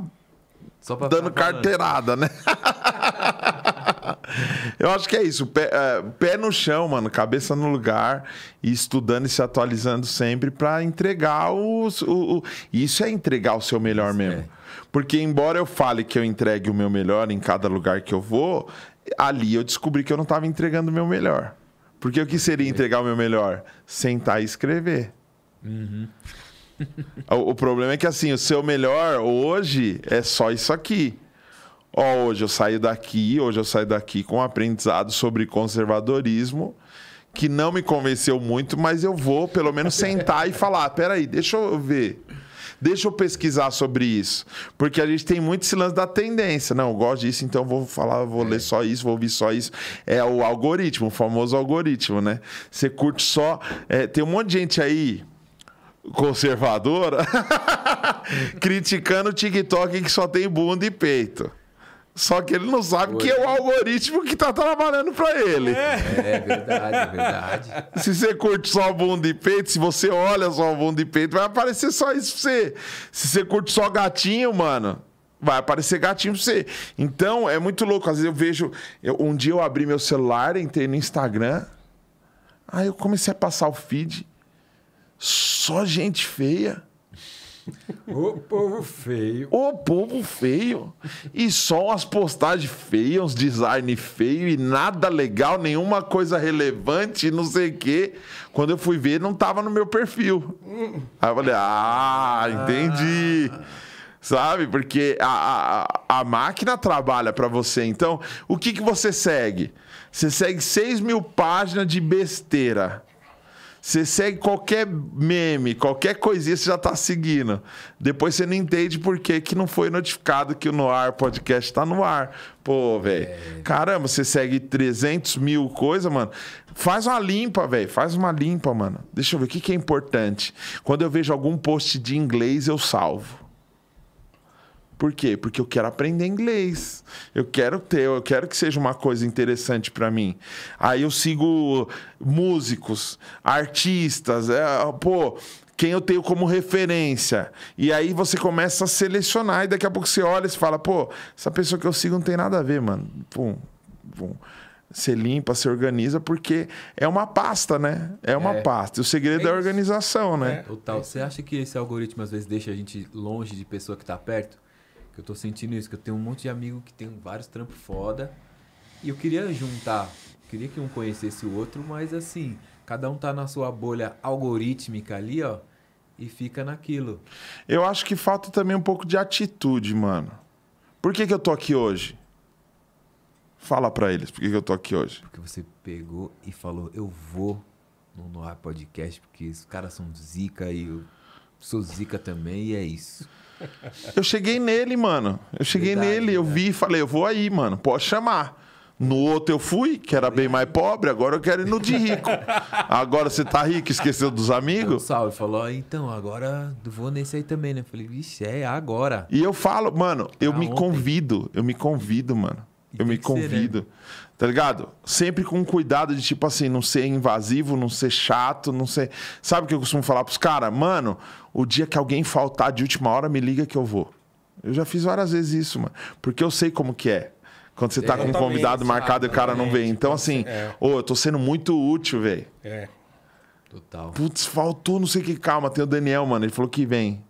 dando carteirada, né? Eu acho que é isso. Pé, é, pé, no chão, mano. Cabeça no lugar. E estudando e se atualizando sempre para entregar os, o, o, Isso é entregar o seu melhor isso mesmo. É. Porque, embora eu fale que eu entregue o meu melhor em cada lugar que eu vou, ali eu descobri que eu não estava entregando o meu melhor. Porque o que seria entregar o meu melhor? Sentar e escrever. Uhum. o, o, problema é que assim, o seu melhor hoje é só isso aqui. Ó, hoje eu saio daqui, hoje eu saio daqui com um aprendizado sobre conservadorismo que não me convenceu muito, mas eu vou pelo menos sentar e falar, peraí, deixa eu ver Deixa eu pesquisar sobre isso. Porque a gente tem muito esse lance da tendência. Não, eu gosto disso, então vou falar, vou é. ler só isso, vou ouvir só isso. É o algoritmo, o famoso algoritmo, né? Você curte só. É, tem um monte de gente aí conservadora criticando o TikTok que só tem bunda e peito. Só que ele não sabe que é o algoritmo que tá trabalhando para ele. É. é. é verdade, é verdade. Se você curte só bunda e peito, se você olha só bunda e peito, vai aparecer só isso pra você. Se você curte só gatinho, mano, vai aparecer gatinho pra você. Então, é muito louco. Às vezes eu vejo... Eu, um dia eu abri meu celular, entrei no Instagram, aí eu comecei a passar o feed. Só gente feia. O povo feio. O povo feio. E só umas postagens feias, uns design feio e nada legal, nenhuma coisa relevante, não sei o quê. Quando eu fui ver, não tava no meu perfil. Aí eu falei, ah, entendi. Sabe? Porque a, a, a máquina trabalha para você. Então, o que, que você segue? Você segue 6 mil páginas de besteira. Você segue qualquer meme, qualquer coisinha, você já tá seguindo. Depois você não entende por que, que não foi notificado que o Noir Podcast tá no ar. Pô, velho. É. Caramba, você segue 300 mil coisa, mano. Faz uma limpa, velho. Faz uma limpa, mano. Deixa eu ver o que, que é importante. Quando eu vejo algum post de inglês, eu salvo. Por quê? Porque eu quero aprender inglês. Eu quero ter, eu quero que seja uma coisa interessante para mim. Aí eu sigo músicos, artistas, é, pô, quem eu tenho como referência. E aí você começa a selecionar e daqui a pouco você olha e fala, pô, essa pessoa que eu sigo não tem nada a ver, mano. Pum, pum. Você limpa, se organiza, porque é uma pasta, né? É uma é. pasta. O segredo é, é a organização, né? É. O tal. Você acha que esse algoritmo às vezes deixa a gente longe de pessoa que está perto? eu tô sentindo isso, que eu tenho um monte de amigo que tem vários trampos foda. E eu queria juntar, queria que um conhecesse o outro, mas assim, cada um tá na sua bolha algorítmica ali, ó, e fica naquilo. Eu acho que falta também um pouco de atitude, mano. Por que, que eu tô aqui hoje? Fala para eles por que, que eu tô aqui hoje. Porque você pegou e falou, eu vou no Noir Podcast, porque os caras são zica e eu sou zica também, e é isso. Eu cheguei nele, mano. Eu cheguei Verdade, nele, eu né? vi e falei, eu vou aí, mano, pode chamar. No outro eu fui, que era bem mais pobre, agora eu quero ir no de rico. Agora você tá rico, esqueceu dos amigos? Sal salve, falou, então, agora vou nesse aí também, né? falei, vixe, é agora. E eu falo, mano, eu ah, me ontem. convido, eu me convido, mano. eu me convido. Ser, né? Tá ligado? Sempre com cuidado de, tipo assim, não ser invasivo, não ser chato, não ser. Sabe o que eu costumo falar pros caras? Mano, o dia que alguém faltar de última hora, me liga que eu vou. Eu já fiz várias vezes isso, mano. Porque eu sei como que é. Quando você tá com um convidado marcado e o cara não vem. Então, assim, é. ô, eu tô sendo muito útil, velho. É. Total. Putz, faltou, não sei o que. Calma, tem o Daniel, mano. Ele falou que vem.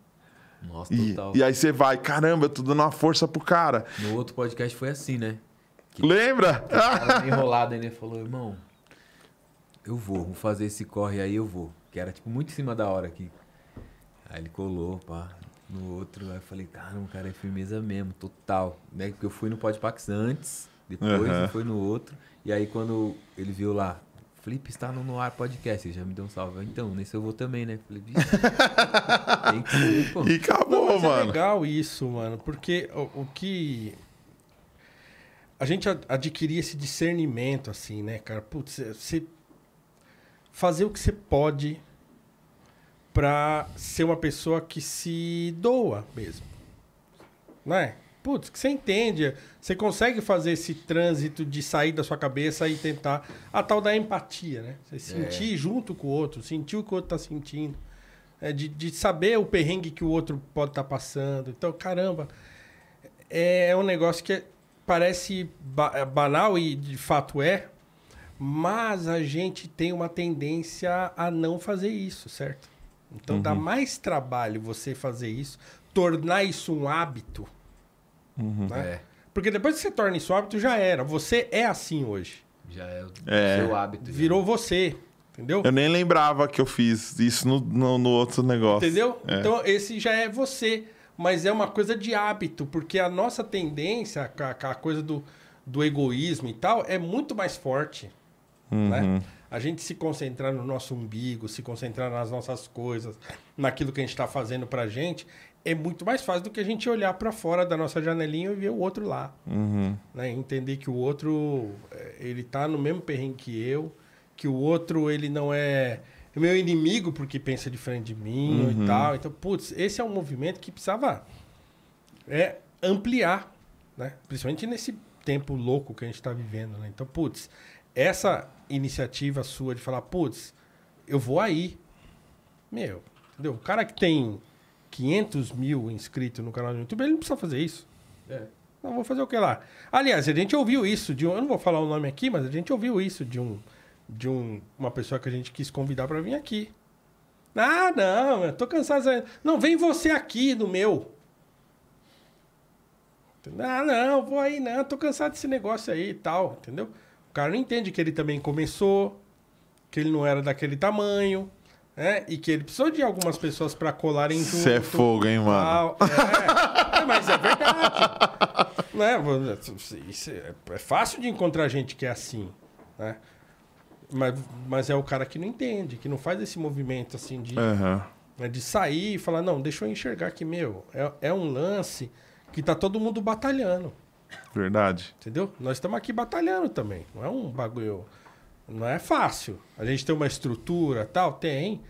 Nossa, e, total. E aí você vai, caramba, eu tô dando uma força pro cara. No outro podcast foi assim, né? Lembra? enrolado ainda. Né? Ele falou, irmão, eu vou, vou fazer esse corre aí, eu vou. Que era, tipo, muito em cima da hora aqui. Aí ele colou, pá, no outro. Aí eu falei, caramba, cara, é firmeza mesmo, total. Né? Porque eu fui no Podpax antes, depois uhum. foi no outro. E aí quando ele viu lá, Felipe está no Noir Podcast, ele já me deu um salve. Então, nesse eu vou também, né? Falei, bicho. e acabou, Não, é mano. É legal isso, mano, porque o, o que a gente adquirir esse discernimento, assim, né, cara? Putz, é, você fazer o que você pode pra ser uma pessoa que se doa mesmo. Né? Putz, que você entende, você consegue fazer esse trânsito de sair da sua cabeça e tentar a tal da empatia, né? Você sentir é. junto com o outro, sentir o que o outro tá sentindo. É, de, de saber o perrengue que o outro pode estar tá passando. Então, caramba, é, é um negócio que é parece ba é, banal e de fato é, mas a gente tem uma tendência a não fazer isso, certo? Então uhum. dá mais trabalho você fazer isso, tornar isso um hábito. Uhum. Né? É. Porque depois que você torna isso um hábito, já era. Você é assim hoje. Já é o é. seu hábito. Virou já. você. Entendeu? Eu nem lembrava que eu fiz isso no, no, no outro negócio. Entendeu? É. Então, esse já é você mas é uma coisa de hábito, porque a nossa tendência, a, a coisa do, do egoísmo e tal, é muito mais forte. Né? Uhum. Né? A gente se concentrar no nosso umbigo, se concentrar nas nossas coisas, naquilo que a gente está fazendo para gente, é muito mais fácil do que a gente olhar para fora da nossa janelinha e ver o outro lá. Uhum. Né? Entender que o outro eh, ele tá no mesmo perrengue que eu, que o outro ele não é o é meu inimigo porque pensa diferente de mim uhum. e tal. Então, putz, esse é um movimento que precisava é, ampliar, né? Principalmente nesse tempo louco que a gente está vivendo, né? Então, putz, essa iniciativa sua de falar, putz, eu vou aí. Meu, entendeu? O cara que tem 500 mil inscritos no canal do YouTube, ele não precisa fazer isso. É. Não, vou fazer o que lá? Aliás, a gente ouviu isso de um... Eu não vou falar o nome aqui, mas a gente ouviu isso de um de um, uma pessoa que a gente quis convidar para vir aqui. Ah, não, eu tô cansado. Não, vem você aqui no meu. Ah, não, vou aí, não, tô cansado desse negócio aí e tal, entendeu? O cara não entende que ele também começou, que ele não era daquele tamanho, né? E que ele precisou de algumas pessoas para colarem junto. Você é fogo, hein, mano? É, é, mas é verdade. né? Isso é fácil de encontrar gente que é assim, né? Mas, mas é o cara que não entende, que não faz esse movimento assim de, uhum. né, de sair e falar, não, deixa eu enxergar que, meu, é, é um lance que tá todo mundo batalhando. Verdade. Entendeu? Nós estamos aqui batalhando também. Não é um bagulho. Não é fácil. A gente tem uma estrutura tal, tem.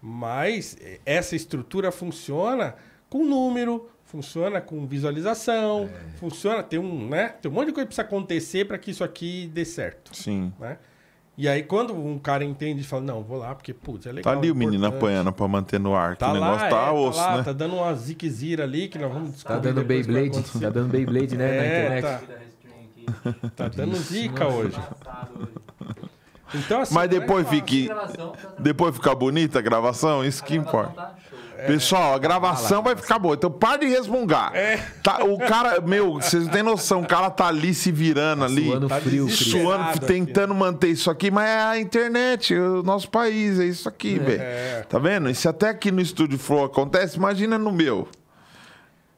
Mas essa estrutura funciona com número, funciona com visualização, é. funciona, tem um, né? Tem um monte de coisa que precisa acontecer para que isso aqui dê certo. Sim. Né? E aí, quando um cara entende e fala, não, vou lá, porque, putz, é tá legal. Tá ali o menino apanhando pra manter no ar, tá que o negócio lá, é, tá é, osso, tá lá, né? Tá dando uma ziquezira ali que nós vamos tá descobrir. Tá dando é Beyblade, tá dando Beyblade, né, é, na internet. Tá, tá dando zica hoje. Então, assim, Mas é depois, fique, tá, depois fica bonita a gravação, isso que importa. É, Pessoal, a gravação vai ficar boa. Então, para de resmungar. É. Tá, o cara, meu, vocês não têm noção. O cara tá ali se virando tá ali. Suando tá frio, frio. Suando, tentando manter isso aqui. Mas é a internet, é o nosso país, é isso aqui, é. velho. É. Tá vendo? E se até aqui no Estúdio Flow acontece, imagina no meu.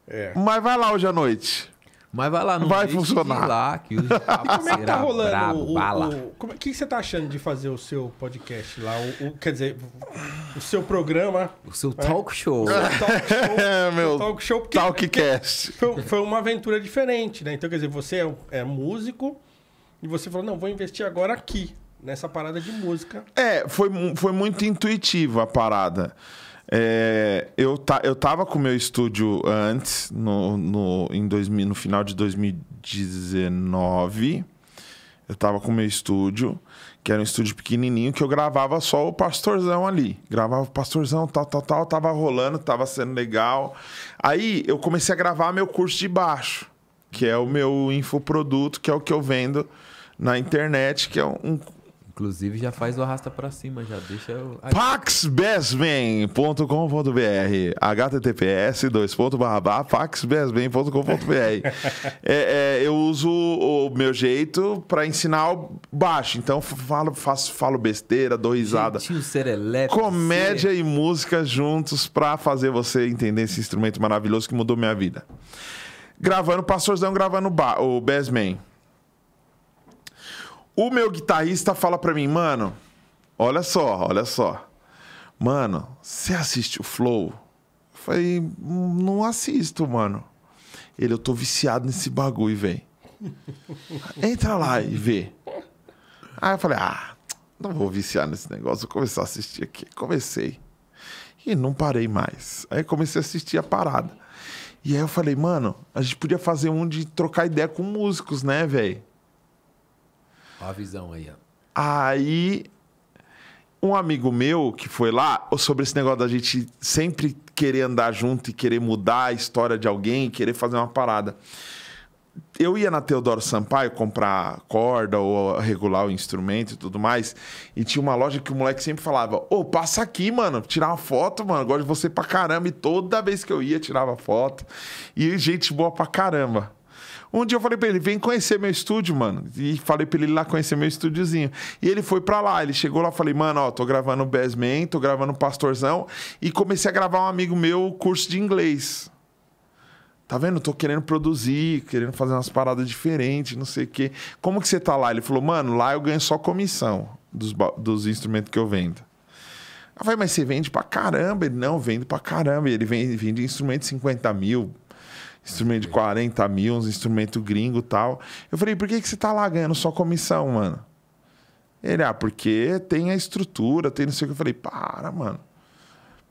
É. Mas vai lá hoje à noite. Mas vai lá, não vai funcionar. lá que os como é que tá rolando o, o, é, o, como, que você tá achando de fazer o seu podcast lá? O, o quer dizer, o seu programa. O seu né? talk show. O talk show. é, meu. Talk show. Porque, talkcast. Foi, foi, uma aventura diferente, né? Então, quer dizer, você é, é músico e você falou, não, vou investir agora aqui, nessa parada de música. É, foi, foi muito intuitiva a parada. É, eu, ta, eu tava com o meu estúdio antes, no, no, em 2000, no final de 2019. Eu tava com o meu estúdio, que era um estúdio pequenininho, que eu gravava só o Pastorzão ali. Gravava o Pastorzão, tal, tal, tal. Tava rolando, tava sendo legal. Aí eu comecei a gravar meu curso de baixo, que é o meu infoproduto, que é o que eu vendo na internet, que é um, Inclusive já faz o arrasta para cima, já deixa o... paxbestman.com.br https dois ponto é, é, eu uso o meu jeito para ensinar o baixo, então falo, faço, falo besteira, dou risada. ser elétrico, Comédia ser... e música juntos para fazer você entender esse instrumento maravilhoso que mudou minha vida. Gravando, pastorzão gravando o Bestman. O meu guitarrista fala para mim, mano, olha só, olha só. Mano, você assiste o Flow? Eu falei, não assisto, mano. Ele, eu tô viciado nesse bagulho, velho. Entra lá e vê. Aí eu falei, ah, não vou viciar nesse negócio, vou começar a assistir aqui. Comecei. E não parei mais. Aí comecei a assistir a parada. E aí eu falei, mano, a gente podia fazer um de trocar ideia com músicos, né, velho? Olha a visão aí, ó. Aí, um amigo meu que foi lá, sobre esse negócio da gente sempre querer andar junto e querer mudar a história de alguém, querer fazer uma parada. Eu ia na Teodoro Sampaio comprar corda ou regular o instrumento e tudo mais. E tinha uma loja que o moleque sempre falava: Ô, oh, passa aqui, mano, tirar uma foto, mano, gosto de você pra caramba. E toda vez que eu ia, tirava foto. E gente boa pra caramba. Um dia eu falei pra ele, vem conhecer meu estúdio, mano. E falei pra ele ir lá conhecer meu estúdiozinho. E ele foi pra lá, ele chegou lá, falei, mano, ó, tô gravando o Bassman, tô gravando o Pastorzão. E comecei a gravar um amigo meu curso de inglês. Tá vendo? Tô querendo produzir, querendo fazer umas paradas diferentes, não sei o quê. Como que você tá lá? Ele falou, mano, lá eu ganho só comissão dos, dos instrumentos que eu vendo. Eu falei, mas você vende pra caramba? Ele, não, vende pra caramba. Ele vende, vende instrumento de 50 mil, Instrumento de 40 mil, uns instrumento gringo tal. Eu falei, por que, que você tá lá ganhando só comissão, mano? Ele, ah, porque tem a estrutura, tem não sei o que. Eu falei, para, mano.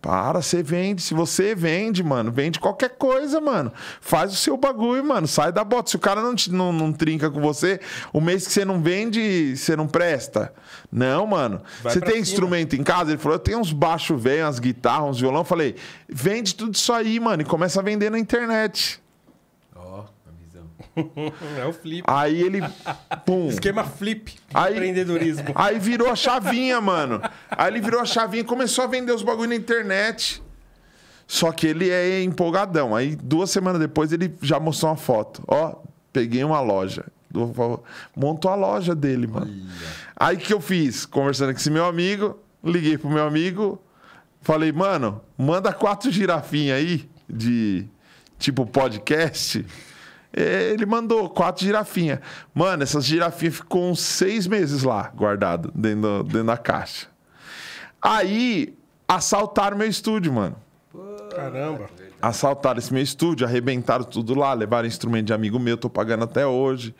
Para, você vende. Se você vende, mano, vende qualquer coisa, mano. Faz o seu bagulho, mano. Sai da bota. Se o cara não, te, não, não trinca com você, o mês que você não vende, você não presta. Não, mano. Vai você tem cima. instrumento em casa? Ele falou: eu tenho uns baixos velho, umas guitarras, uns violão. Eu falei: vende tudo isso aí, mano, e começa a vender na internet. É o flip. Aí ele. Pum. Esquema flip. Aí, empreendedorismo. Aí virou a chavinha, mano. Aí ele virou a chavinha e começou a vender os bagulho na internet. Só que ele é empolgadão. Aí duas semanas depois ele já mostrou uma foto. Ó, peguei uma loja. Montou a loja dele, mano. Olha. Aí que eu fiz? Conversando com esse meu amigo, liguei pro meu amigo, falei, mano, manda quatro girafinhas aí de tipo podcast. É, ele mandou quatro girafinhas. Mano, essas girafinhas ficou uns seis meses lá, guardado, dentro, dentro da caixa. Aí, assaltaram meu estúdio, mano. Caramba. Assaltaram esse meu estúdio, arrebentaram tudo lá, levaram instrumento de amigo meu, tô pagando até hoje.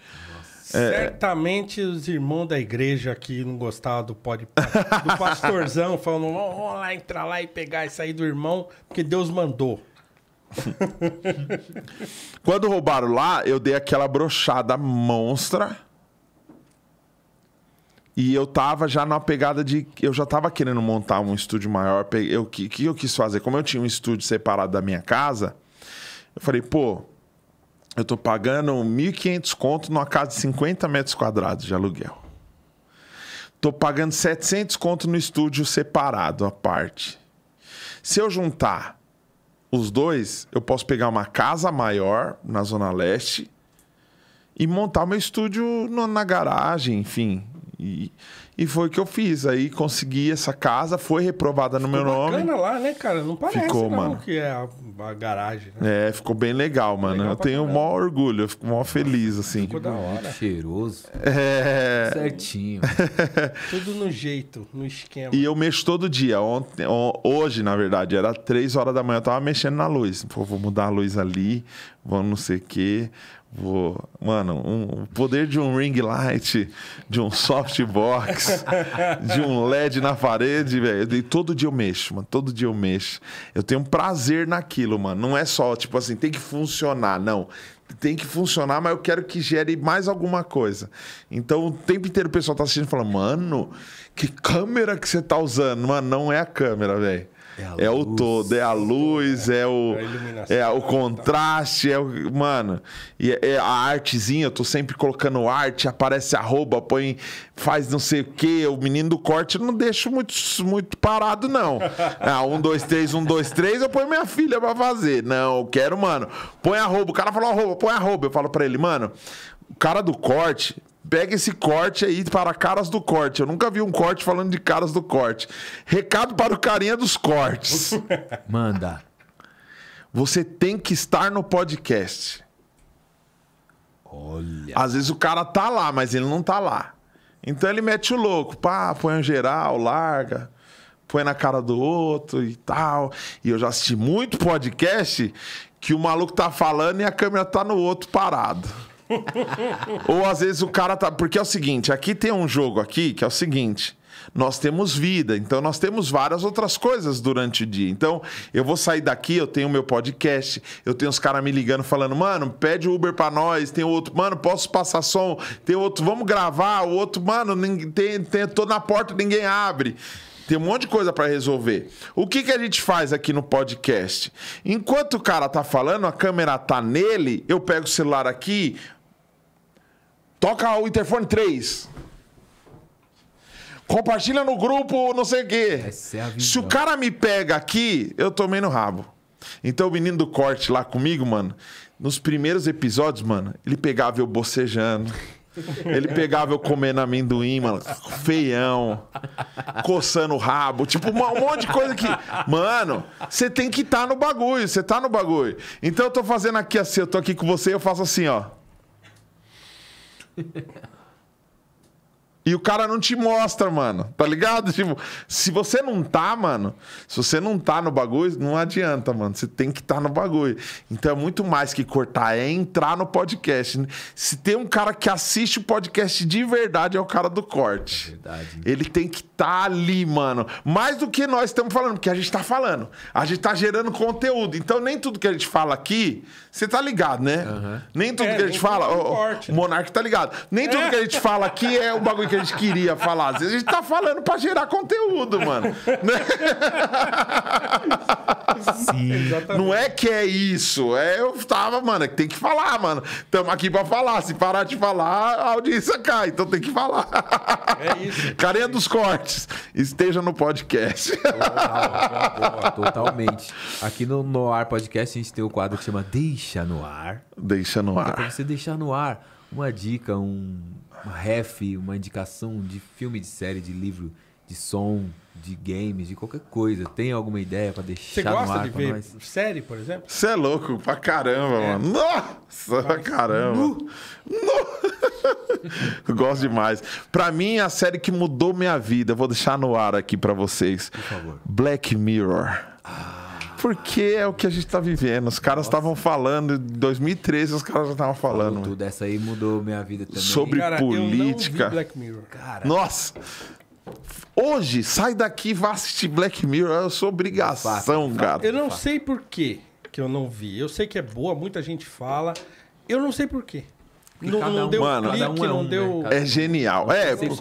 É, Certamente os irmãos da igreja que não gostavam do, pod... do pastorzão, falando, vamos lá entrar lá e pegar isso aí do irmão, porque Deus mandou. Quando roubaram lá, eu dei aquela brochada monstra. E eu tava já na pegada de. Eu já tava querendo montar um estúdio maior. O que, que eu quis fazer? Como eu tinha um estúdio separado da minha casa, eu falei, pô, eu tô pagando 1.500 conto numa casa de 50 metros quadrados de aluguel. Tô pagando 700 conto no estúdio separado, a parte. Se eu juntar os dois, eu posso pegar uma casa maior na Zona Leste e montar meu estúdio no, na garagem, enfim. E, e foi o que eu fiz. Aí consegui essa casa, foi reprovada no meu nome. Ficou bacana lá, né, cara? Não parece ficou, não, mano. que é a, a garagem. Né? É, ficou bem legal, mano. Legal eu tenho o maior orgulho, eu fico maior feliz, assim. Ficou da hora. Cheiroso. É... Certinho. Tudo no jeito, no esquema. E eu mexo todo dia. Ontem, hoje, na verdade, era três horas da manhã, eu tava mexendo na luz. Pô, vou mudar a luz ali, vou não sei o quê Vou, mano, um, o poder de um ring light, de um softbox, de um LED na parede, velho. E todo dia eu mexo, mano. Todo dia eu mexo. Eu tenho um prazer naquilo, mano. Não é só, tipo assim, tem que funcionar. Não. Tem que funcionar, mas eu quero que gere mais alguma coisa. Então, o tempo inteiro o pessoal tá assistindo e fala, mano, que câmera que você tá usando? Mano, não é a câmera, velho. É, é, é, é o todo, é a luz, é, é o, é, é o contraste, é o. Mano, e é a artezinha, eu tô sempre colocando arte, aparece arroba, põe, faz não sei o quê. O menino do corte eu não deixo muito, muito parado, não. Ah, um, dois, três, um, dois, três, eu ponho minha filha pra fazer. Não, eu quero, mano. Põe arroba. O cara falou arroba, põe arroba. Eu falo pra ele, mano, o cara do corte, Pega esse corte aí para caras do corte. Eu nunca vi um corte falando de caras do corte. Recado para o carinha dos cortes. Manda. Você tem que estar no podcast. Olha. Às vezes o cara tá lá, mas ele não tá lá. Então ele mete o louco, pá, põe um geral, larga, põe na cara do outro e tal. E eu já assisti muito podcast que o maluco tá falando e a câmera tá no outro parado. Ou às vezes o cara tá. Porque é o seguinte: aqui tem um jogo aqui que é o seguinte. Nós temos vida, então nós temos várias outras coisas durante o dia. Então, eu vou sair daqui, eu tenho meu podcast, eu tenho os caras me ligando falando, mano, pede Uber pra nós, tem outro, mano, posso passar som, tem outro, vamos gravar, o outro, mano, tem, tem, tô na porta, ninguém abre tem um monte de coisa para resolver. O que, que a gente faz aqui no podcast? Enquanto o cara tá falando, a câmera tá nele, eu pego o celular aqui, toca o interfone 3. Compartilha no grupo, não sei o quê. É Se o cara me pega aqui, eu tomei no rabo. Então o menino do corte lá comigo, mano, nos primeiros episódios, mano, ele pegava eu bocejando. Ele pegava eu comendo amendoim, mano, feião, coçando o rabo, tipo, um monte de coisa que. Mano, você tem que estar tá no bagulho, você tá no bagulho. Então eu tô fazendo aqui assim, eu tô aqui com você e eu faço assim, ó. E o cara não te mostra, mano. Tá ligado? Tipo, se você não tá, mano, se você não tá no bagulho, não adianta, mano. Você tem que estar tá no bagulho. Então é muito mais que cortar, é entrar no podcast. Se tem um cara que assiste o podcast de verdade, é o cara do corte. É verdade. Né? Ele tem que estar tá ali, mano. Mais do que nós estamos falando, porque a gente tá falando. A gente tá gerando conteúdo. Então nem tudo que a gente fala aqui você tá ligado, né? Uhum. Nem tudo é, que a gente fala. Ó, o né? Monark tá ligado. Nem tudo é. que a gente fala aqui é o bagulho que a gente queria falar. A gente tá falando pra gerar conteúdo, mano. Né? Sim. Não é que é isso. É, eu tava, mano, é tem que falar, mano. Tamo aqui pra falar. Se parar de falar, a audiência cai. Então tem que falar. É isso. Carinha dos cortes. Esteja no podcast. Total, total, totalmente. Aqui no Noir Podcast a gente tem o um quadro que chama Deixa Deixa no ar. Deixa no ar. pra você deixar no ar uma dica, um, ref, uma indicação de filme, de série, de livro, de som, de games, de qualquer coisa. Tem alguma ideia para deixar no ar? Você gosta de ver nós? série, por exemplo? Você é louco pra caramba, é. mano. Nossa, pra caramba. Nu. Nu. Gosto demais. Pra mim, é a série que mudou minha vida, vou deixar no ar aqui para vocês. Por favor. Black Mirror. Ah. Porque é o que a gente tá vivendo. Os caras estavam falando, em 2013 os caras já estavam falando. Tudo, essa aí mudou minha vida também. Sobre Cara, política. Black Mirror. Cara. Nossa! Hoje, sai daqui e vá assistir Black Mirror. É a sua obrigação, cara. Eu não sei por quê que eu não vi. Eu sei que é boa, muita gente fala. Eu não sei por quê. Não, cada não deu mano, clique, cada um é um, não deu... Né? É genial. É, eu vi um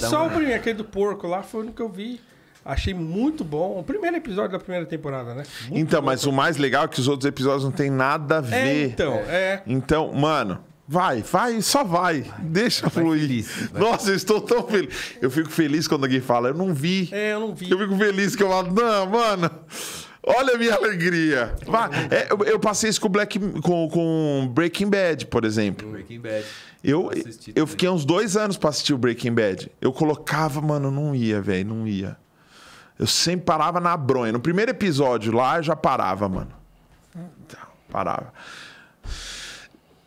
só é o primeiro, aquele do porco lá, foi o único que eu vi. Achei muito bom. O primeiro episódio da primeira temporada, né? Muito então, mas o mais legal é que os outros episódios não tem nada a ver. É, então, é. Então, mano, Vai, vai, só vai. Deixa vai fluir. Feliz, Nossa, eu estou tão feliz. Eu fico feliz quando alguém fala, eu não vi. É, eu não vi. Eu fico feliz que eu falo, não, mano. Olha a minha alegria. Vai. É, eu, eu, passei isso com, Black, com, com Breaking Bad, por exemplo. Breaking Bad. Eu, eu, eu fiquei uns dois anos pra assistir o Breaking Bad. Eu colocava, mano, não ia, velho, não ia. Eu sempre parava na bronha. No primeiro episódio lá, eu já parava, mano. parava.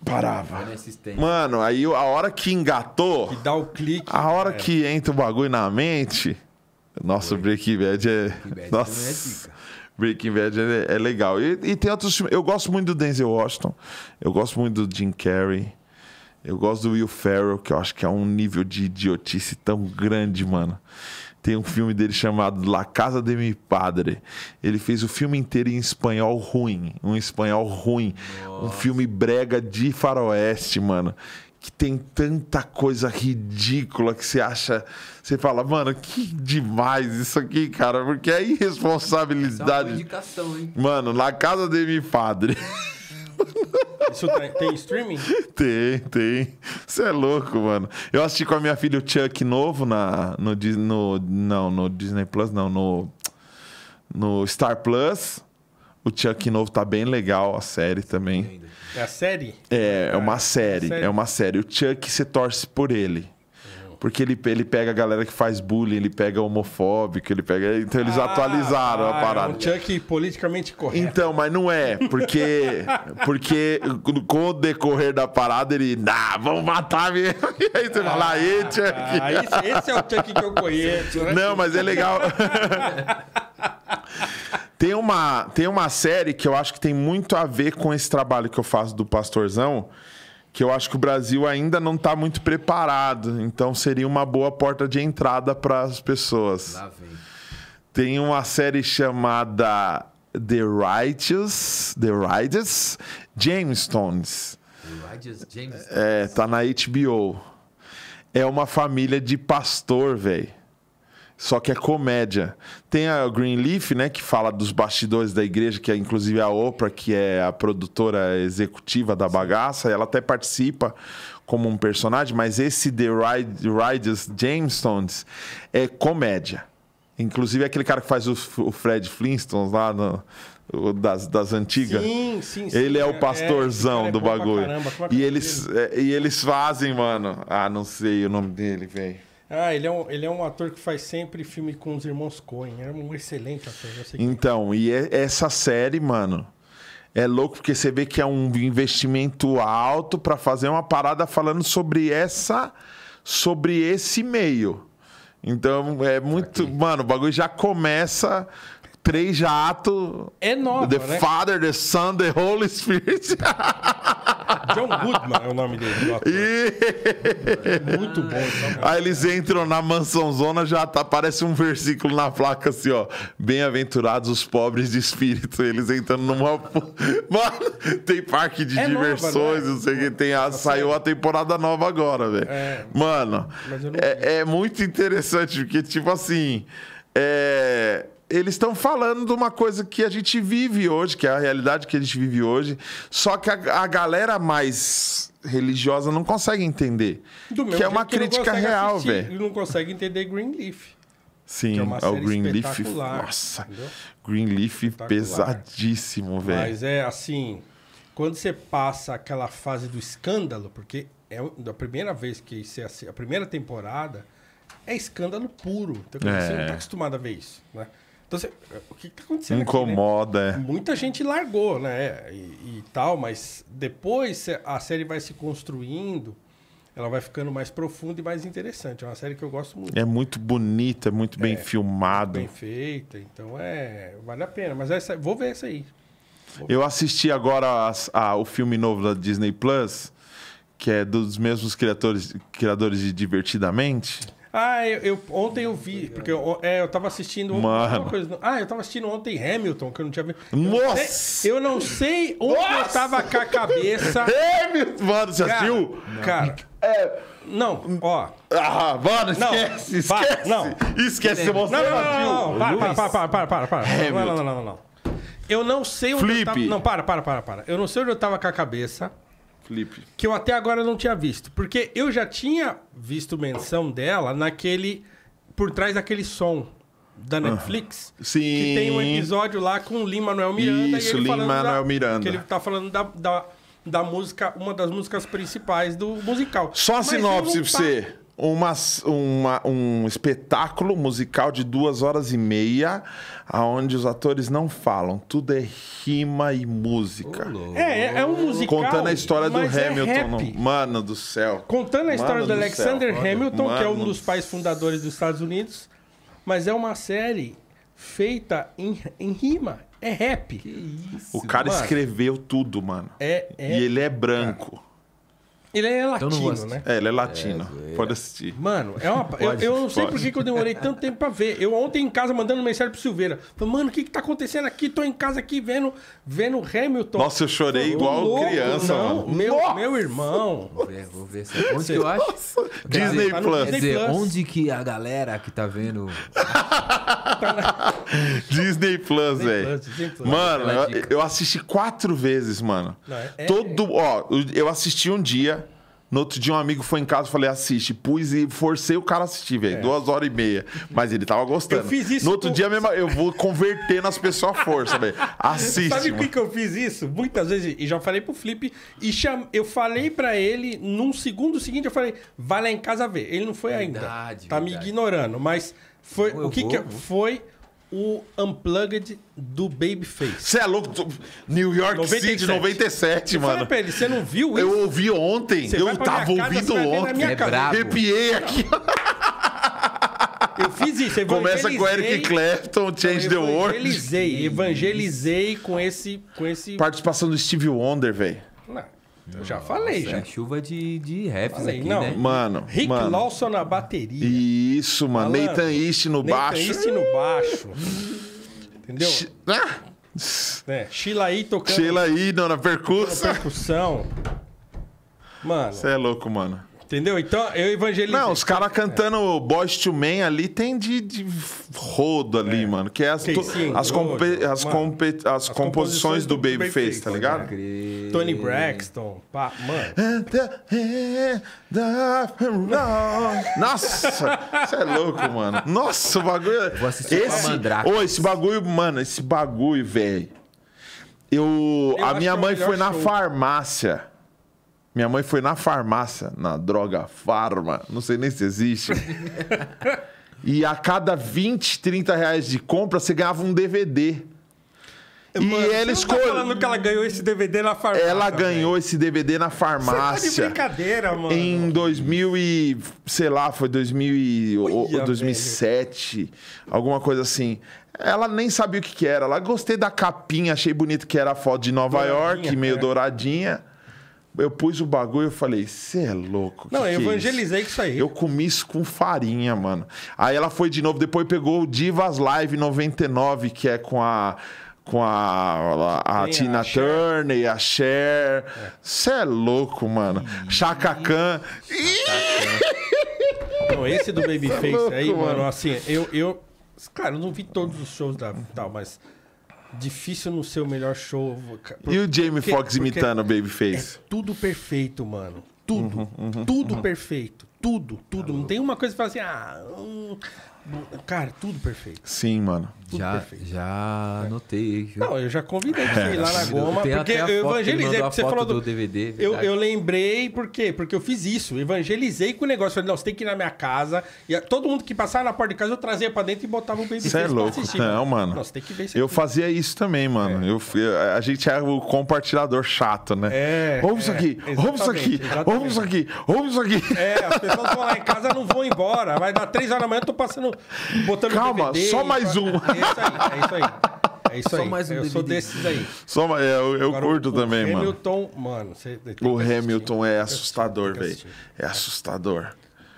Parava. É mano, aí a hora que engatou. Que dá o clique. A hora que entra o bagulho na mente. Nosso é- Breaking Bad é. nossa. Breaking Bad é, é legal. E, e, tem outros filmes. Eu gosto muito do Denzel Washington. Eu gosto muito do Jim Carrey. Eu gosto do Will Ferrell, que eu acho que é um nível de idiotice tão grande, mano. Tem um filme dele chamado La Casa de Mi Padre. Ele fez o filme inteiro em espanhol ruim. Um espanhol ruim. Nossa. Um filme brega de faroeste, mano que tem tanta coisa ridícula que você acha. Você fala, mano, que demais isso aqui, cara, porque é irresponsabilidade. é uma indicação, hein? Mano, La casa de mi padre. Isso tá- tem streaming? Tem, tem. Você é louco, mano. Eu assisti com a minha filha o Chuck novo na, no, no, não, no Disney Plus, não, no, no Star Plus. O Chuck novo tá bem legal, a série também. É a série? É, é uma série, é série. é uma série. O Chuck, você torce por ele. Porque ele, ele pega a galera que faz bullying, ele pega homofóbico, ele pega. Então eles ah, atualizaram a parada. É um Chuck politicamente correto. Então, mas não é. Porque, porque com o decorrer da parada, ele. ah, vamos matar mesmo. E aí você ah, fala, aí, ah, Chuck. Ah, esse, esse, é o Chuck que eu conheço. Né? Não, mas é legal. tem, uma, tem uma série que eu acho que tem muito a ver com esse trabalho que eu faço do Pastorzão que eu acho que o Brasil ainda não está muito preparado. Então seria uma boa porta de entrada para as pessoas. Tem uma série chamada The Righteous, The Righteous Jamestones. The Righteous Jamestones. É, tá na HBO. É uma família de pastor, velho. Só que é comédia. Tem a Greenleaf, né, que fala dos bastidores da igreja, que é inclusive a Oprah, que é a produtora executiva da bagaça, ela até participa como um personagem, mas esse The Riders Stones é comédia. Inclusive é aquele cara que faz o, o Fred Flintstones lá no, das, das antigas. Sim, sim, sim. Ele é, é, é, é o pastorzão é, do bagulho. Caramba, e, eles, e eles fazem, mano. Ah, não sei o nome dele, velho. Ah, ele é, um, ele é um ator que faz sempre filme com os irmãos Coen. É um excelente ator. Então, e é, essa série, mano, é louco porque você vê que é um investimento alto para fazer uma parada falando sobre essa, sobre esse meio. Então é muito, mano, o bagulho já começa três já ato. É nova, The né? Father, The Son, The Holy Spirit. John Goodman é o nome dele. E... É muito bom. Aí eles entram na mansão zona, já tá, parece um versículo na placa assim, ó. Bem-aventurados os pobres de espírito. Eles entrando numa... Mano, tem parque de é diversões, nova, né? não sei o que tem. A... Tá saiu a temporada nova agora, velho. É... Mano, é, é muito interessante, porque tipo assim... É eles estão falando de uma coisa que a gente vive hoje, que é a realidade que a gente vive hoje, só que a, a galera mais religiosa não consegue entender. Do que é uma crítica real, velho. Não consegue entender Greenleaf. Sim, é, uma é o Greenleaf. Nossa, entendeu? Greenleaf pesadíssimo, velho. Mas é assim, quando você passa aquela fase do escândalo, porque é a primeira vez que isso é assim, a primeira temporada é escândalo puro. Então, é. Você não está é. acostumado a ver isso, né? Então, você, o que está acontecendo? Incomoda, aqui, né? é. Muita gente largou, né? E, e, tal, mas depois a série vai se construindo, ela vai ficando mais profunda e mais interessante. É uma série que eu gosto muito. É muito bonita, é muito bem é, filmado. Bem feita, então é. Vale a pena. Mas essa, vou ver essa aí. eu assisti agora a, o filme novo da Disney Plus, que é dos mesmos criadores, criadores de Divertidamente. Ah, eu, eu, ontem eu vi, porque eu, é, eu tava assistindo uma Coisa, ah, eu tava assistindo ontem Hamilton, que eu não tinha visto. Nossa! Eu não sei, eu não sei onde Nossa! eu tava com a cabeça. Hamilton! Mano, você assistiu? Cara. É. Não, ó. Ah, mano, esquece, não, esquece. Para, não. Esquece, você mostrou. Não, não, não, não, não, para, para, para, para, para. Hamilton. Não, não, não, não, não. Eu não sei onde Flip. eu tava... Não, para, para, para, para. Eu não sei onde eu tava com a cabeça. Flip. Que eu até agora não tinha visto. Porque eu já tinha visto menção dela naquele. Por trás daquele som da ah, Netflix. Ah, sim. Que tem um episódio lá com o Lin Manuel Miranda. Isso, Lin Manuel Miranda. Que ele tá falando da, da, da, música, uma das músicas principais do musical. Só a sinopse pra você uma, uma, um espetáculo musical de duas horas e meia, aonde os atores não falam, tudo é rima e música. É, é, é um musical. Contando a história do é Hamilton. É no, mano do céu. Contando a história mano do, Alexander céu. Hamilton, mano. que é um dos pais fundadores dos Estados Unidos, mas é uma série feita em, em rima. É rap. Isso, o cara mano. escreveu tudo, mano. É, é, e ele é branco. Cara. Ele é então latino, então né? É, ele é latino. É, pode assistir. Mano, é uma... pode, eu, não sei por que eu demorei tanto tempo pra ver. Eu ontem em casa mandando mensagem pro Silveira. Falei, mano, o que que tá acontecendo aqui? Tô em casa aqui vendo, vendo Hamilton. Nossa, eu chorei igual louco, criança, não. mano. Meu, meu irmão. Vou ver, vou ver. É onde que eu acho? Nossa. Disney tá Plus. Quer dizer, onde que a galera que tá vendo... Disney Plus, velho. Mano, eu assisti quatro vezes, mano. Não, é... é Todo... Ó, eu assisti um dia no outro dia, um amigo foi em casa e falei, assiste. Pus e forcei o cara a assistir, velho. É. Duas horas e meia. Mas ele tava gostando. Eu fiz isso. No outro com... dia mesmo, eu vou convertendo as pessoas à força, velho. Assiste. Sabe por que eu fiz isso? Muitas vezes, e já falei pro Flip, e cham... eu falei para ele, num segundo seguinte, eu falei, vai lá em casa ver. Ele não foi verdade, ainda. Verdade. Tá me ignorando, mas foi. Eu o que, vou, que foi? o Unplugged do Babyface. Você é louco? New York 97. City, 97, eu mano. pra ele, você não viu isso? Eu ouvi ontem. Você eu tava casa, ouvindo ontem. É brabo. aqui. Eu fiz isso. Começa com Eric Clapton, Change the World. Evangelizei, evangelizei com esse, com esse... Participação do Steve Wonder, velho. Eu já falei, Nossa, é já. É chuva de, de refs aqui, não. né? Mano, Rick mano. Lawson na bateria. Isso, mano. Falando. Nathan East no Nathan baixo. Nathan East no baixo. Entendeu? Ah. É, Sheila aí tocando. Sheila aí, na percussão. Na percussão. Mano. Você é louco, mano. Entendeu? Então, eu evangelizei. Não, os caras cantando é. Boys to Men ali tem de, de rodo ali, é. mano. Que é as, sim, as, rodo, as, mano, as, as composições do, do Babyface, tá, tá ligado? Tony Braxton, pá, mano. Nossa, você é louco, mano. Nossa, o bagulho. É- Vou assistir esse, oh, esse bagulho, mano, esse bagulho, velho. Eu, eu a minha é mãe foi show. na farmácia. Minha mãe foi na farmácia, na droga farma, não sei nem se existe. e a cada 20, 30 reais de compra, você ganhava um DVD. E ela escolheu. Tá falando que ela ganhou esse DVD na farmácia. Ela ganhou esse DVD na farmácia. Você tá de brincadeira, mano. Em 2000 e. sei lá, foi 2000 e, Uia, 2007, velho. alguma coisa assim. Ela nem sabia o que, que era. Ela gostei da capinha, achei bonito que era a foto de Nova York, meio é. douradinha. Eu pus o bagulho e falei, você é louco. Não, eu é evangelizei é isso? com isso aí. Eu comi isso com farinha, mano. Aí ela foi de novo, depois pegou o Divas Live 99, que é com a com a, a, a Tina a Turner e a Cher. Você é. é. louco, mano. Chacacan. Não, esse do é Babyface é aí, mano, mano, assim, eu, eu. cara eu não vi todos os shows da tal, mas difícil não ser o melhor show. e o Jamie Foxx imitando o Babyface? É tudo perfeito, mano. Tudo. Uhum, uhum, uhum. tudo uhum. perfeito. Tudo, tudo. Não tem uma coisa que fala assim, ah. Hum, cara, tudo perfeito. Sim, mano já, Já é. anotei. Não, eu já convidei pra ir lá na é. Goma, eu porque eu evangelizei. Porque você falou do, do DVD. Eu, eu, lembrei, por quê? Porque eu fiz isso. Evangelizei com o negócio. Falei, não, você tem que ir na minha casa. E todo mundo que passava na porta de casa, eu trazia pra dentro e botava um baby Você é louco. Assistir, não, mano. Nossa, tem que ver isso Eu aqui. fazia isso também, mano. É. Eu, a gente era é o compartilhador chato, né? É. Ouve isso aqui, ouve isso aqui, ouve isso aqui, ouve isso aqui. É, as pessoas vão lá em casa não vão embora. Vai dar três horas da manhã, eu tô passando. Botando Calma, DVD, só mais um. É. É isso aí, é isso aí. É isso Só aí. Mais um é, eu DVD. sou desses aí. Só, é, eu, eu Agora, curto o, também, o Hamilton, mano. mano você, o Hamilton é assustador, velho. É assustador.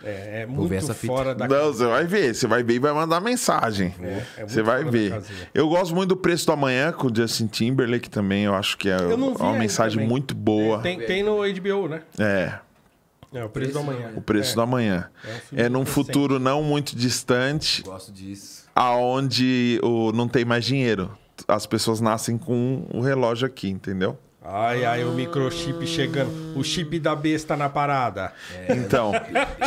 É, é muito fora da Não, você vai ver, você vai ver e vai mandar mensagem. É, é você vai ver. Eu gosto muito do preço do amanhã com o Justin Timberlake também, eu acho que é uma mensagem também. muito boa. Tem, tem, no HBO, né? É. É, o preço, do amanhã. O preço é. do amanhã. É, um num futuro não muito distante. Eu gosto disso aonde o, não tem mais dinheiro. As pessoas nascem com o relógio aqui, entendeu? Ai, ai, o microchip chegando. O chip da besta na parada. É. Então,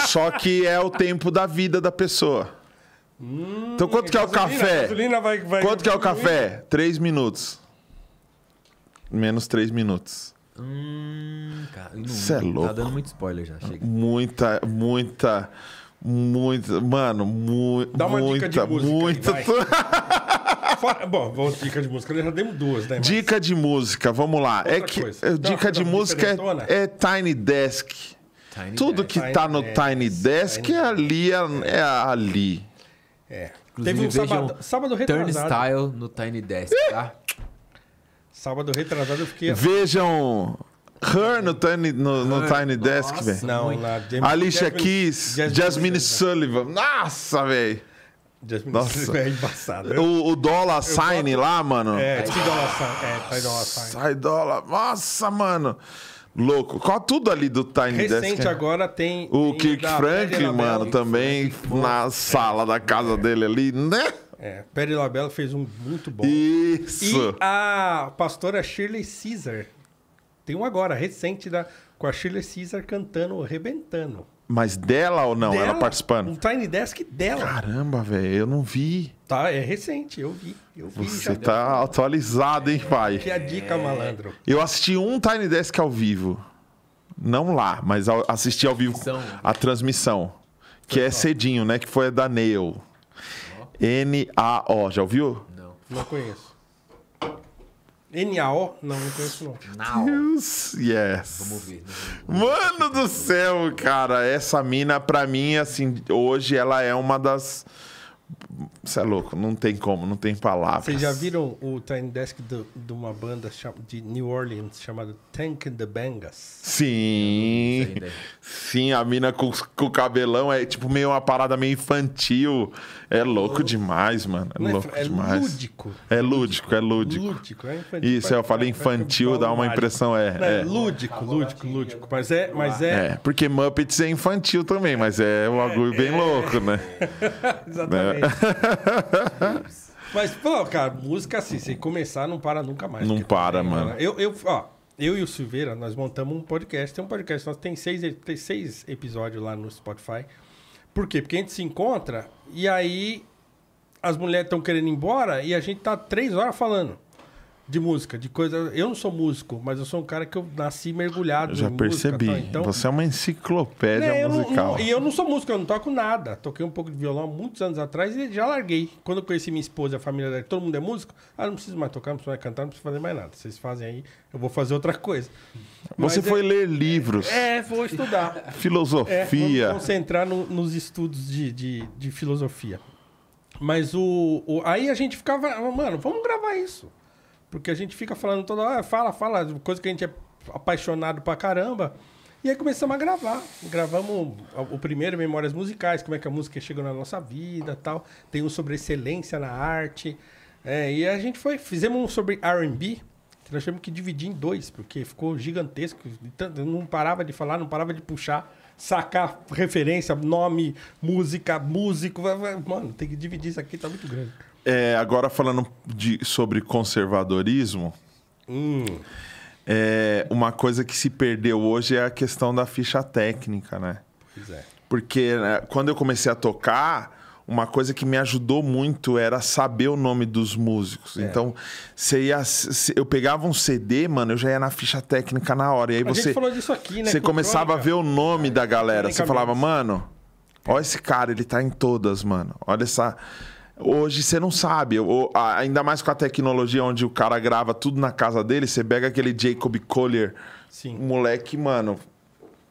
só que é o tempo da vida da pessoa. Hum, então, quanto que é o café? Gasolina vai, vai quanto que é o café? Três minutos. Menos três minutos. Hum, cara, não, é tá louco. Tá dando muito spoiler já. Chega. Muita, muita muito, mano, mu Dá uma muita, dica de música. Muita. Aí, bom, dica de música, já dei duas, né? Mas... Dica de música, vamos lá. Outra é que, coisa. dica não, de não, música é, é, Tiny Desk. Tiny Tudo Desk. que tá no Desk. Tiny é Desk é ali. É, é ali. É. Inclusive, Teve um sábado, sábado retrasado. Turnstyle no Tiny Desk, tá? Sábado retrasado eu fiquei. Vejam Her no Tiny, no, no Her, Tiny Desk, velho. Não, Lá, Alicia Keys, Jasmine, Jasmine Sullivan. Nossa, velho. Jasmine Nossa. é embaçada. O, o dólar sign boto... lá, mano. É, Ty tipo dólar sign. É, Ty sign. Sai dólar. Nossa, mano. Louco. Qual tudo ali do Tiny Recente Desk? Recente agora tem... O Kirk Franklin, mano, também Frank, na bom. É. sala é, da casa é. dele ali, né? É, Perry Labella fez um muito bom. Isso. E a pastora Shirley Caesar. Tem um agora, recente, da, com a Shirley Caesar cantando Rebentando. Mas dela ou não? Dela, ela participando? Um Tiny Desk dela. Caramba, velho, eu não vi. Tá, é recente, eu vi. Eu vi Você tá deu. atualizado, hein, pai? Que a dica, é. malandro. Eu assisti um Tiny Desk ao vivo. Não lá, mas assisti ao vivo a transmissão. Que é cedinho, né? Que foi a da Neil. N-A-O. Já ouviu? Não. Não conheço. NAO? Não, não conheço não. Now. Deus, yes. Vamos ver. Mano do céu, cara, essa mina pra mim assim, hoje ela é uma das você é louco, não tem como, não tem palavras. Vocês já viram o Time Desk do, de uma banda de New Orleans chamada Tank and the Bangas? Sim. Sim, a mina com, com o cabelão é tipo meio uma parada meio infantil. É louco demais, mano. É, é louco é, demais. É lúdico. É lúdico, é lúdico. É infantil, Isso, eu falei é infantil, dá uma impressão. É, não, é, é. lúdico, lúdico, lúdico. Mas é, mas é. É, porque Muppets é infantil também, mas é um bagulho bem louco, né? Exatamente. Né? Mas, pô, cara, música assim, se começar, não para nunca mais. Não para, tem, mano. Eu, eu, ó, eu e o Silveira, nós montamos um podcast. Tem um podcast, nós tem seis, tem seis episódios lá no Spotify. Por quê? Porque a gente se encontra e aí as mulheres estão querendo ir embora e a gente tá três horas falando. De música, de coisa. Eu não sou músico, mas eu sou um cara que eu nasci mergulhado. Eu já percebi. Música, tá? então... Você é uma enciclopédia musical. não, e eu não sou músico, eu não toco nada. Toquei um pouco de violão muitos anos atrás e já larguei. Quando eu conheci minha esposa e a família dela, todo mundo é músico. Ah, não preciso mais tocar, não preciso mais cantar, não preciso fazer mais nada. Vocês fazem aí, eu vou fazer outra coisa. Você mas foi é... ler livros. É, vou estudar. filosofia. É, concentrar no, nos estudos de, de, de filosofia. Mas o, o, Aí a gente ficava, mano, vamos gravar isso. Porque a gente fica falando toda hora, ah, fala, fala, coisa que a gente é apaixonado pra caramba. E aí começamos a gravar. Gravamos o primeiro Memórias Musicais, como é que a música chegou na nossa vida tal. Tem um sobre excelência na arte. É, e a gente foi, fizemos um sobre RB, que nós tivemos que dividir em dois, porque ficou gigantesco. Tanto, não parava de falar, não parava de puxar, sacar referência, nome, música, músico. Mano, tem que dividir isso aqui, tá muito grande. É, agora falando de, sobre conservadorismo, hum. é, uma coisa que se perdeu hoje é a questão da ficha técnica, né? Pois é. Porque né, quando eu comecei a tocar, uma coisa que me ajudou muito era saber o nome dos músicos. É. Então, você ia, eu pegava um CD, mano, eu já ia na ficha técnica na hora. E aí a você falou disso aqui, né? Você começava crônica. a ver o nome é, da galera. Você falava, mano, olha esse cara, ele tá em todas, mano. Olha essa Hoje você não sabe, ainda mais com a tecnologia onde o cara grava tudo na casa dele, você pega aquele Jacob Collier, Sim. moleque, mano,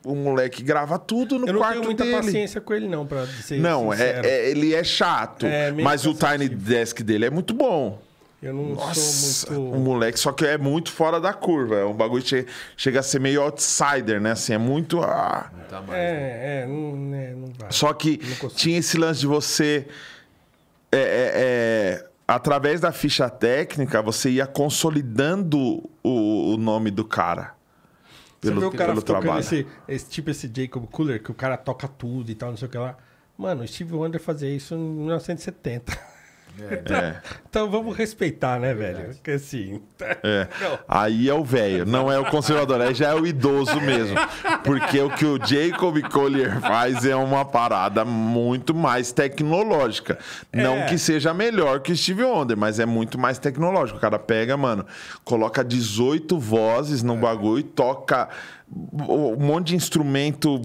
o moleque grava tudo no quarto dele. Eu não tenho muita dele. paciência com ele, não, pra ser Não, é, é, ele é chato, é, mas o Tiny Desk dele é muito bom. Eu não Nossa, sou muito... Um moleque, só que é muito fora da curva. É um bagulho que chega, a ser meio outsider, né? Assim, é muito... Ah... Não tá mais, é, né? é, não, é, não vai. Né, só que tinha esse lance de você... É, é, é, através da ficha técnica, você ia consolidando o, o nome do cara. Pelo, você vê o cara tocando esse, esse, tipo esse Jacob Cooler, que o cara toca tudo e tal, não sei o que lá. Mano, o Steve Wonder fazia isso em 1970. É. é. Então, vamos respeitar, né, velho? Porque assim. É. Aí é o velho, não é o conservador, aí já é o idoso mesmo. Porque o que o Jacob Collier faz é uma parada muito mais tecnológica. Não é. que seja melhor que Steve Wonder, mas é muito mais tecnológico. O cara pega, mano, coloca 18 vozes no é. bagulho e toca um monte de instrumento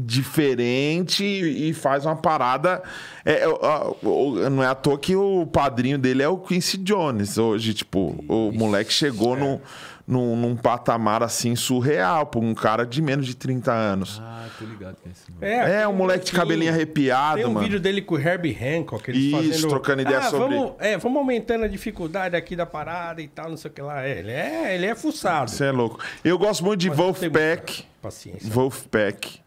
diferente e faz uma parada. É, é não é à toa que o padrinho dele é o Quincy Jones hoje, tipo, o moleque chegou é. no num, num, patamar assim surreal pra um cara de menos de 30 anos. Ah, tô ligado que é esse nome. É, é um moleque de cabelinho arrepiado, tem um mano. vídeo dele com o Herbie Hancock. Eles Isso, fazendo... trocando ideia ah, sobre... Vamos, é, vamos aumentando a dificuldade aqui da parada e tal, não sei o que lá. É, ele é, ele é fuçado. Você é louco. Eu gosto muito de Wolfpack. Paciência. Wolfpack.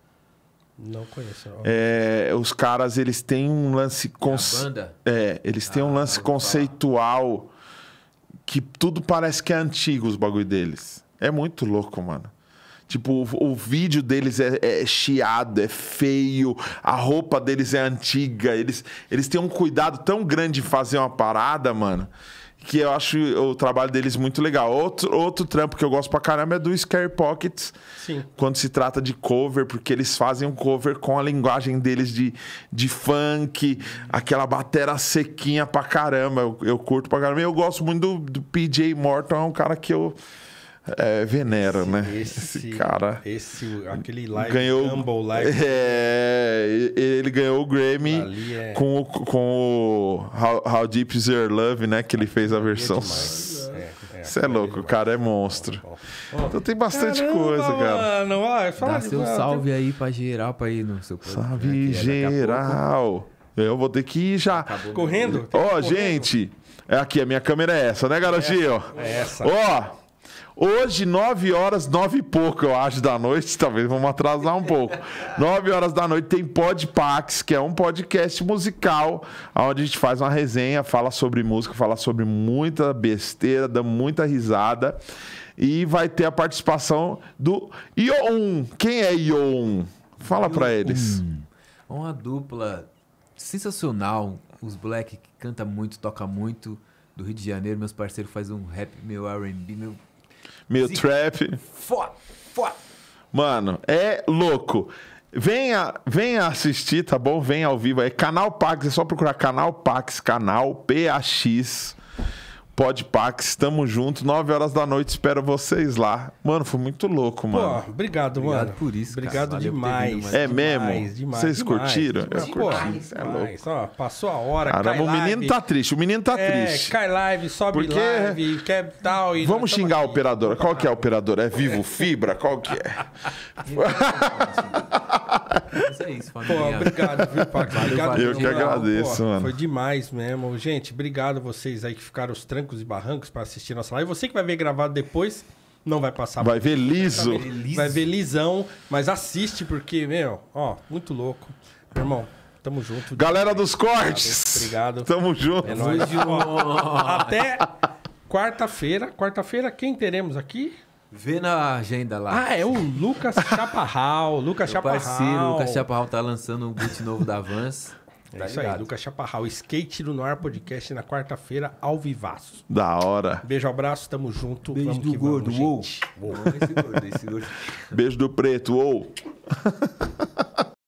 Não conheço. É, os caras, eles têm um lance... É banda? É, eles têm ah, um lance conceitual... Falar que tudo parece que é antigo os bagulho deles. É muito louco, mano. Tipo, o, o vídeo deles é, é, chiado, é feio, a roupa deles é antiga. Eles, eles têm um cuidado tão grande de fazer uma parada, mano que eu acho o trabalho deles muito legal. Outro, outro trampo que eu gosto pra caramba é do Scare Pockets. Sim. Quando se trata de cover, porque eles fazem um cover com a linguagem deles de, de funk, aquela batera sequinha pra caramba. Eu, eu curto pra caramba. E eu gosto muito do, do PJ Morton, é um cara que eu é, venera, esse, né? Esse, cara. Esse, aquele live ganhou, Campbell lá. É, ele ganhou o Grammy é... com, o, com o How, How Deep Is Your Love, né? Que ele fez a é versão. Você é é, é, é louco, o cara é monstro. Então tem bastante Caramba, coisa, cara. Mano, ó, fala Dá seu salve aí pra geral pra ir no seu podcast. Né, salve geral. Eu vou ter que ir já. Acabou correndo? Ó, gente, é aqui a minha câmera é essa, né, garotinho? É essa. Ó. Hoje, 9 horas, 9 e pouco, eu acho, da noite. Talvez vamos atrasar um pouco. 9 horas da noite tem Podpax, que é um podcast musical, onde a gente faz uma resenha, fala sobre música, fala sobre muita besteira, dá muita risada. E vai ter a participação do Ion. Quem é Ion? Fala para eles. uma dupla sensacional. Os Black que canta muito, toca muito do Rio de Janeiro, meus parceiros fazem um rap, meu R&B, meu meio trap. Foda, foda. Mano, é louco. Venha, venha assistir, tá bom? Venha ao vivo aí. Canal Pax, é só procurar Canal Pax, canal PAX Podpax, tamo junto, 9 horas da noite, espero vocês lá. Mano, foi muito louco, mano. Pô, obrigado, obrigado mano. Obrigado por isso, Obrigado cara, demais. Vindo, é mesmo? Demais, Vocês demais, curtiram? Demais, Eu curti. Demais, é louco. Ó, passou a hora, cara. o menino tá triste, o menino tá é, triste. Cai live, sobe Porque... live, quer tal e... Vamos xingar a operadora. Qual que é a operadora? É Vivo Fibra? Qual que é? Mas é isso, família. Pô, obrigado, viu, Pax? Obrigado. Eu que agradeço, Pô, mano. Foi demais mesmo. Gente, obrigado vocês aí que ficaram os trancos trancos e barrancos para assistir nossa live. Você que vai ver gravado depois, não vai passar. Vai ver liso. Vai ver, lisão, mas assiste porque, meu, ó, muito louco. Meu irmão, Tamo junto. Galera dos cortes. Obrigado. Tamo junto. É nóis. Até quarta-feira. Quarta-feira, quem teremos aqui? Vê na agenda lá. Ah, é o Lucas Chaparral. Lucas Chaparral. parceiro, o Lucas Chaparral tá lançando um boot novo da Vans. É isso ligado. aí, Lucas Chaparral, Skate no Noir Podcast na quarta-feira, ao vivaço. Da hora. Beijo, abraço, tamo junto. Beijo vamos do que gordo, vamos, uou. Esse gordo, esse gordo. Beijo do preto, ou.